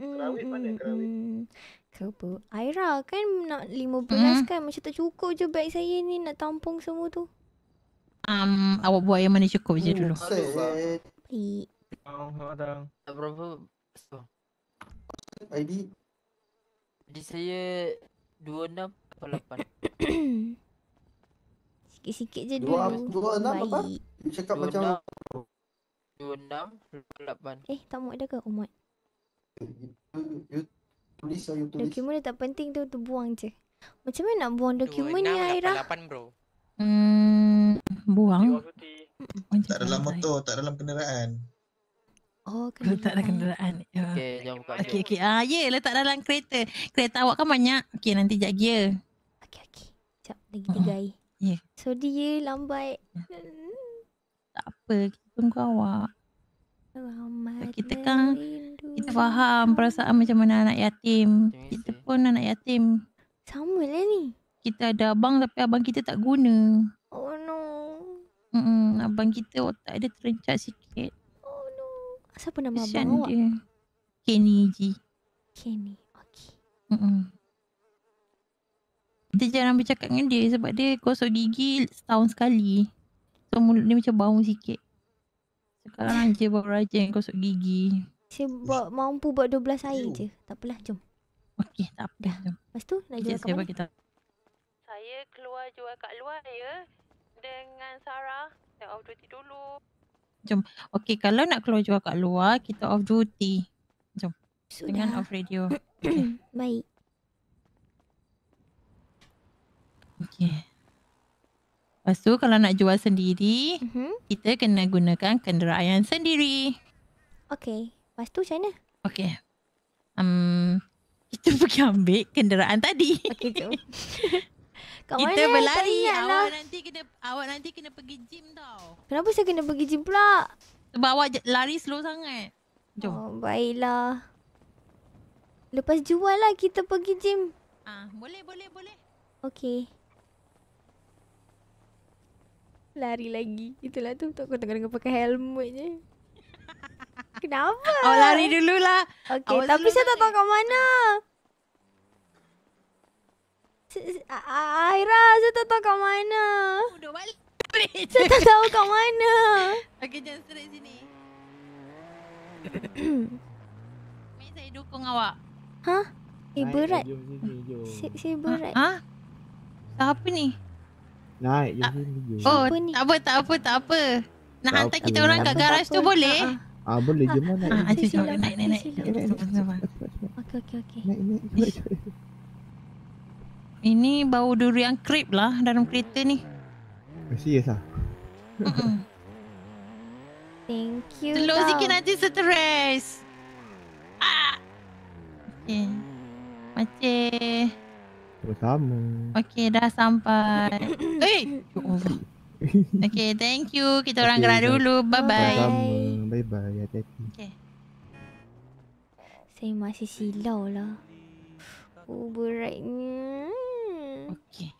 Kerawit mm kerawit. Kau Aira kan nak lima belas hmm? kan. Macam tak cukup je beg saya ni nak tampung semua tu. Um, awak buat yang mana cukup je mm. dulu. Baik. Oh, datang. Tak berapa. So. ID. ID saya dua enam lapan. Sikit-sikit je dulu. 268 apa? Dia cakap 26, macam 26 28 Eh, tak muat dah ke? Oh, muat Dokumen tak penting tu, tu buang je Macam mana nak buang dokumen ni, Aira? 26, 28, bro Hmm, buang Tak ada dalam motor, tak dalam kenderaan Oh, kenderaan Letak dalam kenderaan ya. Okay, jom buka ah, ya, letak dalam kereta Kereta awak kan banyak Okey nanti jap gear ya. okey. okay Sekejap, lagi tiga hmm. air Ya So, dia lambat ya tak apa kita tunggu awak Alhamdulillah. kita kan kita faham perasaan macam mana anak yatim kita pun anak yatim sama lah ni kita ada abang tapi abang kita tak guna oh no Mm-mm, abang kita otak dia terencat sikit oh no siapa nama Kesian abang dia. awak? Kenny G Kenny okey kita jarang bercakap dengan dia sebab dia gosok gigi setahun sekali. So mulut dia macam bau sikit Sekarang je baru rajin gosok gigi Saya buat mampu buat 12 air je Takpelah jom Okey takpelah jom Lepas tu nak jual Saya bagi tahu Saya keluar jual kat luar ya Dengan Sarah Dan off duty dulu Jom Okey kalau nak keluar jual kat luar Kita off duty Jom Sudah. Dengan off radio okay. Baik Okey Lepas tu kalau nak jual sendiri, mm-hmm. kita kena gunakan kenderaan sendiri. Okay. Lepas tu macam mana? Okay. Um, kita pergi ambil kenderaan tadi. Okay, jom. mana kita berlari. Awak lah. nanti kena awak nanti kena pergi gym tau. Kenapa saya kena pergi gym pula? Sebab awak lari slow sangat. Jom. Oh, baiklah. Lepas jual lah kita pergi gym. Ah, boleh, boleh, boleh. Okey lari lagi. Itulah tu aku tengah dengar pakai helmet Kenapa? Awak lari dululah. Okey, tapi saya tak tahu kat mana. Aira, saya tak tahu kat mana. Udah balik. Saya tak tahu kat mana. Okey, jangan straight sini. Mai saya dukung awak. Hah? Eh, berat. Saya berat. Hah? Siapa ni? Naik je Oh, apa ni? tak apa, tak apa, tak apa. Nak hantar kita orang kat garaj tu boleh? Ah, boleh je ah, mana. Ah, ah, naik, naik, naik. Okey Okey, okey, Naik, naik. Ini bau durian krip lah dalam kereta ni. Masih yes lah. Thank you. Telur tau. sikit nanti stress. Ah. Okay. Macam Pertama. Okey, dah sampai. Eh. Ya hey! Okey, thank you. Kita okay, orang gerak dah. dulu. Bye-bye. Pertama. Bye-bye. Hati-hati. Okey. Saya masih silau lah. Oh, beratnya. Okey.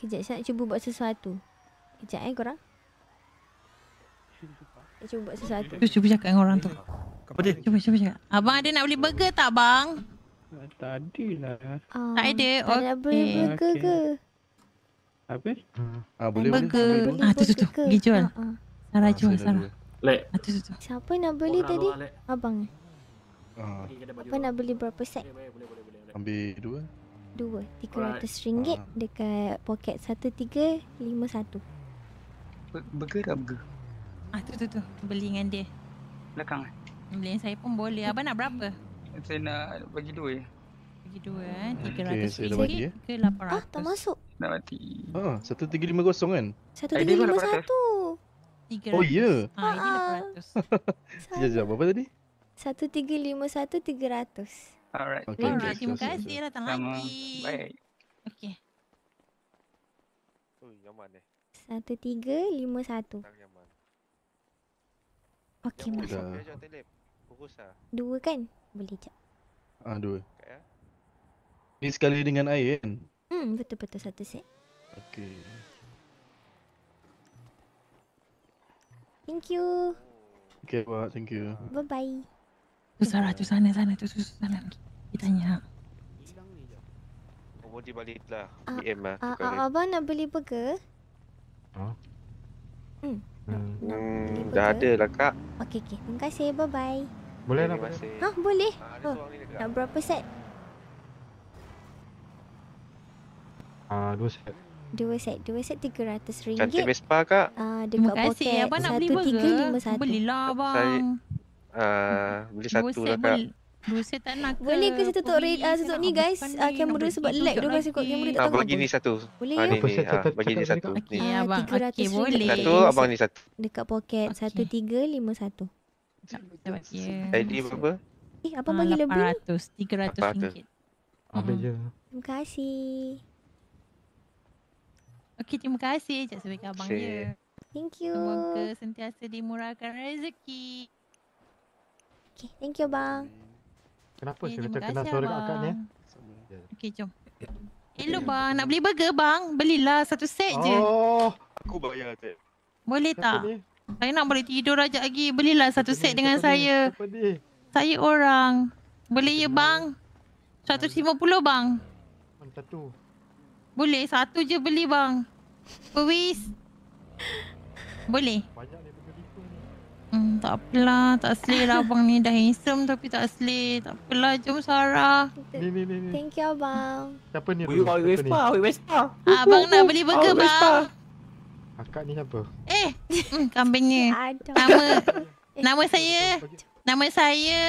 Kejap, saya nak cuba buat sesuatu. Kejap eh korang cuba buat sesuatu. Tu cuba cakap dengan orang tu. Apa dia? Cuba cuba cakap. Abang ada nak beli burger tak bang? Tadi lah. Ah, tak ada. Tak okay. beli burger ke? Apa? Hmm. Ah boleh burger. boleh. Ah tu tu tu. Pergi jual. Uh, uh. Sarah jual ah, Sarah. Ah, lek. Ah tu tu tu. Siapa nak beli orang lah, tadi? Orang, lah, abang. Ah. Apa nak beli berapa set? Ambil dua. Dua. Tiga ratus ringgit ah. dekat poket satu tiga lima satu. Burger tak burger? Ah tu tu tu beli dengan dia. Belakang eh. Beli yang saya pun boleh. Abang nak berapa? Saya nak bagi dua ya. Bagi dua eh. 300 hmm, ringgit ya. ke 800. Ah tak masuk. Nak mati. Ah 1350 kan? 1351. 300. Oh ya. Yeah. Ha, ini 800. Sekejap sekejap berapa tadi? 1351 300. Alright. Okay, okay. Terima kasih datang Sama. lagi. Baik. Okey. Oh, yang mana? Eh. Satu tiga lima 1351. Okey, masuk. Lah. Dua kan? Boleh jap. Ah, dua. Ya. Ni sekali dengan air kan? Hmm, betul-betul satu set. Okey. Thank you. Okay, buat. Well, thank you. Bye-bye. Tu Sarah, tu sana, sana. Tu susu sana. Kita tanya. Hilang ni jap. Oh, dia balik lah. Uh, ah, PM lah. Uh, nak beli burger? Huh? Ha? Hmm. Hmm, hmm dah ada lah kak. Okey okey. Terima kasih. Bye bye. Boleh lah masih. Ha, boleh. Ha, oh. Nak berapa set? Ah, dua set. Dua set. Dua set tiga ratus ringgit. Cantik Vespa kak. Ah, uh, dekat Terima kasih. Poket. Abang nak beli berapa? Belilah abang. Saya, uh, beli satu lah kak. Beli... Saya tak nak ke Boleh ke saya tutup, re- ah, uh, tutup ni guys uh, ah, Kamera sebab lag Dia kasi kot Kamera tak tahu Bagi ni satu Boleh ya Bagi ni satu Okey abang Okey boleh Satu abang ni satu Dekat poket Satu tiga lima satu ID berapa? Eh abang bagi ah, lebih 800 300 ringgit Ambil hmm. je Terima kasih Okey terima kasih Ejak sebaik okay. abang dia. Thank you. Semoga sentiasa dimurahkan rezeki. Okey, thank you abang. Kenapa saya macam kenal suara abang. ni? Eh? Okey, jom. Ya. Hello bang, nak beli burger bang? Belilah satu set oh, je. Oh, aku bayar set. Boleh siapa tak? Ni? Saya nak boleh tidur aja lagi. Belilah satu siapa set ni? dengan siapa saya. Ni? Siapa saya orang. Boleh siapa ya bang? Satu lima puluh bang. Satu. Boleh satu je beli bang. Puis. Boleh. Banyak Hmm, tak apalah, tak selih lah abang ni dah handsome tapi tak selih. Tak apalah, jom Sarah. Ni ni ni. Thank you abang. Siapa ni? Wei Wei Vespa, Wei Vespa. Abang nak beli burger bang. Akak ni siapa? Eh, hmm, kambingnya. Nama eh. nama saya. Nama saya.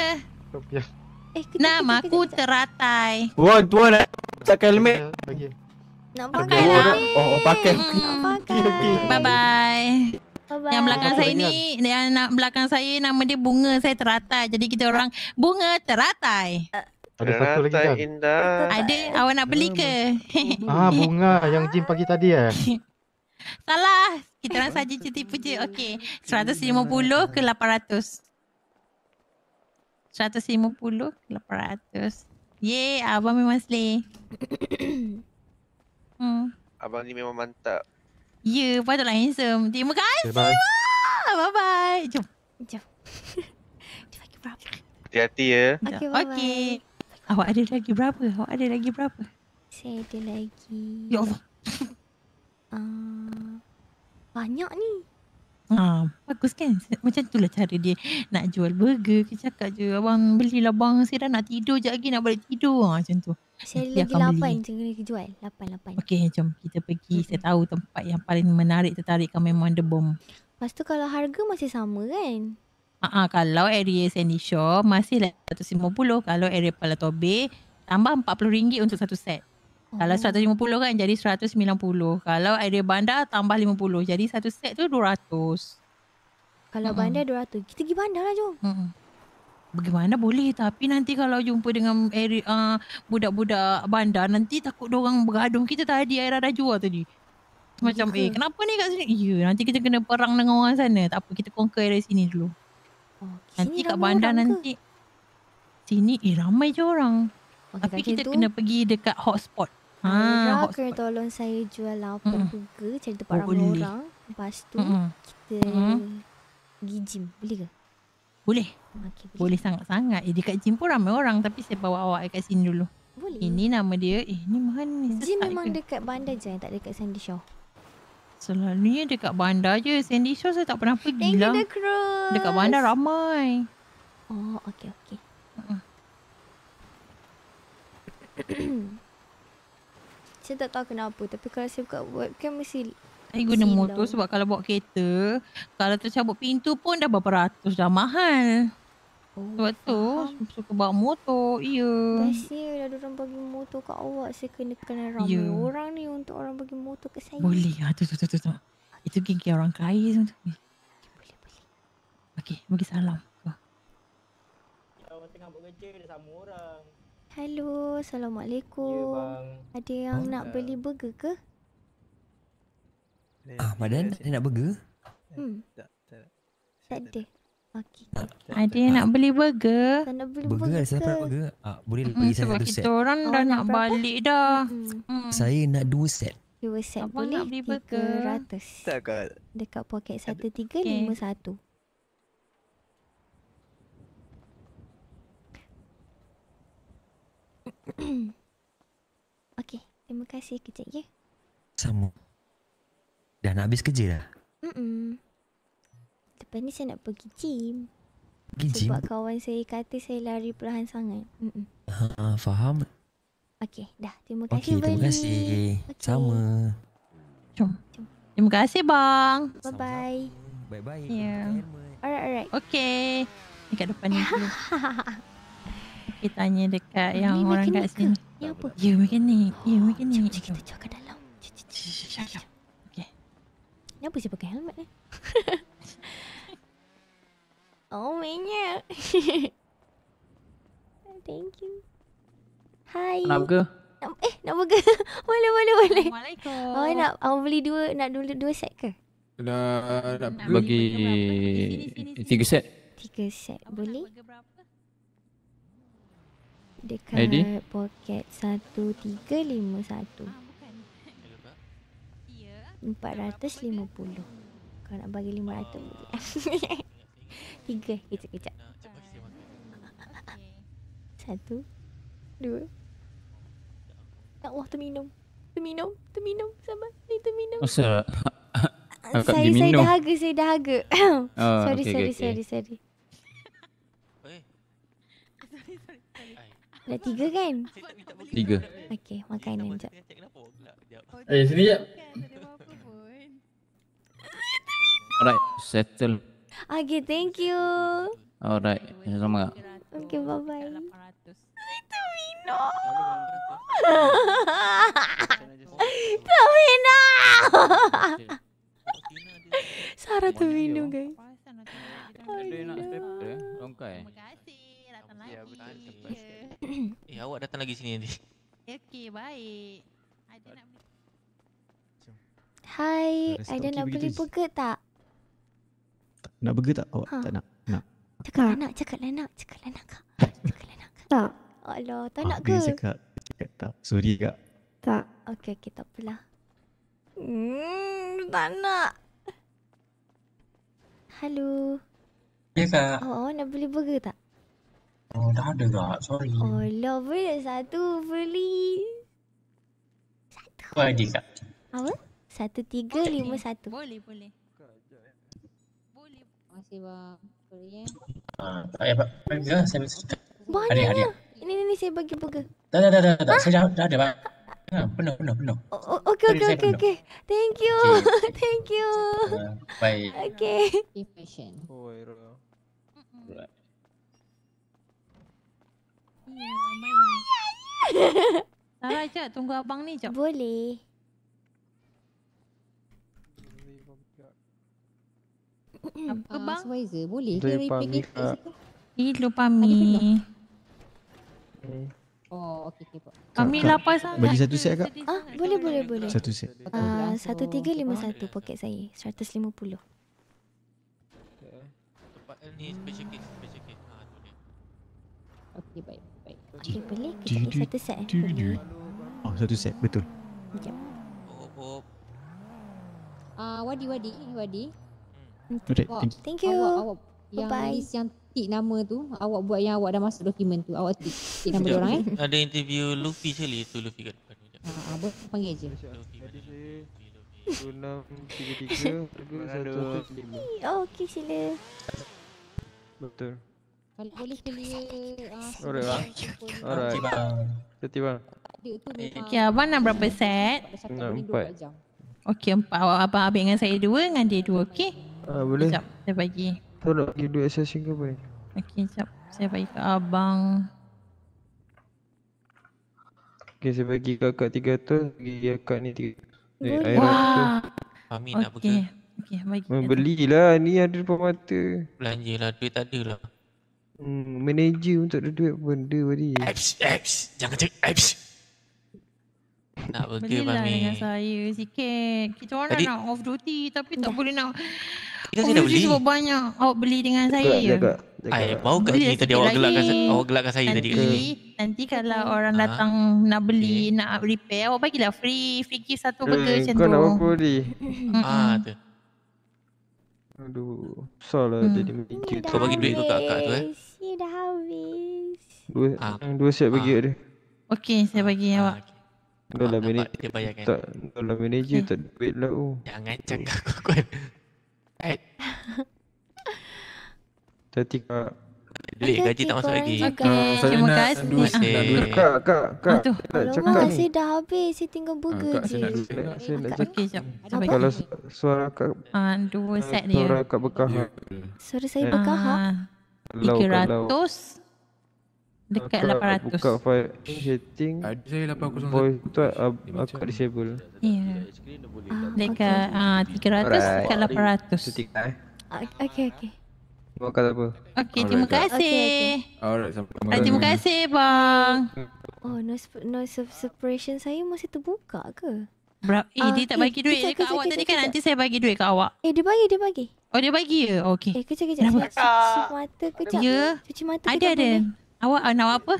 Eh, nama aku teratai. Wah, tua eh. nak pakai lah. helmet. Nak oh, pakai. Oh, pakai. Hmm. Bye bye bye Yang belakang Apa saya ni, yang nak belakang saya nama dia bunga saya teratai. Jadi kita orang bunga teratai. Uh. Ada satu lagi kan? Indah. Ada, awak nak beli ke? Ah, bunga yang Jim pagi tadi eh. Salah. Kita orang saja cuti puji. Okey. 150 ke 800. 150 800. Ye, abang memang slay. hmm. Abang ni memang mantap. Ya, yeah, patutlah handsome. Terima kasih. Okay, bye. Bye-bye. Jom. Jom. lagi berapa? Hati-hati ya. Okay, ya, okay. Awak ada lagi berapa? Awak ada lagi berapa? Saya ada lagi. Ya Allah. Ah, banyak ni. Ha, bagus kan? Macam itulah cara dia nak jual burger. Dia cakap je, abang belilah bang. Saya dah nak tidur je lagi. Nak balik tidur. Ha, macam tu. Saya lagi lapan. Saya kena jual. Lapan, lapan. Okey, jom kita pergi. Mm-hmm. Saya tahu tempat yang paling menarik tertarikkan memang The Bomb. Lepas tu kalau harga masih sama kan? Ah, uh kalau area Sandy Shore masih lah RM150. Kalau area Pala Tobe, tambah RM40 untuk satu set. Kalau 150 hmm. kan jadi 190. Kalau idea bandar tambah 50. Jadi satu set tu 200. Kalau mm-hmm. bandar 200. Kita pergi bandar lah jom. Mm-hmm. Bagaimana boleh tapi nanti kalau jumpa dengan area, ah, budak-budak bandar nanti takut orang bergaduh kita tadi Aira dah jual tadi. Macam Jika. eh kenapa ni kat sini? Ya nanti kita kena perang dengan orang sana. Tak apa kita conquer area sini dulu. Oh, sini nanti kat bandar nanti. Ke? Sini eh ramai je orang. Okay, tapi kita itu. kena pergi dekat hotspot. Ah, Aira kena tolong saya jual lah open mm. burger Cari tempat ramai orang Lepas tu Mm-mm. kita pergi gym Boleh ke? Boleh ah, okay, boleh. boleh sangat-sangat Eh dekat gym pun ramai orang Tapi saya bawa awak dekat sini dulu Boleh Ini nama dia Eh ni mahal ni Gym memang ke? dekat bandar je Tak dekat Sandy Shaw Selalunya dekat bandar je Sandy Shaw saya tak pernah pergi lah Thank you lah. the Dekat bandar ramai Oh okay okay Hmm saya tak tahu kenapa Tapi kalau saya buka webcam mesti Saya guna silam. motor sebab kalau bawa kereta Kalau tercabut pintu pun dah berapa ratus dah mahal oh, Sebab tu faham. suka bawa motor Ya Biasanya lah ada orang bagi motor kat awak Saya kena kena ramai ya. orang ni Untuk orang bagi motor kat saya Boleh ha, tu, tu, tu, tu, tu. Itu mungkin orang kaya tu. Boleh boleh Okay bagi salam Kau tengah buat kerja dia sama orang Hello, Assalamualaikum. Ya, Ada yang bang, nak uh, beli burger ke? Ah, Madan, ada nak burger? Hmm. Tak, tak. Tak ada. yang nak beli burger? Tak nak beli burger. Burger, saya nak burger. Ah, boleh beli hmm, satu set. Sebab kita orang dah nak berapa? balik dah. Hmm. Hmm. Saya nak dua set. Dua set Abang boleh? Tiga ratus. beli burger. 300. Tak, kak. Dekat poket Okey, terima kasih kejap ya. Sama. Dah nak habis kerja dah? Mm-mm. Lepas ni saya nak pergi gym. Pergi gym? Sebab kawan saya kata saya lari perlahan sangat. Ha, faham. Okey, dah. Terima kasih, okay, terima kasih. Okay. Sama. Jom. Jom. Terima kasih, bang. Bye-bye. Bye-bye. Yeah. Alright, alright. Okey. Dekat depan ni. Kita tanya dekat yang Lima orang kat sini. Ke? Ya apa? Ya mekanik. Oh, ya mekanik. Cuk, cuk, kita cuba ke dalam. Okey. Kenapa saya pakai helmet ni? Eh? oh minya. Thank you. Hai. Nak ke? Eh, nak buka? boleh, boleh, boleh. Assalamualaikum. Oh, nak oh, beli dua, nak dua, dua set ke? Nak, nak, nak bagi tiga set. Tiga set, boleh? Dekat ID? poket 1351 Empat ratus lima puluh Kau nak bagi lima ratus boleh Tiga, kejap kejap Satu Dua Ya Allah, terminum Terminum, terminum, sabar Ni minum. Kenapa? saya, saya dahaga, saya dahaga oh, Sorry, okay, sorry, okay. sorry, sorry, sorry Dah tiga kan? Tiga. Okey, makan dan jap. Eh, sini jap. Alright, settle. Okay, thank you. Alright, sama sama. Okay, bye bye. Itu Mino. Itu Mino. Sarah tu Mino, guys. Ada nak spare? Eh. Longkai. Terima datang lagi. Ya, betul. Yeah. eh, awak datang lagi sini nanti. Ya, okey, baik. Ada nak Hai, ada nak beli burger tak? Nak burger tak? Awak ha. tak nak. Nak. Cakap nak, cakap lah nak, cakap lah nak. Cakap lah nak. Tak. Allah, tak nak ke? Dia cakap, tak. Sorry kak. Tak. Okey, okey, tak apalah. Hmm, tak nak. Halo. Ya, Kak. Awak, nak beli burger tak? Oh, dah ada tak Sorry. Oh, love dia satu beli. Satu. Kau ada kak? Apa? Satu tiga boleh. lima satu. Boleh, boleh. Boleh. Masih bang. Sorry ya. Ah, tak payah pak. Saya mesti cakap. Ini, ini, ini saya bagi burger. Dah, dah, dah, dah. dah. Ah. Saya dah, dah ada pak. Ah, penuh, penuh, penuh. Oh, oh okay, okay, okay, okay. Thank you. Okay. Thank you. Uh, ah, bye. Okay. Impatient. Oh, Right. Ya, bye-bye. Sarah, Tunggu abang ni, cak. Boleh. Apa, ah, bang? Supervisor, boleh ke repeat kita? Eh, lupa mi. Oh, okey, okey, Kami lapar sangat. Bagi satu set, agak. Ah, boleh, boleh, boleh. Satu set. Ah, satu tiga lima satu poket saya. Seratus lima puluh. Tempat Okey, baik. Dia eh, boleh ke satu set eh? Oh satu set betul Sekejap Oh oh Ah, Wadi, Wadi, eh, Wadi. Hmm. Thank you. Awak, awak Bye -bye. yang list yang tik nama tu, awak buat yang awak dah masuk dokumen tu. Awak tik nama orang eh. Ada interview Luffy je li tu Luffy kat depan. Ha, apa ah, ah, panggil je. Luffy. 633 1135. Okey, sila. Betul. Kalau boleh beli, ah, Alright bang Alright Jati bang Okay eh, abang nak berapa set? Nak empat Okay empat Abang, abang ambil dengan saya dua Dengan dia dua okay? Ah, boleh Sekejap saya bagi Tolong bagi dua SS single boleh. Okay sekejap Saya bagi ke abang Okay saya bagi kakak tiga tu Bagi kakak ni tiga Eh, air Amin okay. nak buka. Okey, Membelilah ni ada depan mata. Belanjalah duit tak ada lah. Hmm, manager untuk ada duit pun dia beri. Apps, apps. Jangan cakap apps. Nak pergi Mami. Belilah dengan saya sikit. Kita orang Adi. nak off duty tapi tak boleh nak. Kita off duty sebab banyak. Awak beli dengan saya. Jaga, jaga. Ay, ah, eh, bau kat sini tadi awak gelakkan, awak gelakkan saya nanti, tadi. Nanti hmm. kalau ah. orang ha? datang nak beli, okay. nak repair, awak bagilah free. Free gift satu hmm, eh, betul macam tu. Kau nak apa beli? Haa ah, tu. Aduh, salah hmm. jadi macam tu. Kau bagi duit kau kat akak tu eh lagi dah habis. Dua, ha. dua set bagi ha. dia. Okey, saya bagi ha. awak. Dah kan? lah manager. Tak, dah lah manager tak duit lah. Oh. Jangan cakap kau kuat. Eh. Tati kak. Duit gaji tak masuk lagi. Okay. Terima kasih. Kak, kak, kak. Terima kasih dah habis. Saya tinggal burger je. Saya nak lah. cakap. Kalau suara kak. Dua set dia. Suara kak berkahak. Suara saya berkahak? kalau 300 kalau dekat kalau 800 buka file setting, ada saya 800 voice tu uh, accessible yeah. screen boleh ah, dekat ah 300 dekat 800 okey okey Buat kata apa? Okay, terima kasih. Okay, okay. Alright, sampai jumpa. Eh, terima kasih, bang. Oh, noise, noise separation saya masih terbuka ke? Bra- eh, uh, dia ah, tak eh, bagi duit eh, dekat kisah, awak kisah, tadi kisah, kan? Kisah. Nanti saya bagi duit kat awak. Eh, dia bagi, dia bagi. Oh dia bagi ya? Oh, okay. Eh kejap kejap. Nama Cuci ah. mata kejap. Ya. Cuci mata Ada ada. Awak uh, nak apa?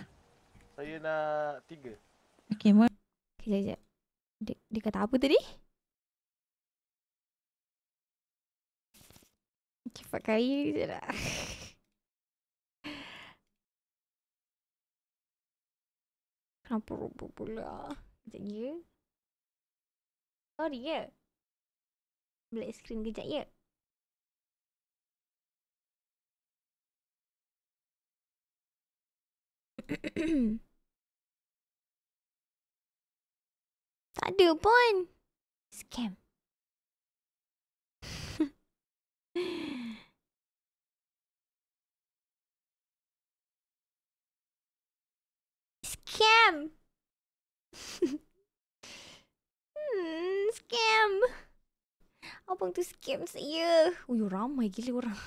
Saya nak tiga. Okay. Mo- kejap kejap. Dia, dia kata apa tadi? Cepat kaya je lah. Kenapa rupa pula? Sekejap ya. Sorry ya. Black screen kejap ya. tak ada pun. Scam. scam. hmm, scam. Abang tu scam saya. Uyuh, ramai gila orang.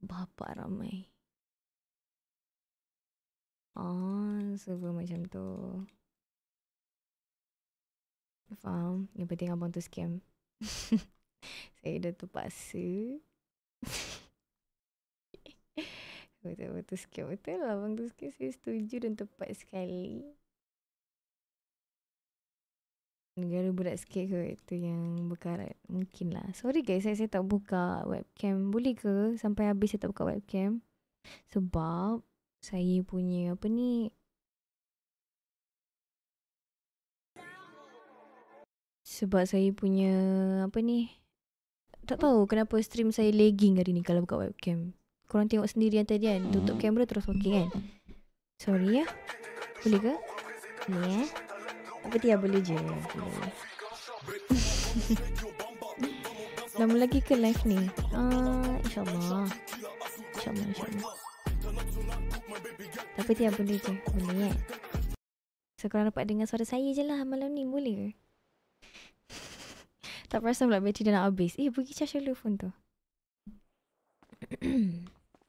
Bapak ramai on server macam tu Faham? Yang penting abang tu scam Saya dah terpaksa Betul abang tu scam betul lah Abang tu scam saya setuju dan tepat sekali Negara budak sikit ke itu yang berkarat Mungkin lah Sorry guys saya, saya tak buka webcam Boleh ke sampai habis saya tak buka webcam Sebab saya punya apa ni sebab saya punya apa ni tak tahu kenapa stream saya lagging hari ni kalau buka webcam korang tengok sendiri yang tadi kan tutup kamera terus ok kan sorry ya boleh ke ni eh ya. apa dia boleh je okay. lama lagi ke live ni uh, ah, insyaAllah insyaAllah insyaAllah apa dia benda je? Benda eh? So korang dapat dengar suara saya je lah malam ni boleh ke? tak perasan pula bateri dah nak habis. Eh pergi charge dulu phone tu.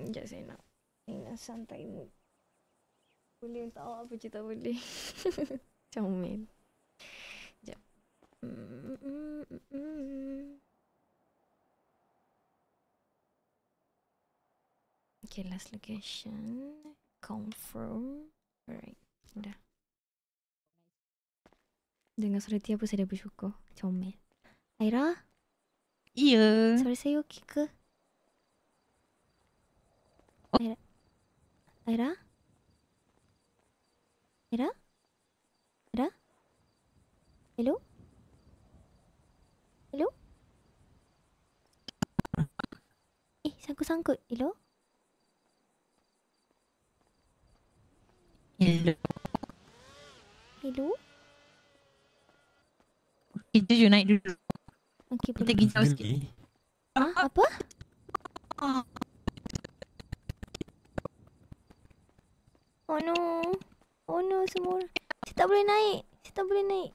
Sekejap saya nak. Saya santai mood. Boleh untuk awak apa je tak boleh. Comel. Sekejap. Mm, mm, mm, mm. mm. Okay, last location. Confirm. Alright, sudah. Dengan suara dia pun saya dah bersyukur. Comel. Aira? Iya. Yeah. Suara saya okey ke? Oh. Aira? Aira? Aira? Aira? Hello? Hello? Eh, sangkut-sangkut. Hello? Hello? Hello. Kita you naik dulu. Okey, kita pergi jauh sikit. Ha, apa? Oh no. Oh no semua. Saya tak boleh naik. Saya tak boleh naik.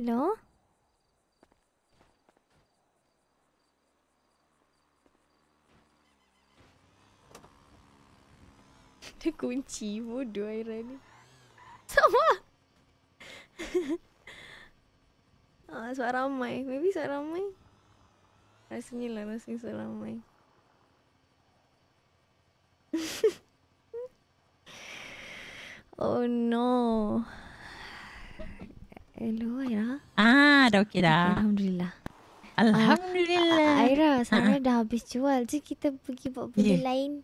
Hello? Dia kunci bodoh Aira ni Sama Ah, oh, suara ramai. Maybe suara ramai. Rasanya lah rasanya suara ramai. oh no. Hello, Aira. Ah, dah okey dah. Alhamdulillah. Alhamdulillah. Uh, Aira, sana uh ah. dah habis jual. Jadi kita pergi buat benda yeah. lain.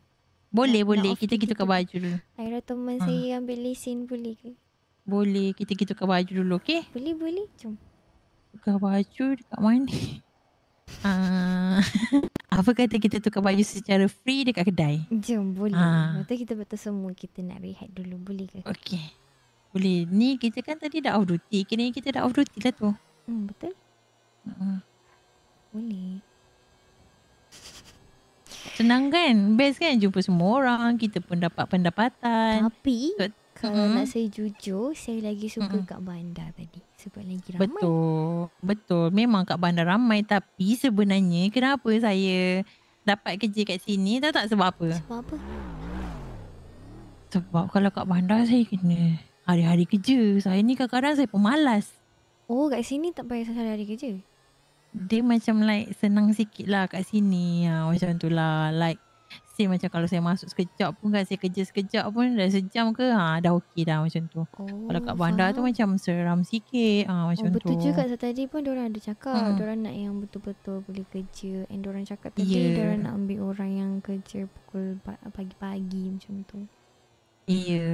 Boleh, nah, boleh. Kita kita tukar baju dulu. Aira, teman uh. saya beli sin boleh ke? Boleh. Kita kita tukar baju dulu, okey? Boleh, boleh. Jom. Tukar baju dekat mana? Uh, apa kata kita tukar baju secara free dekat kedai? Jom, boleh. Uh. Lepas kita betul semua kita nak rehat dulu. Boleh ke? Okey boleh. Ni kita kan tadi dah off duty. Kini kita dah off duty lah tu. Hmm, betul. Hmm. Boleh. Senang kan? Best kan jumpa semua orang. Kita pun dapat pendapatan. Tapi so, kalau hmm. nak saya jujur, saya lagi suka hmm. kat bandar tadi. Sebab lagi ramai. Betul. Betul. Memang kat bandar ramai. Tapi sebenarnya kenapa saya dapat kerja kat sini? Tahu tak sebab apa? Sebab apa? Sebab kalau kat bandar saya kena hari-hari kerja. Saya ni kadang-kadang saya pemalas. Oh, kat sini tak payah sehari hari kerja? Dia macam like senang sikit lah kat sini. Ha, macam tu lah. Like, say macam kalau saya masuk sekejap pun kan, saya kerja sekejap pun dah sejam ke, ha, dah okey dah macam tu. Oh, kalau kat bandar faham. tu macam seram sikit. Ha, macam oh, betul tu. juga kat tadi pun diorang ada cakap. Hmm. Diorang nak yang betul-betul boleh kerja. And diorang cakap tadi yeah. diorang nak ambil orang yang kerja pukul pagi-pagi macam tu. Iya.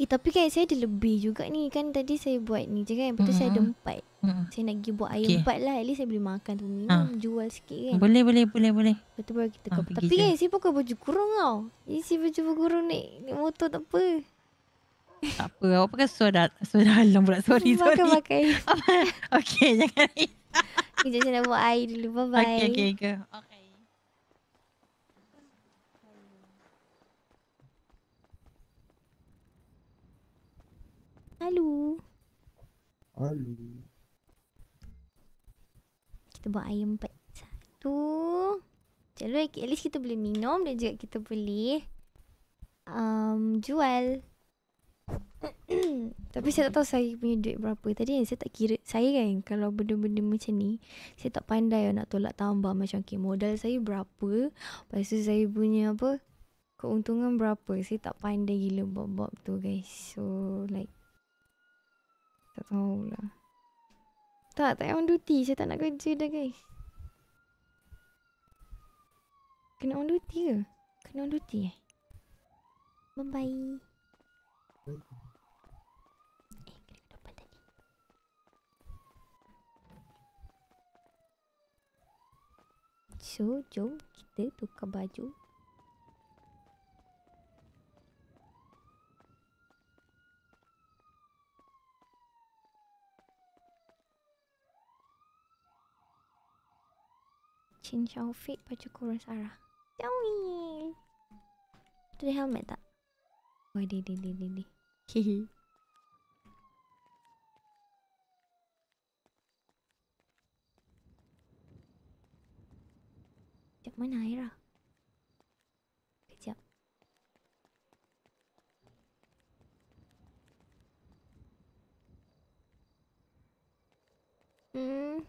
Eh tapi kan saya ada lebih juga ni. Kan tadi saya buat ni je kan. Lepas tu mm. saya ada empat. Mm. Saya nak pergi buat air okay. empat lah. At least saya boleh makan tu. Minum, ha. jual sikit kan. Boleh, boleh, boleh. boleh. Lepas tu baru kita ha, kau. Tapi je. kan saya pakai baju kurung tau. Ini saya baju kurung ni? naik motor tak apa. Tak apa. Awak pakai suara, dal- suara dalam pula. Sorry, sorry. Pakai, pakai. okay, jangan risau. Kejap saya nak buat air dulu. Bye-bye. Okay, okay. Go. Okay. Halo. Halo. Kita buat air empat. Satu. Jadi at least kita boleh minum dan juga kita boleh um, jual. Tapi saya tak tahu saya punya duit berapa. Tadi saya tak kira. Saya kan kalau benda-benda macam ni. Saya tak pandai nak tolak tambah macam okay, modal saya berapa. Lepas tu saya punya apa. Keuntungan berapa. Saya tak pandai gila bob-bob tu guys. So like. Tak tahu lah. Tak, tak on duty. Saya tak nak kerja dah, guys. Kena on duty ke? Kena on duty eh? Bye-bye. Eh, so, jom kita tukar baju change outfit baju kurus Sarah. Yummy. Tu dia helmet tak? Wah, di di di di di. Hihi. Jap mana Aira? Lah? Kejap. Hmm.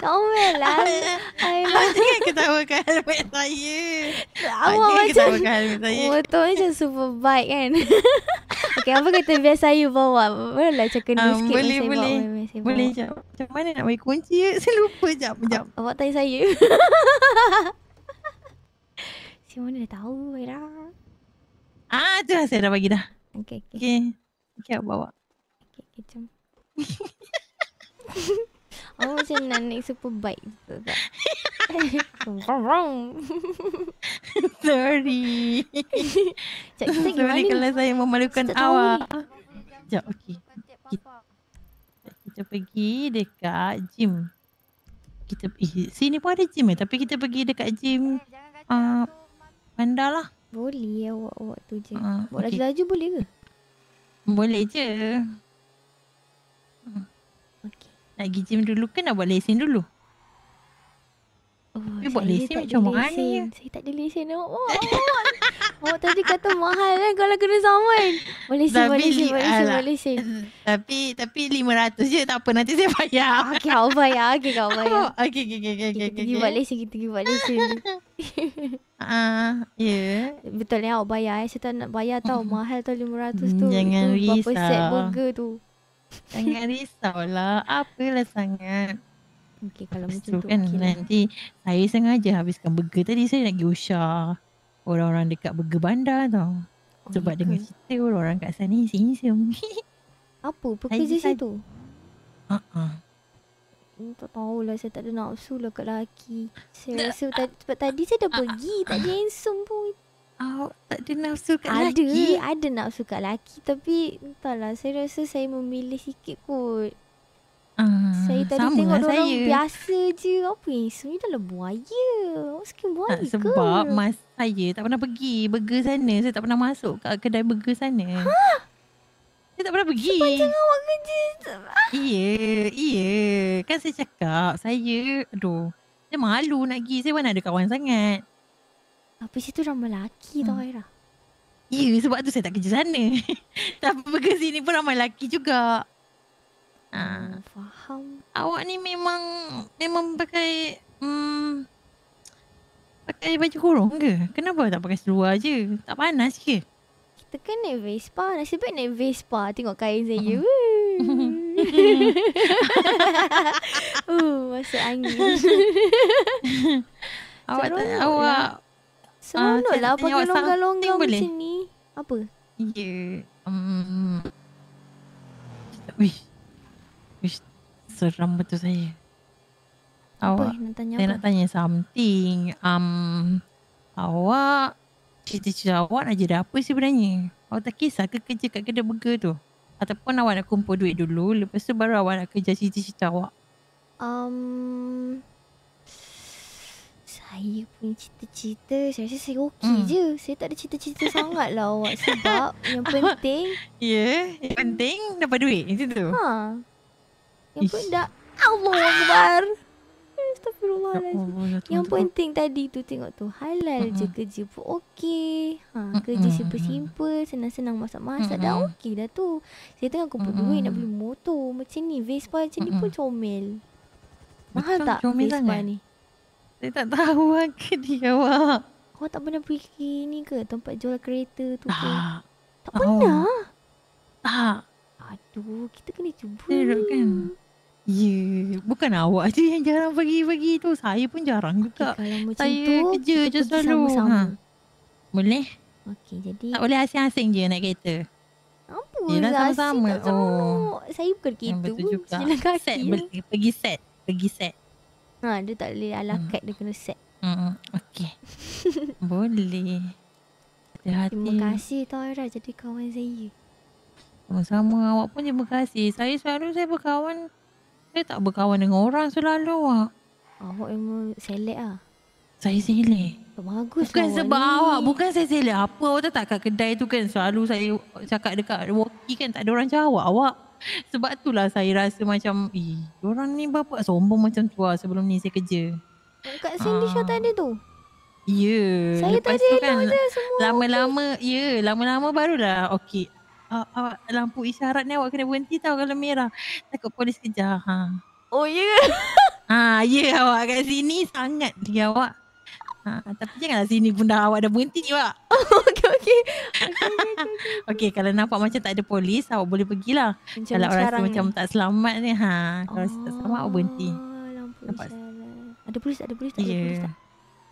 Comel lah Awak jangan ketawakan helmet saya Awak macam Motor macam super bike kan Okay apa kata biar saya bawa Baru lah cakap dulu ah, sikit Boleh boleh Boleh jap Macam mana nak bagi kunci Saya lupa jap jap Awak tanya saya Si mana dah tahu Aira Ah tu lah saya dah bagi dah Okay Okay Okay awak bawa Okay jom Aku oh, macam nak naik super bike Wrong Sorry Sorry kalau saya memalukan awak Sekejap okey kita, kita pergi dekat gym kita eh, sini pun ada gym eh tapi kita pergi dekat gym eh, uh, mandalah ah, boleh awak waktu je uh, ah, boleh okay. laju boleh ke boleh je nak pergi gym dulu ke nak buat lesen dulu? Oh, saya buat lesen macam mana? Saya tak ada lesen. Oh, oh, oh. oh, oh tadi kata mahal kan kalau kena saman. Boleh lesen, boleh lesen, boleh lesen, boleh lesen. Tapi, tapi lima ratus je tak apa nanti saya bayar. Okay, kau bayar. Okay, kau bayar. Oh, okay, okay, okay, okay, okay, okay, okay, okay. Kita pergi buat lesen, kita pergi buat lesen. Ah, uh, ya. yeah. Betul ni, eh, awak bayar eh. Saya tak nak bayar tau. Mahal tau RM500 mm, tu. Jangan risau. Berapa set lah. burger tu. Jangan risaulah. Apalah sangat. Okey, kalau Lepas macam tu, tu kan okay lah. nanti lah. saya sengaja habiskan burger tadi. Saya nak pergi Usha. Orang-orang dekat burger bandar tau. Oh, Sebab okay. dengar cerita orang-orang kat sana sinisim. Apa? pergi di situ? Haa. Hmm, tak lah saya tak ada nafsu lah kat lelaki Saya rasa tadi, tadi saya dah ah, ah. pergi Tak ada handsome pun out Tak ada nafsu kat ada, lelaki Ada Ada nafsu kat lelaki Tapi Entahlah Saya rasa saya memilih sikit kot Hmm, saya tadi sama tengok lah orang biasa je Apa yang sebenarnya dalam buaya Mungkin buaya ke Sebab mas saya tak pernah pergi burger sana Saya tak pernah masuk kat kedai burger sana ha? Saya tak pernah pergi Sepanjang awak kerja Iya, iya Kan saya cakap saya Aduh Saya malu nak pergi Saya mana ada kawan sangat apa situ ramai lelaki hmm. tau Aira. Ya yeah, sebab tu saya tak kerja sana. Tapi pergi sini pun ramai lelaki juga. Ah, faham. Awak ni memang memang pakai hmm, pakai baju kurung ke? Kenapa tak pakai seluar je? Tak panas ke? Kita kan naik Vespa. Nasib baik naik Vespa. Tengok kain saya. Hmm. Uh, masa angin. awak tak, awak, Seronok ah, lah pakai longgar-longgar macam ni. Apa? Ya. Yeah. Mm. Um, wish. Wish. Seram betul saya. Awak. Nak tanya saya apa? nak tanya something. Um, awak. Cerita-cerita awak nak jadi apa sebenarnya? Awak tak kisah ke kerja kat kedai burger tu? Ataupun awak nak kumpul duit dulu. Lepas tu baru awak nak kerja cerita-cerita awak. Um, saya punya cita-cita Saya rasa saya okey oh, hmm. je Saya tak ada cita-cita sangat lah awak Sebab yang penting Ya yeah, Yang penting dapat duit Itu tu ha. Yang Ish. pun dah ya Allah Akbar ya Astagfirullahaladzim Yang penting tadi tu tengok tu Halal uh-huh. je kerja pun okey ha, Kerja uh simple-simple Senang-senang masak-masak Dah okey dah tu Saya tengah kumpul uh duit nak beli motor Macam ni Vespa macam ni pun comel Mahal tak Vespa ni saya tak tahu lagi dia awak. Kau tak pernah pergi ni ke tempat jual kereta tu ke? Tak. Tak oh. pernah? Tak. Aduh, kita kena cuba. Teruk kan? Ya, yeah. bukan awak je yang jarang pergi-pergi tu. Saya pun jarang okay, juga. saya tu, kerja kita je selalu. Ha. Boleh? Okey, jadi... Tak boleh asing-asing je naik kereta. Apa? Ya, lah sama-sama. Oh. Saya bukan kereta pun. Jalan kaki. Set, pergi set. Pergi set. Ha, dia tak boleh ala hmm. kad dia kena set. Hmm. Okey. boleh. Hati -hati. Terima kasih tau Aira jadi kawan saya. Sama-sama. Awak pun terima kasih. Saya selalu saya berkawan. Saya tak berkawan dengan orang selalu awak. Awak memang selek lah. Saya selek. Bagus bukan lah sebab ni. awak. Bukan saya selek. Apa awak tak kat kedai tu kan. Selalu saya cakap dekat walkie kan. Tak ada orang jawab awak. Sebab tu lah saya rasa macam Eh orang ni bapa sombong macam tu lah sebelum ni saya kerja Kat Sandy ah. Shaw tadi tu? Ya yeah. Saya Lepas tadi elok kan, semua Lama-lama okay. Ya yeah, lama-lama barulah okey uh, uh, Lampu isyarat ni awak kena berhenti tau kalau merah Takut polis kejar ha. Oh ya yeah. Ah, ya yeah, awak kat sini sangat dia awak Ha, tapi janganlah sini bunda dah awak dah berhenti ni pak. Okay, okay, okay. kalau nampak macam tak ada polis awak boleh pergilah. Macam kalau orang rasa ni. macam tak selamat ni ha kalau oh, tak selamat awak berhenti. Oh, ada polis, Ada polis tak ada polis tak yeah. ada ya. polis tak.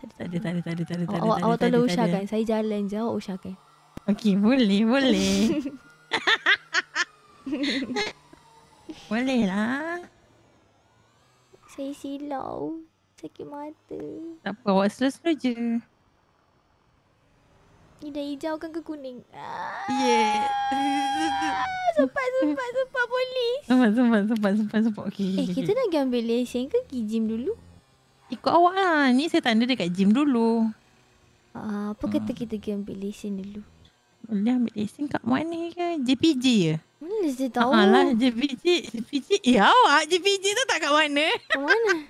Tak ada tak ada tak ada tak ada. Awak awak tolong usahakan saya jalan je awak usahakan. Okey boleh boleh. boleh lah. Saya silau. Sakit mata. Tak apa, awak slow-slow je. Ni dah hijau kan ke kuning? Ah, yeah. sempat, sempat, sempat polis. Sempat, sempat, sempat, sempat, sempat. Okay. Eh, kita nak pergi ambil lesen ke pergi gym dulu? Ikut awak lah. Ni saya tanda dekat gym dulu. Ah, apa ah. kata kita pergi ambil lesen dulu? Boleh ambil lesen kat mana ke? JPG ya? Mana saya tahu? Alah, ah, JPG. JPG. Eh, awak JPG tu tak kat mana? Kat mana?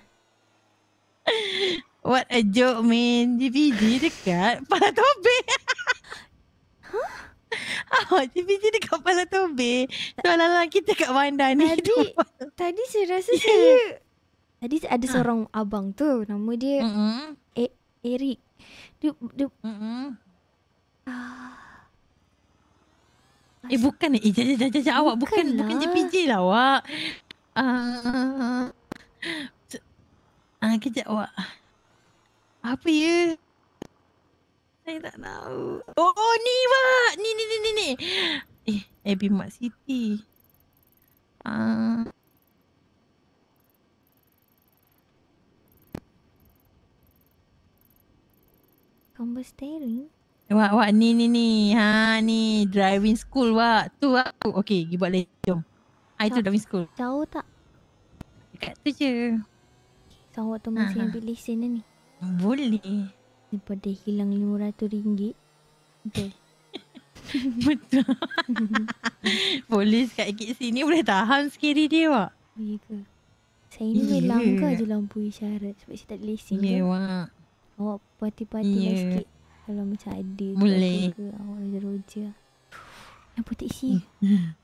What a joke, man. DVD dekat Pala Tobi. huh? Oh, DVD dekat Pala Tobi. Soalan-soalan kita kat Wanda ni. Tadi, tadi saya rasa yeah. saya... Tadi ada ha. seorang abang tu. Nama dia mm-hmm. e- Eric. Dia... dia... Mm-hmm. Ah. Eh, bukan. Eh, jajah, jajah, jajah. Awak bukan, bukan JPJ lah awak. Uh, Ah, uh, kejap awak. Apa ya? Saya tak tahu. Oh, oh ni wak! Ni, ni, ni, ni, ni! Eh, Abby Mark City. Ah. Uh. steering? Wah wah ni, ni, ni. Ha, ni. Driving school, wah Tu, wak. Okay, pergi buat lagi. Jom. I driving school. Tahu tak? Dekat tu je kan tu ha, masih uh-huh. ambil lah ni. Oh, boleh. Daripada hilang RM500. Betul. Betul. Polis kat kit sini boleh tahan sekiri dia, Wak. Ya ke? Saya ni yeah. Ya. langgar je lampu isyarat sebab saya tak lesen. Ya, Wak. Awak parti-parti yeah. lah ya. sikit. Kalau macam ada. Boleh. Ke, awak roja-roja. Lampu teksi. Hmm.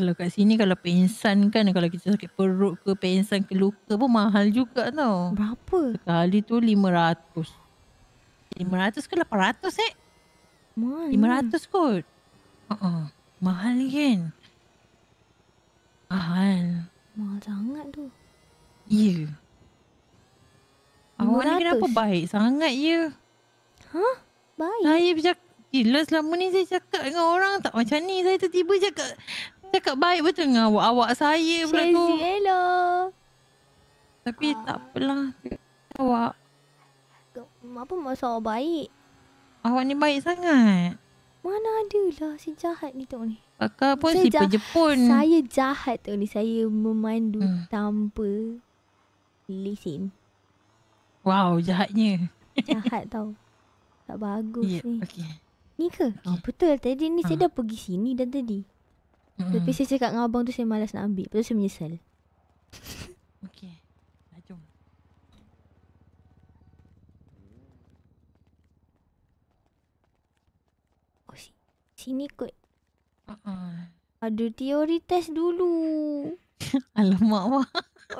kalau kat sini kalau pensan kan kalau kita sakit perut ke pensan ke luka pun mahal juga tau. Berapa? Sekali tu 500. 500 ke 800 eh? Mahal. 500 kot. Uh-uh. Mahal kan? Mahal. Mahal sangat tu. Ya. Yeah. Awak ni kenapa baik sangat ya? Hah? Baik? Saya bercakap. Gila selama ni saya cakap dengan orang tak macam ni. Saya tiba-tiba cakap Cakap baik betul dengan awak, awak saya pula tu. Shazzy, hello. Tapi uh, tak apalah. Awak. Apa masa awak baik? Awak ni baik sangat. Mana adalah si jahat ni tengok ni. Kakak pun saya si jah- pejepun. Saya jahat tengok ni. Saya memandu hmm. tanpa lesen. Wow, jahatnya. Jahat tau. Tak bagus yeah, ni. Okay. Ni ke? Okay. Oh, betul. Tadi ni uh. saya ah. dah pergi sini dan tadi hmm Tapi saya cakap dengan abang tu saya malas nak ambil. Lepas saya menyesal. Okey. Oh, sini kot. Uh-uh. Aduh, teori test dulu. Alamak, wah.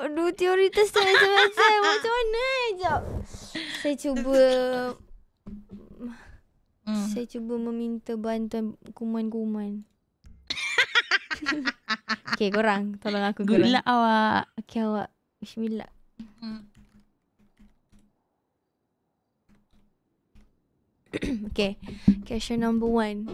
Aduh, teori test tu macam mana? Macam eh, mana? Sekejap. Saya cuba... Hmm. Saya cuba meminta bantuan kuman-kuman okay korang tolong aku Good luck awak Okay awak Bismillah hmm. Okay Question number one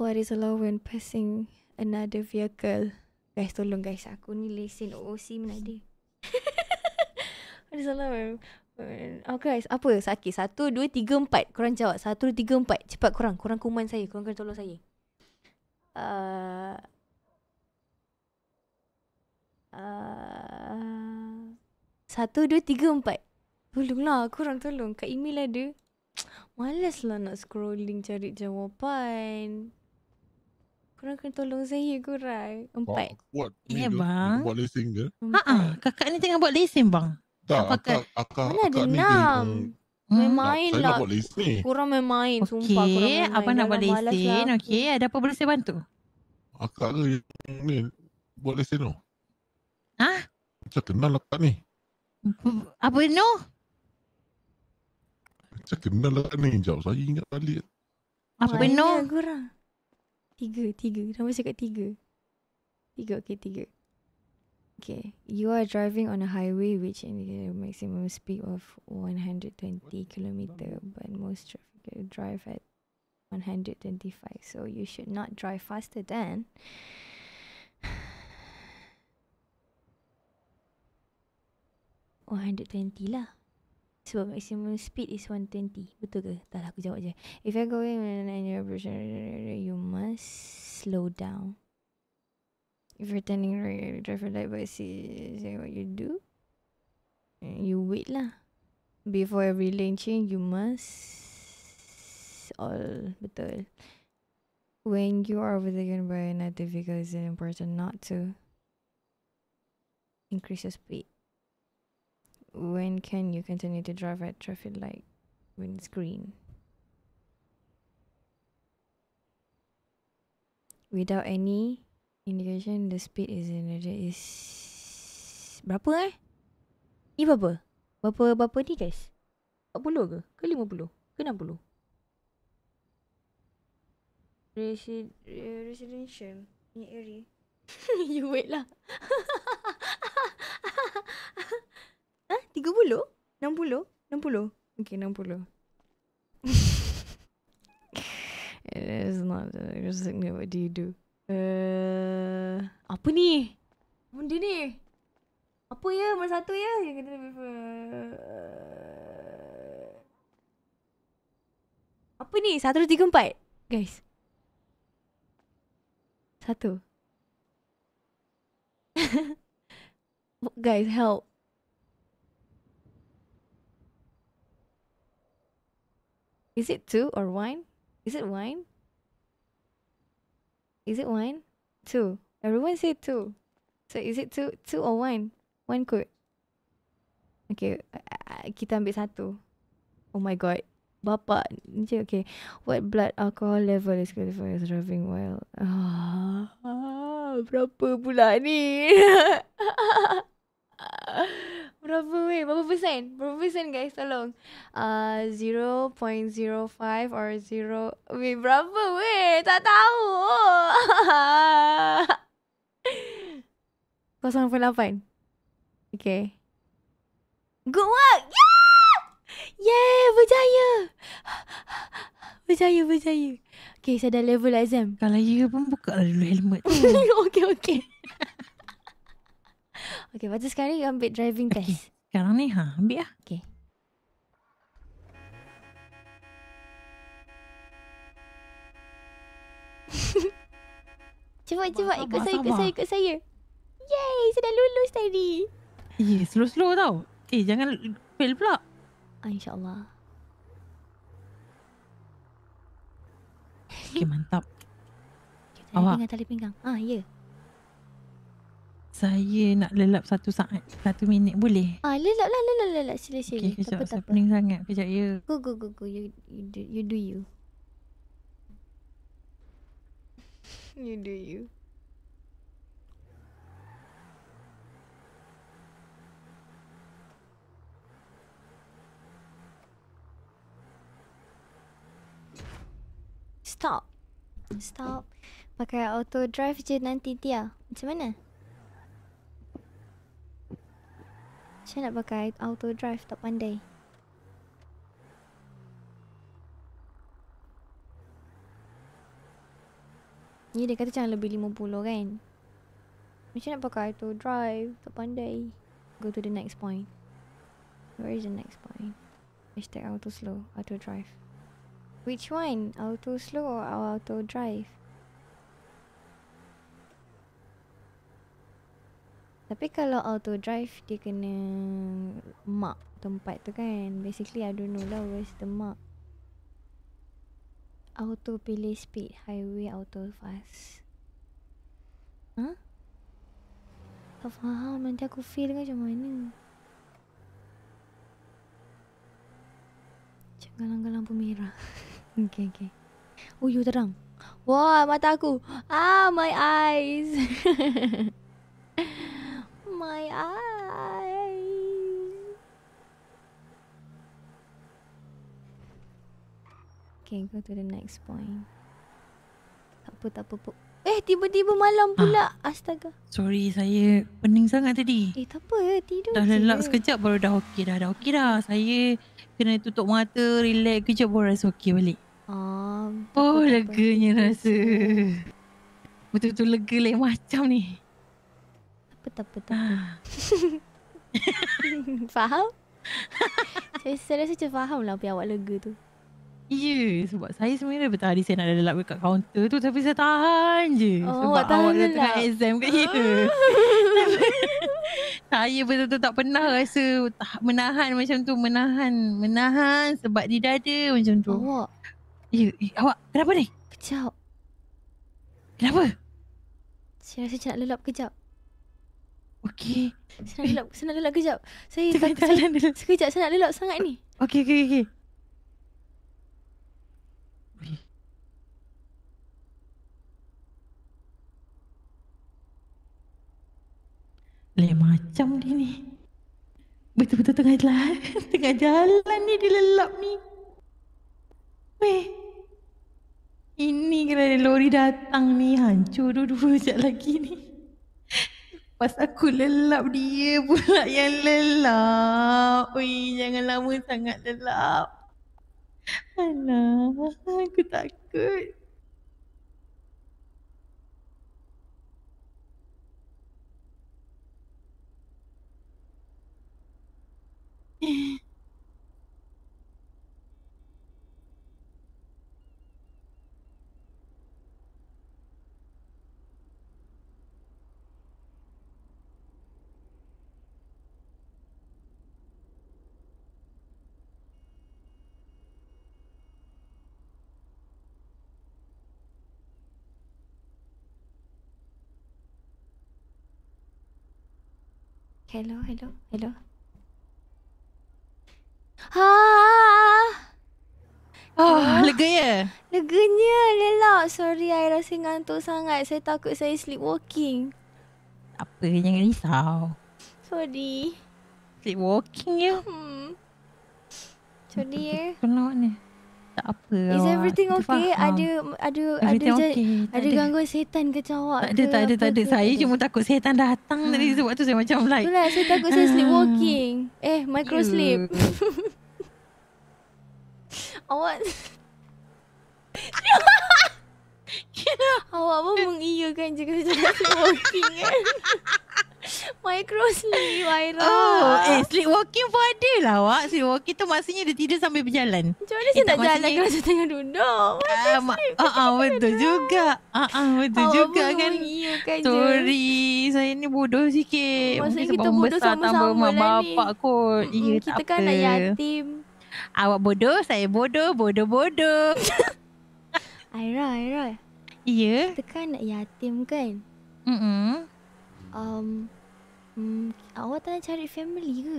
What is allowed when passing another vehicle? Guys tolong guys aku ni lesen OOC menadi What is allowed when Oh guys, apa? sakit satu, dua, tiga, empat. Korang jawab. Satu, dua, tiga, empat. Cepat korang. Korang kuman saya. Korang kena tolong saya. Uh, uh, satu, dua, tiga, empat Tolonglah, korang tolong Kat email ada Malas lah nak scrolling cari jawapan Korang kena tolong saya korang Empat ya, Buat bang. Buat lesing ke? Haa, ha. kakak ni tengah buat lesing bang Tak, akak, Mana ada enam Main-main hmm. lah. Saya nak lah. buat lesen. Korang main-main. Okay. Sumpah, korang main Abang nak buat lesen. Lah. Okay. Ada apa boleh saya bantu? Akak ke yang ni buat lesen tu? Ha? Macam kenal akak ni. Apa ni? No? Macam kenal akak ni. Jauh saya ingat balik. Apa ni? No? Tiga, tiga. Dah masih kat tiga. Tiga, okay, tiga. Okay, you are driving on a highway which in a maximum speed of 120 kilometer, but most traffic drive at 125, so you should not drive faster than. One hundred twenty lah. Sebab so, maximum speed is 120 Betul ke? Tak aku jawab je If you're going in your are you must slow down if you're turning right at traffic light but see is that what you do? You wait lah. Before every lane change you must all betul. When you are overtaken by another vehicle it's important not to increase your speed. When can you continue to drive at traffic light when it's green? Without any Indication the speed is in the is berapa eh? Ni berapa? Berapa berapa ni guys? 40 ke? Ke 50? Ke 60? Resid uh, residential ni area. you wait lah. Ah, Ha? huh? 30? 60? 60? Okay, 60. It is not. just like, what do you do? Eh, apa ni? Benda ni. Apa ya? Mana satu ya? Yang kita prefer. Eh. Apa ni? Satu, dua, tiga, empat. Guys. Satu. Guys, help. Is it two or wine? Is it wine? Is it one? Two. Everyone say two. So is it two two or one? One kot. Okay, kita ambil satu. Oh my god. Bapa, je okay. What blood alcohol level is good for is driving while? Ah, berapa pula ni? Berapa weh? Berapa persen? Berapa persen guys? Tolong. Uh, 0.05 or 0... Weh, berapa weh? Tak tahu. 0.8. Okay. Good work! Yeah! Yeah! Berjaya! berjaya, berjaya. Okay, saya dah level exam. Kalau you pun buka dulu helmet. okay, okay. Okay, lepas tu sekarang ambil driving okay. test. Sekarang ni, ha, ambil lah. Okay. cepat, cepat. Sabar, ikut saya, ikut saya, ikut saya. Yay, saya dah lulus tadi. Ye, yeah, slow-slow tau. Eh, jangan fail pula. Ah, InsyaAllah. Okay, mantap. Okay, awak. Pinggang, tali pinggang. Ah, ya. Yeah. Saya nak lelap satu saat. Satu minit boleh? Ah, lelap lah. Lelap, lelap. Sila, sila. Okay, kejap. Tak apa, saya pening sangat. Kejap, ya. Go, go, go, go. You, you, do, you do you. you do you. Stop. Stop. Pakai auto drive je nanti, dia. Macam mana? Macam nak pakai auto drive tak pandai. Ni dia kata jangan lebih 50 kan. Macam nak pakai auto drive tak pandai. Go to the next point. Where is the next point? Hashtag auto slow, auto drive. Which one? Auto slow or auto drive? Tapi kalau auto drive dia kena mark tempat tu kan. Basically I don't know lah where's the mark. Auto pilih speed highway auto fast. Hah? Tak faham nanti aku feel kan macam mana. Jangan lampu merah. okay, okay. Oh, you terang. Wah, wow, mata aku. Ah, my eyes. my eye. Okay, go to the next point. Tak apa, tak apa. Po. Eh, tiba-tiba malam ah. pula. Ah. Astaga. Sorry, saya pening sangat tadi. Eh, tak apa. Tidur Dah lelap sekejap baru dah okey dah. Dah okey dah. Saya kena tutup mata, relax kejap baru rasa okey balik. Ah, oh, leganya rasa. Betul-betul lega lain macam ni apa tak apa tak apa. faham? saya, saya rasa faham lah apa yang awak lega tu. Ya, yeah, sebab saya sebenarnya daripada hari saya nak ada lap dekat kaunter tu tapi saya tahan je. Oh, sebab awak, awak kata nak exam ke dia. saya betul-betul tak pernah rasa menahan macam tu. Menahan, menahan sebab di dada macam tu. Awak? Ya, yeah, awak kenapa ni? Kejap. Kenapa? Saya rasa macam nak lelap kejap. Okey. Saya nak gelap. Saya nak gelap kejap. Saya tak jalan dulu. Sekejap saya nak gelap sangat ni. Okey okey okey. Lain macam dia ni. Betul-betul tengah jalan. Tengah jalan ni dia lelap ni. Weh. Ini kena lori datang ni. Hancur dua-dua sekejap lagi ni. Lepas aku lelap dia pula yang lelap. Ui, jangan lama sangat lelap. Alah, aku takut. Eh. Hello, hello, hello. Ha! Oh, ah, oh, ah. lega ya? Leganya, Lela. Sorry, I rasa ngantuk sangat. Saya takut saya sleepwalking. Apa, jangan risau. Sorry. Sleepwalking ya? Hmm. Sorry ya. Kenapa ni? tak apa Is awak. everything okay? Faham. Ada ada everything ada okay. ada, gangguan setan ke cawak Tak ada tak ada tak ada. Saya cuma takut setan datang ah. tadi hmm. sebab tu saya macam like. Itulah saya takut saya ah. sleepwalking. Eh micro sleep. Ya. awak ya, awak pun mengiyakan je kalau cakap sleepwalking kan. Micro oh, eh, sleep viral. Oh, eh sleepwalking pun ada lah awak. Sleepwalking tu maksudnya dia tidur sambil berjalan. Macam mana eh, saya tak, jalan kalau saya tengah duduk? Ah, ma- ah, ah, betul dah. juga. Ah, ah, betul oh, juga kan. Sorry, je. saya ni bodoh sikit. Maksudnya Mungkin kita bodoh sama-sama tambah mak bapak kot. Mm, ya, kita kan nak yatim. Awak bodoh, saya bodoh, bodoh-bodoh. Aira, Aira. Ya? Yeah. Kita kan nak yatim kan? Mm-mm um, mm, awak tak nak cari family ke?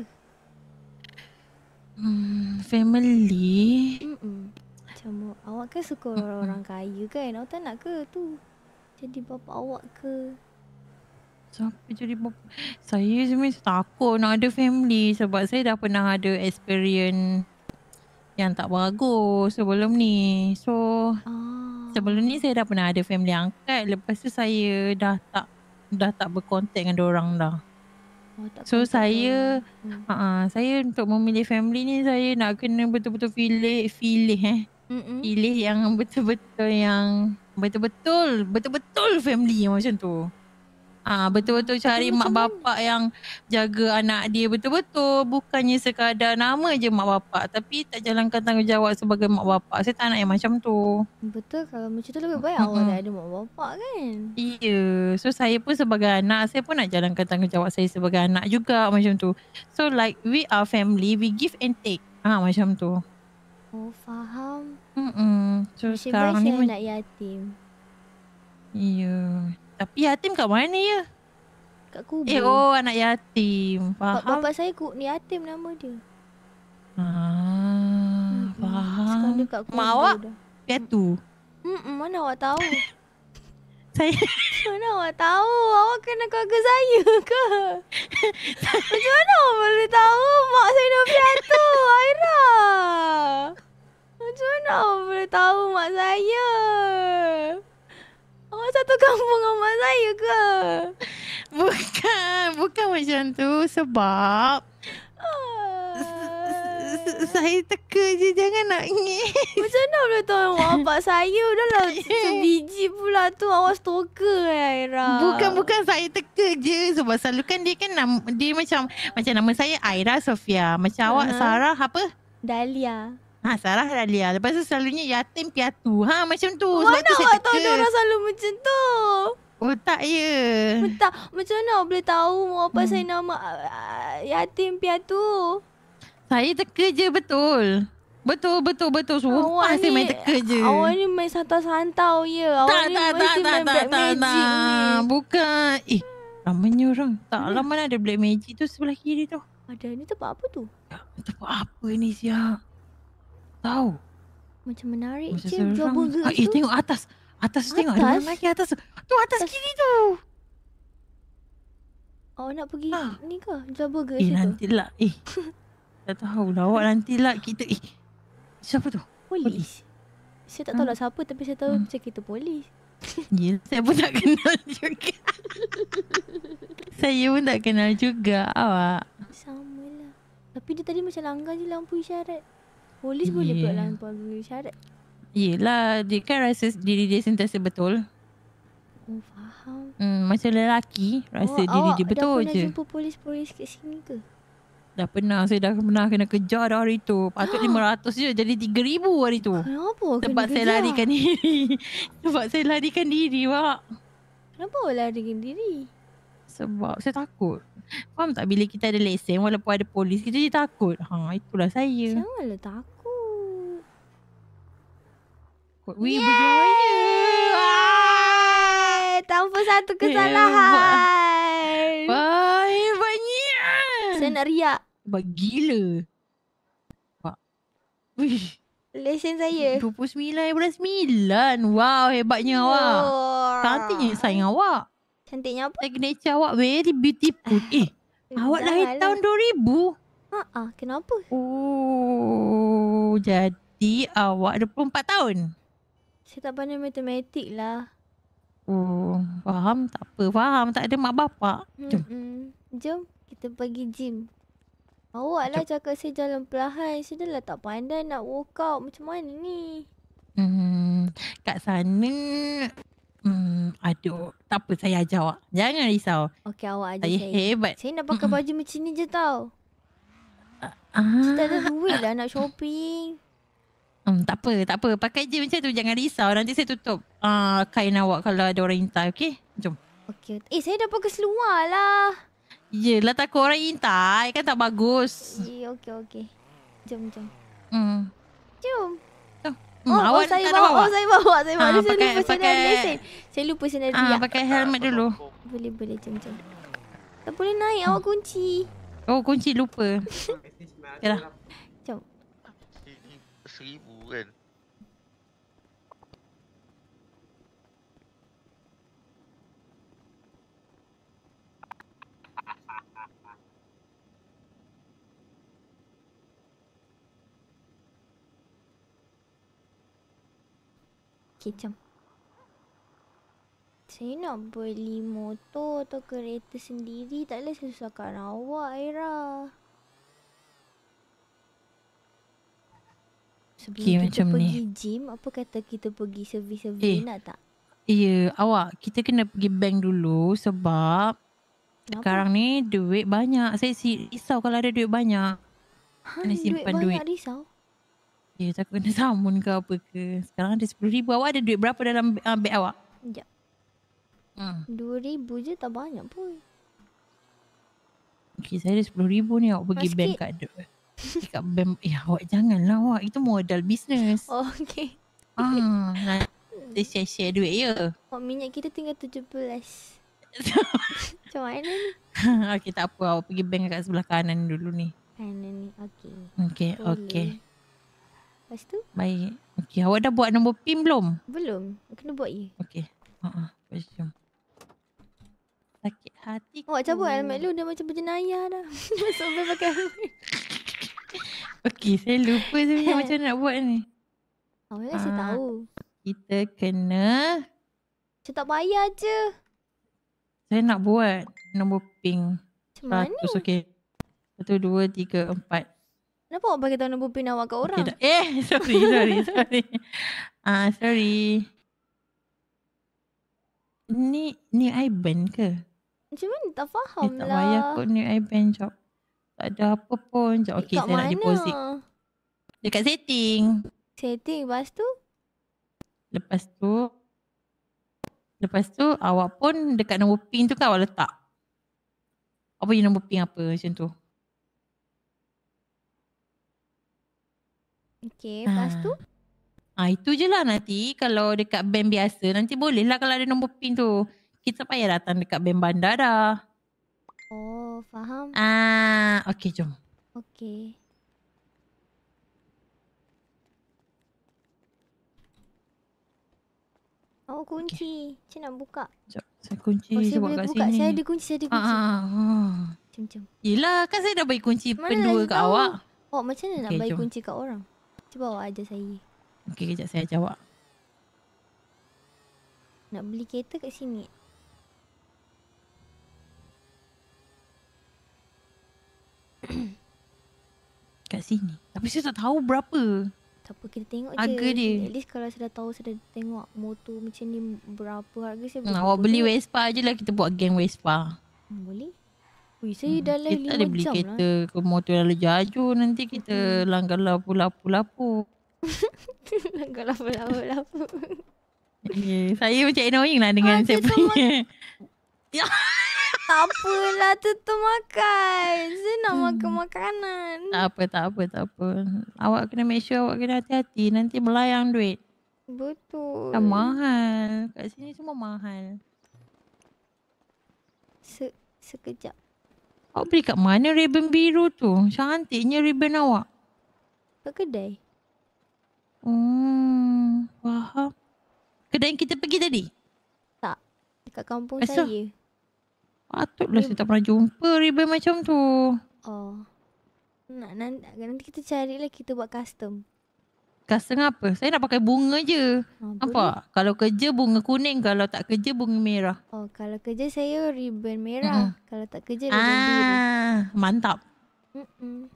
Hmm, family? Mm-mm. Macam awak kan suka orang, orang kaya kan? Awak tak nak ke tu? Jadi bapa awak ke? So, jadi bapa? Saya sebenarnya takut nak ada family sebab saya dah pernah ada experience yang tak bagus sebelum ni. So, ah. sebelum ni saya dah pernah ada family angkat. Lepas tu saya dah tak dah tak berkontak dengan orang dah. Oh, so saya hmm. uh, saya untuk memilih family ni saya nak kena betul-betul pilih pilih eh. Mm-mm. Pilih yang betul-betul yang betul-betul betul-betul family macam tu. Ah ha, betul-betul cari mak bapak yang jaga anak dia betul-betul bukannya sekadar nama je mak bapak tapi tak jalankan tanggungjawab sebagai mak bapak. Saya tak nak yang macam tu. Betul kalau macam tu lebih baik awak dah ada mak bapak kan. Iya. Yeah. So saya pun sebagai anak saya pun nak jalankan tanggungjawab saya sebagai anak juga macam tu. So like we are family, we give and take. Ah ha, macam tu. Oh faham. hmm mm So Masih sekarang ni nak yatim. Iya. Yeah. Tapi yatim kat mana ya? Kat kubur. Eh, oh anak yatim. Faham. Bapak saya kuk ni yatim nama dia. Ah, hmm, faham. Sekarang dekat kubur. Mak awak? Piatu. Hmm, mana awak tahu? saya mana awak tahu? Awak kena keluarga saya ke? Macam mana awak boleh tahu mak saya nak piatu, Aira? Macam mana awak boleh tahu mak saya? awak satu kampung sama saya ke? Bukan, bukan macam tu sebab ah. saya teka je jangan nak ngi. Macam mana boleh tahu wabak saya dah sebiji pula tu awak stalker eh, Aira. Bukan bukan saya teka je sebab selalu kan dia kan nama, dia macam macam nama saya Aira Sofia. Macam awak Sarah apa? Dahlia. Ha Sarah Ralia. Lepas tu selalunya yatim piatu. Ha macam tu. Mana Sebab tu saya tahu dia selalu macam tu. Oh tak ya. Yeah. macam mana boleh tahu mau apa hmm. saya nama uh, uh yatim piatu. Saya teka je betul. Betul betul betul Sumpah awak saya main teka je Awak ni main santau-santau ya Awak ni tak, tak, main tak, black tak, tak, Bukan Eh ramanya orang Tak hmm. lama lah ada black magic tu sebelah kiri tu Ada ni tempat apa tu? Ya, tempat apa ni siap tahu. Macam menarik macam je jual burger ah, eh, tu. Eh tengok atas. Atas tu tengok. Ada orang lagi atas tu. Tu atas As- kiri tu. Oh nak pergi ah. ni ke? Jual burger eh, situ? Nanti lah. Eh tak tahu lah awak nanti lah kita. Eh siapa tu? Polis. polis. Saya tak tahu lah ah. siapa tapi saya tahu hmm. macam kita polis. saya pun tak kenal juga. saya pun tak kenal juga awak. Sama lah. Tapi dia tadi macam langgar je lampu isyarat. Polis yeah. boleh buat lah Pada syarat Yelah Dia kan rasa Diri dia sentiasa betul Oh faham hmm, Macam lelaki Rasa oh, diri dia betul je Awak dah pernah jumpa polis-polis Kat sini ke? Dah pernah Saya dah pernah kena kejar dah hari tu Patut RM500 je Jadi RM3,000 hari tu Kenapa kena Sebab saya kejar? larikan diri Sebab saya larikan diri Wak Kenapa awak larikan diri Sebab saya takut Faham tak bila kita ada lesen Walaupun ada polis Kita jadi takut ha, Itulah saya Saya Janganlah takut We Yeay! Ah, tanpa satu kesalahan. Wah, hebatnya. Saya nak riak. Hebat gila. Wah. Wih. Lesen saya. 29 bulan 9. Wow, hebatnya wow. awak. Cantiknya sayang awak. Cantiknya apa? Signature awak very beautiful. Ah. Eh, eh, awak lahir lah. tahun 2000. Ha ah, kenapa? Oh, jadi awak 24 tahun. Saya tak pandai matematik lah. Oh, faham tak apa. Faham tak ada mak bapak. Jom. mm Jom kita pergi gym. Awaklah Jom. cakap saya jalan perlahan. Saya dah lah tak pandai nak workout. Macam mana ni? Hmm, kat sana Hmm, aduh, tak apa saya ajar awak. Jangan risau. Okey, awak ajar saya. Saya hebat. Saya nak pakai baju Mm-mm. macam ni je tau. Ah. Kita ada duit lah nak shopping. Hmm, tak apa, tak apa. Pakai je macam tu. Jangan risau. Nanti saya tutup uh, ah, kain awak kalau ada orang intai. Okay? Jom. Okay. Eh, saya dah pakai seluar lah. Yelah, takut orang intai. Kan tak bagus. Yeah, okey, okay. Jom, jom. Hmm. Jom. Oh, hmm, oh, oh, awak saya bawa, bawa. Oh, saya bawa. Saya bawa. Ha, saya pakai, lupa pakai... Senari. Saya lupa senarai. Ah, ha, pakai helmet dulu. Boleh, boleh. Jom, jom. Tak boleh naik. Hmm. Awak kunci. Oh, kunci. Lupa. Yalah. Jom kuburan Okay, Saya nak beli motor atau kereta sendiri tak boleh susahkan awak, Aira. Sebelum okay, kita macam pergi ni. gym, apa kata kita pergi servis-servis eh. nak tak? Ya, yeah, awak kita kena pergi bank dulu sebab Kenapa? sekarang ni duit banyak. Saya si risau kalau ada duit banyak. Ha, kena simpan duit. Banyak duit. risau. Ya, yeah, takut kena samun ke apa ke. Sekarang ada RM10,000. Awak ada duit berapa dalam uh, ah, bag awak? Sekejap. RM2,000 hmm. je tak banyak pun. Okay, saya ada RM10,000 ni awak pergi Masa bank kat duit cakap bem, ya awak janganlah awak. Itu modal bisnes. Oh, okay. Ah, nanti share-share duit ya. Oh, minyak kita tinggal 17. Macam mana ni? okay, tak apa. Awak pergi bank kat sebelah kanan dulu ni. Kanan ni, okay. Okay, Boleh. okay. Lepas tu? Baik. Okay, awak dah buat nombor PIN belum? Belum. Kena buat ya. Okay. Haa, uh-uh. jom. Sakit hati. Awak cabut helmet lu dah macam berjenayah dah. Masuk bank pakai helmet. Okey, saya lupa sebenarnya macam nak buat ni. Oh, awak ah, saya tahu. Kita kena Saya tak bayar je. Saya nak buat nombor pink. Macam 100, mana? Okey. satu dua tiga empat. Kenapa awak bagi tahu nombor pin awak kat orang? Okay, eh, sorry, sorry, sorry. Ah, uh, sorry. Ni ni Iban ke? Macam mana tak faham lah. Eh, tak payah kot ni Iban job tak ada apa pun. okay, Dekat saya mana? nak deposit. Dekat setting. Setting, lepas tu? Lepas tu, lepas tu awak pun dekat nombor pin tu kan awak letak. Apa yang nombor pin apa macam tu. Okay, lepas ah. tu? Ah ha, itu je lah nanti kalau dekat bank biasa nanti boleh lah kalau ada nombor pin tu. Kita payah datang dekat bank bandar dah. Oh faham. Ah, okey jom. Okey. Oh kunci. Okay. nak buka. Jom. Saya kunci oh, saya buat kat sini. Saya ada kunci, saya ada ah, kunci. Ah, ah, ah. Jom, Yelah, kan saya dah bagi kunci mana pendua kat tahu? awak. Oh, macam mana okay, nak bagi kunci kat orang? Cuba awak ajar saya. Okey, kejap saya jawab. Nak beli kereta kat sini. Kat sini Tapi saya tak tahu berapa Tak apa kita tengok harga je Harga dia At least kalau saya dah tahu Saya dah tengok motor macam ni Berapa harga saya beli nah, Awak beli Vespa je lah Kita buat geng Vespa hmm, Boleh Ui, saya hmm. dalam kita 5 jam lah. beli kereta ke motor yang lejaju. Nanti kita hmm. langgar lapu-lapu-lapu. langgar lapu-lapu-lapu. Okay. Ya, saya macam annoying lah dengan oh, saya punya. Ya. tak apalah tetap makan. Saya nak hmm. makan makanan. Tak apa, tak apa, tak apa. Awak kena make sure awak kena hati-hati. Nanti melayang duit. Betul. Tak kan mahal. Kat sini semua mahal. Se sekejap. Awak beli kat mana ribbon biru tu? Cantiknya ribbon awak. Ke kedai. Hmm, faham. Kedai yang kita pergi tadi? Tak. Dekat kampung Asa? saya. Patutlah saya tak pernah jumpa ribbon macam tu. Oh. Nak, nanti, nanti kita carilah kita buat custom. Custom apa? Saya nak pakai bunga je. Ha, ah, apa? Kalau kerja bunga kuning, kalau tak kerja bunga merah. Oh, kalau kerja saya ribbon merah. Mm. Kalau tak kerja ribbon ah, biru. Mantap. Mm-mm.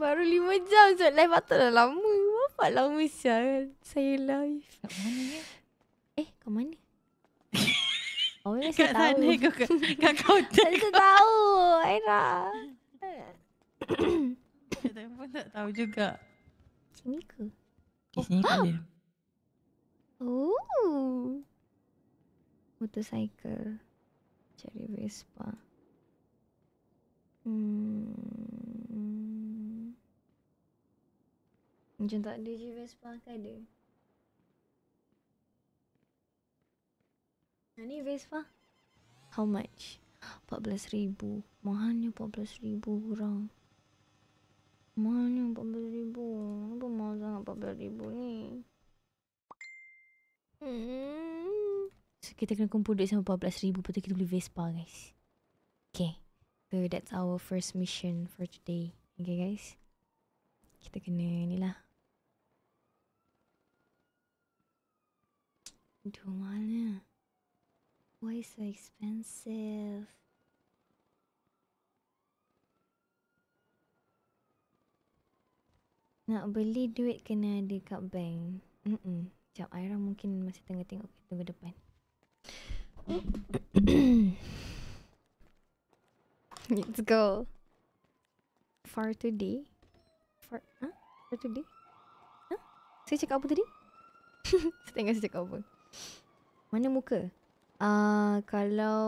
Baru lima jam sebab live patutlah lama. Apa lama siapa saya live? Kat mana ya? Eh, kat mana? Oh, mesti tahu. kau, kau, tahu, Aira. Kita pun tak tahu juga. Sini ke? Di ke oh, ah. dia? Oh. Motorcycle. Cari Vespa. Hmm. Macam tak Vespa ada? Ni Vespa How much? 14,000 Mahalnya ribu kurang Mahalnya 14,000 Kenapa mahal sangat 14,000 ni? Hmm. So, kita kena kumpul duit sama 14,000 Lepas tu kita beli Vespa guys Okay So that's our first mission for today Okay guys Kita kena ni lah Aduh mahalnya Why so expensive? Nak beli duit kena ada kat bank. Hmm. -mm. Sekejap, Aira mungkin masih tengah tengok kita depan. Let's go. for today. For ha? Huh? Far today? Ha? Huh? Saya cakap apa tadi? saya tengah saya cakap apa. Mana muka? Uh, kalau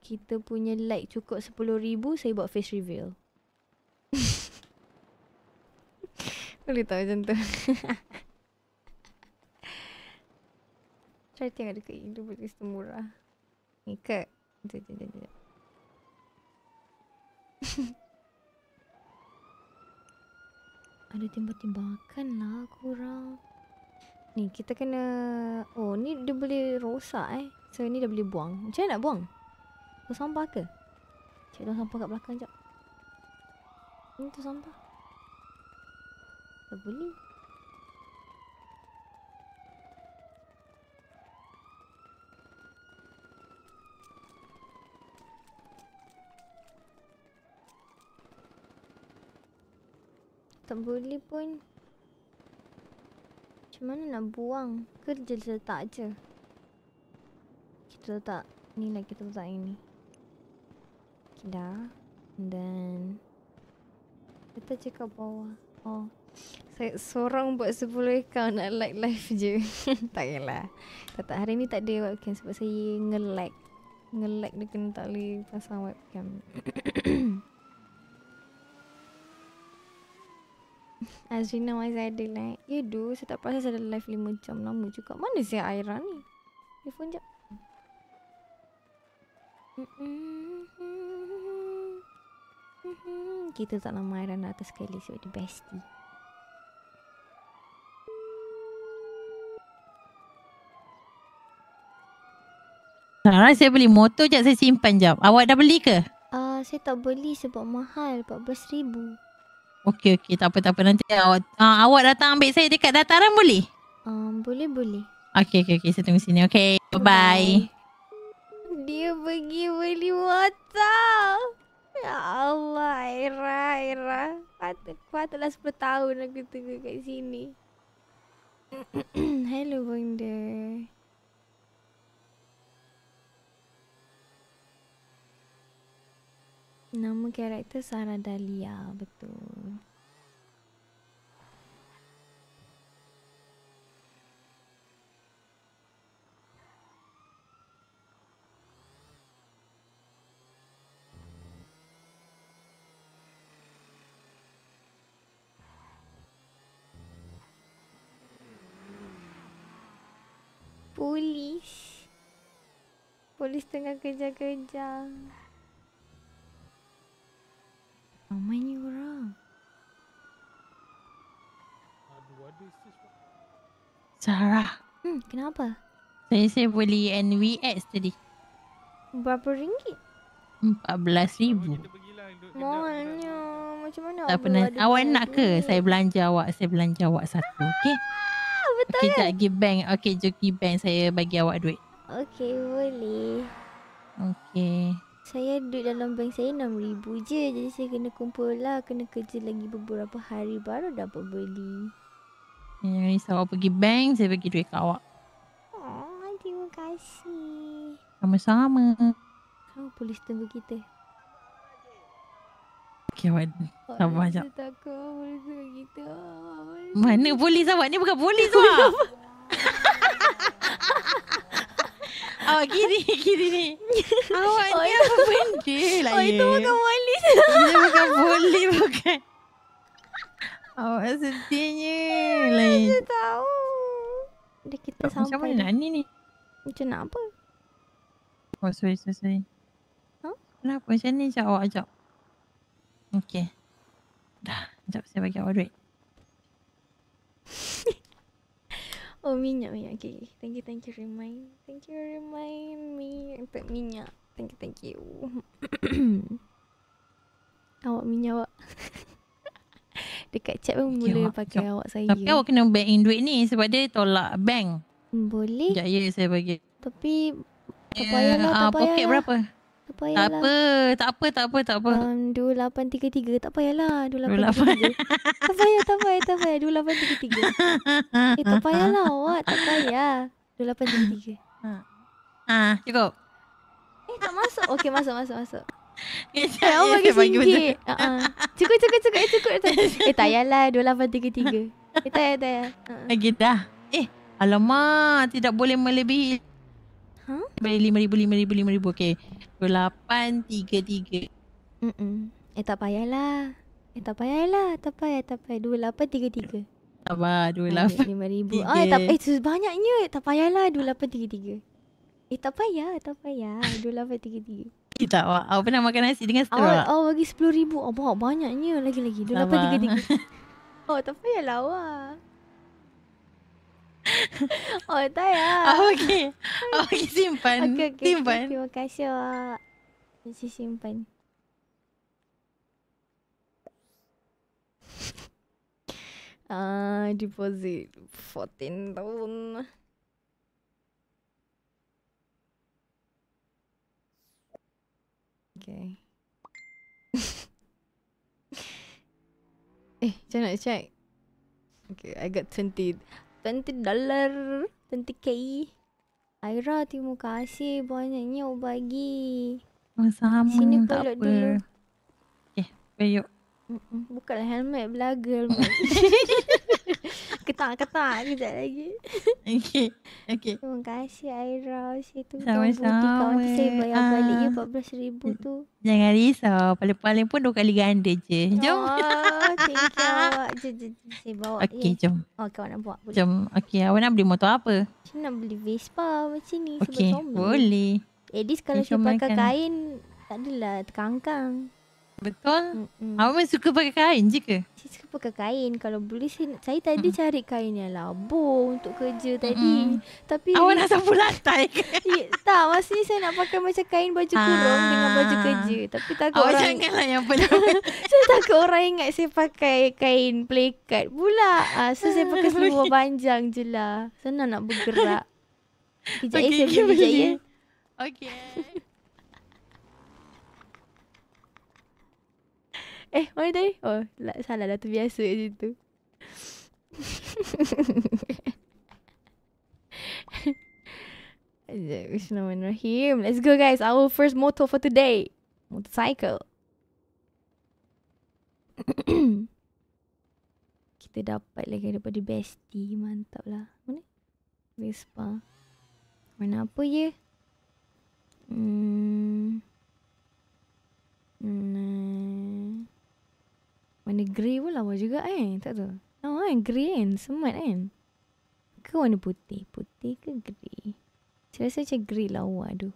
kita punya like cukup sepuluh ribu saya buat face reveal. Boleh tak macam tu? Try tengok dekat ini, dia boleh semurah. Ni ke? Jom, jom, jom, jom. Ada tembak-tembakan lah korang. Ni kita kena Oh ni dia boleh rosak eh So ni dah boleh buang Macam mana nak buang? Tu sampah ke? Cik tuan sampah kat belakang jap Ni tu sampah Tak boleh Tak boleh pun mana nak buang? Kerja letak je. Kita letak ni lah kita letak ini. Okay, dah. And then... Kita cakap bawah. Oh. Saya seorang buat 10 account nak like live je. tak yalah. Tak, tak, hari ni tak ada webcam sebab saya nge-lag. Nge-lag dia kena tak boleh pasang webcam. Azrina masih ada lah eh. Ya duh, saya tak perasan saya live lima jam lama juga Mana saya airan ni? Telefon jap Kita tak nama airan nak atas sekali sebab dia bestie Sekarang saya beli motor je saya simpan jap. Awak dah beli ke? Uh, saya tak beli sebab mahal. RM14,000. Okey okey tak apa tak apa nanti awak uh, awak datang ambil saya dekat dataran boleh? Um, boleh boleh. Okey okey okey saya tunggu sini. Okey. Bye bye. Dia pergi beli water. Ya Allah, Ira, Ira. Aku telah 10 tahun aku tunggu kat sini. Hello, Bunda. Nama karakter Sarah Dahlia, betul. Polis. Polis tengah kerja-kerja. How many orang? Aduh, Sarah. Hmm, kenapa? Saya saya beli NVX tadi. Berapa ringgit? Empat belas ribu. Mohonnya. Macam mana? Tak pernah. Awak nak ke? Ini? Saya belanja awak. Saya belanja awak satu. Ah, okay? Betul okay, sekejap. Give bank. Okay, jom give bank. Saya bagi awak duit. Okay, boleh. Okay. Saya duduk dalam bank saya RM6,000 je Jadi saya kena kumpul lah Kena kerja lagi beberapa hari Baru dapat beli Jangan risau awak pergi bank Saya bagi duit kat awak oh, Terima kasih Sama-sama Kau polis tunggu kita Okay, awak sabar oh, sekejap. Saya takut polis Mana polis awak ni? Bukan polis awak. Awak kiri, kiri ni. Awak oh, ni apa benda lah ye. Oh, itu bukan wali. Ini bukan wali, bukan. Awak sedihnya lah ye. Dia tahu. Dia kita sampai. Macam mana Nani ni? Macam nak apa? Oh, sorry, sorry, sorry. Huh? Kenapa macam ni sekejap awak ajak? Okay. Dah, sekejap saya bagi awak duit. Oh minyak minyak okay, Thank you thank you remind Thank you remind me Untuk minyak Thank you thank you Awak minyak awak Dekat chat pun mula okay, pakai jom. awak saya Tapi awak kena bank in duit ni Sebab dia tolak bank hmm, Boleh Sekejap ya saya bagi Tapi Tak payahlah uh, ah, Pocket lah. berapa payahlah. Tak apa, tak apa, tak apa, tak apa. Um, 2833, tak payahlah. 2833. 28. tak payah, tak payah, tak payah. 2833. eh, tak payahlah awak, tak payah. 2833. Ha. Ha, cukup. Eh, tak masuk. Okey, masuk, masuk, masuk. Eh, awak bagi singgit. Ha, ha. Cukup, cukup, cukup. Eh, cukup. Tak. Eh, tak payahlah. 2833. Eh, tak payah, tak payah. Ha, ha. Lagi dah. Eh, alamak. Tidak boleh melebihi. Huh? Beli lima ribu, lima ribu, lima ribu. Okay. 2833. Mm Eh tak payahlah. Eh tak payahlah. Tak payah, tak payah. 2833. Ah, tak payah, 2833. Ah, tak, eh, banyaknya. Eh, tak payahlah, 2833. Eh tak payah, tak payah. 2833. Kita awak, awak pernah makan nasi dengan straw? Awak, awak bagi rm ribu, Awak banyaknya lagi-lagi. 2833. oh, tak payahlah awak. oh, tak ya. Oh, okey. Oh, okey simpan. Okay, okay. Simpan. Terima kasih awak. Mesti simpan. Ah, uh, deposit 14 tahun. Okay. eh, macam nak check? Okay, I got 20. 20 dollar 20k Aira terima kasih banyaknya awak bagi Sama-sama oh, tak apa dulu. Eh, okay, bayuk Bukalah helmet, belaga Kita ketak tak, kejap lagi okey okey terima kasih Aira situ sama tu saya bayar uh, balik ya 14000 tu jangan risau paling-paling pun dua kali ganda je oh, jom oh, thank you awak bawa okey jom oh, okey awak nak buat jom okey awak nak beli motor apa saya nak beli Vespa macam ni okay. sebab okey boleh eh this kalau saya pakai kain tak adalah terkangkang Betul. Mm-mm. Awak suka pakai kain je ke? Saya suka pakai kain. Kalau boleh saya, saya tadi mm cari kain yang labuh untuk kerja tadi. mm Tapi Awak nak sapu lantai ke? Ya, tak, masih saya nak pakai macam kain baju kurung Aa. dengan baju ah. kerja. Tapi takut Awak orang Awak janganlah yang pelik. saya takut orang ingat saya pakai kain plekat pula. Ah, so saya pakai seluar panjang je lah. Senang nak bergerak. Kejap eh, okay, ya, saya beli kejap ya. Okay. Eh, mana tadi? Oh, salah lah. Terbiasa kat situ. Bismillahirrahmanirrahim. Let's go guys. Our first motor for today. Motorcycle. Kita dapat lagi daripada bestie. Mantap lah. Mana? Vespa. Warna apa ye? Hmm. Hmm. Warna grey pun lawa juga kan. Eh? Tak tahu. Lawa kan? Grey kan? Semat kan? Ke warna putih? Putih ke grey? Saya rasa macam grey lawa lah, tu.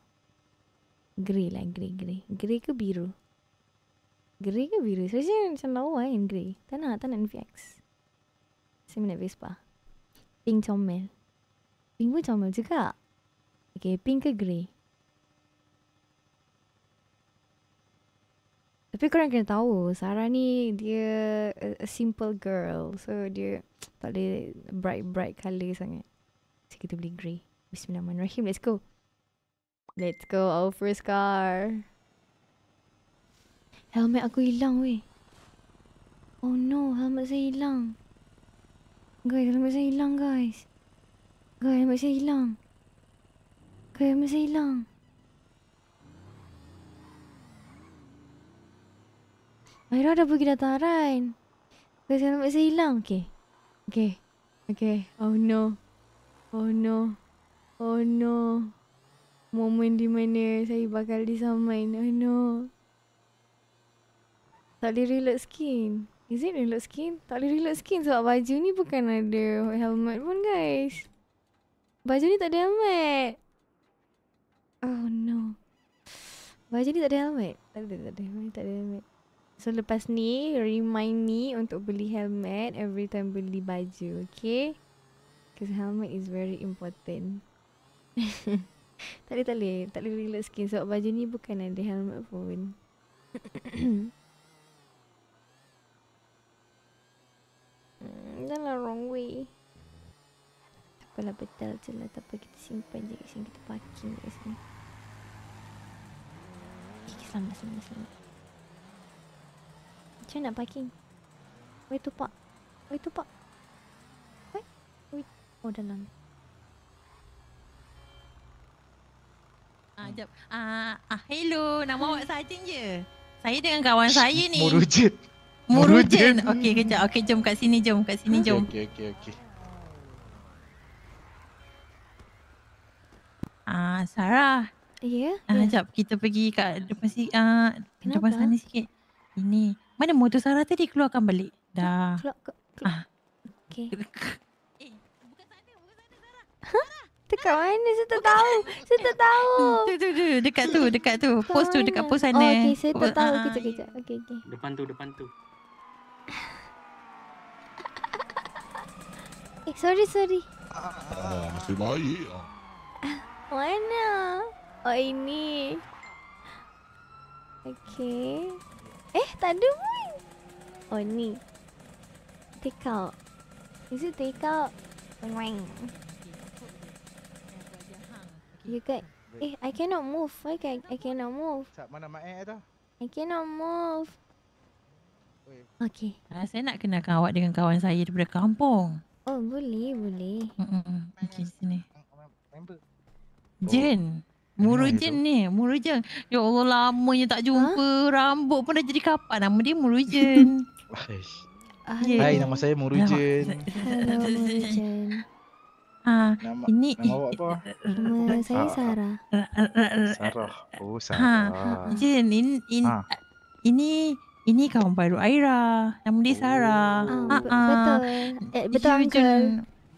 Grey lah. Grey, grey. Grey ke biru? Grey ke biru? Saya rasa macam lawa kan? Grey. Tak nak. Tak nak NVX. Saya minat Vespa. Pink comel. Pink pun comel juga. Okay, pink ke grey? Tapi korang kena tahu Sarah ni dia a simple girl. So dia tak boleh bright-bright colour sangat. Jadi kita beli grey. Bismillahirrahmanirrahim. Let's go. Let's go. Our first car. Helmet aku hilang weh. Oh no. Helmet saya hilang. Guys, helmet saya hilang guys. Guys, saya hilang. Guys, helmet saya hilang. Guys, helmet saya hilang. Aira dah pergi datang Aran. Saya selamat saya, saya hilang. Okay. Okay. Okay. Oh no. Oh no. Oh no. Momen di mana saya bakal disaman. Oh no. Tak boleh reload skin. Is it reload skin? Tak boleh reload skin sebab baju ni bukan ada helmet pun guys. Baju ni tak ada helmet. Oh no. Baju ni tak ada helmet. Tak ada, tak ada. Tak ada helmet. So lepas ni remind me untuk beli helmet every time beli baju, okay? Because helmet is very important. Tadi tadi, tak boleh. Tak relax skin sebab so, baju ni bukan ada helmet pun. Hmm, Dalam wrong way. Tak Takpelah betul je lah. Takpe kita simpan je kat sini. Kita parking kat sini. Okay, eh, selamat, selamat, selamat. Macam nak parking? Where to park? Where to park? Where? Wait. Oh dalam Ah, jap. Ah, ah hello. Nama awak sajin je. Saya dengan kawan saya ni. Murujit. Murujit. Okey, kejap. Okey, jom kat sini, jom kat sini, jom. Okey, okey, okey. Ah, Sarah. Ya. Yeah, ah, jap kita pergi kat depan si ah depan sana sikit. Ini. Mana motor Sarah tadi keluarkan balik? Dah. Keluar, keluar, keluar. Ah. Okay. Eh, bukan sana, bukan sana Sarah. Huh? Dekat mana? Saya tak tahu. Saya tak tahu. Hmm, tu, tu, tu. Dekat tu, hmm. dekat tu. Post tu, dekat post sana. Oh, okay. Saya tak oh, tahu. Ah, ah. Kejap, kejap. Okay, okay. Depan tu, depan tu. eh, sorry, sorry. Oh, masih baik. Mana? Oh, ini. Okay. Eh, tak ada pun. Oh, ni. Take out. Is it take out? Ring. You got... Eh, I cannot move. Why can I, cannot move? Sat, mana mak eh tu? I cannot move. Okay. Uh, saya nak kenalkan awak dengan kawan saya daripada kampung. Oh, boleh, boleh. Mm -mm. Okay, sini. Jin. Oh. Murujan ni, Murujan. Ya Allah lamanya tak jumpa. Ha? Rambut pun dah jadi kapal nama dia Murujan. Hai. Hai nama saya Murujan. Hello Ha, ini nama awak apa? Nama saya ah, ah, ah. Sarah. Sarah. Oh, ha, Sarah. Ha, Jin, in, in, ini ini kawan baru Aira. Nama dia Sarah. Ha, Betul. Eh, betul Uncle.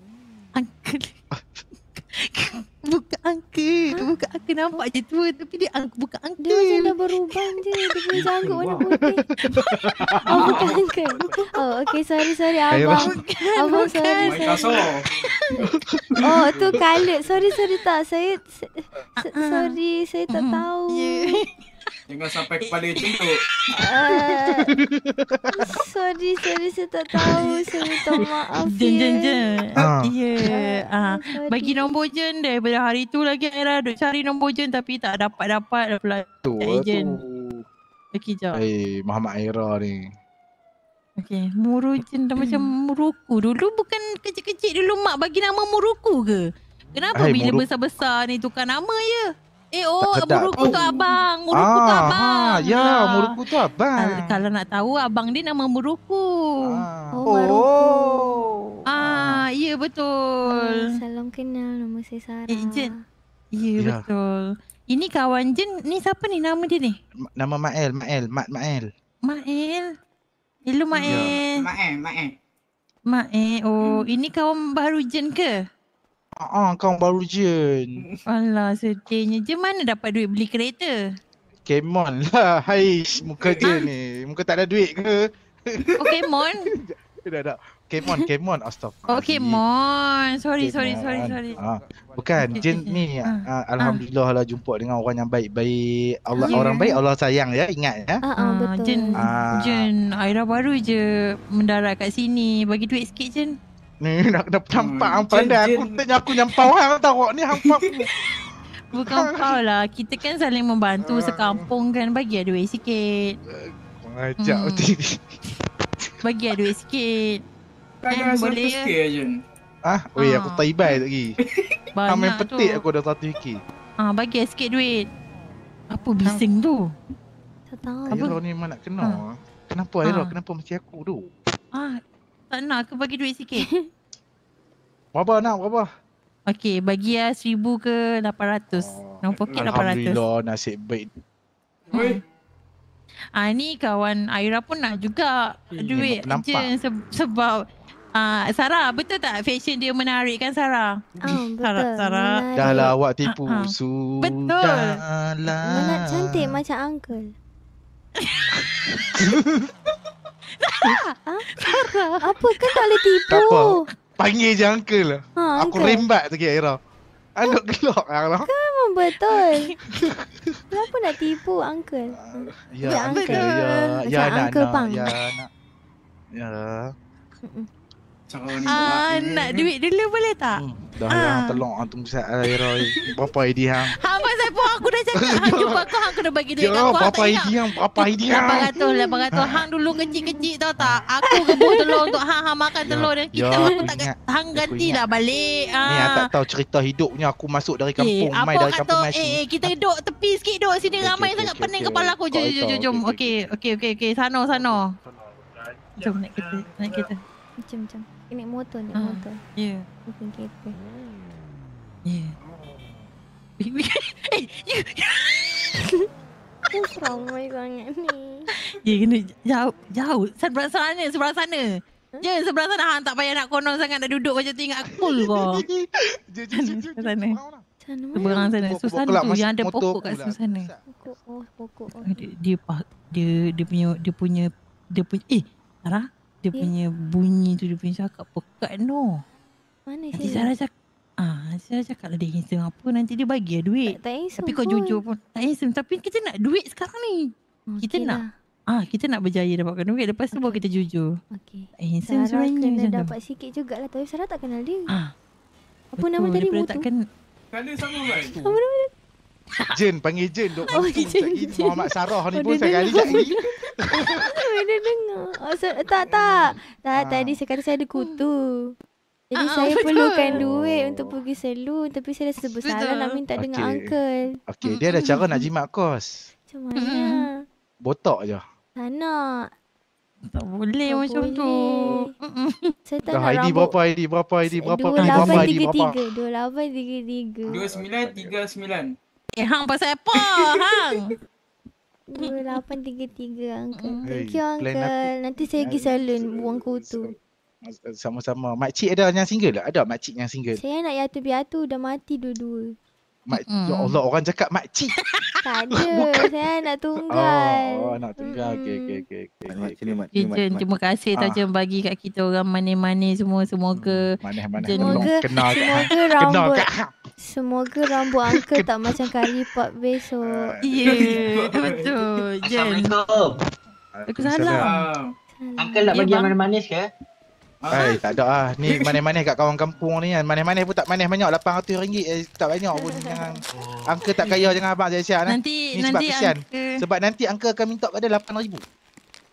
Uncle. Buka angka ha? Buka angka nampak je tua Tapi dia angka, buka angka Dia macam dah berubah je Dia punya janggut warna putih Oh buka angka Oh okay sorry sorry abang Abang bukan. sorry sorry Oh tu kalut Sorry sorry tak Saya ah, ah. Sorry saya tak mm-hmm. tahu Jangan sampai kepala itu tu. Ah. sorry, sorry. Saya tak tahu. Saya minta maaf. Jen, jen, jen. Ya. Ha. Ah, ah. Bagi nombor jen daripada hari tu lagi Aira lah. duk cari nombor jen tapi tak dapat-dapat dah pula. Tu jen. tu. Okey, jom. Eh, Muhammad Aira ni. Okey, Muru jen dah macam Muruku. Dulu bukan kecil-kecil dulu mak bagi nama Muruku ke? Kenapa hey, eh, bila besar-besar ni tukar nama Ya? Eh oh, oh. Ah, ya, muruku tu abang. Muruku tu abang. ya, muruku tu abang. kalau nak tahu, abang dia nama muruku. Ah. Oh, Ah, ah, ya betul. salam kenal, nama saya Sarah. Eh, Jen. Ya, ya, betul. Ini kawan Jen, ni siapa ni nama dia ni? Nama Mael, Mael, Mat Mael. Mael? Hello ya. Mael. Mael, Mael. Mael, oh. Ini kawan baru Jen ke? Ah, uh, ah, kau baru je. Alah, sedihnya. Je mana dapat duit beli kereta? Pokemon lah. Hai, muka dia ah. ni. Muka tak ada duit ke? mon. Oh, Pokemon? Dah, dah. Pokemon, Pokemon. Astagfirullah. Oh, mon, Sorry, sorry, sorry, sorry. Ah. Bukan, Jin ni ah, ah. Alhamdulillah lah jumpa dengan orang yang baik-baik. Allah yeah. Orang baik, Allah sayang ya. Ingat ya. Ah, betul. Jen, ah. Jin, Aira baru je mendarat kat sini. Bagi duit sikit, Jen. Ni nak kena campak hmm. hang pandai aku tanya aku nyampau hang tahu ni hang Bukan kau lah. Kita kan saling membantu hmm. sekampung kan bagi ada duit sikit. Mengajak hmm. betul. bagi ada duit sikit. Kan boleh sikit lah. aje. Ah, ha? weh aku taibai lagi. Banyak Amin petik tu. aku dah satu fikir. Ah, ha, bagi sikit duit. Apa bising tu? Tak tahu. Apa? ni mana nak kena. Ha. Kenapa Aero? Ha. Ah. Kenapa macam aku tu? Ah, tak nak aku bagi duit sikit. Berapa nak? Berapa? Okey, bagi lah seribu ke lapan ratus. Oh, nak pokok lapan ratus. Alhamdulillah, 800. nasib baik. Hoi. Ah ni kawan Aira pun nak juga hmm, duit je se- sebab Ah Sarah betul tak fashion dia menarik kan Sarah? Oh, betul. Sarah, Sarah. Dah lah awak tipu uh, uh. Betul. Lah. Menak cantik macam uncle. Farah. Apa kan tak boleh tidur. Tak Panggil je uncle lah. Ha, uncle. Aku rembat tu kira Ira. Anak gelok lah. Kan memang betul. Kenapa nak tipu uncle? Uh, ya, ya, uncle. Ya, ya, ya, ya, ya, ya, ya, ya, ya, ya, Cara ni uh, Nak kan? duit dulu boleh tak? Hmm. Dah lah uh. Tolong Antum ah, saya Airoy ah, Papa ID hang? Hang saya pun aku dah cakap Hang jumpa aku Hang kena bagi duit ya, aku Berapa ID hang? Berapa ID hang? 800 800 Hang dulu kecil-kecil tau tak? Aku gebur telur untuk hang Hang makan ya. telur dan kita ya, Aku tak Hang ganti dah balik Ni hang tak tahu cerita hidupnya Aku masuk dari kampung eh, Mai dari kampung Mai eh, eh kita duduk tepi sikit duduk Sini ramai sangat Pening kepala aku Jom jom jom Okay okay okay Sano sano Jom naik kita Naik kita macam macam ini naik motor, naik uh, motor. Ya. Yeah. Bukan kereta. Ya. Yeah. Eh, you! Ya, ya. Kenapa ramai sangat ni? Ya, yeah, kena jauh. Jauh. Sebelah sana, sebelah sana. Ya, yeah, sebelah sana. Ha, tak payah nak konon sangat. Nak duduk macam tu ingat cool kau. Sebelah sana. Seberang sana. So, sana tu yang ada pokok kat sana. Pokok, oh, pokok. Dia, dia, dia, dia punya, dia punya, dia punya, eh, Sarah, dia yeah. punya bunyi tu Dia punya cakap pekat no Mana nanti saya ah, Sarah cakap Ah, saya cakap kalau dia handsome apa Nanti dia bagi lah duit Tak, tak Tapi kau jujur pun Tak handsome Tapi kita nak duit sekarang ni okay Kita lah. nak Ah, kita nak berjaya dapatkan duit Lepas okay. tu baru kita jujur okay. Tak eh, handsome Sarah kena dapat tu. sikit jugalah Tapi Sarah tak kenal dia ah. Apa Betul. nama tadi mu tu? Kan... Kala sama kan? Apa nama Jen, panggil Jen. Dok oh, Muhammad Sarah ni oh, pun saya kali cakap. Maksud, oh, tak, tak. Tak, ha. tadi saya saya ada kutu. Jadi uh, saya betul. perlukan duit untuk pergi salon. Tapi saya rasa bersalah nak minta okay. dengan uncle. Okay, dia ada cara nak jimat kos. Macam mana? Mm-hmm. Botok je. Tak Tak boleh tak macam boleh. tu. Saya tak Dah nak ID rambut. berapa ID berapa ID berapa ID berapa ID berapa. 2833. 2933. 2939. Eh hang pasal apa hang? 2833 angka. Thank you uncle. Aku, Nanti saya pergi salon buang kutu. Sama-sama. Makcik ada yang single tak? Ada makcik yang single? Saya nak yatu biatu dah mati dua-dua. Mak, hmm. Ya Allah orang cakap makcik. tak ada. Saya nak tunggal. Oh, nak tunggal. Hmm. Okey okey okey. Okay. Terima kasih. Eh, terima kasih tau ah. Jen bagi kat kita orang manis-manis semua. Semoga. Hmm, manis-manis. Semoga. Kenal. Semoga rambut. Kenal kat. Semoga rambut Uncle tak macam kari pap besok. Ye, yeah, betul. Assalamualaikum. Aku salam. Uncle nak bagi yang manis-manis ke? Hai, tak ada ah. Ni manis-manis kat kawan kampung ni kan. Manis-manis pun tak manis banyak. RM800 eh, tak banyak pun. Jangan. Uncle tak kaya jangan abang siap-siap. Eh. Nanti, nanti Uncle... Sebab nanti Uncle akan minta pada RM8,000.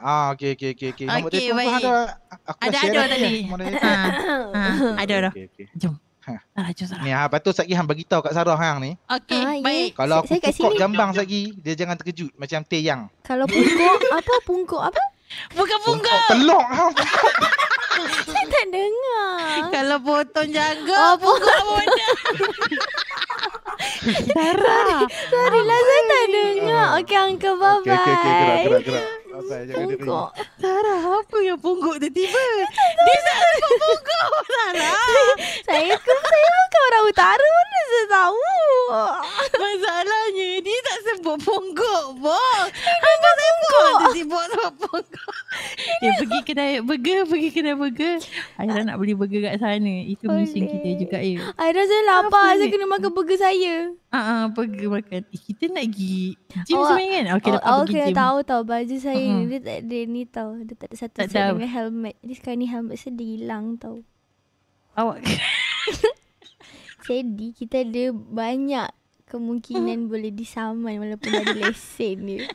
Ah, okey okey okey okey. Okay, Nombor telefon baik. ada aku ada ah, ah, ada ada. Ada dah. Jom. Ha. Ni ha, ah, patut Sagi hang bagi tahu kat Sarah hang ni. Okey, ah, ya. baik. Kalau aku saya pukul jambang Sagi, dia jangan terkejut macam teyang. Kalau pungkuk, apa pungkuk apa? Bukan pungkuk. Pungkuk telok hang. saya tak dengar. Kalau potong jaga, oh, pungkuk apa benda? Sarah. Sorry, lah, saya tak dengar. Okey, Uncle, bye-bye. Okey, okey, okay, gerak, gerak, gerak. Abang jangan dia Punggok Tara apa yang pungguk tiba-tiba ya, Dia tak tahu punggok Tara Saya kena saya bukan orang utara Mana saya tahu Masalahnya dia tak sebut pungguk. Bok Apa saya punggok Dia sebut sama punggok Dia pergi kedai burger Pergi kedai burger Aira nak beli burger kat sana Itu mesin kita juga eh Aira saya lapar Saya kena makan burger saya Ah, uh, pergi makan. Eh, kita nak pergi gym oh, sebenarnya kan? Okay, oh, dapat okay, pergi gym. Tahu tau, baju saya uh-huh. dia tak ada ni tau. Dia tak ada satu tak set dengan helmet. Ini sekarang ni helmet saya dah hilang tau. Awak? Jadi, kita ada banyak kemungkinan boleh disamai walaupun ada lesen dia.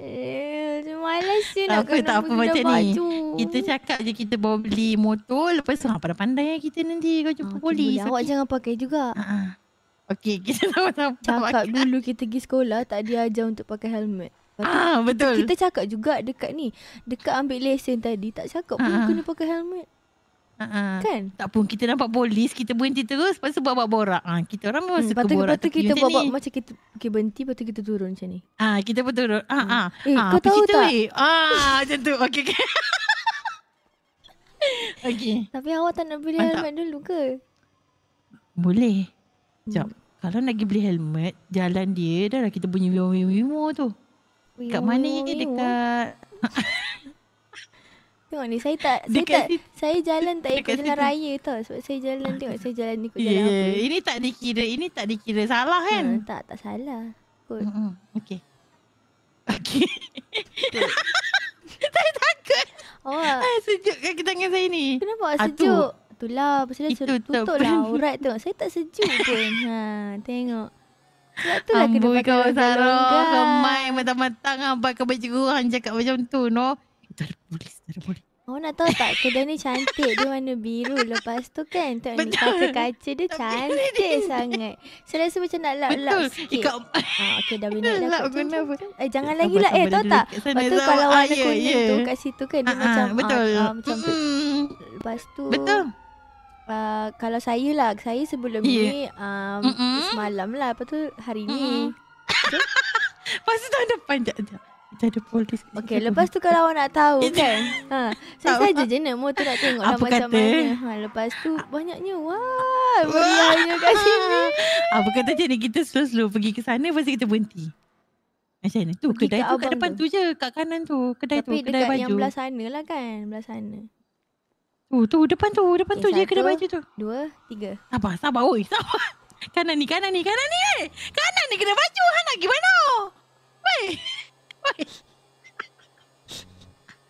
Eh, malas je nak apa, kena tak apa macam ni. Kita cakap je kita bawa beli motor. Lepas tu, apa dah pandai lah kita nanti. Kau jumpa ah, polis. Okay, awak jangan pakai juga. uh Okey, kita sama-sama cakap pakai. dulu kita pergi sekolah, tak diajar untuk pakai helmet. ah, betul. Kita, cakap juga dekat ni. Dekat ambil lesen tadi, tak cakap pun uh kena pakai helmet. Uh-huh. Kan? Tak pun kita nampak polis, kita berhenti terus. Lepas tu buat-buat borak. Ha, kita orang memang hmm, suka patut, borak. Lepas kita buat-buat macam kita okay, berhenti, lepas kita turun macam ni. Ha, kita pun turun. Ha, ha. Eh, ha, kau tahu tak? Eh? Ha, macam tu. okey okey. okay. Tapi awak tak nak beli Mantap. helmet dulu ke? Boleh. Jom. Hmm. Kalau nak beli helmet, jalan dia dah lah kita bunyi wimu-wimu tu. Wimu, Kat mana wimu. dekat... tengok ni saya tak saya tak, saya jalan tak ikut jalan raya tau sebab saya jalan tengok saya jalan ikut ya, jalan yeah. apa. Ini tak dikira ini tak dikira salah kan? Hmm, tak tak salah. Kut. Hmm. Okey. Okey. saya takut. Oh. Ay, sejuk kan kita saya ni? Kenapa Atu, sejuk? Tu. Itulah pasal saya tutup lah aurat tengok. Saya tak sejuk pun. ha, tengok. Sebab tu lah kena pakai kau Sarah. Kemai mata mentang apa kau baca kurang cakap macam tu. No. Terpulis, terpulis. Awak nak tahu tak kedai ni cantik dia warna biru lepas tu kan tak ni pakai kaca dia cantik sangat. Saya rasa macam nak lap lap sikit. Ikat... Ah, okay dah benda dah. Lap guna apa? Eh jangan lagi lah. Eh tahu tak? Lepas tu kalau ah, warna ya, kuning yeah, yeah. tu ya. kat situ kan dia uh-huh, macam. Ah, betul. Ah, ah, macam tu. Hmm. Lepas tu. Betul. Uh, kalau saya lah, saya sebelum yeah. ni um, semalam lah. Lepas tu hari ni. Mm. Okay. Lepas tu ada depan, macam ada politis Okay lepas tu kalau awak nak tahu kan ha, Saya saja je nak Mua tu nak tengok Apa macam kata? mana ha, Lepas tu banyaknya Wah Meriahnya kat sini Apa kata je ni Kita slow-slow pergi ke sana Lepas kita berhenti Macam mana tu Kedai tu kat depan tu je Kat kanan tu Kedai tu Kedai baju Tapi yang belah sana lah kan Belah sana Tu tu depan tu Depan tu je kedai baju tu Dua Tiga Sabar sabar oi Sabar Kanan ni kanan ni kanan ni eh Kanan ni kedai baju Ha gimana, pergi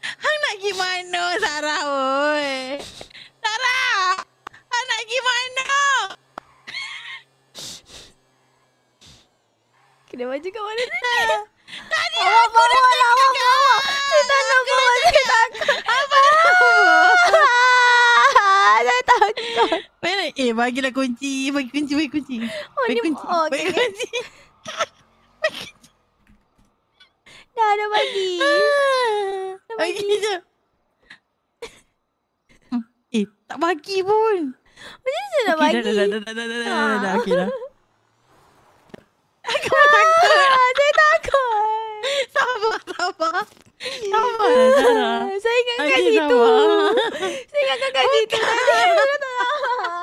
Hang nak pergi mana Sarah oi? Sarah! Hang nak pergi mana? Kena baju kat mana ni? Tadi aku dah bawa lah, awak bawa! Kita tak nak bawa baju kat aku! Saya takut! Mana? Eh, bagilah kunci! Bagi kunci, bagi kunci! Oh, bagi kunci! Oh, bagi kunci! Bagi kunci! Dah ada bagi. Dah bagi. Okay, eh, tak bagi pun. Macam mana saya nak bagi? Dah, dah, dah, dah, dah, dah, dah, dah, dah, okay, dah. Aku ah, takut. Saya takut. Sabar, sabar. Sabar, Zara. Saya ingatkan okay, situ. Saya ingatkan kat situ. Saya ingatkan kat situ.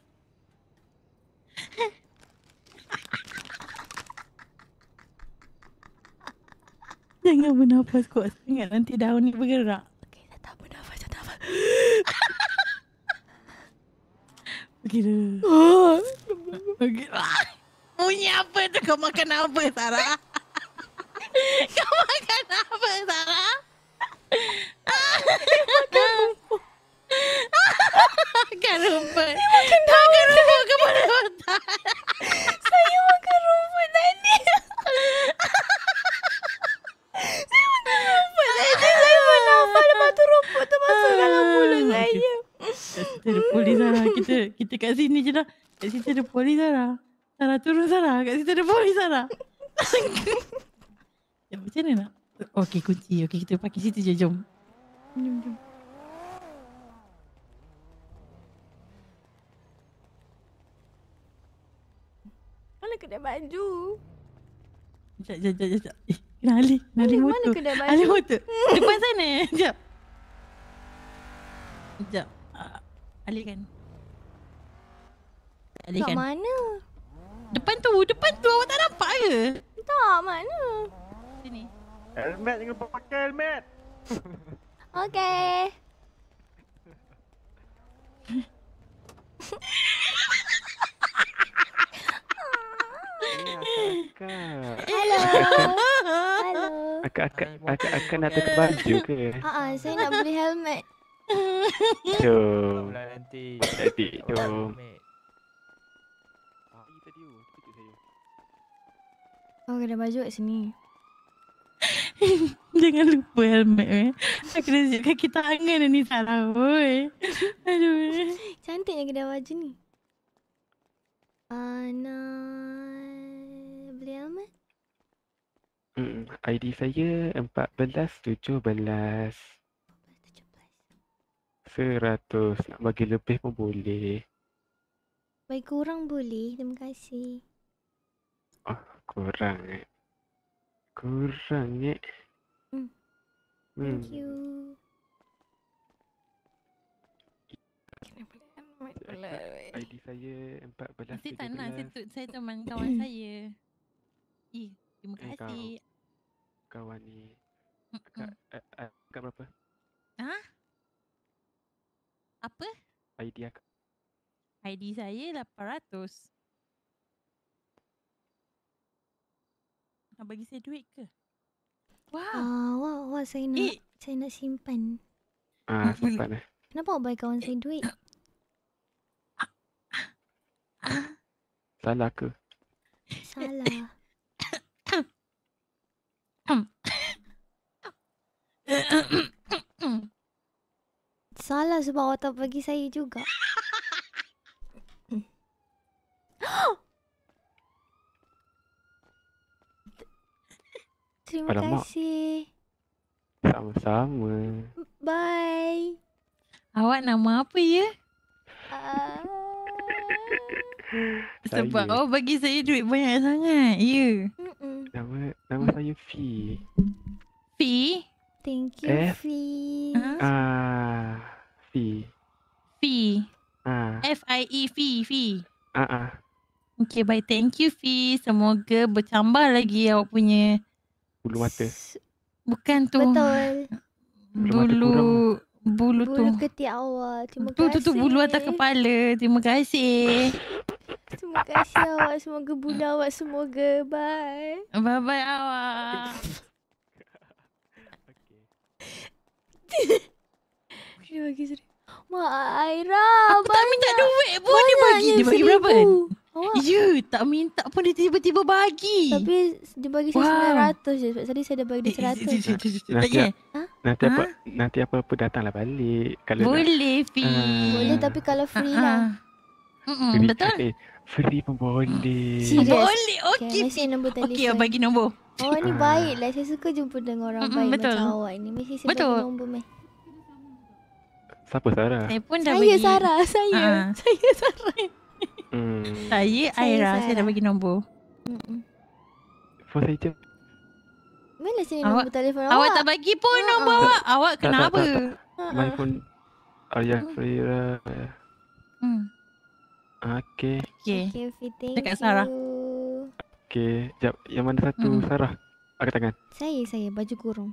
Jangan bernafas kuat sangat Nanti daun ni bergerak Okay, saya tak bernafas Saya tak bernafas Okay dah Bunyi apa tu? Kau makan apa, Sarah? Kau makan apa, Sarah? Makan rumput Makan rumput Makan rumput kepada otak Saya makan rumput tadi nafas lepas tu rumput termasuk ah, dalam mulut saya. Kita ada polis Sarah. Kita, kita kat sini je lah. Kat situ ada polis Sarah. Sarah turun Sarah. Kat situ ada polis Sarah. ya macam mana nak? Okay kunci. Okay kita pakai situ je. Jom. Jom jom. Mana kedai baju? Sekejap, sekejap, sekejap. Eh, Nah, Ali. Nah, Ali, Ali motor. kedai Ali motor. Depan sana. Sekejap. Sekejap. Uh, ah, Ali kan? Ali Kat kan? mana? Depan tu. Depan tu awak tak nampak ke? Tak, mana? Sini. Helmet jangan lupa pakai helmet. okay. Akak-akak. Hello. Hello. Akak-akak akak nak tukar baju ke? Haa, uh-uh, saya nak beli helmet. Jom. Nanti. Nanti. Jom. Kau kena baju kat sini. Jangan lupa helmet eh. Nak kena zip kaki tangan ni salah oi. Aduh. Cantiknya kedai baju ni. Ana. ID saya 14-17 100 Nak bagi lebih pun boleh Baik kurang boleh Terima kasih Oh kurang eh Kurang eh hmm. Thank hmm. you ID saya 14 Mesti tak nak Saya tu, teman kawan saya Eh Terima eh, kasih. Kau, kau ni. Kau berapa? Ha? Apa? ID aku. ID saya 800. Nak bagi saya duit ke? Wow. Uh, wow, wow, saya nak eh. saya nak simpan. Ah, uh, simpan eh. Kenapa awak bagi kawan saya duit? Salah ke? Salah. Salah sebab water bagi saya juga. Terima Alamak. kasih. Sama-sama. Bye. Awak nama apa ya? Uh... Sebab awak oh, bagi saya duit banyak sangat. Ya. Yeah. Nama nama saya Fi. Fi? Thank you F- Fi. Ah, uh, Fi. Fi. Ah. F I E Fi Fi. Ah ah. Okay, bye. Thank you, Fi. Semoga bercambah lagi awak punya... Bulu mata. Bukan tu. Betul. Bulu bulu tu. Bulu ketiak awak. Terima tu, kasih. Tu, tu, bulu atas kepala. Terima kasih. Terima kasih awak. Semoga bulu awak. Semoga. Bye. Bye-bye awak. Dia bagi seri. Mak Aira. Aku baru tak minta duit pun. Dia bagi. Dia bagi berapa? Kan? Oh. Ya, tak minta pun dia tiba-tiba bagi. Tapi dia bagi saya wow. 900 je. Sebab tadi saya dah bagi eh, dia 100. Eh, eh, eh, nanti, ha? nanti, apa, ha? nanti apa-apa datanglah balik. Kalau boleh, dah, Fi. Uh, boleh tapi kalau ah, free uh-huh. lah. Mm-mm, betul? Eh, free pun boleh. Serious. Boleh, okey. Okay, mesej nombor telefon. Okey, bagi nombor. Oh, ni uh. baik lah. Saya suka jumpa dengan orang Mm-mm, baik betul. macam awak ni. Mesej saya betul. bagi nombor, meh. Siapa Sarah? Saya pun dah saya bagi. Saya Sarah, saya. Saya Sarah. Hmm. Saya, saya Aira, saya, dah bagi nombor. Hmm. For saya je. Mana saya awak, nombor telefon awak? Awak tak bagi pun uh-huh. nombor ah. awak. Awak kenapa? Tak, tak, tak, ah, tak. My phone. Arya, oh, Aira. Hmm. Okay. Okay. okay thank Dekat Sarah. You. Okay. Sekejap. Yang mana satu hmm. Sarah? Angkat tangan. Saya, saya. Baju kurung.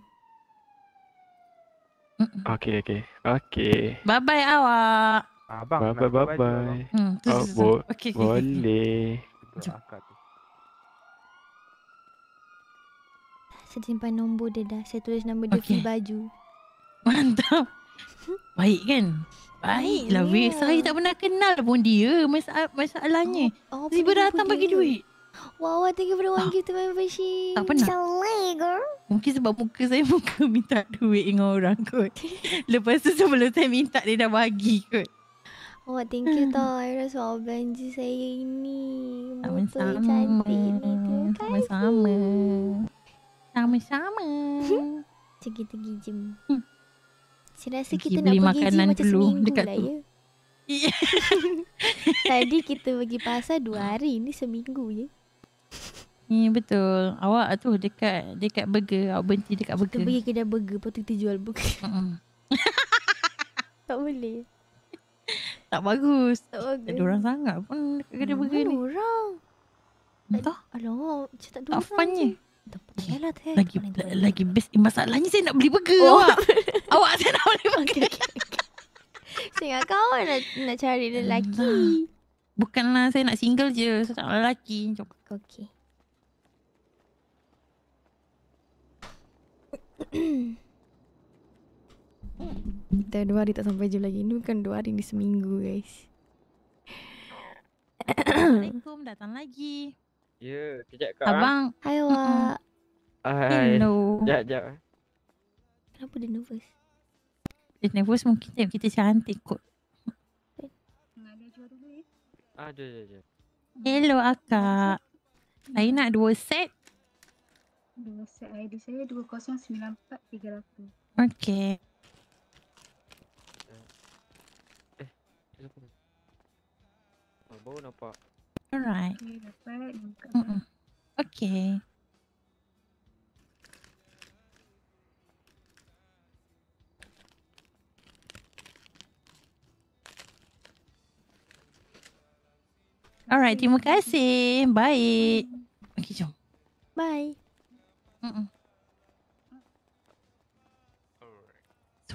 Okay, okay. Okay. Bye-bye awak. Abang bye bye bye bye. Hmm, oh, bo okay. boleh. Saya simpan nombor dia dah. Saya tulis nombor dia di baju. Mantap. Baik kan? Baiklah yeah. weh. Ya. Saya tak pernah kenal pun dia Masa masalahnya. Oh, oh, Tiba datang bagi duit. Wow, wow, thank you for the one gift to my machine. Tak pernah. Selegor. Mungkin sebab muka saya muka minta duit dengan orang kot. Lepas tu sebelum saya minta dia dah bagi kot. Oh, thank you tau Iris buat benji saya ini. Sama-sama. Sama-sama. Sama-sama. Macam kita pergi Saya rasa kita nak pergi makanan gym dulu seminggu dekat lah tu. ya. Tadi kita pergi pasar dua hmm. hari. Ni seminggu je. Ni ya, yeah, betul. Awak tu dekat dekat burger. Awak berhenti dekat burger. Kita pergi kedai burger. Lepas tu kita jual burger. Hmm. tak boleh. Tak bagus. Tak bagus. Ada orang sangat pun kena hmm, pergi ni. Mana orang? Entah. Alah, macam tak ada orang. Tak fun je. Lah, lagi lagi best eh, masalahnya saya nak beli burger oh. awak. awak saya nak beli burger. Okay, okay. saya ingat kau nak nak cari lelaki. Entah. Bukanlah saya nak single je. Saya tak nak lelaki. Jom. Okey. hmm. Dah dua hari tak sampai jam lagi. Ini bukan dua hari, ini seminggu guys. Assalamualaikum, datang lagi. Ya, yeah, kejap kak. Ah. Abang. Hai Wak. Hai, hai. Hello. Sekejap, sekejap. Kenapa dia nervous? Dia nervous mungkin dia kita cantik kot. Ada, ada, ada. Hello akak. Saya nak dua set. Dua set ID saya 209430. Okay. Baru nampak. Alright. Mm -mm. Okay. Alright, terima kasih. Bye. Okay, jom. Bye. Mm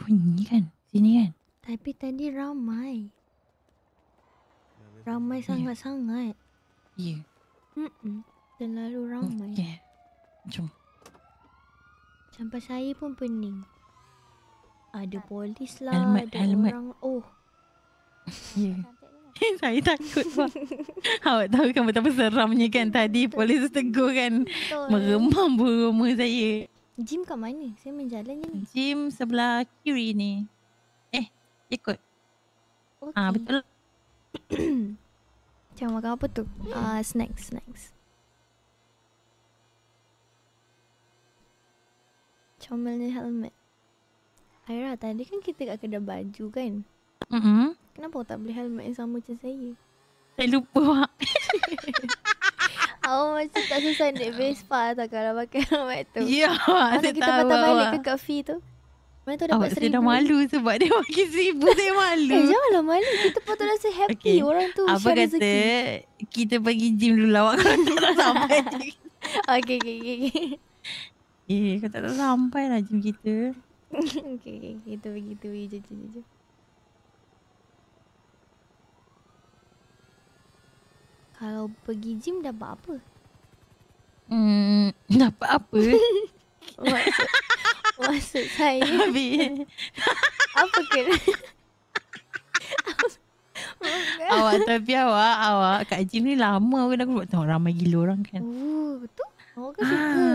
-mm. kan? Sini kan? Tapi tadi ramai. Ramai sangat-sangat. Ya. Yeah. Yeah. Mm-mm. Terlalu ramai. Okay. Oh, Jom. Sampai saya pun pening. Ada polis lah. Helmet, ada helmet. orang. Oh. Ya. Yeah. saya takut bang. Awak tahu kan betapa seramnya kan tadi polis tegur kan. Meremam rumah saya. Gym kat mana? Saya menjalan ni. Gym sebelah kiri ni. Eh, ikut. Okay. Ah, betul lah. Macam makan apa tu? Ah, uh, snacks, snacks. Comel ni helmet. Aira, tadi kan kita kat kedai baju kan? Mm -hmm. Kenapa tak beli helmet yang sama macam saya? Saya lupa, Mak. Awak macam tak susah naik Vespa tau kalau pakai helmet tu. Ya, yeah, saya tahu. Kita patah balik ke kafe tu. Mana tahu oh, dapat seribu. Awak dah malu sebab dia bagi seribu. saya malu. Eh, janganlah malu. Kita patut rasa happy. Okay. Orang tu Apa share rezeki. kata kita pergi gym dulu lah. Kalau tak tak sampai. okay, okay, okay. okay. Eh, kau tak tak sampai lah gym kita. okay, okay. Kita pergi tu. je jom, jom. Kalau pergi gym dapat apa? Hmm, dapat apa? Maksud saya Abi Apa kena Awak tapi awak Awak kat gym ni lama kan aku buat tengok ramai gila orang kan Ooh, Betul Awak kan ah. suka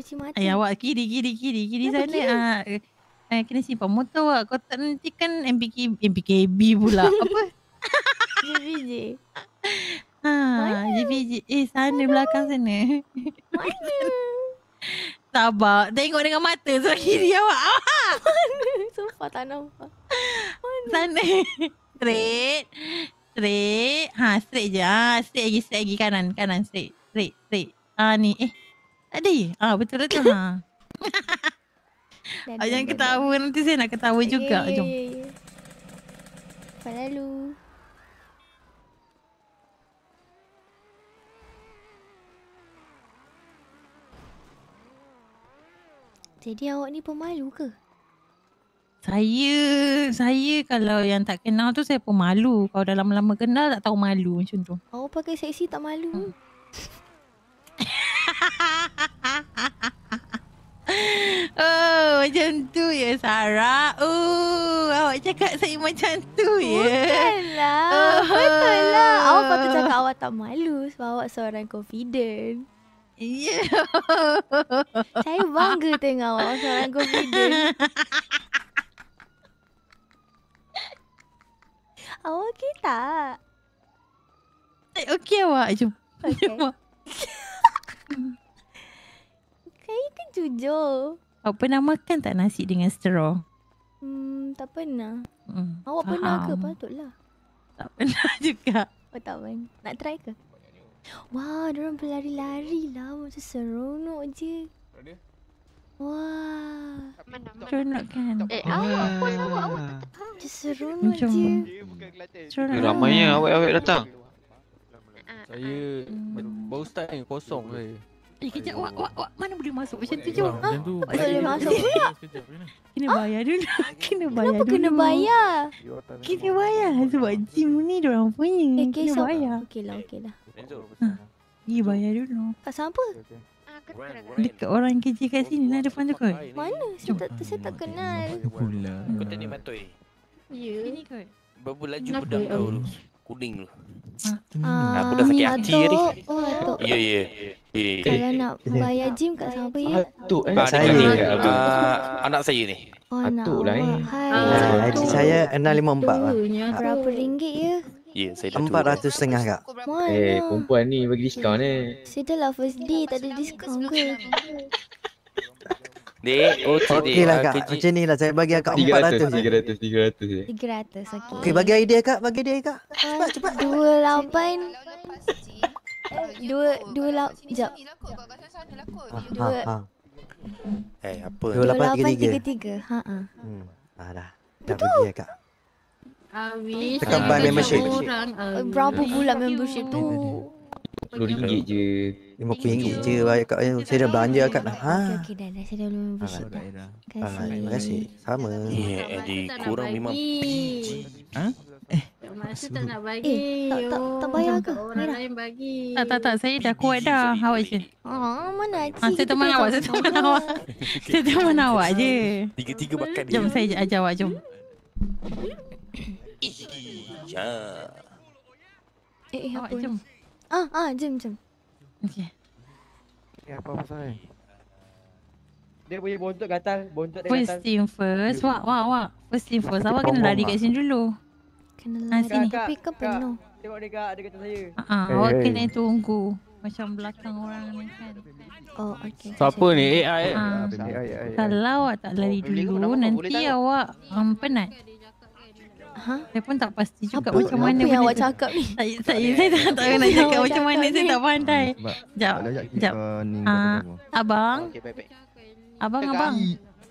Cuci mata Ay, Awak kiri kiri kiri kiri Kenapa sana kiri? Ah, eh, kena simpan motor awak Kau tak nanti kan MPK, MPKB pula Apa JPJ Ha, ah, JPJ Eh sana Aduh. belakang sana Mana martabak Tengok dengan mata Sebelah kiri awak ah. Sumpah tak nampak Mana Tanah Straight Straight ha, Straight je ha, Straight lagi Straight lagi kanan Kanan straight Straight Straight ha, ni Eh Tadi ha, Betul lah tu ha. Jangan ketawa Nanti saya nak ketawa eh, juga eh, Jom Cepat eh, lalu Jadi awak ni pemalu ke? Saya, saya kalau yang tak kenal tu saya pemalu. Kalau dah lama-lama kenal tak tahu malu macam tu. Awak pakai seksi tak malu. Hmm. oh, macam tu ya Sarah. Oh, awak cakap saya macam tu ya. Bukanlah. Oh. Betul lah. Awak patut cakap awak tak malu sebab awak seorang confident. Yeah. Saya bangga tengok awak seorang confident. awak kita. tak? Eh, okey awak. Jom. Okey. Kayu kan jujur. Awak pernah makan tak nasi dengan straw? Hmm, tak pernah. Hmm, awak faham. pernah ke? Ah, ah. Patutlah. Tak pernah juga. Oh, tak pernah. Nak try ke? Wah, dia orang berlari-lari lah. Macam seronok je. Ada? Wah. Mana, mana? kan? Eh, eh awak pun awak, awak tetap. Macam seronok je. Seronok. Lah. Eh, ramai ya, awak-awak datang. Saya ah, ah. Hmm. baru start ni, kosong saya. Eh kejap, wak, wak, wak, mana boleh masuk macam tu Jom? Ha? Tak boleh masuk Kena bayar dulu. Kena bayar dulu. Kenapa kena bayar? Kena bayar sebab gym ni diorang punya. Eh, kena bayar. Okey lah, lah. Angel. Ha. Pergi ah, bayar dulu. Ah, ah, kat siapa? Dekat orang kerja kat sini lah depan tu kot. Mana? Saya tak, tu, saya tak kenal. Pula. Kau ni matoi. Ya. Ini kot. Berapa laju pedang kau tu? Hmm. Kuning tu. Aku dah sakit hati ni. Oh, Atok. Ya, ya. Eh, eh. Kalau eh, nak bayar gym kat siapa ya? Atok eh. Saya ni. Anak saya ni. Atok lah ni. Haji saya 654 lah. Berapa ringgit ya? Empat ratus saya setengah kak. Mana? Eh, perempuan ni bagi diskaun eh. Saya dah lah first day tak ada diskaun ke. Dek, oh, okey lah kak. Ah, Kecil. Macam ni lah, saya bagi akak tiga ratus, tiga ratus. Tiga ratus okey. Okey, bagi idea kak, bagi idea kak. Cepat, cepat. Dua 28. Eh, dua, dua, la... jap. Ha, ha, ha. Eh, apa? 28, 33. 33, ha, ha. Hmm, ah, dah. Dah Betul. bagi ya, kak. Habis Tekan buy membership orang, um, Berapa pula membership tu? RM50 je RM50 je bayar kat eh, Saya dah belanja kat lah ha. dah, dah saya dah membership dah Terima kasih Terima kasih Sama ha? Eh yeah, Eddie kurang memang PG Ha? Masa tak nak bagi. Eh, tak, tak, tak bayar ke? Orang lain bagi. Tak, tak, tak. Saya dah kuat dah. Awak je. Oh, ah, mana Aci? Ah, saya teman awak. Saya teman awak. Saya teman awak je. Tiga-tiga makan dia. Jom, saya ajar awak. Jom. Eh, eh apa jam? Ah, ah, jam jam. Okey. Eh, apa pasal eh? Dia punya bontot gatal, bontot dia first gatal. Team first team first. Wah, wah, wah. First team first. Awak kena lari kat sini dulu. Kena ah, lari. Ha, sini. Tapi ke penuh? Tengok dia kat dekat saya. Ha, awak eh. kena tunggu. Macam belakang orang ni kan. Oh, okey. Siapa ni? AI. Ha. AI, AI, Kalau awak tak lari dulu, nanti awak um, penat. Ha? Saya pun tak pasti juga apa, macam mana. Apa yang awak cakap ni? Saya, tak tahu nak cakap, macam mana. Saya tak pandai. Sekejap. Sekejap. Ah, abang. Abang, abang.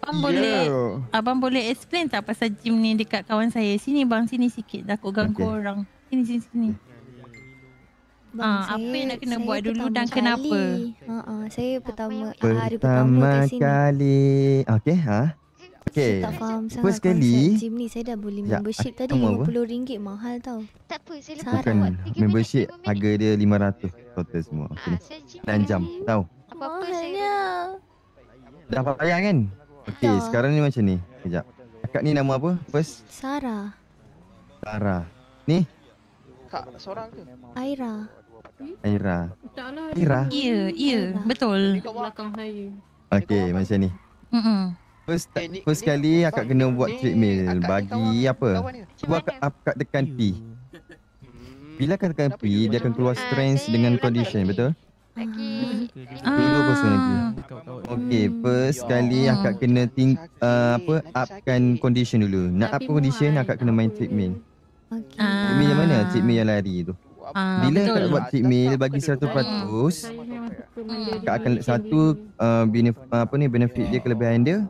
Abang yeah. boleh ya. Abang boleh explain tak pasal gym ni dekat kawan saya. Sini bang, sini sikit. Takut ganggu okay. orang. Sini, sini, sini. Bang, ha, apa yang nak kena buat dulu dan kali. kenapa? Ha, uh, ah, saya pertama, pertama hari pertama kali. di Okey, ha? Okay. Saya tak faham sangat First kali, gym ni. Saya dah beli membership tadi RM50 mahal tau. Tak apa, saya lepas Bukan, buat membership harga dia RM500 total semua. Ah, okay. Dan jam, tau. Apa-apa saya. Dah payah kan? Okay, ya. sekarang ni macam ni. Sekejap. Kakak ni nama apa? First? Sarah. Sarah. Ni? Kak, seorang ke? Aira. Hmm? Aira. Taklah. Aira. Ya, ya. Betul. Di belakang saya. Okay, macam ni. Mm -mm. First, eh, first ni, kali ni, akak kena ni, buat treadmill bagi apa? Buat akak tekan P. Hmm. Bila akak tekan P, dia akan keluar strength dengan condition, betul? Lagi. Ah. Okay, hmm. first ya kali akak kena ting, uh, apa? Upkan condition dulu. Nak up condition, akak kena main treadmill. Okay. Treadmill yang mana? Treadmill yang lari tu. Ah, Bila akak buat treadmill bagi 100%, akak akan satu uh, benefit, apa ni, benefit dia kelebihan dia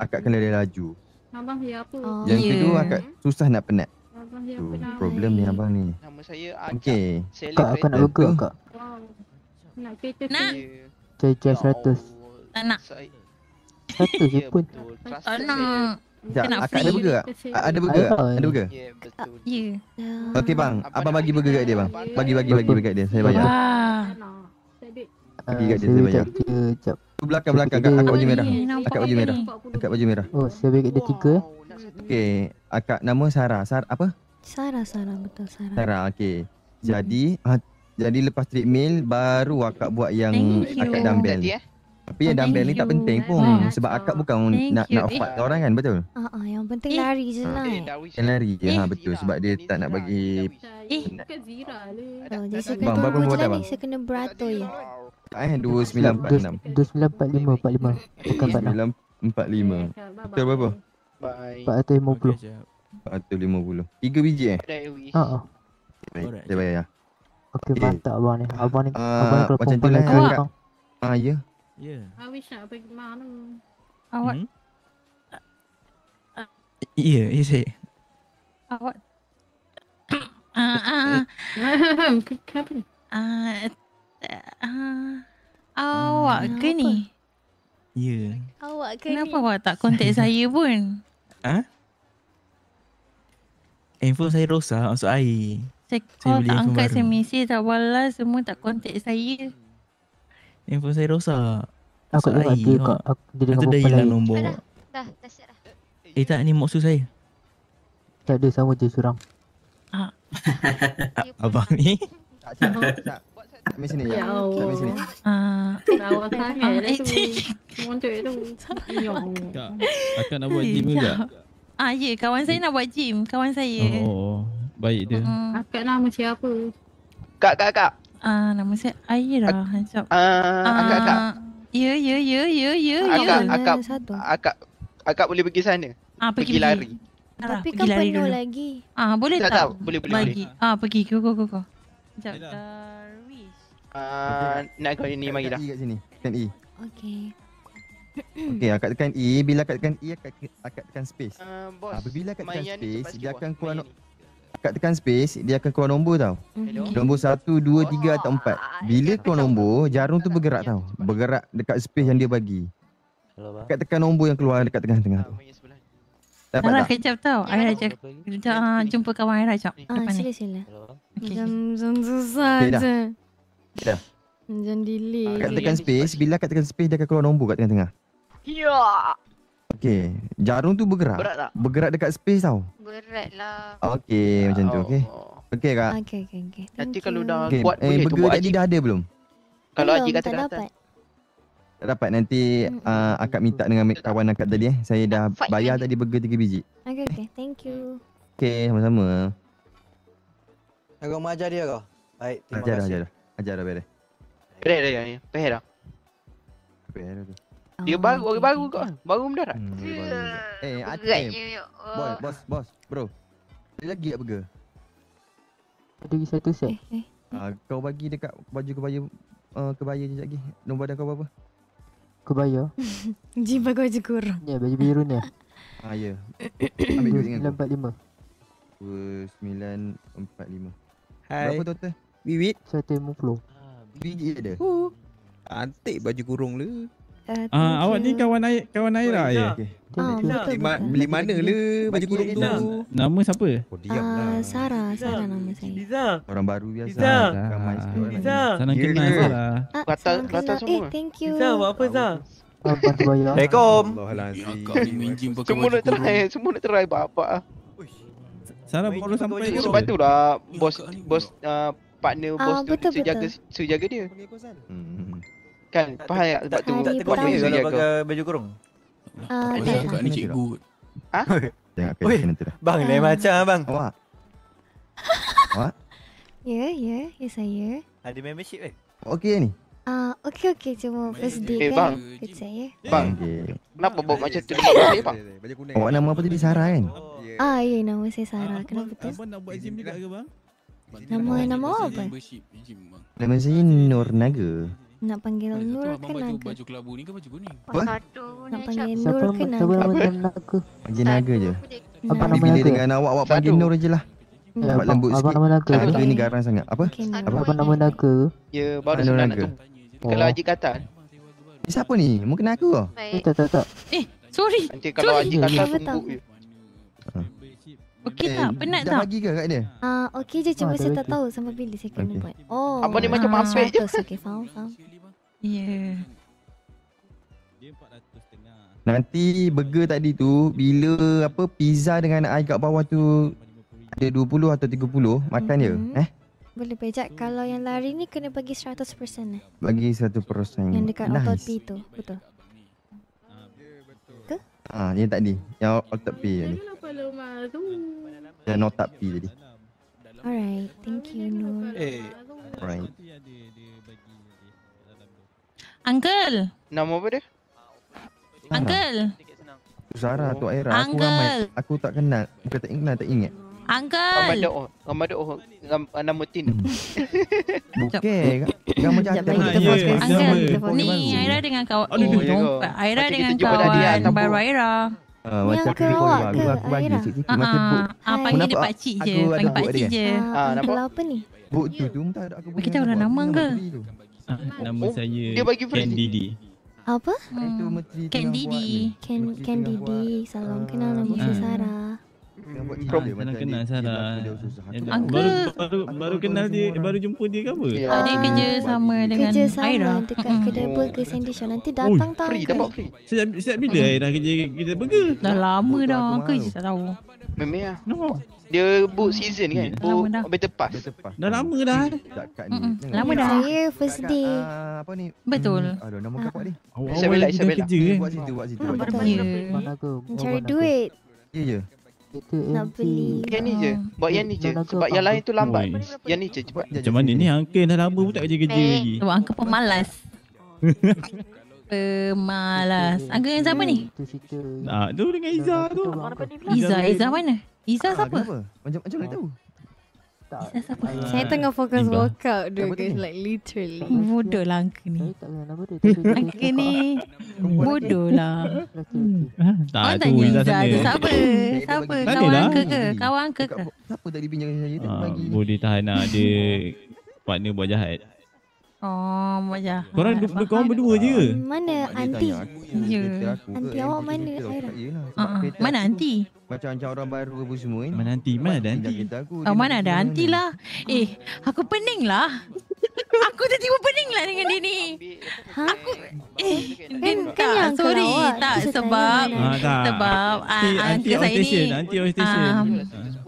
akak kena dia laju. Abang saya apa? Oh, yang yeah. kedua akak susah nak penat. Abang saya apa? Problem ni abang ni. Nama saya Ajak. Okey. Kak akak nak buka kak. Nak kereta ya nak. saya. Cai cai 100. Tak nak. 100 je pun. Tak nak. Sekejap, nak akak ada burger tak? Ada burger tak? Ada burger? Ya, betul. Ya. Okey bang, abang bagi burger kat dia bang. Bagi, bagi, bagi, bagi kat dia. Saya bayar. Ah. Bagi kat dia, ah, saya bayar. Sekejap, sekejap belakang belakang kak akak baju merah akak baju merah akak baju merah oh saya bagi dia tiga eh? okey akak nama Sarah sar apa Sarah Sarah betul Sarah Sarah okey jadi hmm ah, jadi lepas treadmill baru akak buat yang akak dumbbell tapi oh, yang dumbbell ni tak penting pun oh, sebab akak bukan thank nak you. nak fight eh. orang kan betul? Ha uh, uh, yang penting eh. lari je eh. naik. Lah. Eh, yang lari je ha, eh. ha betul sebab dia tak nak bagi Eh, ke Zira oh, ni. Oh, jadi saya kena, beratur Ah eh 2945 2945 bukan 4645. Betul berapa? lima. Okay, 450. 3 biji eh? Ha ah. Baik, saya bayar ya. Okey, okay. mantap abang ni. Abang ni, uh, abang ni kalau macam kumpul lagi. Ah, ya. Ya. Awak ah, nak pergi mana? Awak? Hmm? Ah, ya, ya saya. Awak? Ah, ah. Eh. Kenapa ni? Ah, uh, ah. awak hmm. ke ni? Ya. Yeah. Awak ke Kenapa ni? Ya. Kenapa awak tak kontak saya pun? Ha? Info saya rosak masuk air. Saya call saya tak angkat saya mesej tak balas semua tak kontak saya. Info saya rosak. Aku tak ada kak. Aku dia dengan dah Dah, dah siap dah. Eh tak ni maksud saya. Tak ada sama je surang. Ah. Abang ni. tak siap. Tak. Kami sini ya. Ya Allah. Kami sini. Ah, kau tak ada. Montu itu. Ya. Akan nak buat gym juga. Ah, ya, kawan saya nak buat gym, kawan saya. Oh. oh, oh. Baik dia. Hmm. Akak nama siapa? Kak, kak, kak. Ah, uh, nama saya Aira. Lah. Hancap. Ah, ah. kak kak. Ya, ya, ya, ya, ya, ya. Akak, akak, akak, boleh pergi sana. Ah, pergi, lari. Tapi pergi kan penuh lagi. Ah, boleh tak? Tak, Boleh, boleh, Ah, pergi. Go, go, go, go. Sekejap. Uh, nak kau ni mari dah. E kat sini. Tekan E. Okey. Okey, akak tekan E, bila akak tekan E akak tekan space. Uh, ah, bila akak tekan space, dia akan keluar no- akak tekan space, dia akan keluar nombor tau. Hello? Nombor 1 2 3 atau 4. Ah, ah, bila keluar nombor, jarum tu bergerak tau. Bergerak dekat space yang dia bagi. Hello, Akak tekan nombor yang keluar dekat tengah-tengah tu. Dapat Alah, tak? kecap tau. Ya, Aira Jumpa kawan Aira cak. Ah, sila sila. Okay. Zun zun zun. Okay, jangan Macam delay. Ah, kat tekan space, bila kat tekan space dia akan keluar nombor kat tengah-tengah. Ya. Yeah. Okay, jarum tu bergerak. Berat tak? Bergerak dekat space tau. Berat lah. Okey. ya, macam tu. Okey. Oh. Okey Kak. Okey okey. okay. Nanti kalau dah okay. buat, eh, boleh tunggu Haji. dah ada belum? Kalau Haji kata dah dapat. Tak dapat. Nanti mm-hmm. uh, akak minta dengan kawan akak tadi eh. Saya dah Fight bayar lagi. tadi burger tiga biji. Okay, okay. Thank you. Okay, sama-sama. Agak mengajar dia kau? Baik, terima ajar kasih. Ajar ajar ajar Ayer, eh. espere. Espere, espere, espere. Espere. Digo, ah. bago, bago, baru bago, mm, Eh, ada. Boy, bos, bos, bro. Ada lagi apa ke? Ada lagi satu set. Eh, eh, ah, kau bagi dekat baju kebaya uh, kebaya je lagi. Nombor dah kau berapa? Kebaya. Jim bagi baju kurung. Ya, yeah, baju biru ni. Ah, ya. Yeah. Ambil duit dengan 945. 2945. Hai. Berapa total? Wiwit Saya tengok flow Biji dia oh. Antik baju kurung le Uh, uh, awak ni kawan air kawan air lah ya. Okay. beli mana le baju kurung tu? Nama siapa? Oh, diam ah, lah. Uh, Sara, Sara nama saya. Liza. Orang baru biasa. Liza. Liza. Senang kenal Sara. Kata kata semua. Eh, thank you. Liza, buat apa Liza? Ah, Assalamualaikum. Semua nak try, semua nak try bapak. Sarah baru sampai. Sebab tu lah bos bos partner uh, bos betul, tu betul. jaga suruh jaga dia. Kan? Hmm. Kan faham tak sebab tu bos dia kalau pakai baju kurung. Ah, dia cakap ni cikgu. Ha? Jangan kena kena tu dah. Bang lain ah. macam abang. Ah, Awak. Awak. Ya, ya, ya saya. Ada membership kan? Okey ni. uh, okey okey cuma first day eh, kan. Bang, saya. Bang. Kenapa buat macam tu? Ya, bang. Awak nama apa tadi Sarah kan? Ah, ya nama saya Sarah. Kenapa tu? Abang nak buat gym juga ke bang? Nama nama apa? Nama saya Nur Naga. Nak panggil Ada Nur ke Naga? Baju, kelabu ni ke baju kuning? Apa? Nak panggil Siapa Nur ke Naga? Siapa nama nama aku? Panggil Naga je. Apa nama aku? Bila dengan awak, awak panggil Nur je lah. Nampak lembut sikit. Apa nama aku? Aku ni garang sangat. Apa? Apa nama aku? Ya, baru sebenarnya nak tanya. Kalau Haji kata. Siapa ni? Mungkin aku eh, Tak, tak, tak. Eh, sorry. Nanti kalau Haji kata, tunggu. Okey tak? Penat tak? Dah bagi ke kat dia? Ah, uh, okey je cuma ah, saya tak okay. tahu sampai bila saya kena okay. buat. Oh. Apa ni macam ah, mampet je. Okey, faham, faham. Yeah. Nanti burger tadi tu bila apa pizza dengan air kat bawah tu ada 20 atau 30 makan dia hmm eh? Boleh bejak kalau yang lari ni kena bagi 100% eh. Bagi 100%. Yang dekat nice. autopi tu, betul. Ha, ah, ni tak ni. Yang aku tak pergi yang ni. Dia no tak pergi tadi. Alright, thank you Nur. Eh, alright. Uncle! Nama apa dia? Uncle! Zara atau Aira, aku ramai, aku tak kenal. Bukan tak ingat, tak ingat. Uncle. Ramadan oh. Ramadan oh. Nama Tin. Hmm. Bukan. Kamu jangan kita fast Uncle. Ni Aira dengan kawan. Oh, oh, Aira dengan kawan. Baru Aira. Uh, macam ke Aku bagi cik cik. Ah, ah, panggil dia pakcik je. Panggil pakcik je. Ah, Kalau apa ni? Buk tu tak ada aku bagi. Kita orang nama ke? Nama oh, saya dia bagi Candy apa? Hmm. Candy D. Candy D. Salam kenal nama hmm. saya Sarah. Hmm. Kena buat cerita kenal Sarah. Uncle. Baru baru, baru kenal dia, dia, baru jumpa dia ke apa? Yeah. Ah, dia ah, kerja hmm. sama dia. dengan kerja sama Aira. Dekat hmm. kedai burger oh. sandwich nanti datang tau. Free, dapat free. Sejak, sejak bila mm. Aira kerja kedai burger? Dah lama dah. Uncle je tak tahu. Memang lah. No. Dia book season kan? Yeah. Book dah. Better pass. Better pass. Dah lama dah. Hmm. Lama dah. Saya first day. Uh, apa ni? Betul. Hmm. Aduh, nama kakak ni. Awal-awal ah. dia kerja kan? Buat situ, buat situ. Hmm, buat situ. Mencari duit. Ya, yeah, ya. Yeah. Nak beli Yang ni je ah. Buat yang ni je Sebab yang lain tu lambat Yang ni je cepat Macam mana ni Uncle dah lama pun tak kerja-kerja eh, lagi Sebab Uncle pun malas Pemalas Uncle yang siapa ni? Nak ah, tu dengan Iza tu Iza, Iza mana? Iza ah, siapa? Macam mana tahu? Tak. Saya, ah, saya, saya, tengah fokus workout dia guys like literally. Bodoh lah angka ni. Angka ah, ni bodoh lah. Hmm. Tak tu Izzah Siapa? Siapa? Kawan angka ke? Kawan angka ke? Siapa tadi bincang saya tu pagi? Ah, boleh tahan lah. Dia partner buat jahat. Oh, ya. Korang ya, korang faham. berdua je ke? Mana oh, anti? Ya. Anti awak mana? saya? Mana anti? Macam macam orang baru apa semua ni. Mana anti? Mana ada anti? Aku, oh, mana ada anti lah. Eh, aku pening lah. aku tiba-tiba pening lah dengan dia ni. Aku eh kan din kan tak sorry ah, tak sebab sebab anti saya ni. Anti ostation, anti ah, ostation.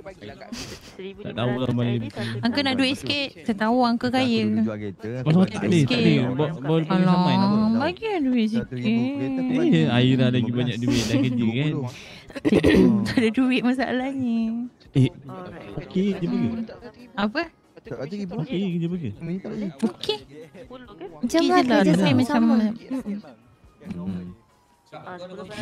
Lah lah tak tahu lah mana ni Uncle nak duit sikit Saya tahu Uncle kaya Masa tak ada Tak ada Boleh beli saman Bagi lah duit sikit Eh Aira lagi banyak duit Dah kerja kan Tak ada duit masalahnya Eh Okay je pergi Apa Okey, je pergi Okay Macam lah kerja saya macam Hmm Ah,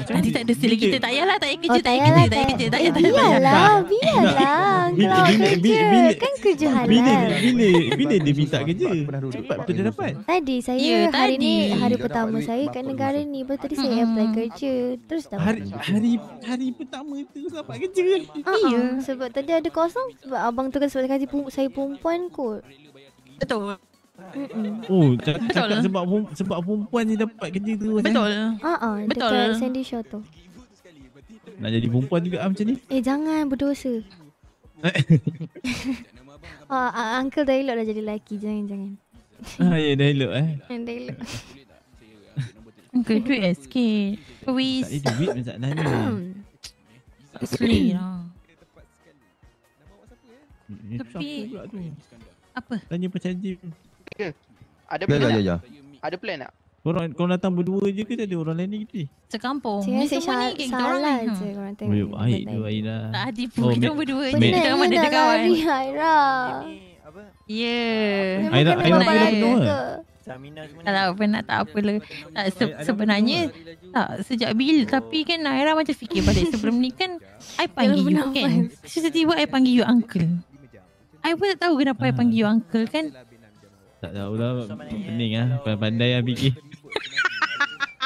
Nanti tak ada sale kita tak payahlah tak payah oh, kerja oh, tak payah kerja tak payah kerja tak payah tak Biarlah biarlah Kalau kerja kan kerja halal Bila bila bila dia minta kerja cepat betul dia dapat Tadi saya ya, hari ni hari pertama saya kat negara ni Lepas tadi saya apply kerja terus dapat hari, hari hari pertama tu dapat kerja uh-huh. Ya sebab tadi ada kosong sebab abang tu kan sebab saya perempuan kot Betul Oh, cakap, betul cakap lah. sebab sebab perempuan ni dapat kerja tu. Eh? Betul. Ha ah, uh-uh, betul. Dekat lah. Sandy Show tu. Nak jadi perempuan juga ah, macam ni? Eh, jangan berdosa. Ah, oh, uh, uncle dah elok dah jadi lelaki. Jangan jangan. ah, ya, yeah, dah elok eh. dah elok. Uncle duit eh Please. Tak duit macam nak nanya. Asli lah. Tapi. Apa? Tanya pasal gym. Ya. Ada plan lah, tak? Ya, Ada plan tak? Korang, korang datang berdua je ke tak ada orang lain ni kita? Sekampung. Ni semua ni kita orang lain. Ha? Oh, baik tu Aira. Tak ada oh, pun kita berdua je. Kita mana ada kawan. Ni Aira. Ya. Aira, Aira pun dah penuh ke? Tak pernah tak apalah. sebenarnya, tak sejak bila. Tapi kan Aira macam fikir balik sebelum ni kan, I panggil you kan. Tiba-tiba I panggil you uncle. I pun tak tahu kenapa I panggil you uncle kan. Tak tahu lah Pening lah Pandai-pandai lah fikir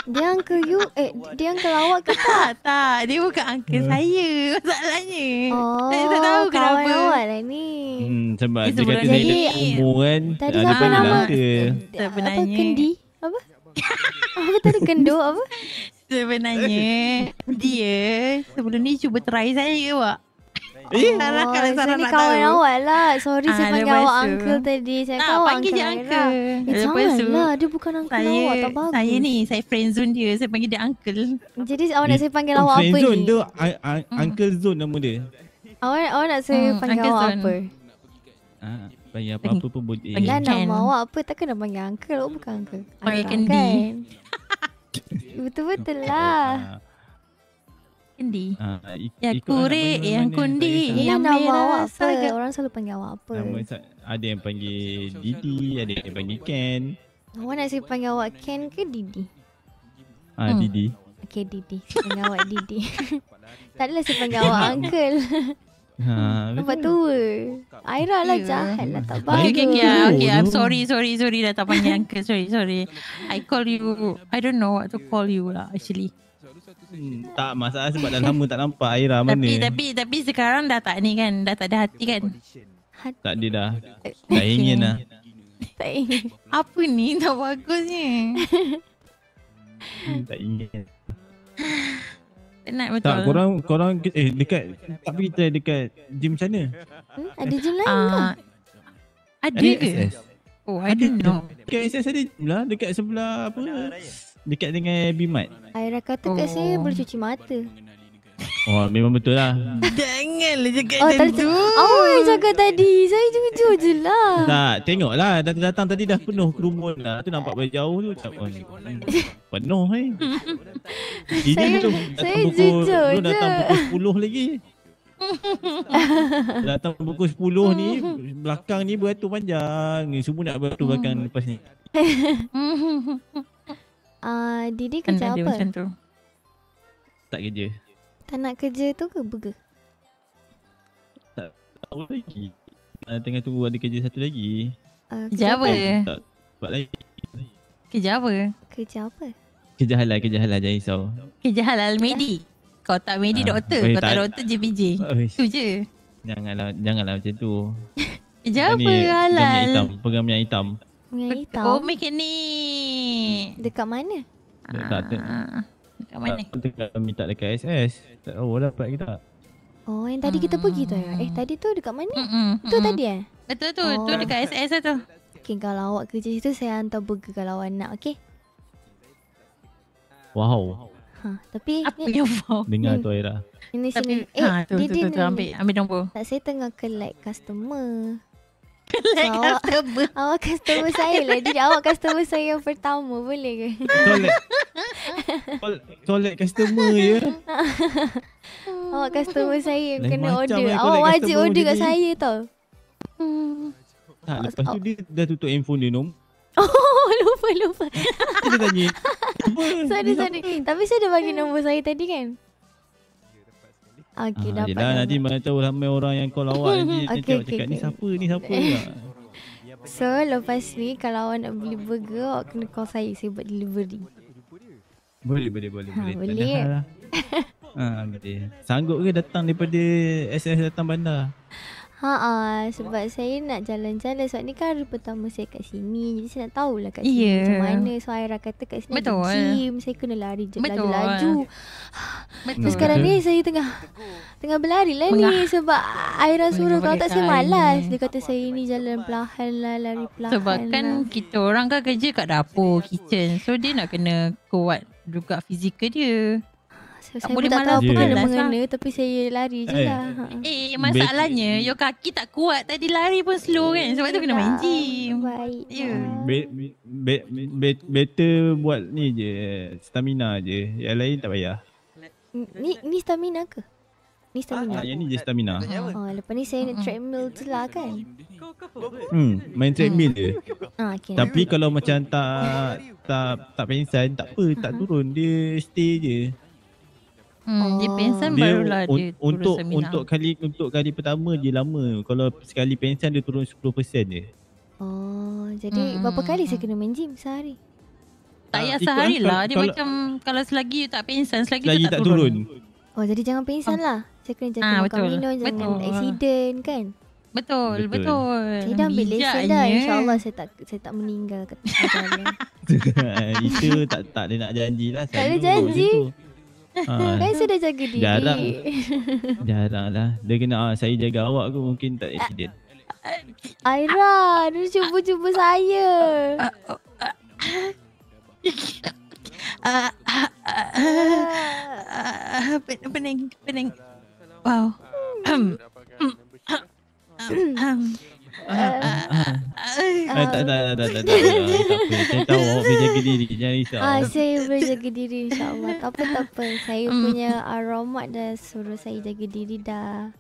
Dia uncle you Eh dia uncle awak ke tak? Tak Dia bukan uncle hmm. saya Masalahnya Oh Saya tak tahu kawan oh, kenapa Kawan awak lah ni hmm, Sebab dia kata saya dah umur kan Tadi ah, siapa nama ke? Apa kendi? Apa? apa tadi kendo apa? Sebenarnya dia sebelum ni cuba try saya ke pak? Sarah oh, kan Sarah nak tahu. kawan awak lah. Sorry ah, saya panggil awak uncle tadi. Saya kau. nah, panggil dia uncle. Lah. Eh, lepas janganlah. dia bukan uncle saya, awak. Tak bagus. Saya ni, saya friend zone dia. Saya panggil dia uncle. Jadi awak nak saya panggil awak apa ni? Friend zone tu hmm. uncle zone nama dia. Awak, awak nak saya hmm, panggil awak apa? Ah, panggil apa-apa pun boleh. Panggil nama awak apa? Takkan nak panggil uncle. Awak bukan uncle. Panggil Candy. Kan? Betul-betul lah. Ah kendi. Ha, ah, ik- ya lah kurik lah yang kundi. Yang nama awak apa? Ke? Orang selalu panggil awak apa? Nama, ada yang panggil Didi, ada yang panggil Ken. Awak nak saya panggil awak Ken ke Didi? Ah ha, Didi. Hmm. Okey Didi. Panggil awak Didi. tak adalah saya panggil awak Uncle. Ha, Nampak tua. Aira lah ya. jahat lah. Tak bagus. Okay, okay, yeah, okay. I'm sorry, sorry, sorry. Dah tak panggil uncle. Sorry, sorry. I call you. I don't know what to call you lah actually. Hmm. Tak masalah sebab dah lama tak nampak Aira mana Tapi tapi tapi sekarang dah tak ni kan Dah tak ada hati kan hati. Tak ada dah Tak ingin lah Tak ingin Apa ni tak bagus ni hmm, Tak ingin Penat betul Tak korang, korang Eh dekat Tapi kita dekat Gym macam mana hmm, Ada gym lain uh, ke Ada ke Oh I don't know Dekat SS ada lah Dekat sebelah apa dekat dengan Bimat. Aira kata kat oh. saya boleh cuci mata. Oh memang betul lah Janganlah cakap oh, macam tu oh, Awak yang cakap tadi Saya jujur je lah Tak tengok lah Datang, datang tadi dah penuh kerumun lah Tu nampak dari jauh tu cakap, oh, Penuh eh Ini saya, tu Saya pukul, jujur je Datang pukul 10 lagi Datang pukul 10 ni Belakang ni beratur panjang Semua nak beratur belakang lepas ni Uh, Didi kan kerja apa? macam tu. Tak kerja. Tak nak kerja tu ke buka? Tak tahu lagi. Uh, tengah tunggu ada kerja satu lagi. Uh, kerja, apa? Eh, tak, lagi. Kerja apa? Kerja apa? Kerja halal, kerja halal. Jangan risau. Kerja halal medi. Kau tak medi uh, doktor. Kau tak, tak doktor JPJ. Itu je. Janganlah, janganlah macam tu. kerja apa halal? hitam. Pegang minyak hitam. Bunga hitam. Oh, mekanik. Dekat mana? Dekat ah. Dekat mana? Kita minta dekat SS. Tak tahu dapat kita. Oh, yang tadi kita pergi tu ya. Eh, hmm. tadi tu dekat mana? Tu tadi eh? Betul tu, tu oh. dekat SS lah tu. Okay, kalau awak kerja situ saya hantar burger kalau awak nak, okay? Wow. Ha, tapi Apa ni, Dengar tu hmm. Aira. Ini sini. Ha, eh, ha, tu, dia tu, ambil, ambil nombor. saya tengah collect customer like so, customer. Awak customer saya lah. Jadi awak customer saya yang pertama boleh ke? Toilet. Toilet customer ya. awak customer saya yang kena order. Eh, awak wajib order kat saya tau. Hmm. Tak, lepas tu dia dah tutup handphone dia, Nom. Oh, lupa, lupa. Sorry, sorry. Tapi saya dah bagi nombor saya tadi kan? Okey ha, dapat. Yelah, nanti mana tahu ramai orang yang call awak nanti okay, okay, cakap okay. ni siapa ni siapa. Lah. so lepas ni kalau awak nak beli burger awak kena call saya saya buat delivery. Boleh boleh boleh ha, boleh. Boleh. ha, boleh. Sanggup ke datang daripada SS datang bandar? Haa, sebab Apa? saya nak jalan-jalan sebab ni kan hari pertama saya kat sini. Jadi saya nak lah kat sini yeah. macam mana. So, Aira kata kat sini Betul. gym. Saya kena lari je, Betul. laju-laju. Betul. sekarang ni saya tengah tengah berlari lah ni. Sebab Aira suruh kalau tak saya malas. Dia kata saya ni jalan perlahan lah, lari perlahan Sebab kan lah. kan kita orang kan kerja kat dapur, kitchen. So, dia nak kena kuat juga fizikal dia. Saya Boleh pun tak tahu apa kena mengena lah. tapi saya lari je eh. lah. Ha. Eh, masalahnya Be- your kaki tak kuat tadi lari pun slow kan. Sebab tu kena main ya, gym. Baik. Ya. Hmm, better buat ni je. Stamina je. Yang lain tak payah. Ni ni stamina ke? Ni ah, stamina. Ah, yang ni je stamina. Oh, lepas ni saya nak treadmill tu lah kan. Hmm, main treadmill je. Ah, tapi kalau macam tak tak tak pensan tak apa, tak turun. Dia stay je. Hmm, dia ah. pensan dia, barulah dia un, turun untuk, seminar. Untuk kali untuk kali pertama dia lama. Kalau sekali pensan dia turun 10% je. Oh, jadi hmm. berapa hmm, kali hmm, saya hmm. kena main gym sehari? Tak payah uh, sehari kan, lah. Dia kalau, macam kalau selagi you tak pensan, selagi, selagi tak, tak turun. turun. Oh, jadi jangan pensan uh. Ah. lah. Saya kena jaga ha, betul. makan minum, betul. jangan accident kan? Betul, betul. Saya dah ambil lesen dah. InsyaAllah saya tak saya tak meninggal kat tempat jalan. Itu tak tak ada nak janji lah. Tak ada janji. Ha. Ah. Kan Biasa dia jaga diri. Jarang. Jarang lah. Dia kena ha, saya jaga awak aku mungkin tak accident. Aira, ni cuba-cuba saya. Pening, pening. Wow. Hmm. Ah, eh, tak tak tak, tak, tak, tak, tak, tak, tak, tak, tak, tak, tak, diri Jangan risau ah, Saya berjaga diri insyaAllah Tak apa, tak apa Saya mm. punya aromat dah suruh saya jaga diri dah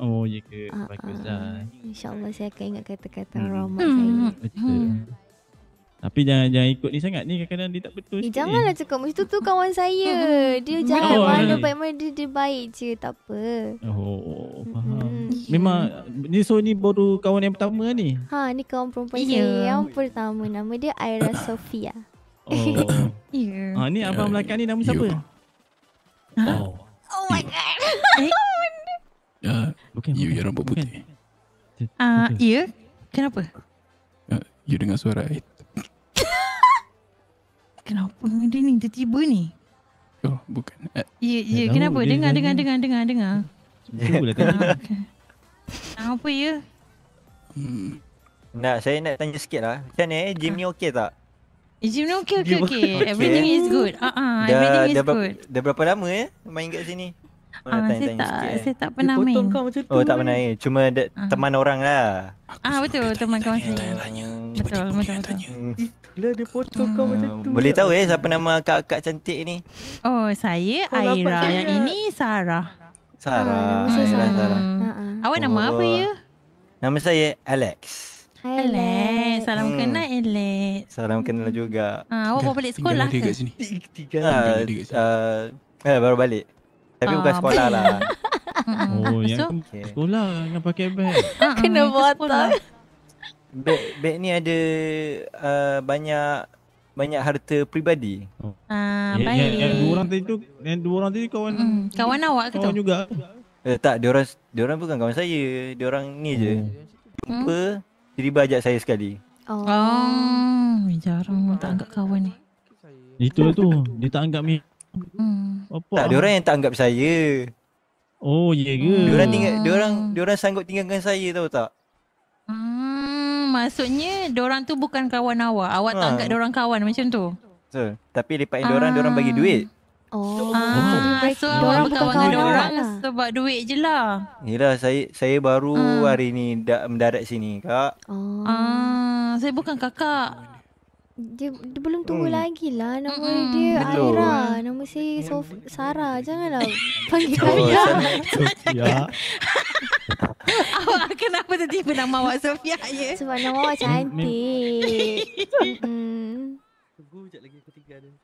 Oh, ya ke? Uh, Bagus uh, lah InsyaAllah saya akan ingat kata-kata hmm. aromat hmm. saya Betul tapi jangan jangan ikut ni sangat ni kadang-kadang dia tak betul eh, sikit. Janganlah cakap macam tu kawan saya. Dia jangan oh, mana baik mana dia, dia baik je tak apa. Oh faham. Mm-hmm. Memang ni so ni baru kawan yang pertama ni. Ha ni kawan perempuan yeah. saya yang pertama nama dia Aira Sofia. Oh. yeah. Ha ni abang ya. belakang ni nama siapa? Ya. Ha? Oh. Oh my ya. god. Eh? Oh, ya, bukan. You yang rambut putih. Ah, ya. Kenapa? Uh, you dengar suara itu. Kenapa dia ni tiba-tiba ni? Oh, bukan. Ya, eh. yeah, ya, yeah, kenapa? dengar, dengar, dengar, dengar, dengar, dengar. Itulah kan. Ah, Apa ya? Hmm. Nah, saya nak tanya sikit lah. Macam ni, Jim eh, ni okey tak? Jim eh, ni okey, okey, okey. Everything is good. Uh-uh, everything is good. Dah berapa lama eh main kat sini? Ah, saya tak sikit, eh? saya tak pernah main. Kau macam tu. Oh, tak pernah eh? main. Cuma de- ah. teman orang lah. Ah, betul. Tanya, teman kawan saya. Betul, betul, betul. Bila dia potong kau hmm. macam tu. Boleh tahu eh siapa nama kakak akak cantik ni? Oh, saya Aira. Yang ini Sarah. Sarah. Ah, hmm. Sarah. Ah, ah. Awak nama apa ya? Nama saya Alex. Alex. Salam hmm. kenal Alex. Salam kenal juga. awak baru balik sekolah ke? Tiga Tiga. Tiga. Tiga. Tiga. Tiga. Tiga. Tapi uh, bukan ah, sekolah lah. oh, hmm. so, yang okay. Ah, ah, sekolah nak lah. pakai beg. Kena buat botol. Beg beg ni ada uh, banyak banyak harta peribadi. Oh. Ah, uh, baik. Yang, yang, dua orang tadi tu, yang dua orang tadi kawan. Mm. Kawan awak ke tu? Kawan juga. Eh, tak, dia orang dia orang bukan kawan saya. Dia orang ni je. Hmm. Jumpa, tiba ajak saya sekali. Oh. oh. Jarang tak anggap kawan ni. Itu tu. Dia tak anggap ni Hmm. Apa? Tak ada orang yang tak anggap saya. Oh, ya ke? Hmm. Diorang tinggal mm. diorang diorang sanggup tinggalkan saya tahu tak? Hmm, maksudnya diorang tu bukan kawan awak. Awak ha. tak anggap diorang kawan macam tu. So, tapi lepas ah. diorang diorang bagi duit. Oh. Ah, oh. so oh. kawan berkawan dengan diorang lah. sebab duit je lah. Yalah, saya saya baru hmm. hari ni da- mendarat sini, Kak. Oh. Ah, saya bukan kakak dia, dia belum tunggu hmm. lagi lah Nama hmm. dia hmm, hmm. Aira Nama si hmm. Sof- Sarah Janganlah panggil Sofia Sofia Awak kenapa tiba-tiba nama awak Sofia ya? Sebab nama awak cantik hmm. lagi ketiga dia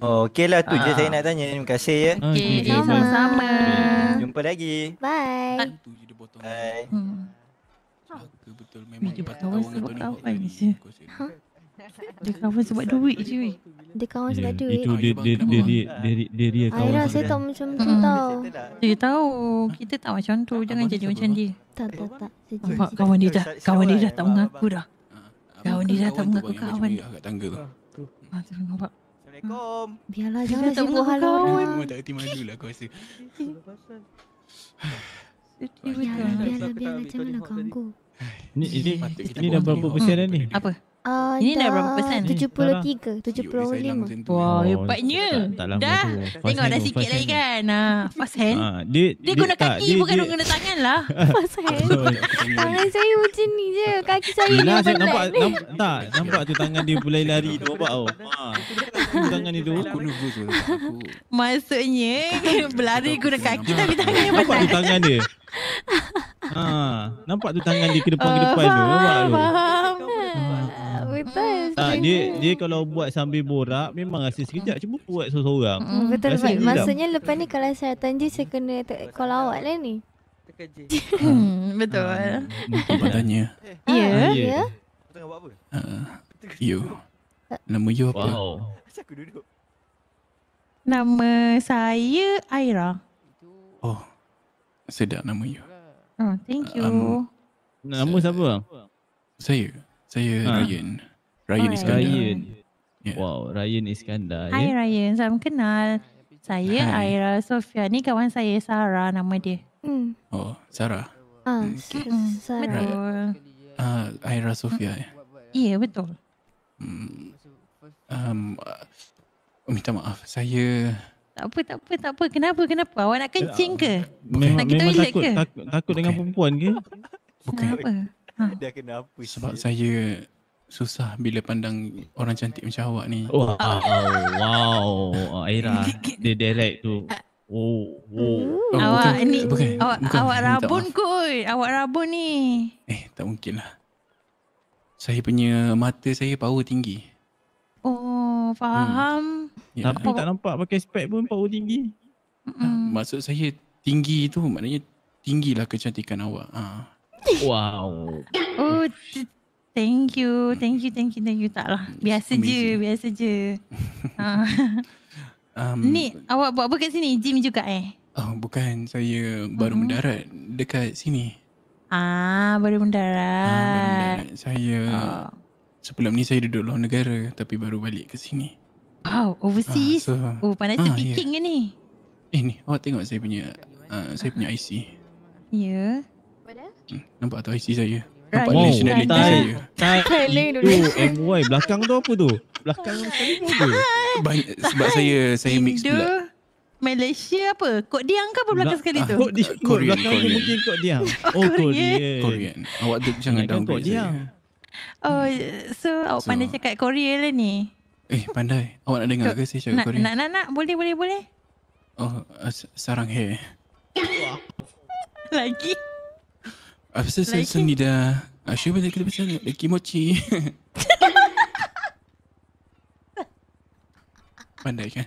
Oh, okay lah tu uh. je ah. saya nak tanya. Terima kasih ya. Okay, okay. sama. sama. Jumpa lagi. Bye. Tu Bye. Hmm. Aku betul memang dia patut kawan dengan Tony Dia kawan sebab duit je weh. Dia kawan sebab ya, duit. Itu dia dia dia dia dia dia, dia, dia kawan. Ayah saya tak macam tu hmm. tau. Dia tahu kita tak macam tu jangan jadi macam dia. Tak tak tak. Nampak kawan dia dah kawan dia dah tak mengaku dah. Ah, ah, ah, kawan dia dah tak mengaku kawan. Kat tangga tu. Ha tu nampak. Assalamualaikum. Biarlah jangan sibuk halau. Semua tak reti majulah aku rasa. Biarlah, biarlah, biarlah. Macam mana kau angku? Ini, ini, ini dah berapa persen dah ni? Apa? Uh, ini dah berapa persen? 73, 75. Lah Wah, wow, oh, hebatnya. Oh, dah. Tengok dah sikit fast lagi hand. kan. Ah, uh, fast hand. Uh, dia, dia, dia, guna kaki dia, bukan dia, guna tangan lah. fast hand. Ya, ya, ya. tangan saya macam ni je. Kaki saya ni. Saya pelan nampak, ni. Nampak, tak, nampak tu tangan dia boleh lari tu. Nampak tau. Ah. Tangan ni tu. Aku nunggu tu. Maksudnya, berlari guna kaki tapi tangan yang pandai. Nampak tu tangan dia. ha, nampak tu tangan dia ke depan-ke depan tu. Nampak tu. Ah, betul. Ah, dia dia kalau buat sambil borak memang asyik sekejap cuma buat seorang-seorang. Hmm, betul betul. Maksudnya lepas ni kalau saya tanya saya kena te- awak lah ni. Hmm, betul. Ah, betul tanya. Eh, ya? Ah, ya. Ya. Tengah buat apa? Ah, you. Nama you apa? Wow. Nama saya Aira. Oh. Sedap nama you. Oh, thank you. Um, nama siapa bang? Saya. Saya ha. Ryan. Ryan oh, Iskandar. Ryan. Yeah. Wow, Ryan Iskandar. Hai yeah. Ryan, salam kenal. Saya Hi. Aira Sofia. Ni kawan saya Sarah nama dia. Hmm. Oh, Sarah. Ah, hmm. okay. mm, Sarah. Betul. Uh, Aira Sofia. Ya, hmm. yeah, betul. Hmm. Um, uh, minta maaf, saya tak apa, tak apa, tak apa. Kenapa, kenapa? Awak nak kencing ke? Memang, nak kita memang takut, takut, takut okay. dengan perempuan ke? Bukan. Kenapa? Ha. kena apa Sebab saya susah bila pandang orang cantik macam awak ni. Oh, oh, oh wow. Aira, dia direct tu. Oh, oh. oh awak bukan, ni, bukan, awak, bukan. awak rabun kot. Awak rabun ni. Eh, tak mungkin lah. Saya punya mata saya power tinggi. Oh, hmm. faham. Hmm. Ya. Tapi tak nampak pakai spek pun power tinggi. Mm. Maksud saya tinggi tu maknanya tinggilah kecantikan awak. Ha. Wow. Oh, thank you. Thank you, thank you, thank you. Taklah. lah. Biasa je, biasa je. uh. um, ni, awak buat apa kat sini? Gym juga eh? Oh, bukan. Saya baru uh-huh. mendarat dekat sini. Ah, baru mendarat. Ah, baru mendarat. Saya... Oh. Sebelum ni saya duduk luar negara tapi baru balik ke sini. Wow, overseas. Ah, so, oh, pandai speaking ah, yeah. Ya. ke ni? Eh ni, awak tengok saya punya uh, saya punya IC. Ya. Yeah. Nampak tak isi saya? Nampak right. nationality wow. saya. Thai. Thai. MY belakang tu apa tu? Belakang sekali tu apa? sebab saya saya mix pula. Malaysia apa? Kok diang ke apa belakang sekali ah, tu? Kok diang. Korean. Korean. Mungkin diang. Oh, Korean. Korean. Awak tu jangan down kok Oh, so awak pandai cakap Korea lah ni? Eh, pandai. Awak nak dengar ke saya cakap Korea? Nak, nak, nak. Boleh, boleh, boleh. Oh, uh, sarang hair. Lagi. Apa sahaja sen- sen- dah Asyik pun kita pasal Lagi mochi Pandai kan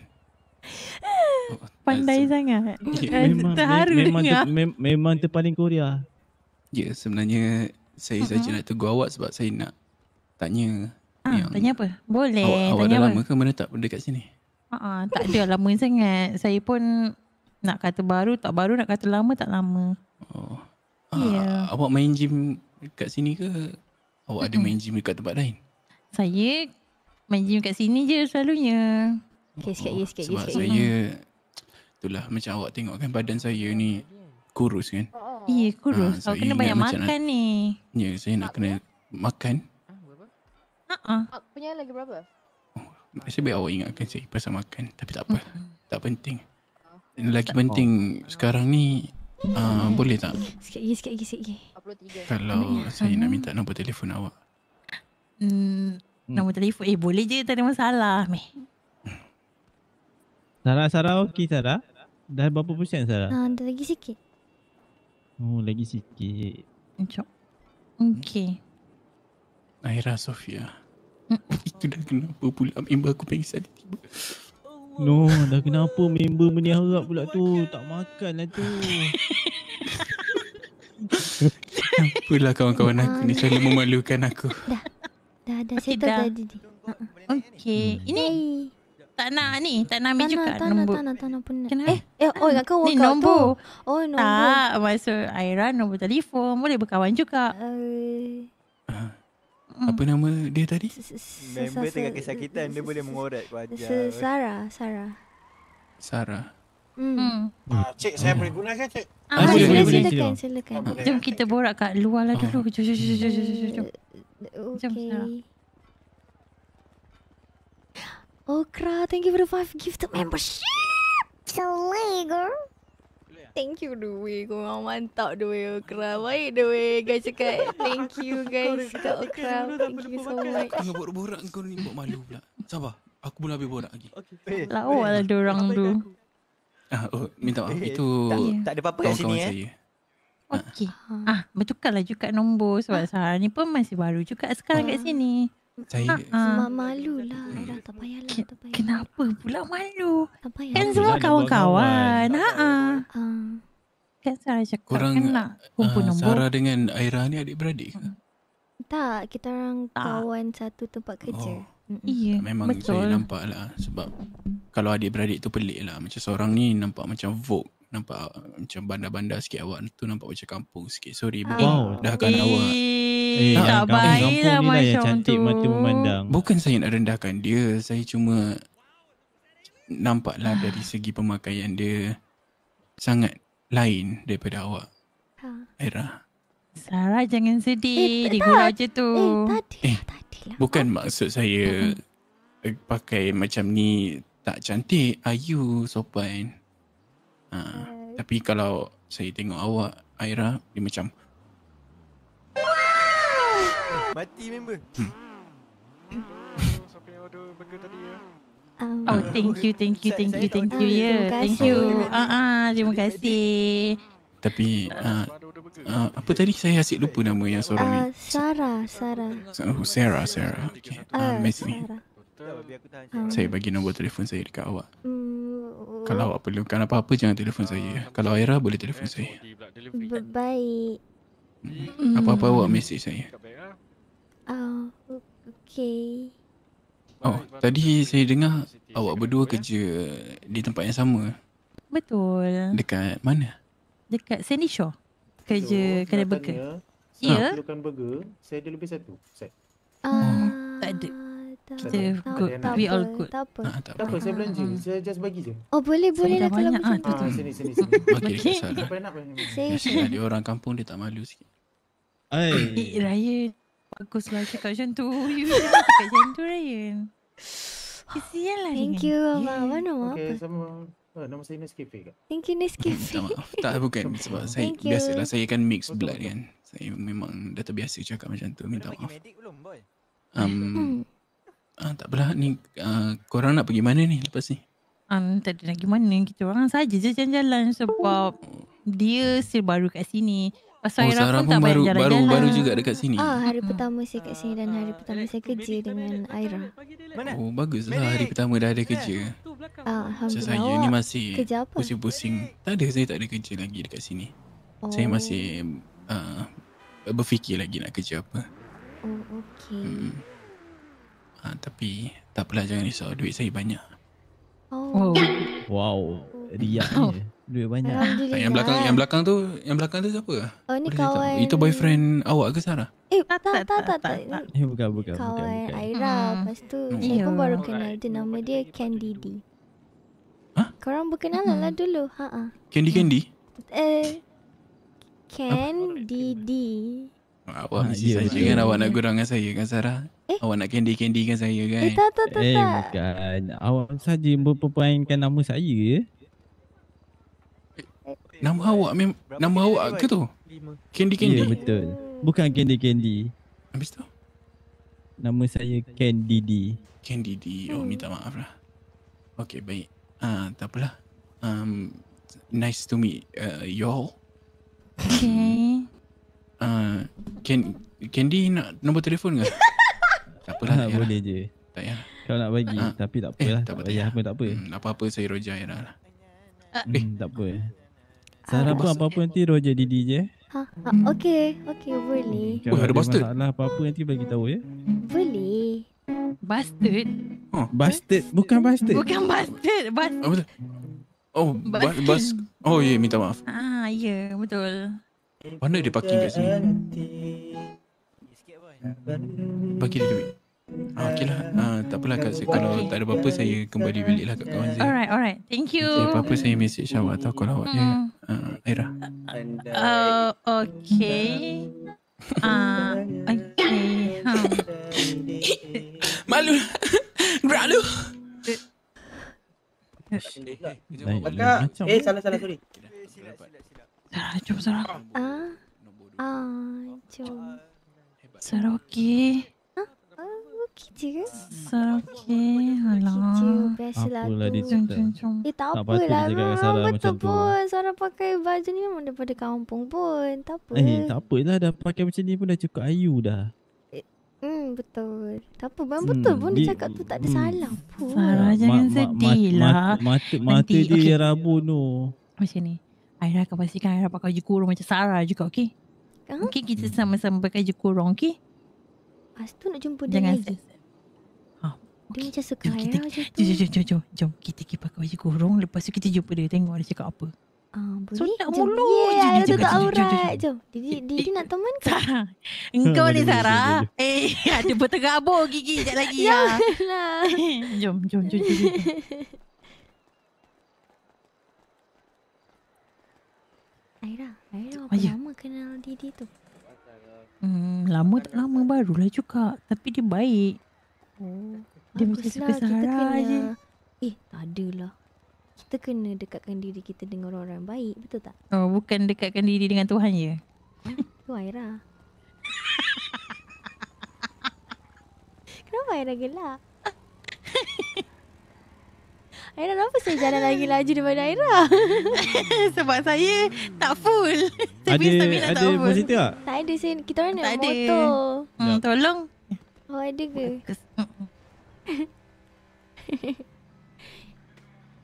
Pandai Asa. sangat yeah, memang, Terharu me- memang, ter- me- memang terpaling Korea Ya yeah, sebenarnya Saya uh-huh. saja nak tegur awak Sebab saya nak Tanya ah, Tanya apa? Boleh Awak, tanya dah apa? lama ke mana tak dekat sini? Uh-huh, tak ada lama sangat Saya pun Nak kata baru tak baru Nak kata lama tak lama Oh yeah. awak main gym dekat sini ke awak ada main gym dekat tempat lain saya main gym kat sini je selalunya okey oh, sikit ya sikit sebab saya itulah macam awak tengok kan badan saya ni kurus kan Iya yeah, kurus ah, awak kena banyak makan ni ya yeah, saya nak kena makan ah, punya lagi berapa oh, saya biar awak ingatkan saya pasal makan Tapi tak apa Tak penting oh. Lagi penting sekarang ni Uh, boleh tak? Sikit lagi, sikit lagi, sikit lagi. Kalau Amin. saya nak minta nombor telefon awak. Hmm, nombor telefon? Eh, boleh je. Tak ada masalah. Meh. Sarah, Sarah okey, Sarah? Dah berapa persen, Sarah? Uh, lagi sikit. Oh, lagi sikit. Sekejap. Okey. Aira, Sofia. Mm. Itu dah kenapa pula? Amin, aku pengen sadar tiba. No, dah kenapa member meniharap pula tu? Tak makan lah tu. Apalah kawan-kawan aku ni selalu memalukan aku. Dah. Dah, dah. Okay, Settle dah. dah. Okay. Hmm. Ini. Hey. Tak nak ni. Tak nak ambil juga tana, nombor. Tak nak, tak nak, tak nak Eh, eh oh, ingat kau workout tu. nombor. Oh, nombor. Tak, maksud Aira nombor telefon. Boleh berkawan juga. Uh. Mm. Apa nama dia tadi? Member tengah kesakitan dia boleh mengorat wajah. Sarah, Sarah. Sarah. Mm. Hmm. Ah, cik saya boleh gunakan cik? Ah, ah, boleh, boleh, boleh, silakan, silakan. Ah, jom kita borak kat luar lah dulu. Jom, jom, jom, jom, jom, jom. jom uh, Jom, Okra, thank you for the five gifted membership. Slay, girl. Thank you the way kau orang mantap the way Okra. Baik the way guys cakap. Thank you guys kat Okra. Thank you so much. Kau borak-borak kau ni buat malu pula. Sabar. Aku belum habis borak lagi. Okay. Hey, eh, lah, eh, orang tu. Ah, oh, minta maaf. Eh, itu ya. tak, ada apa-apa kat sini eh. Okey. Ah. ah, bertukarlah juga nombor sebab ah. ni pun masih baru juga sekarang kat ah. sini. Saya ha, ah. ha. malu lah Aira, tak payah lah, tak payah. Kenapa pula malu? Tak payah. Kan semua kawan-kawan. Ha ah. Kan saya cakap Korang, kan nak uh, Sarah dengan Aira ni adik-beradik ke? Tak, kita orang tak. kawan satu tempat kerja. Oh. Iya, Memang betul. saya nampak lah Sebab Kalau adik-beradik tu pelik lah Macam seorang ni Nampak macam Vogue Nampak ah, macam bandar-bandar sikit awak tu nampak macam kampung sikit. Sorry. Wow. Bukan wow. Dah kan awak. Eh, tak kampung, baik kampung lah, lah macam lah yang cantik tu. mata memandang. Bukan saya nak rendahkan dia. Saya cuma nampaklah dari segi pemakaian dia sangat lain daripada awak. Ah. Aira. Sarah jangan sedih. Eh, Digurau je tu. Eh, tadi, eh, lah. Bukan ah. maksud saya eh, pakai macam ni tak cantik. Ayu sopan. Ha. Tapi kalau saya tengok awak, Aira, dia macam... Mati member. Hmm. Um, oh, thank you, thank you, thank you, thank you. Ya, thank you. Ah, ah, terima kasih. Tapi uh, uh, apa tadi saya asyik lupa nama yang seorang uh, ni. Sarah, Sarah. Oh, Sarah, Sarah. Okay. Uh, uh, Sarah. Hmm. Saya bagi nombor telefon saya dekat awak. Mm. Kalau awak perlukan apa-apa jangan telefon saya. Uh, Kalau Aira boleh telefon saya. Kan? Baik. Mm. Apa-apa awak mesej saya. Ah. Oh, okay. Oh, tadi saya dengar awak berdua kerja ya. di tempat yang sama. Betul. Dekat mana? Dekat Sandy Shaw. Kerja so, kedai ya. burger. Ya. Yeah. Perlukan saya ada lebih satu. Set. Uh, hmm. tak ada tak, good. Tak, We Tak apa. Ah, tak, apa. Saya belanja. Saya just bagi je. Oh boleh boleh. lah, banyak. Ha, tu, sini sini sini. Okey. Saya nak belanja. orang kampung dia tak malu sikit. Hai. Eh, Raya. Bagus lah cakap macam tu. You cakap macam tu Raya. Kesian lah Thank you Abang. Abang nak apa? Okay sama. Oh, nama saya Nescafe ke? Thank you Nescafe. tak, bukan sebab saya Thank biasalah saya kan mix blood kan. Saya memang dah terbiasa cakap macam tu. Minta maaf. Medik belum boy. Um, hmm. Ah, tak apalah ni uh, korang nak pergi mana ni lepas ni? Um, tak ada lagi mana kita orang saja je jalan-jalan sebab dia still baru kat sini. Pasal oh, Aira pun, baru, tak baru, baru juga dekat sini. Ah, hari hmm. pertama saya kat sini dan hari pertama saya kerja dengan Aira. Oh, baguslah hari pertama dah ada kerja. Ah, alhamdulillah. Saya, saya ni masih kerja apa? pusing-pusing. Tak ada, saya tak ada kerja lagi dekat sini. Oh. Saya masih uh, berfikir lagi nak kerja apa. Oh, okay. Hmm. Ha, tapi tak apalah jangan risau duit saya banyak. Oh. oh. Wow. dia ni. Oh. Duit banyak. Yang belakang yang belakang tu, yang belakang tu siapa? Oh ni kawan. Itu boyfriend awak ke Sarah? Eh, tak tak tak tak. tak, tak. tak, Eh, bukan bukan. Kawan bukan, bukan. Aira. Hmm. Lepas tu hmm. yeah. pun baru kenal tu nama dia Candy D. Ha? Huh? orang berkenalan lah hmm. lah dulu. Ha ah. Candy Candy. Eh Candy D. Awak ah, mesti ha, saja kan awak nak gurau dengan saya kan Sarah? Eh? Awak nak candy-candy kan saya kan? Eh tak tak tak Eh bukan Awak saja berpemainkan nama saya ya? eh, Nama awak mem Nama awak ke tu? Candy-candy? Ya betul Bukan candy-candy Habis tu? Nama saya Candy D Candy D Oh hmm. minta maaf lah Okay baik Ah uh, tak apalah um, Nice to meet uh, y'all Okay Ah, Candy nak nombor telefon ke? tak apalah ha, Boleh lah. je Tak payah lah. Kalau nak bagi ha. Tapi tak eh, apalah eh, tak, tak, payah pun tak apa hmm, Apa-apa saya roja ya lah eh. tak apa Sarapan lah. ah, eh. hmm, apa-apa nanti roja Didi je Ha, ha, okay, okay boleh. Hmm, kalau ada bastard. Kalau apa-apa nanti bagi tahu ya. Boleh. Bastard? Huh. Oh. Bastard? Bukan bastard. Bukan bastard. Oh, bastard. Oh, bastard. Oh, bas- oh ya, yeah, minta maaf. Ah, ya, yeah, betul. Mana dia parking kat sini? Bagi dia duit. Ah, okay lah. Ah, tak apalah kat saya. Kalau tak ada apa-apa, saya kembali balik lah kat kawan saya. Alright, alright. Thank you. Okay, apa-apa saya message awak atau kalau awak. Ya. Hmm. Ya, uh, Aira. Uh, okay. Ah, uh, okay. Hmm. Malu. Gerak lu. Eh, salah-salah. Sorry. Dah ada jumpa Zara. Ah. Ah, jom. Zara okey. Seroki Alah Biasalah tu Apalah dia cakap Eh tak apalah Tak patut pun Sarah pakai baju ni Memang daripada kampung pun Tak apa Eh tak apalah Dah pakai macam ni pun Dah cukup ayu dah eh, Hmm betul Tak apa Memang betul hmm, pun Dia cakap tu tak ada hmm. salah pun Sarah jangan sedih lah Mata dia yang rabun tu Macam ni Aira akan pastikan Aira pakai baju kurung macam Sarah juga, okey? Huh? Mungkin kita sama-sama pakai baju kurung, okey? Lepas tu nak jumpa dia Jangan lagi. Se- ha, okay. Dia macam suka kita, Aira macam tu. Jom, jom, jom, jom. Kita pergi pakai baju kurung. Lepas tu kita jumpa dia. Tengok dia cakap apa. Ah, uh, boleh? So, mulu. Yeah, jom, jom, tak aurat. Jom, jom. jom. Dia, dia, nak teman ke? Engkau ni, Sarah. eh, ada pun abu gigi sekejap lagi. Ya, lah. jom, jom, jom, jom. jom. Aira, Aira berapa Ayah. lama kenal Didi tu? Hmm, lama tak lama lah juga. Tapi dia baik. Oh, dia mesti suka Sahara je. Eh, tak lah, Kita kena dekatkan diri kita dengan orang-orang baik, betul tak? Oh, bukan dekatkan diri dengan Tuhan ya? Tu Aira. Kenapa Aira gelak? Aira kenapa saya jalan lagi laju daripada Aira? Sebab saya tak full. Saya ada ada tak full. Ada tak? ada saya. Kita orang tak naik ada. motor. Hmm, ya. tolong. Oh ada ke? Mm, mm.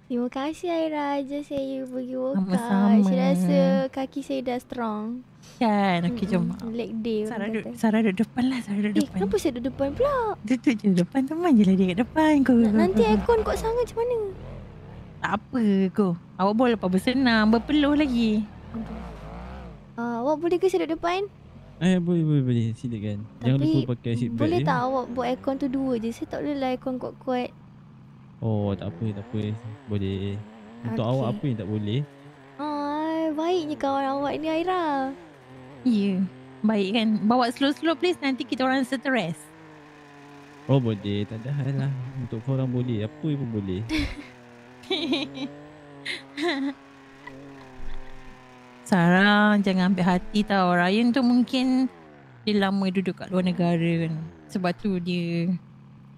Terima kasih Aira. Just saya pergi workout. Saya rasa kaki saya dah strong. Kan Okay jom Leg day Sarah duduk Sarah duduk depan lah Sarah duduk eh, depan Kenapa saya duduk depan pula Duduk je depan Teman je lah dia kat depan kau. Nanti aircon kot sangat macam mana Tak apa kau Awak boleh lepas bersenam Berpeluh lagi uh, Awak boleh ke saya duduk depan Eh boleh boleh boleh Silakan Tapi Jangan lupa pakai seat belt Boleh ya. tak ya? awak buat aircon tu dua je Saya tak boleh lah aircon kuat-kuat Oh tak apa tak apa Boleh Untuk okay. awak apa yang tak boleh Oh, baiknya kawan awak ni Aira. Ya. Baik kan. Bawa slow-slow please. Nanti kita orang stres. Oh boleh. Tak ada hal lah. Untuk korang boleh. Apa pun boleh. Sarah, jangan ambil hati tau. Ryan tu mungkin dia lama duduk kat luar negara kan. Sebab tu dia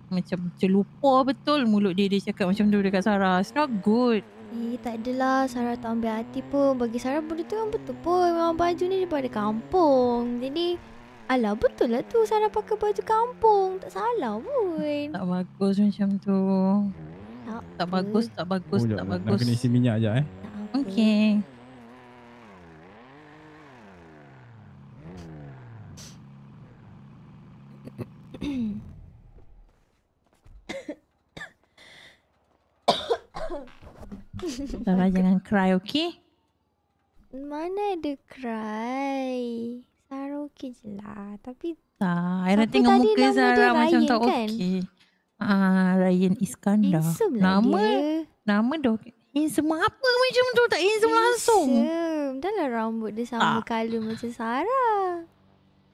macam terlupa betul mulut dia dia cakap macam tu dekat Sarah. It's not good. Eh, tak adalah. Sarah tak ambil hati pun. Bagi Sarah, benda tu memang betul pun. Memang baju ni daripada kampung. Jadi, alah betul lah tu. Sarah pakai baju kampung. Tak salah pun. Tak bagus macam tu. Tak, tak bagus, tak bagus, oh, tak jat, lah. bagus. Nak kena isi minyak je eh. Okey. Okay. Tara jangan cry, okay? Mana ada cry? Zara okey je lah. Tapi... Tak, ah, I dah tengok muka Zara macam tak kan? Ah, Ryan Iskandar. Handsome lah nama, dia. Nama dah okey. Handsome apa macam tu? Tak handsome, lah, langsung. Handsome. Dah lah rambut dia sama ah. colour macam Sarah.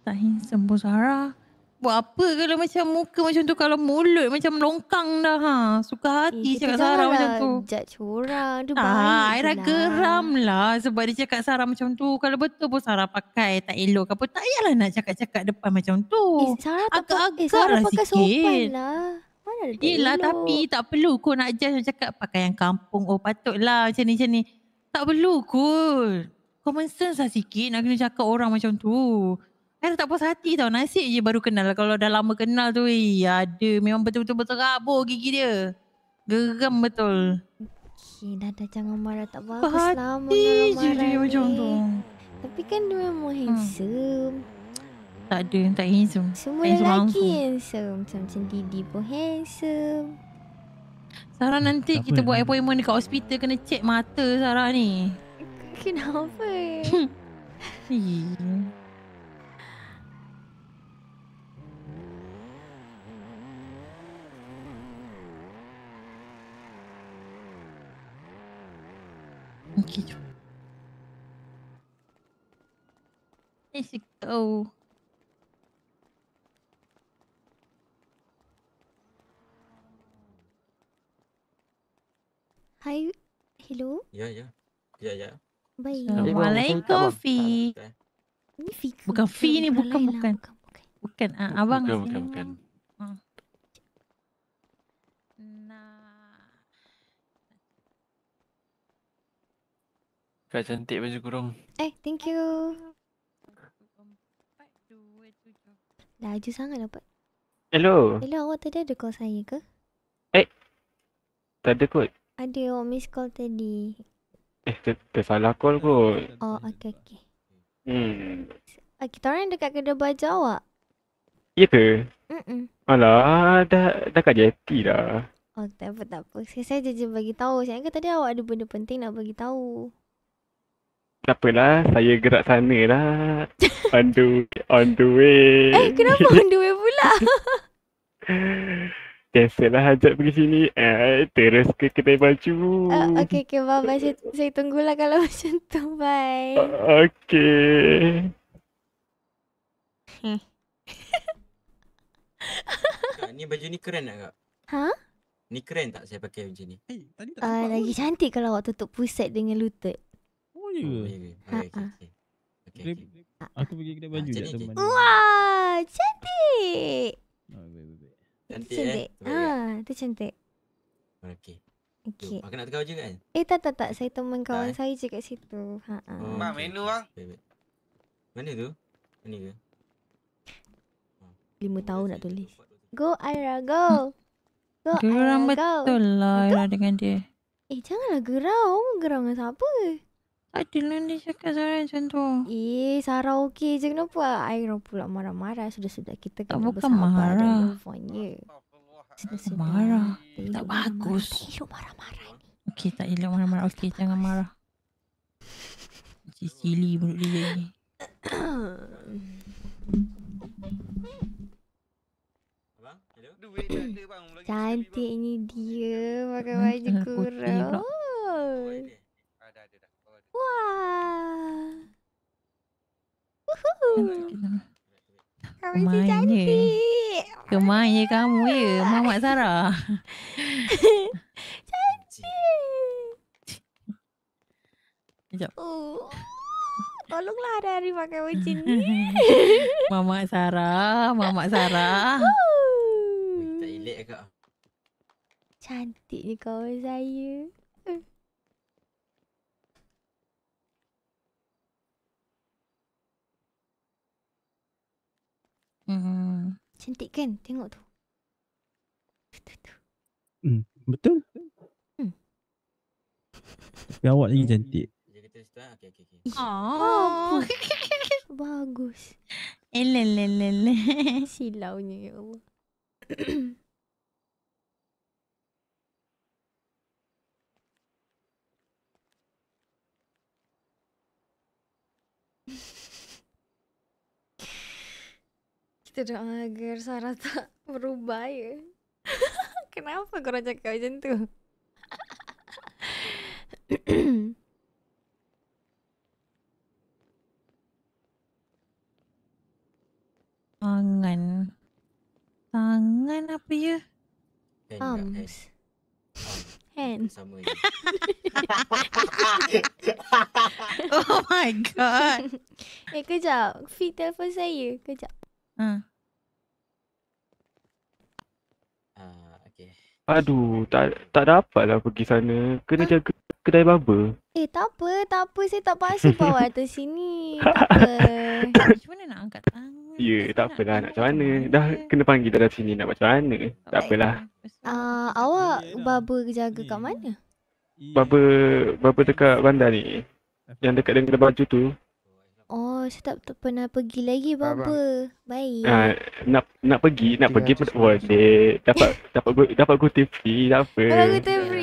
Tak handsome pun Sarah. Buat apa kalau macam muka macam tu Kalau mulut macam longkang dah ha. Suka hati eh, cakap Sarah macam tu Judge orang tu ah, baik lah geram lah Sebab dia cakap Sarah macam tu Kalau betul pun Sarah pakai tak elok apa Tak yalah nak cakap-cakap depan macam tu Eh Sarah, tak pa- eh, Sarah lah pakai sopan lah Yelah tapi tak perlu kau nak judge cakap pakai yang kampung Oh patutlah macam ni macam ni Tak perlu kot Common sense lah sikit nak kena cakap orang macam tu Kadang tak puas hati tau Nasib je baru kenal Kalau dah lama kenal tu Ya ada Memang betul-betul berterabur gigi dia Geram betul Okay dah dah jangan marah Tak bagus lah Hati je dia macam tu Tapi kan dia memang hmm. handsome Tak ada Tak handsome Semua handsome lagi langsung. handsome Macam-macam Didi pun handsome Sarah nanti tak kita buat appointment Dekat hospital Kena cek mata Sarah ni Kenapa? Hmm. Okay. Let's go. Hi. Hello. Yeah, yeah. Yeah, yeah. Bye. Assalamualaikum, Fi. Ini Fi. Bukan Fi ni, bukan, bukan. Bukan, bukan. Bukan, abang. Bukan, bukan, bukan. bukan. Ah, bukan. bukan. bukan. bukan. bukan. bukan. Kau cantik baju kurung. Eh, thank you. Laju sangat dapat. Hello. Hello, awak tadi ada call saya ke? Eh. Tak ada kot. Ada, awak miss call tadi. Eh, tak salah call kot. Oh, okey okey. Hmm. Ah, kita orang dekat kedai baju awak. Ya ke? Mm-mm. Alah, dah dah kat JT dah. Oh, tak apa tak apa. Saya saja bagi tahu. Saya kata tadi awak ada benda penting nak bagi tahu. Tak Takpelah, saya gerak sana lah. On the way. On the way. Eh, kenapa on the way pula? Biasalah hajat pergi sini. Eh, terus ke kedai baju. Uh, oh, okay, okay. Bye, bye. Saya, saya tunggulah kalau macam tu. Bye. okay. Hmm. Ah, ni baju ni keren tak, Kak? Huh? Ha? Ni keren tak saya pakai baju ni? Hey, eh, tadi tak uh, lagi cantik kalau awak tutup pusat dengan lutut je ke? Oh, ah, okay, ah. ah, Aku pergi kedai baju ah, teman. Wah, cantik. Cantik, eh. cantik eh. Ah, tu cantik. Okey. Okey. Aku nak tukar baju kan? Eh, tak tak tak. Saya teman kawan eh. saya je kat situ. Ha, ha. Oh, ah. Oh, okay. menu ah. Mana tu? Mana ke? Lima oh, tahun nak tulis. Go Aira, go. go Aira, go. Geram betul lah Aira dengan dia. Eh, janganlah gerau. Gerau dengan siapa? Ada lah dia cakap Sarah macam tu. Eh, Zara okey je. Kenapa Aira pula marah-marah? Sudah-sudah kita kena bersabar. bukan marah. dalam Sudah-sudah. Marah. Tak, tak bagus. Tak elok marah-marah ni. Okey, tak elok marah-marah. Okey, jangan bagus. marah. Cili mulut dia ni. Cantik ni dia pakai baju kurus. Wah. Kamu masih cantik. Kemain je kamu ya, Mamat Zara. cantik. Sekejap. Uh, tolonglah dari pakai macam ni. Mamat Zara, Mamat Zara. Tak elek agak. Cantiknya kau saya. Mm-hmm. Cantik kan? Tengok tu. Hmm, betul. Hmm. Tapi awak lagi cantik. Dia kata situ ah. Okey okey okey. Bagus. Elelelele. Eh, Silaunya ya Allah. kita doa agar Sarah tak berubah ya. Kenapa kau cakap macam tu? tangan tangan apa ya arms hands oh my god eh kejap fitel for saya kejap Ah. Ah, okey. Aduh, tak tak dapatlah pergi sana. Kena ah. jaga kedai barber. Eh, tak apa, tak apa. Saya tak pasti bawa atas sini. Tak Macam mana nak angkat tangan? Ya, yeah, tak apalah. Nak macam mana? Dah kena panggil dekat sini nak macam mana? Okay. Tak apalah. Ah, awak barber jaga kat mana? Barber dekat bandar ni. Yang dekat dengan baju tu. Oh, saya tak, tak pernah pergi lagi apa Baik. Uh, nak nak pergi, nak pergi pun tak boleh. Dapat dapat go, dapat go TV, tak apa. Dapat go TV.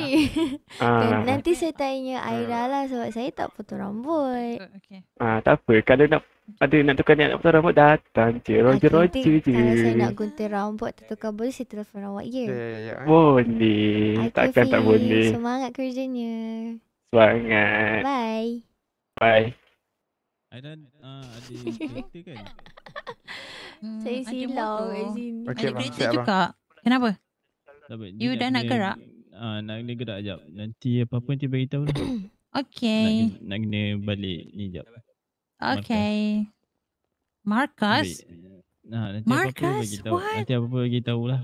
Ah. Kan, nanti saya tanya ah. Aira lah sebab saya tak potong rambut. Okay. Ah, tak apa, kalau nak ada nak tukar nak potong rambut datang je. Roger-roger je. saya nak gunting rambut atau tukar boleh saya telefon rambut ya, ya, ya. Boleh. Takkan tak boleh. Semangat kerjanya. Semangat. Bye. Bye. Aidan uh, ada kereta kan? Hmm, saya silau as in. Okay, ada kereta juga. Abang. Kenapa? Sabar, you dah nak gerak? Ah, uh, nak kena gerak jap. Nanti apa pun dia bagi tahu. Lah. okay. Nak kena, nak kena balik ni jap. Okay. Markus. Nah, nanti Marcus? apa pun bagi Nanti apa pun bagi tahu lah.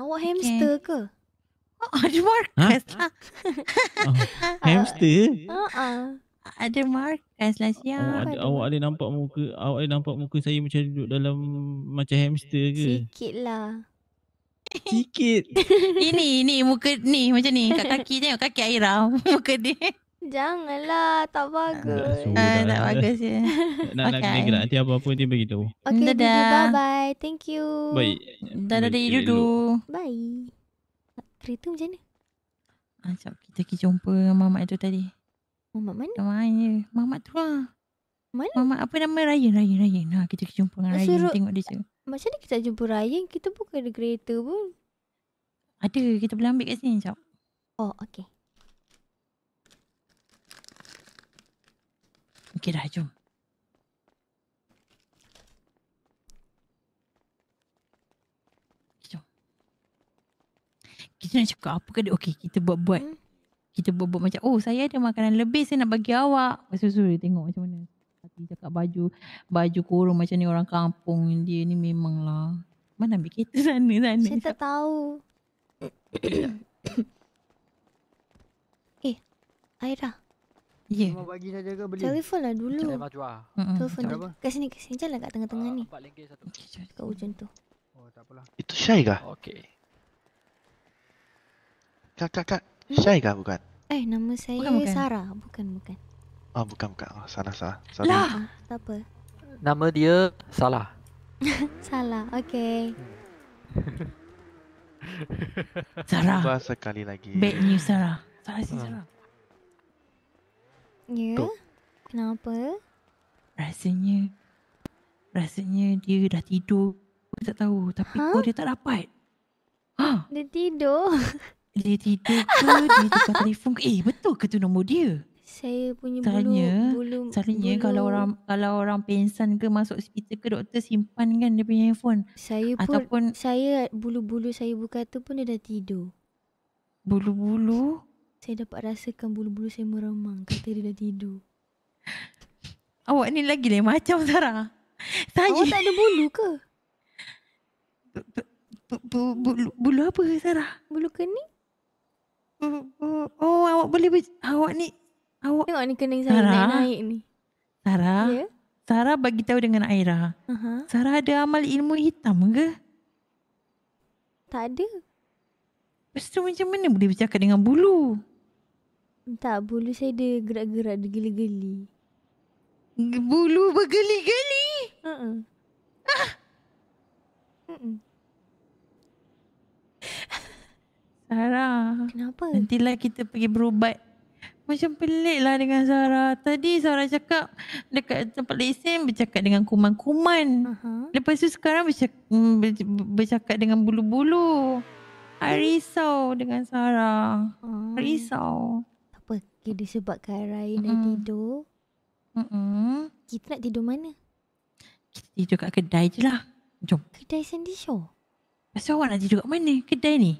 Awak hamster okay. ke? Oh, ada Markus ha? lah. oh, hamster? Uh, uh ada markas kan, lah siap. Oh, ada, awak ada nampak muka awak ada nampak muka saya macam duduk dalam macam hamster ke? Sikit lah. Sikit. ini ini muka ni macam ni kat kaki tengok kaki Aira muka dia. Janganlah tak bagus. Ah, ah, tak lah. bagus ya. nak nak okay. gerak nanti apa-apa nanti bagi tahu. Okey, bye bye. Thank you. Bye. Dadah dari dulu. Bye. Kereta macam ni. Ah, kita pergi jumpa mamak itu tadi. Mamat mana? Mamat Mamat tu lah. Mana? Mamat apa nama Ryan? Ryan, Ryan. Ha, kita jumpa dengan Ryan. Suruh, Tengok dia je. Macam ni kita jumpa Ryan? Kita bukan ada kereta pun. Ada. Kita boleh ambil kat sini sekejap. Oh, okey. Okey dah, jom. Kita nak cakap apa ke dia? Okey, kita buat-buat. Hmm kita berbual macam oh saya ada makanan lebih saya nak bagi awak susu dia tengok macam mana hati cakap baju baju kurung macam ni orang kampung dia ni memanglah mana ambil kereta sana sana saya tak tahu eh Aira Ya. Yeah. Cuma bagi saja ke beli? Telefon lah dulu. Telefon lah. Mm-hmm. Telefon lah. Kat sini, kat sini. Jalan kat tengah-tengah uh, ni. Empat lengkir satu. Okay, kat ujung tu. Oh, tak apalah. Itu Syai kah? Okay. Kak, kak, kak. Hmm? Syai kah bukan? Eh nama saya bukan, bukan. Sarah Bukan bukan Oh bukan bukan oh, Salah salah Sorry. Lah ah, Tak apa Nama dia Salah Salah okay Sarah Bukan sekali lagi Bad news Sarah Sarah si Sarah Ya yeah? Kenapa? Rasanya Rasanya dia dah tidur Aku tak tahu Tapi huh? kau dia tak dapat huh? Dia tidur Dia tidur ke Dia tukar telefon ke Eh betul ke tu nombor dia Saya punya Caranya, bulu Caranya bulu, Kalau orang Kalau orang pensan ke Masuk hospital ke Doktor simpan kan Dia punya handphone Saya pun Ataupun, Saya Bulu-bulu saya buka tu pun Dia dah tidur Bulu-bulu Saya dapat rasakan Bulu-bulu saya meremang Kata dia dah tidur Awak ni lagi lain macam Sarah saya... Awak tak ada bulu ke? Bulu, bulu apa Sarah? Bulu kening? oh, oh, oh awak boleh buat. awak ni awak tengok ni kening saya Sarah, naik, naik ni. Sarah. Yeah? Sarah bagi tahu dengan Aira. Uh-huh. Sarah ada amal ilmu hitam ke? Tak ada. Lepas tu macam mana boleh bercakap dengan bulu? Tak, bulu saya dia gerak-gerak, dia geli-geli. Bulu bergeli-geli? Uh-uh. Ah. Uh-uh. Sarah. Kenapa? Nantilah kita pergi berubat. Macam pelik lah dengan Sarah. Tadi Sarah cakap dekat tempat lesen bercakap dengan kuman-kuman. Uh-huh. Lepas tu sekarang mm, bercakap, dengan bulu-bulu. I ah, risau dengan Sarah. Hmm. Uh-huh. Risau. Tak apa. Kira sebabkan Ryan dah uh-huh. tidur. Uh-huh. Kita nak tidur mana? Kita tidur kat kedai je lah. Jom. Kedai Sandy Shaw? Pasal awak nak tidur kat mana? Kedai ni?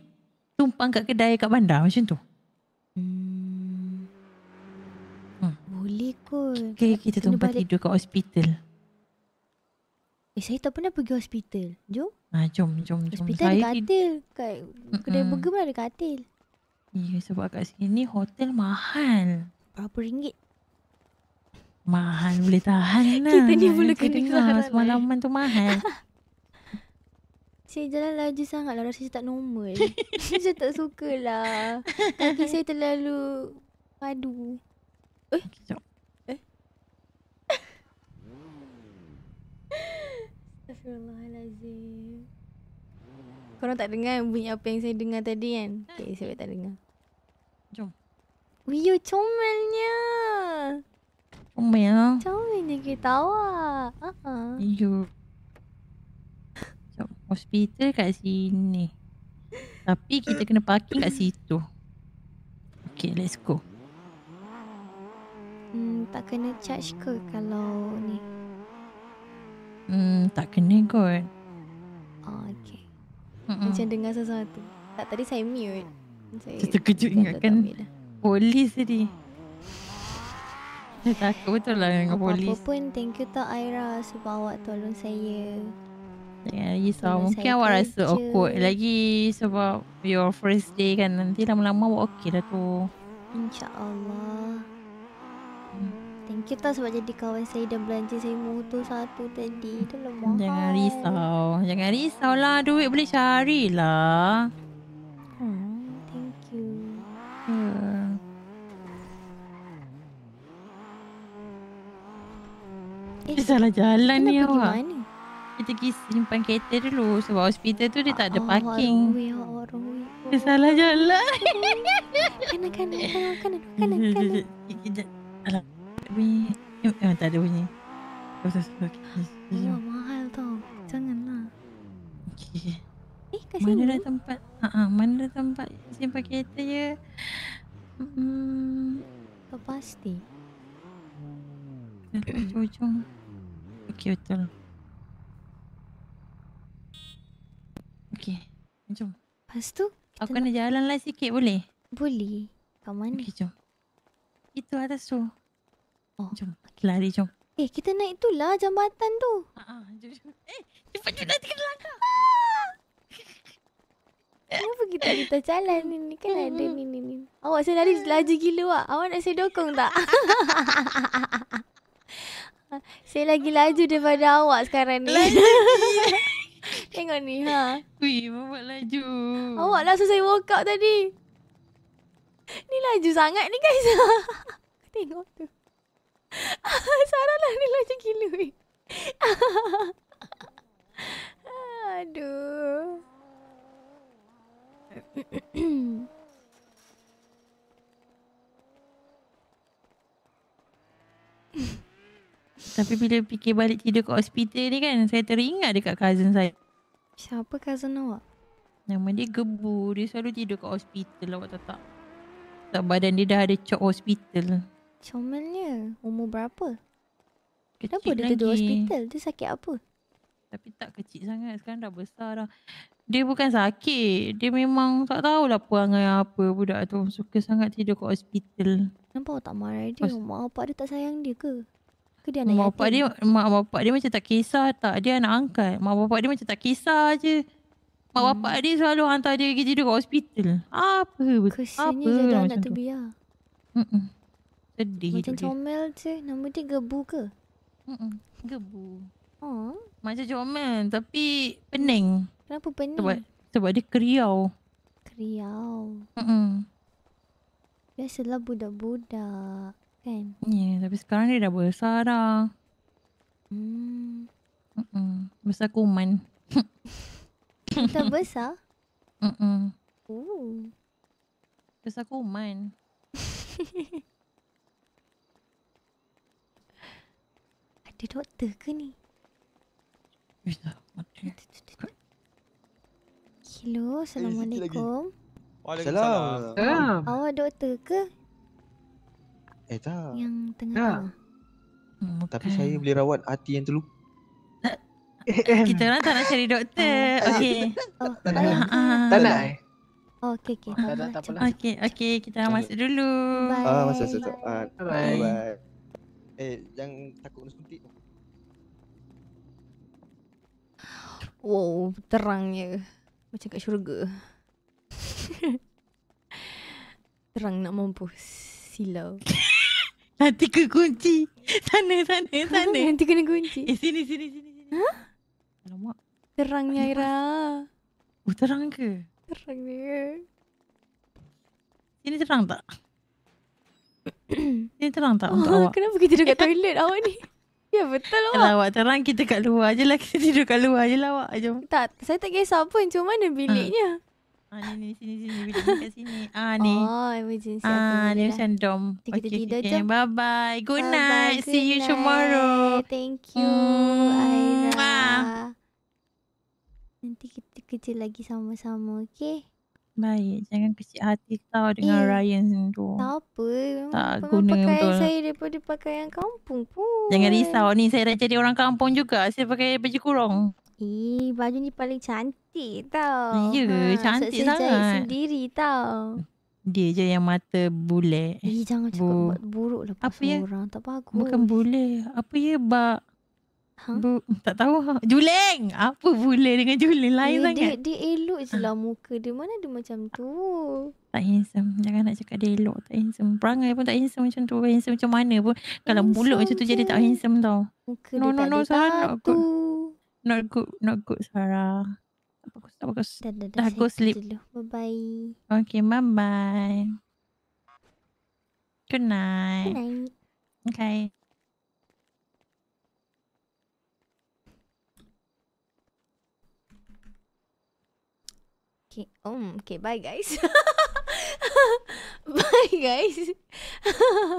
tumpang kat kedai kat bandar macam tu. Hmm. hmm. Boleh kot. Okay, kita tumpang balik. tidur kat hospital. Eh, saya tak pernah pergi hospital. Jom. Ha, ah, jom, jom, jom. Hospital saya ada katil. Kat Mm-mm. kedai burger pun ada katil. Ya, yeah, sebab kat sini hotel mahal. Berapa ringgit? Mahal boleh tahan lah. Kita ni pula lah. kena kena lah. semalaman tu mahal. Saya jalan laju sangatlah rasa saya tak normal. saya tak suka lah. Kaki saya terlalu padu. Eh? Kejap. Eh? Astagfirullahalazim. Korang tak dengar bunyi apa yang saya dengar tadi kan? Okay, saya tak dengar. Jom. Wiyo, comelnya. Comel. Comelnya kita awak. Uh-huh. Hospital kat sini. Tapi kita kena parking kat situ. Okay, let's go. Hmm, tak kena charge ke kalau ni? Hmm, tak kena kot. Oh, okay. Mm-mm. Macam dengar sesuatu. Tak, tadi saya mute. Saya Just terkejut ingatkan polis tadi. Saya takut betul lah dengan polis. Apa-apa pun, thank you tak Aira sebab awak tolong saya. Jangan risau. Jangan Mungkin awak kerja. rasa awkward lagi Sebab your first day kan Nanti lama-lama awak okey lah tu InsyaAllah hmm. Thank you tau sebab jadi kawan saya dan belanja saya motor satu tadi Itu lemah Jangan risau Jangan risau lah duit boleh cari lah hmm, Thank you uh. Eh, salah jalan ni awak Kenapa kita pergi simpan kereta dulu sebab hospital tu dia tak ada ya parking. Oh, oh, salah jalan. Kanan, kanan, kanan, kanan, kanan. Kejap, kejap. Alah, bunyi. Eh, eh, tak ada bunyi. Tak usah, mahal tau. Janganlah. Okey. Eh, kat sini? Mana tempat? Haa, mana dah tempat simpan kereta je? Ya? Hmm. Tak pasti. Ujung-ujung. Okey, betul. Jom. Lepas tu? Kita aku nak... jalan lah sikit boleh? Boleh. Kat mana? Okay, jom. Itu atas tu. Oh. Jom. Lari jom. Eh, kita naik tu lah jambatan tu. Ah, ah jom, jom. Eh, cepat cepat nanti kena langkah. Kenapa kita kita jalan ni? Ni kan ada ni ni ni. Awak saya lari laju gila awak. Awak nak saya dokong tak? saya lagi laju daripada awak sekarang ni. Laju Tengok ni ha. Ui, mama laju. Awak lah selesai workout tadi. Ni laju sangat ni guys. Tengok tu. Sarah lah ni laju gila ni. Aduh. Mm-hmm. Tapi bila fikir balik tidur kat hospital ni kan, saya teringat dekat cousin saya. Siapa cousin awak? Nama dia Gebu. Dia selalu tidur kat hospital awak tak tak. Tak badan dia dah ada cok hospital. Comelnya. Umur berapa? Kecil Kenapa lagi. dia tidur hospital? Dia sakit apa? Tapi tak kecil sangat. Sekarang dah besar dah. Dia bukan sakit. Dia memang tak tahulah perangai apa budak tu. Suka sangat tidur kat hospital. Kenapa awak tak marah dia? Mak apa dia tak sayang dia ke? ke dia anak mak yatim? dia, mak bapak dia macam tak kisah tak. Dia anak angkat. Mak bapak dia macam tak kisah je. Mak hmm. bapak dia selalu hantar dia pergi tidur kat hospital. Apa? Kesiannya apa jadi lah anak tu Sedih macam dia. comel je. Nama dia gebu ke? Mm-mm. Gebu. Oh. Macam comel tapi pening. Kenapa pening? Sebab, sebab dia keriau. Keriau. Mm-mm. Biasalah budak-budak. Kan? Ya, yeah, tapi sekarang dia dah besar dah. Hmm. Mm-mm. Besar kuman. Dah besar? Mm-mm. Oh, Besar kuman. Ada doktor ke ni? Hello, eh, Assalamualaikum. Waalaikumsalam. Awak doktor ke? Eh tak. Yang tengah tak. Hmm, Tapi saya boleh rawat hati yang terluka. Eh, kita orang tak nak cari doktor. Oh. Okey. Oh. Tak nak. Ah, ah. Tak nak. Eh? Oh, okey okey. kita orang masuk dulu. Bye. Ah masuk masuk. Ah, bye. Bye. Eh jangan takut nak suntik. Wow, terangnya. Macam kat syurga. terang nak mampus. Silau. Nanti ke kunci. Sana, sana, sana. Nanti kena kunci. Eh, sini, sini, sini. sini. Ha? Alamak. Terang, Yaira. Oh, terang ke? Terang ni. Sini terang tak? sini terang tak untuk ah, awak? Kenapa kita duduk kat toilet awak ni? Ya betul awak. Kalau awak terang, kita kat luar je lah. Kita tidur kat luar je lah awak. Jom. Tak, saya tak kisah pun. Cuma mana ah. biliknya? Ha. Ah, ni ni sini sini bila kat sini. Ah ni. Oh, emergency. Ah, ni lah. macam dom. Kita okay, tidur okay. jom. Bye bye. Good night. See you tomorrow. Thank you. Mm. Aira. Ah. Nanti kita kerja lagi sama-sama, okey? Baik, jangan kecil hati kau dengan eh, Ryan tu. Tak apa. Tak guna pakaian betul. Pakaian saya daripada pakaian kampung pun. Jangan risau ni, saya dah jadi orang kampung juga. Saya pakai baju kurung. Eh, baju ni paling cantik tau. Ya, yeah, ha, cantik sangat. Sebab saya sendiri tau. Dia je yang mata bule. Eh, jangan cakap Bu. buruk lah pasal Apa ya? orang. Tak bagus. Bukan bule. Apa ya, bak? Huh? Ha? Bu, tak tahu. Juling! Apa bule dengan juling? Eh, Lain eh, sangat. Dia, dia elok je lah muka dia. Mana dia macam tu? Tak handsome. Jangan nak cakap dia elok. Tak handsome. Perangai pun tak handsome macam tu. Handsome macam mana pun. Kalau handsome bulut macam tu je dia tak handsome tau. Muka no, dia no, tak no, ada no, tatu. Not good, not good, Sarah. Tak bagus, tak bagus. Dah, dah, dah, go sleep. Dulu. Lah. Bye-bye. Okay, bye-bye. Good night. Good night. Okay. Okay, um, okay, bye guys. bye guys.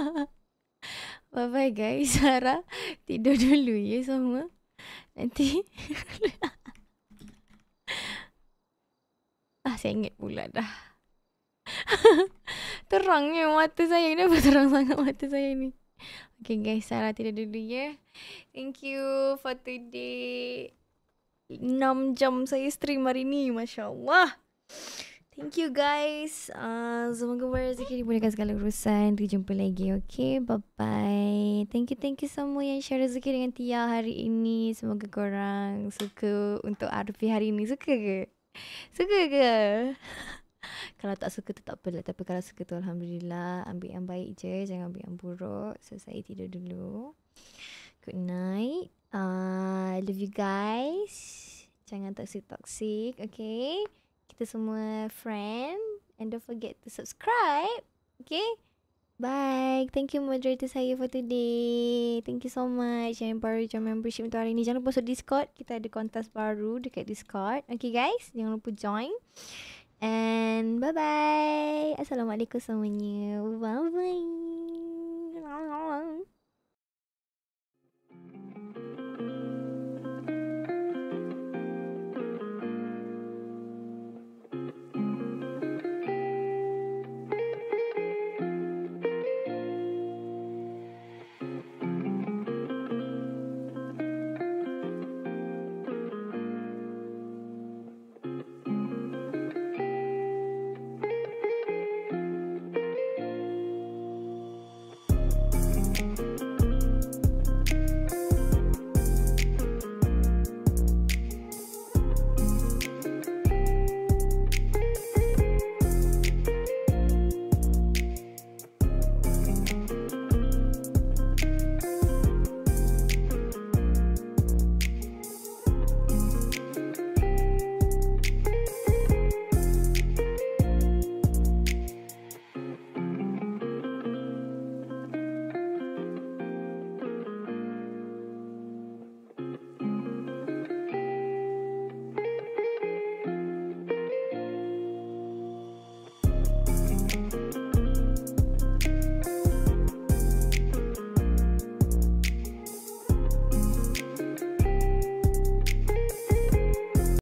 bye bye guys. Sarah tidur dulu ya semua. Nanti Ah saya ingat pula dah Terangnya mata saya ni Apa terang sangat mata saya ni Okay guys Sarah tidak dulu ya Thank you for today 6 jam saya stream hari ni Masya Allah Thank you guys. Uh, semoga rezeki dimudahkan segala urusan. Kita jumpa lagi. Okay, bye-bye. Thank you, thank you semua yang share rezeki dengan Tia hari ini. Semoga korang suka untuk RP hari ini. Suka ke? Suka ke? kalau tak suka tu tak apalah. Tapi kalau suka tu Alhamdulillah. Ambil yang baik je. Jangan ambil yang buruk. So, saya tidur dulu. Good night. Uh, love you guys. Jangan toxic-toxic. Okay kita semua friend and don't forget to subscribe okay Bye. Thank you majority saya for today. Thank you so much yang baru join membership untuk hari ini. Jangan lupa masuk Discord. Kita ada kontes baru dekat Discord. Okay guys, jangan lupa join. And bye-bye. Assalamualaikum semuanya. Bye-bye.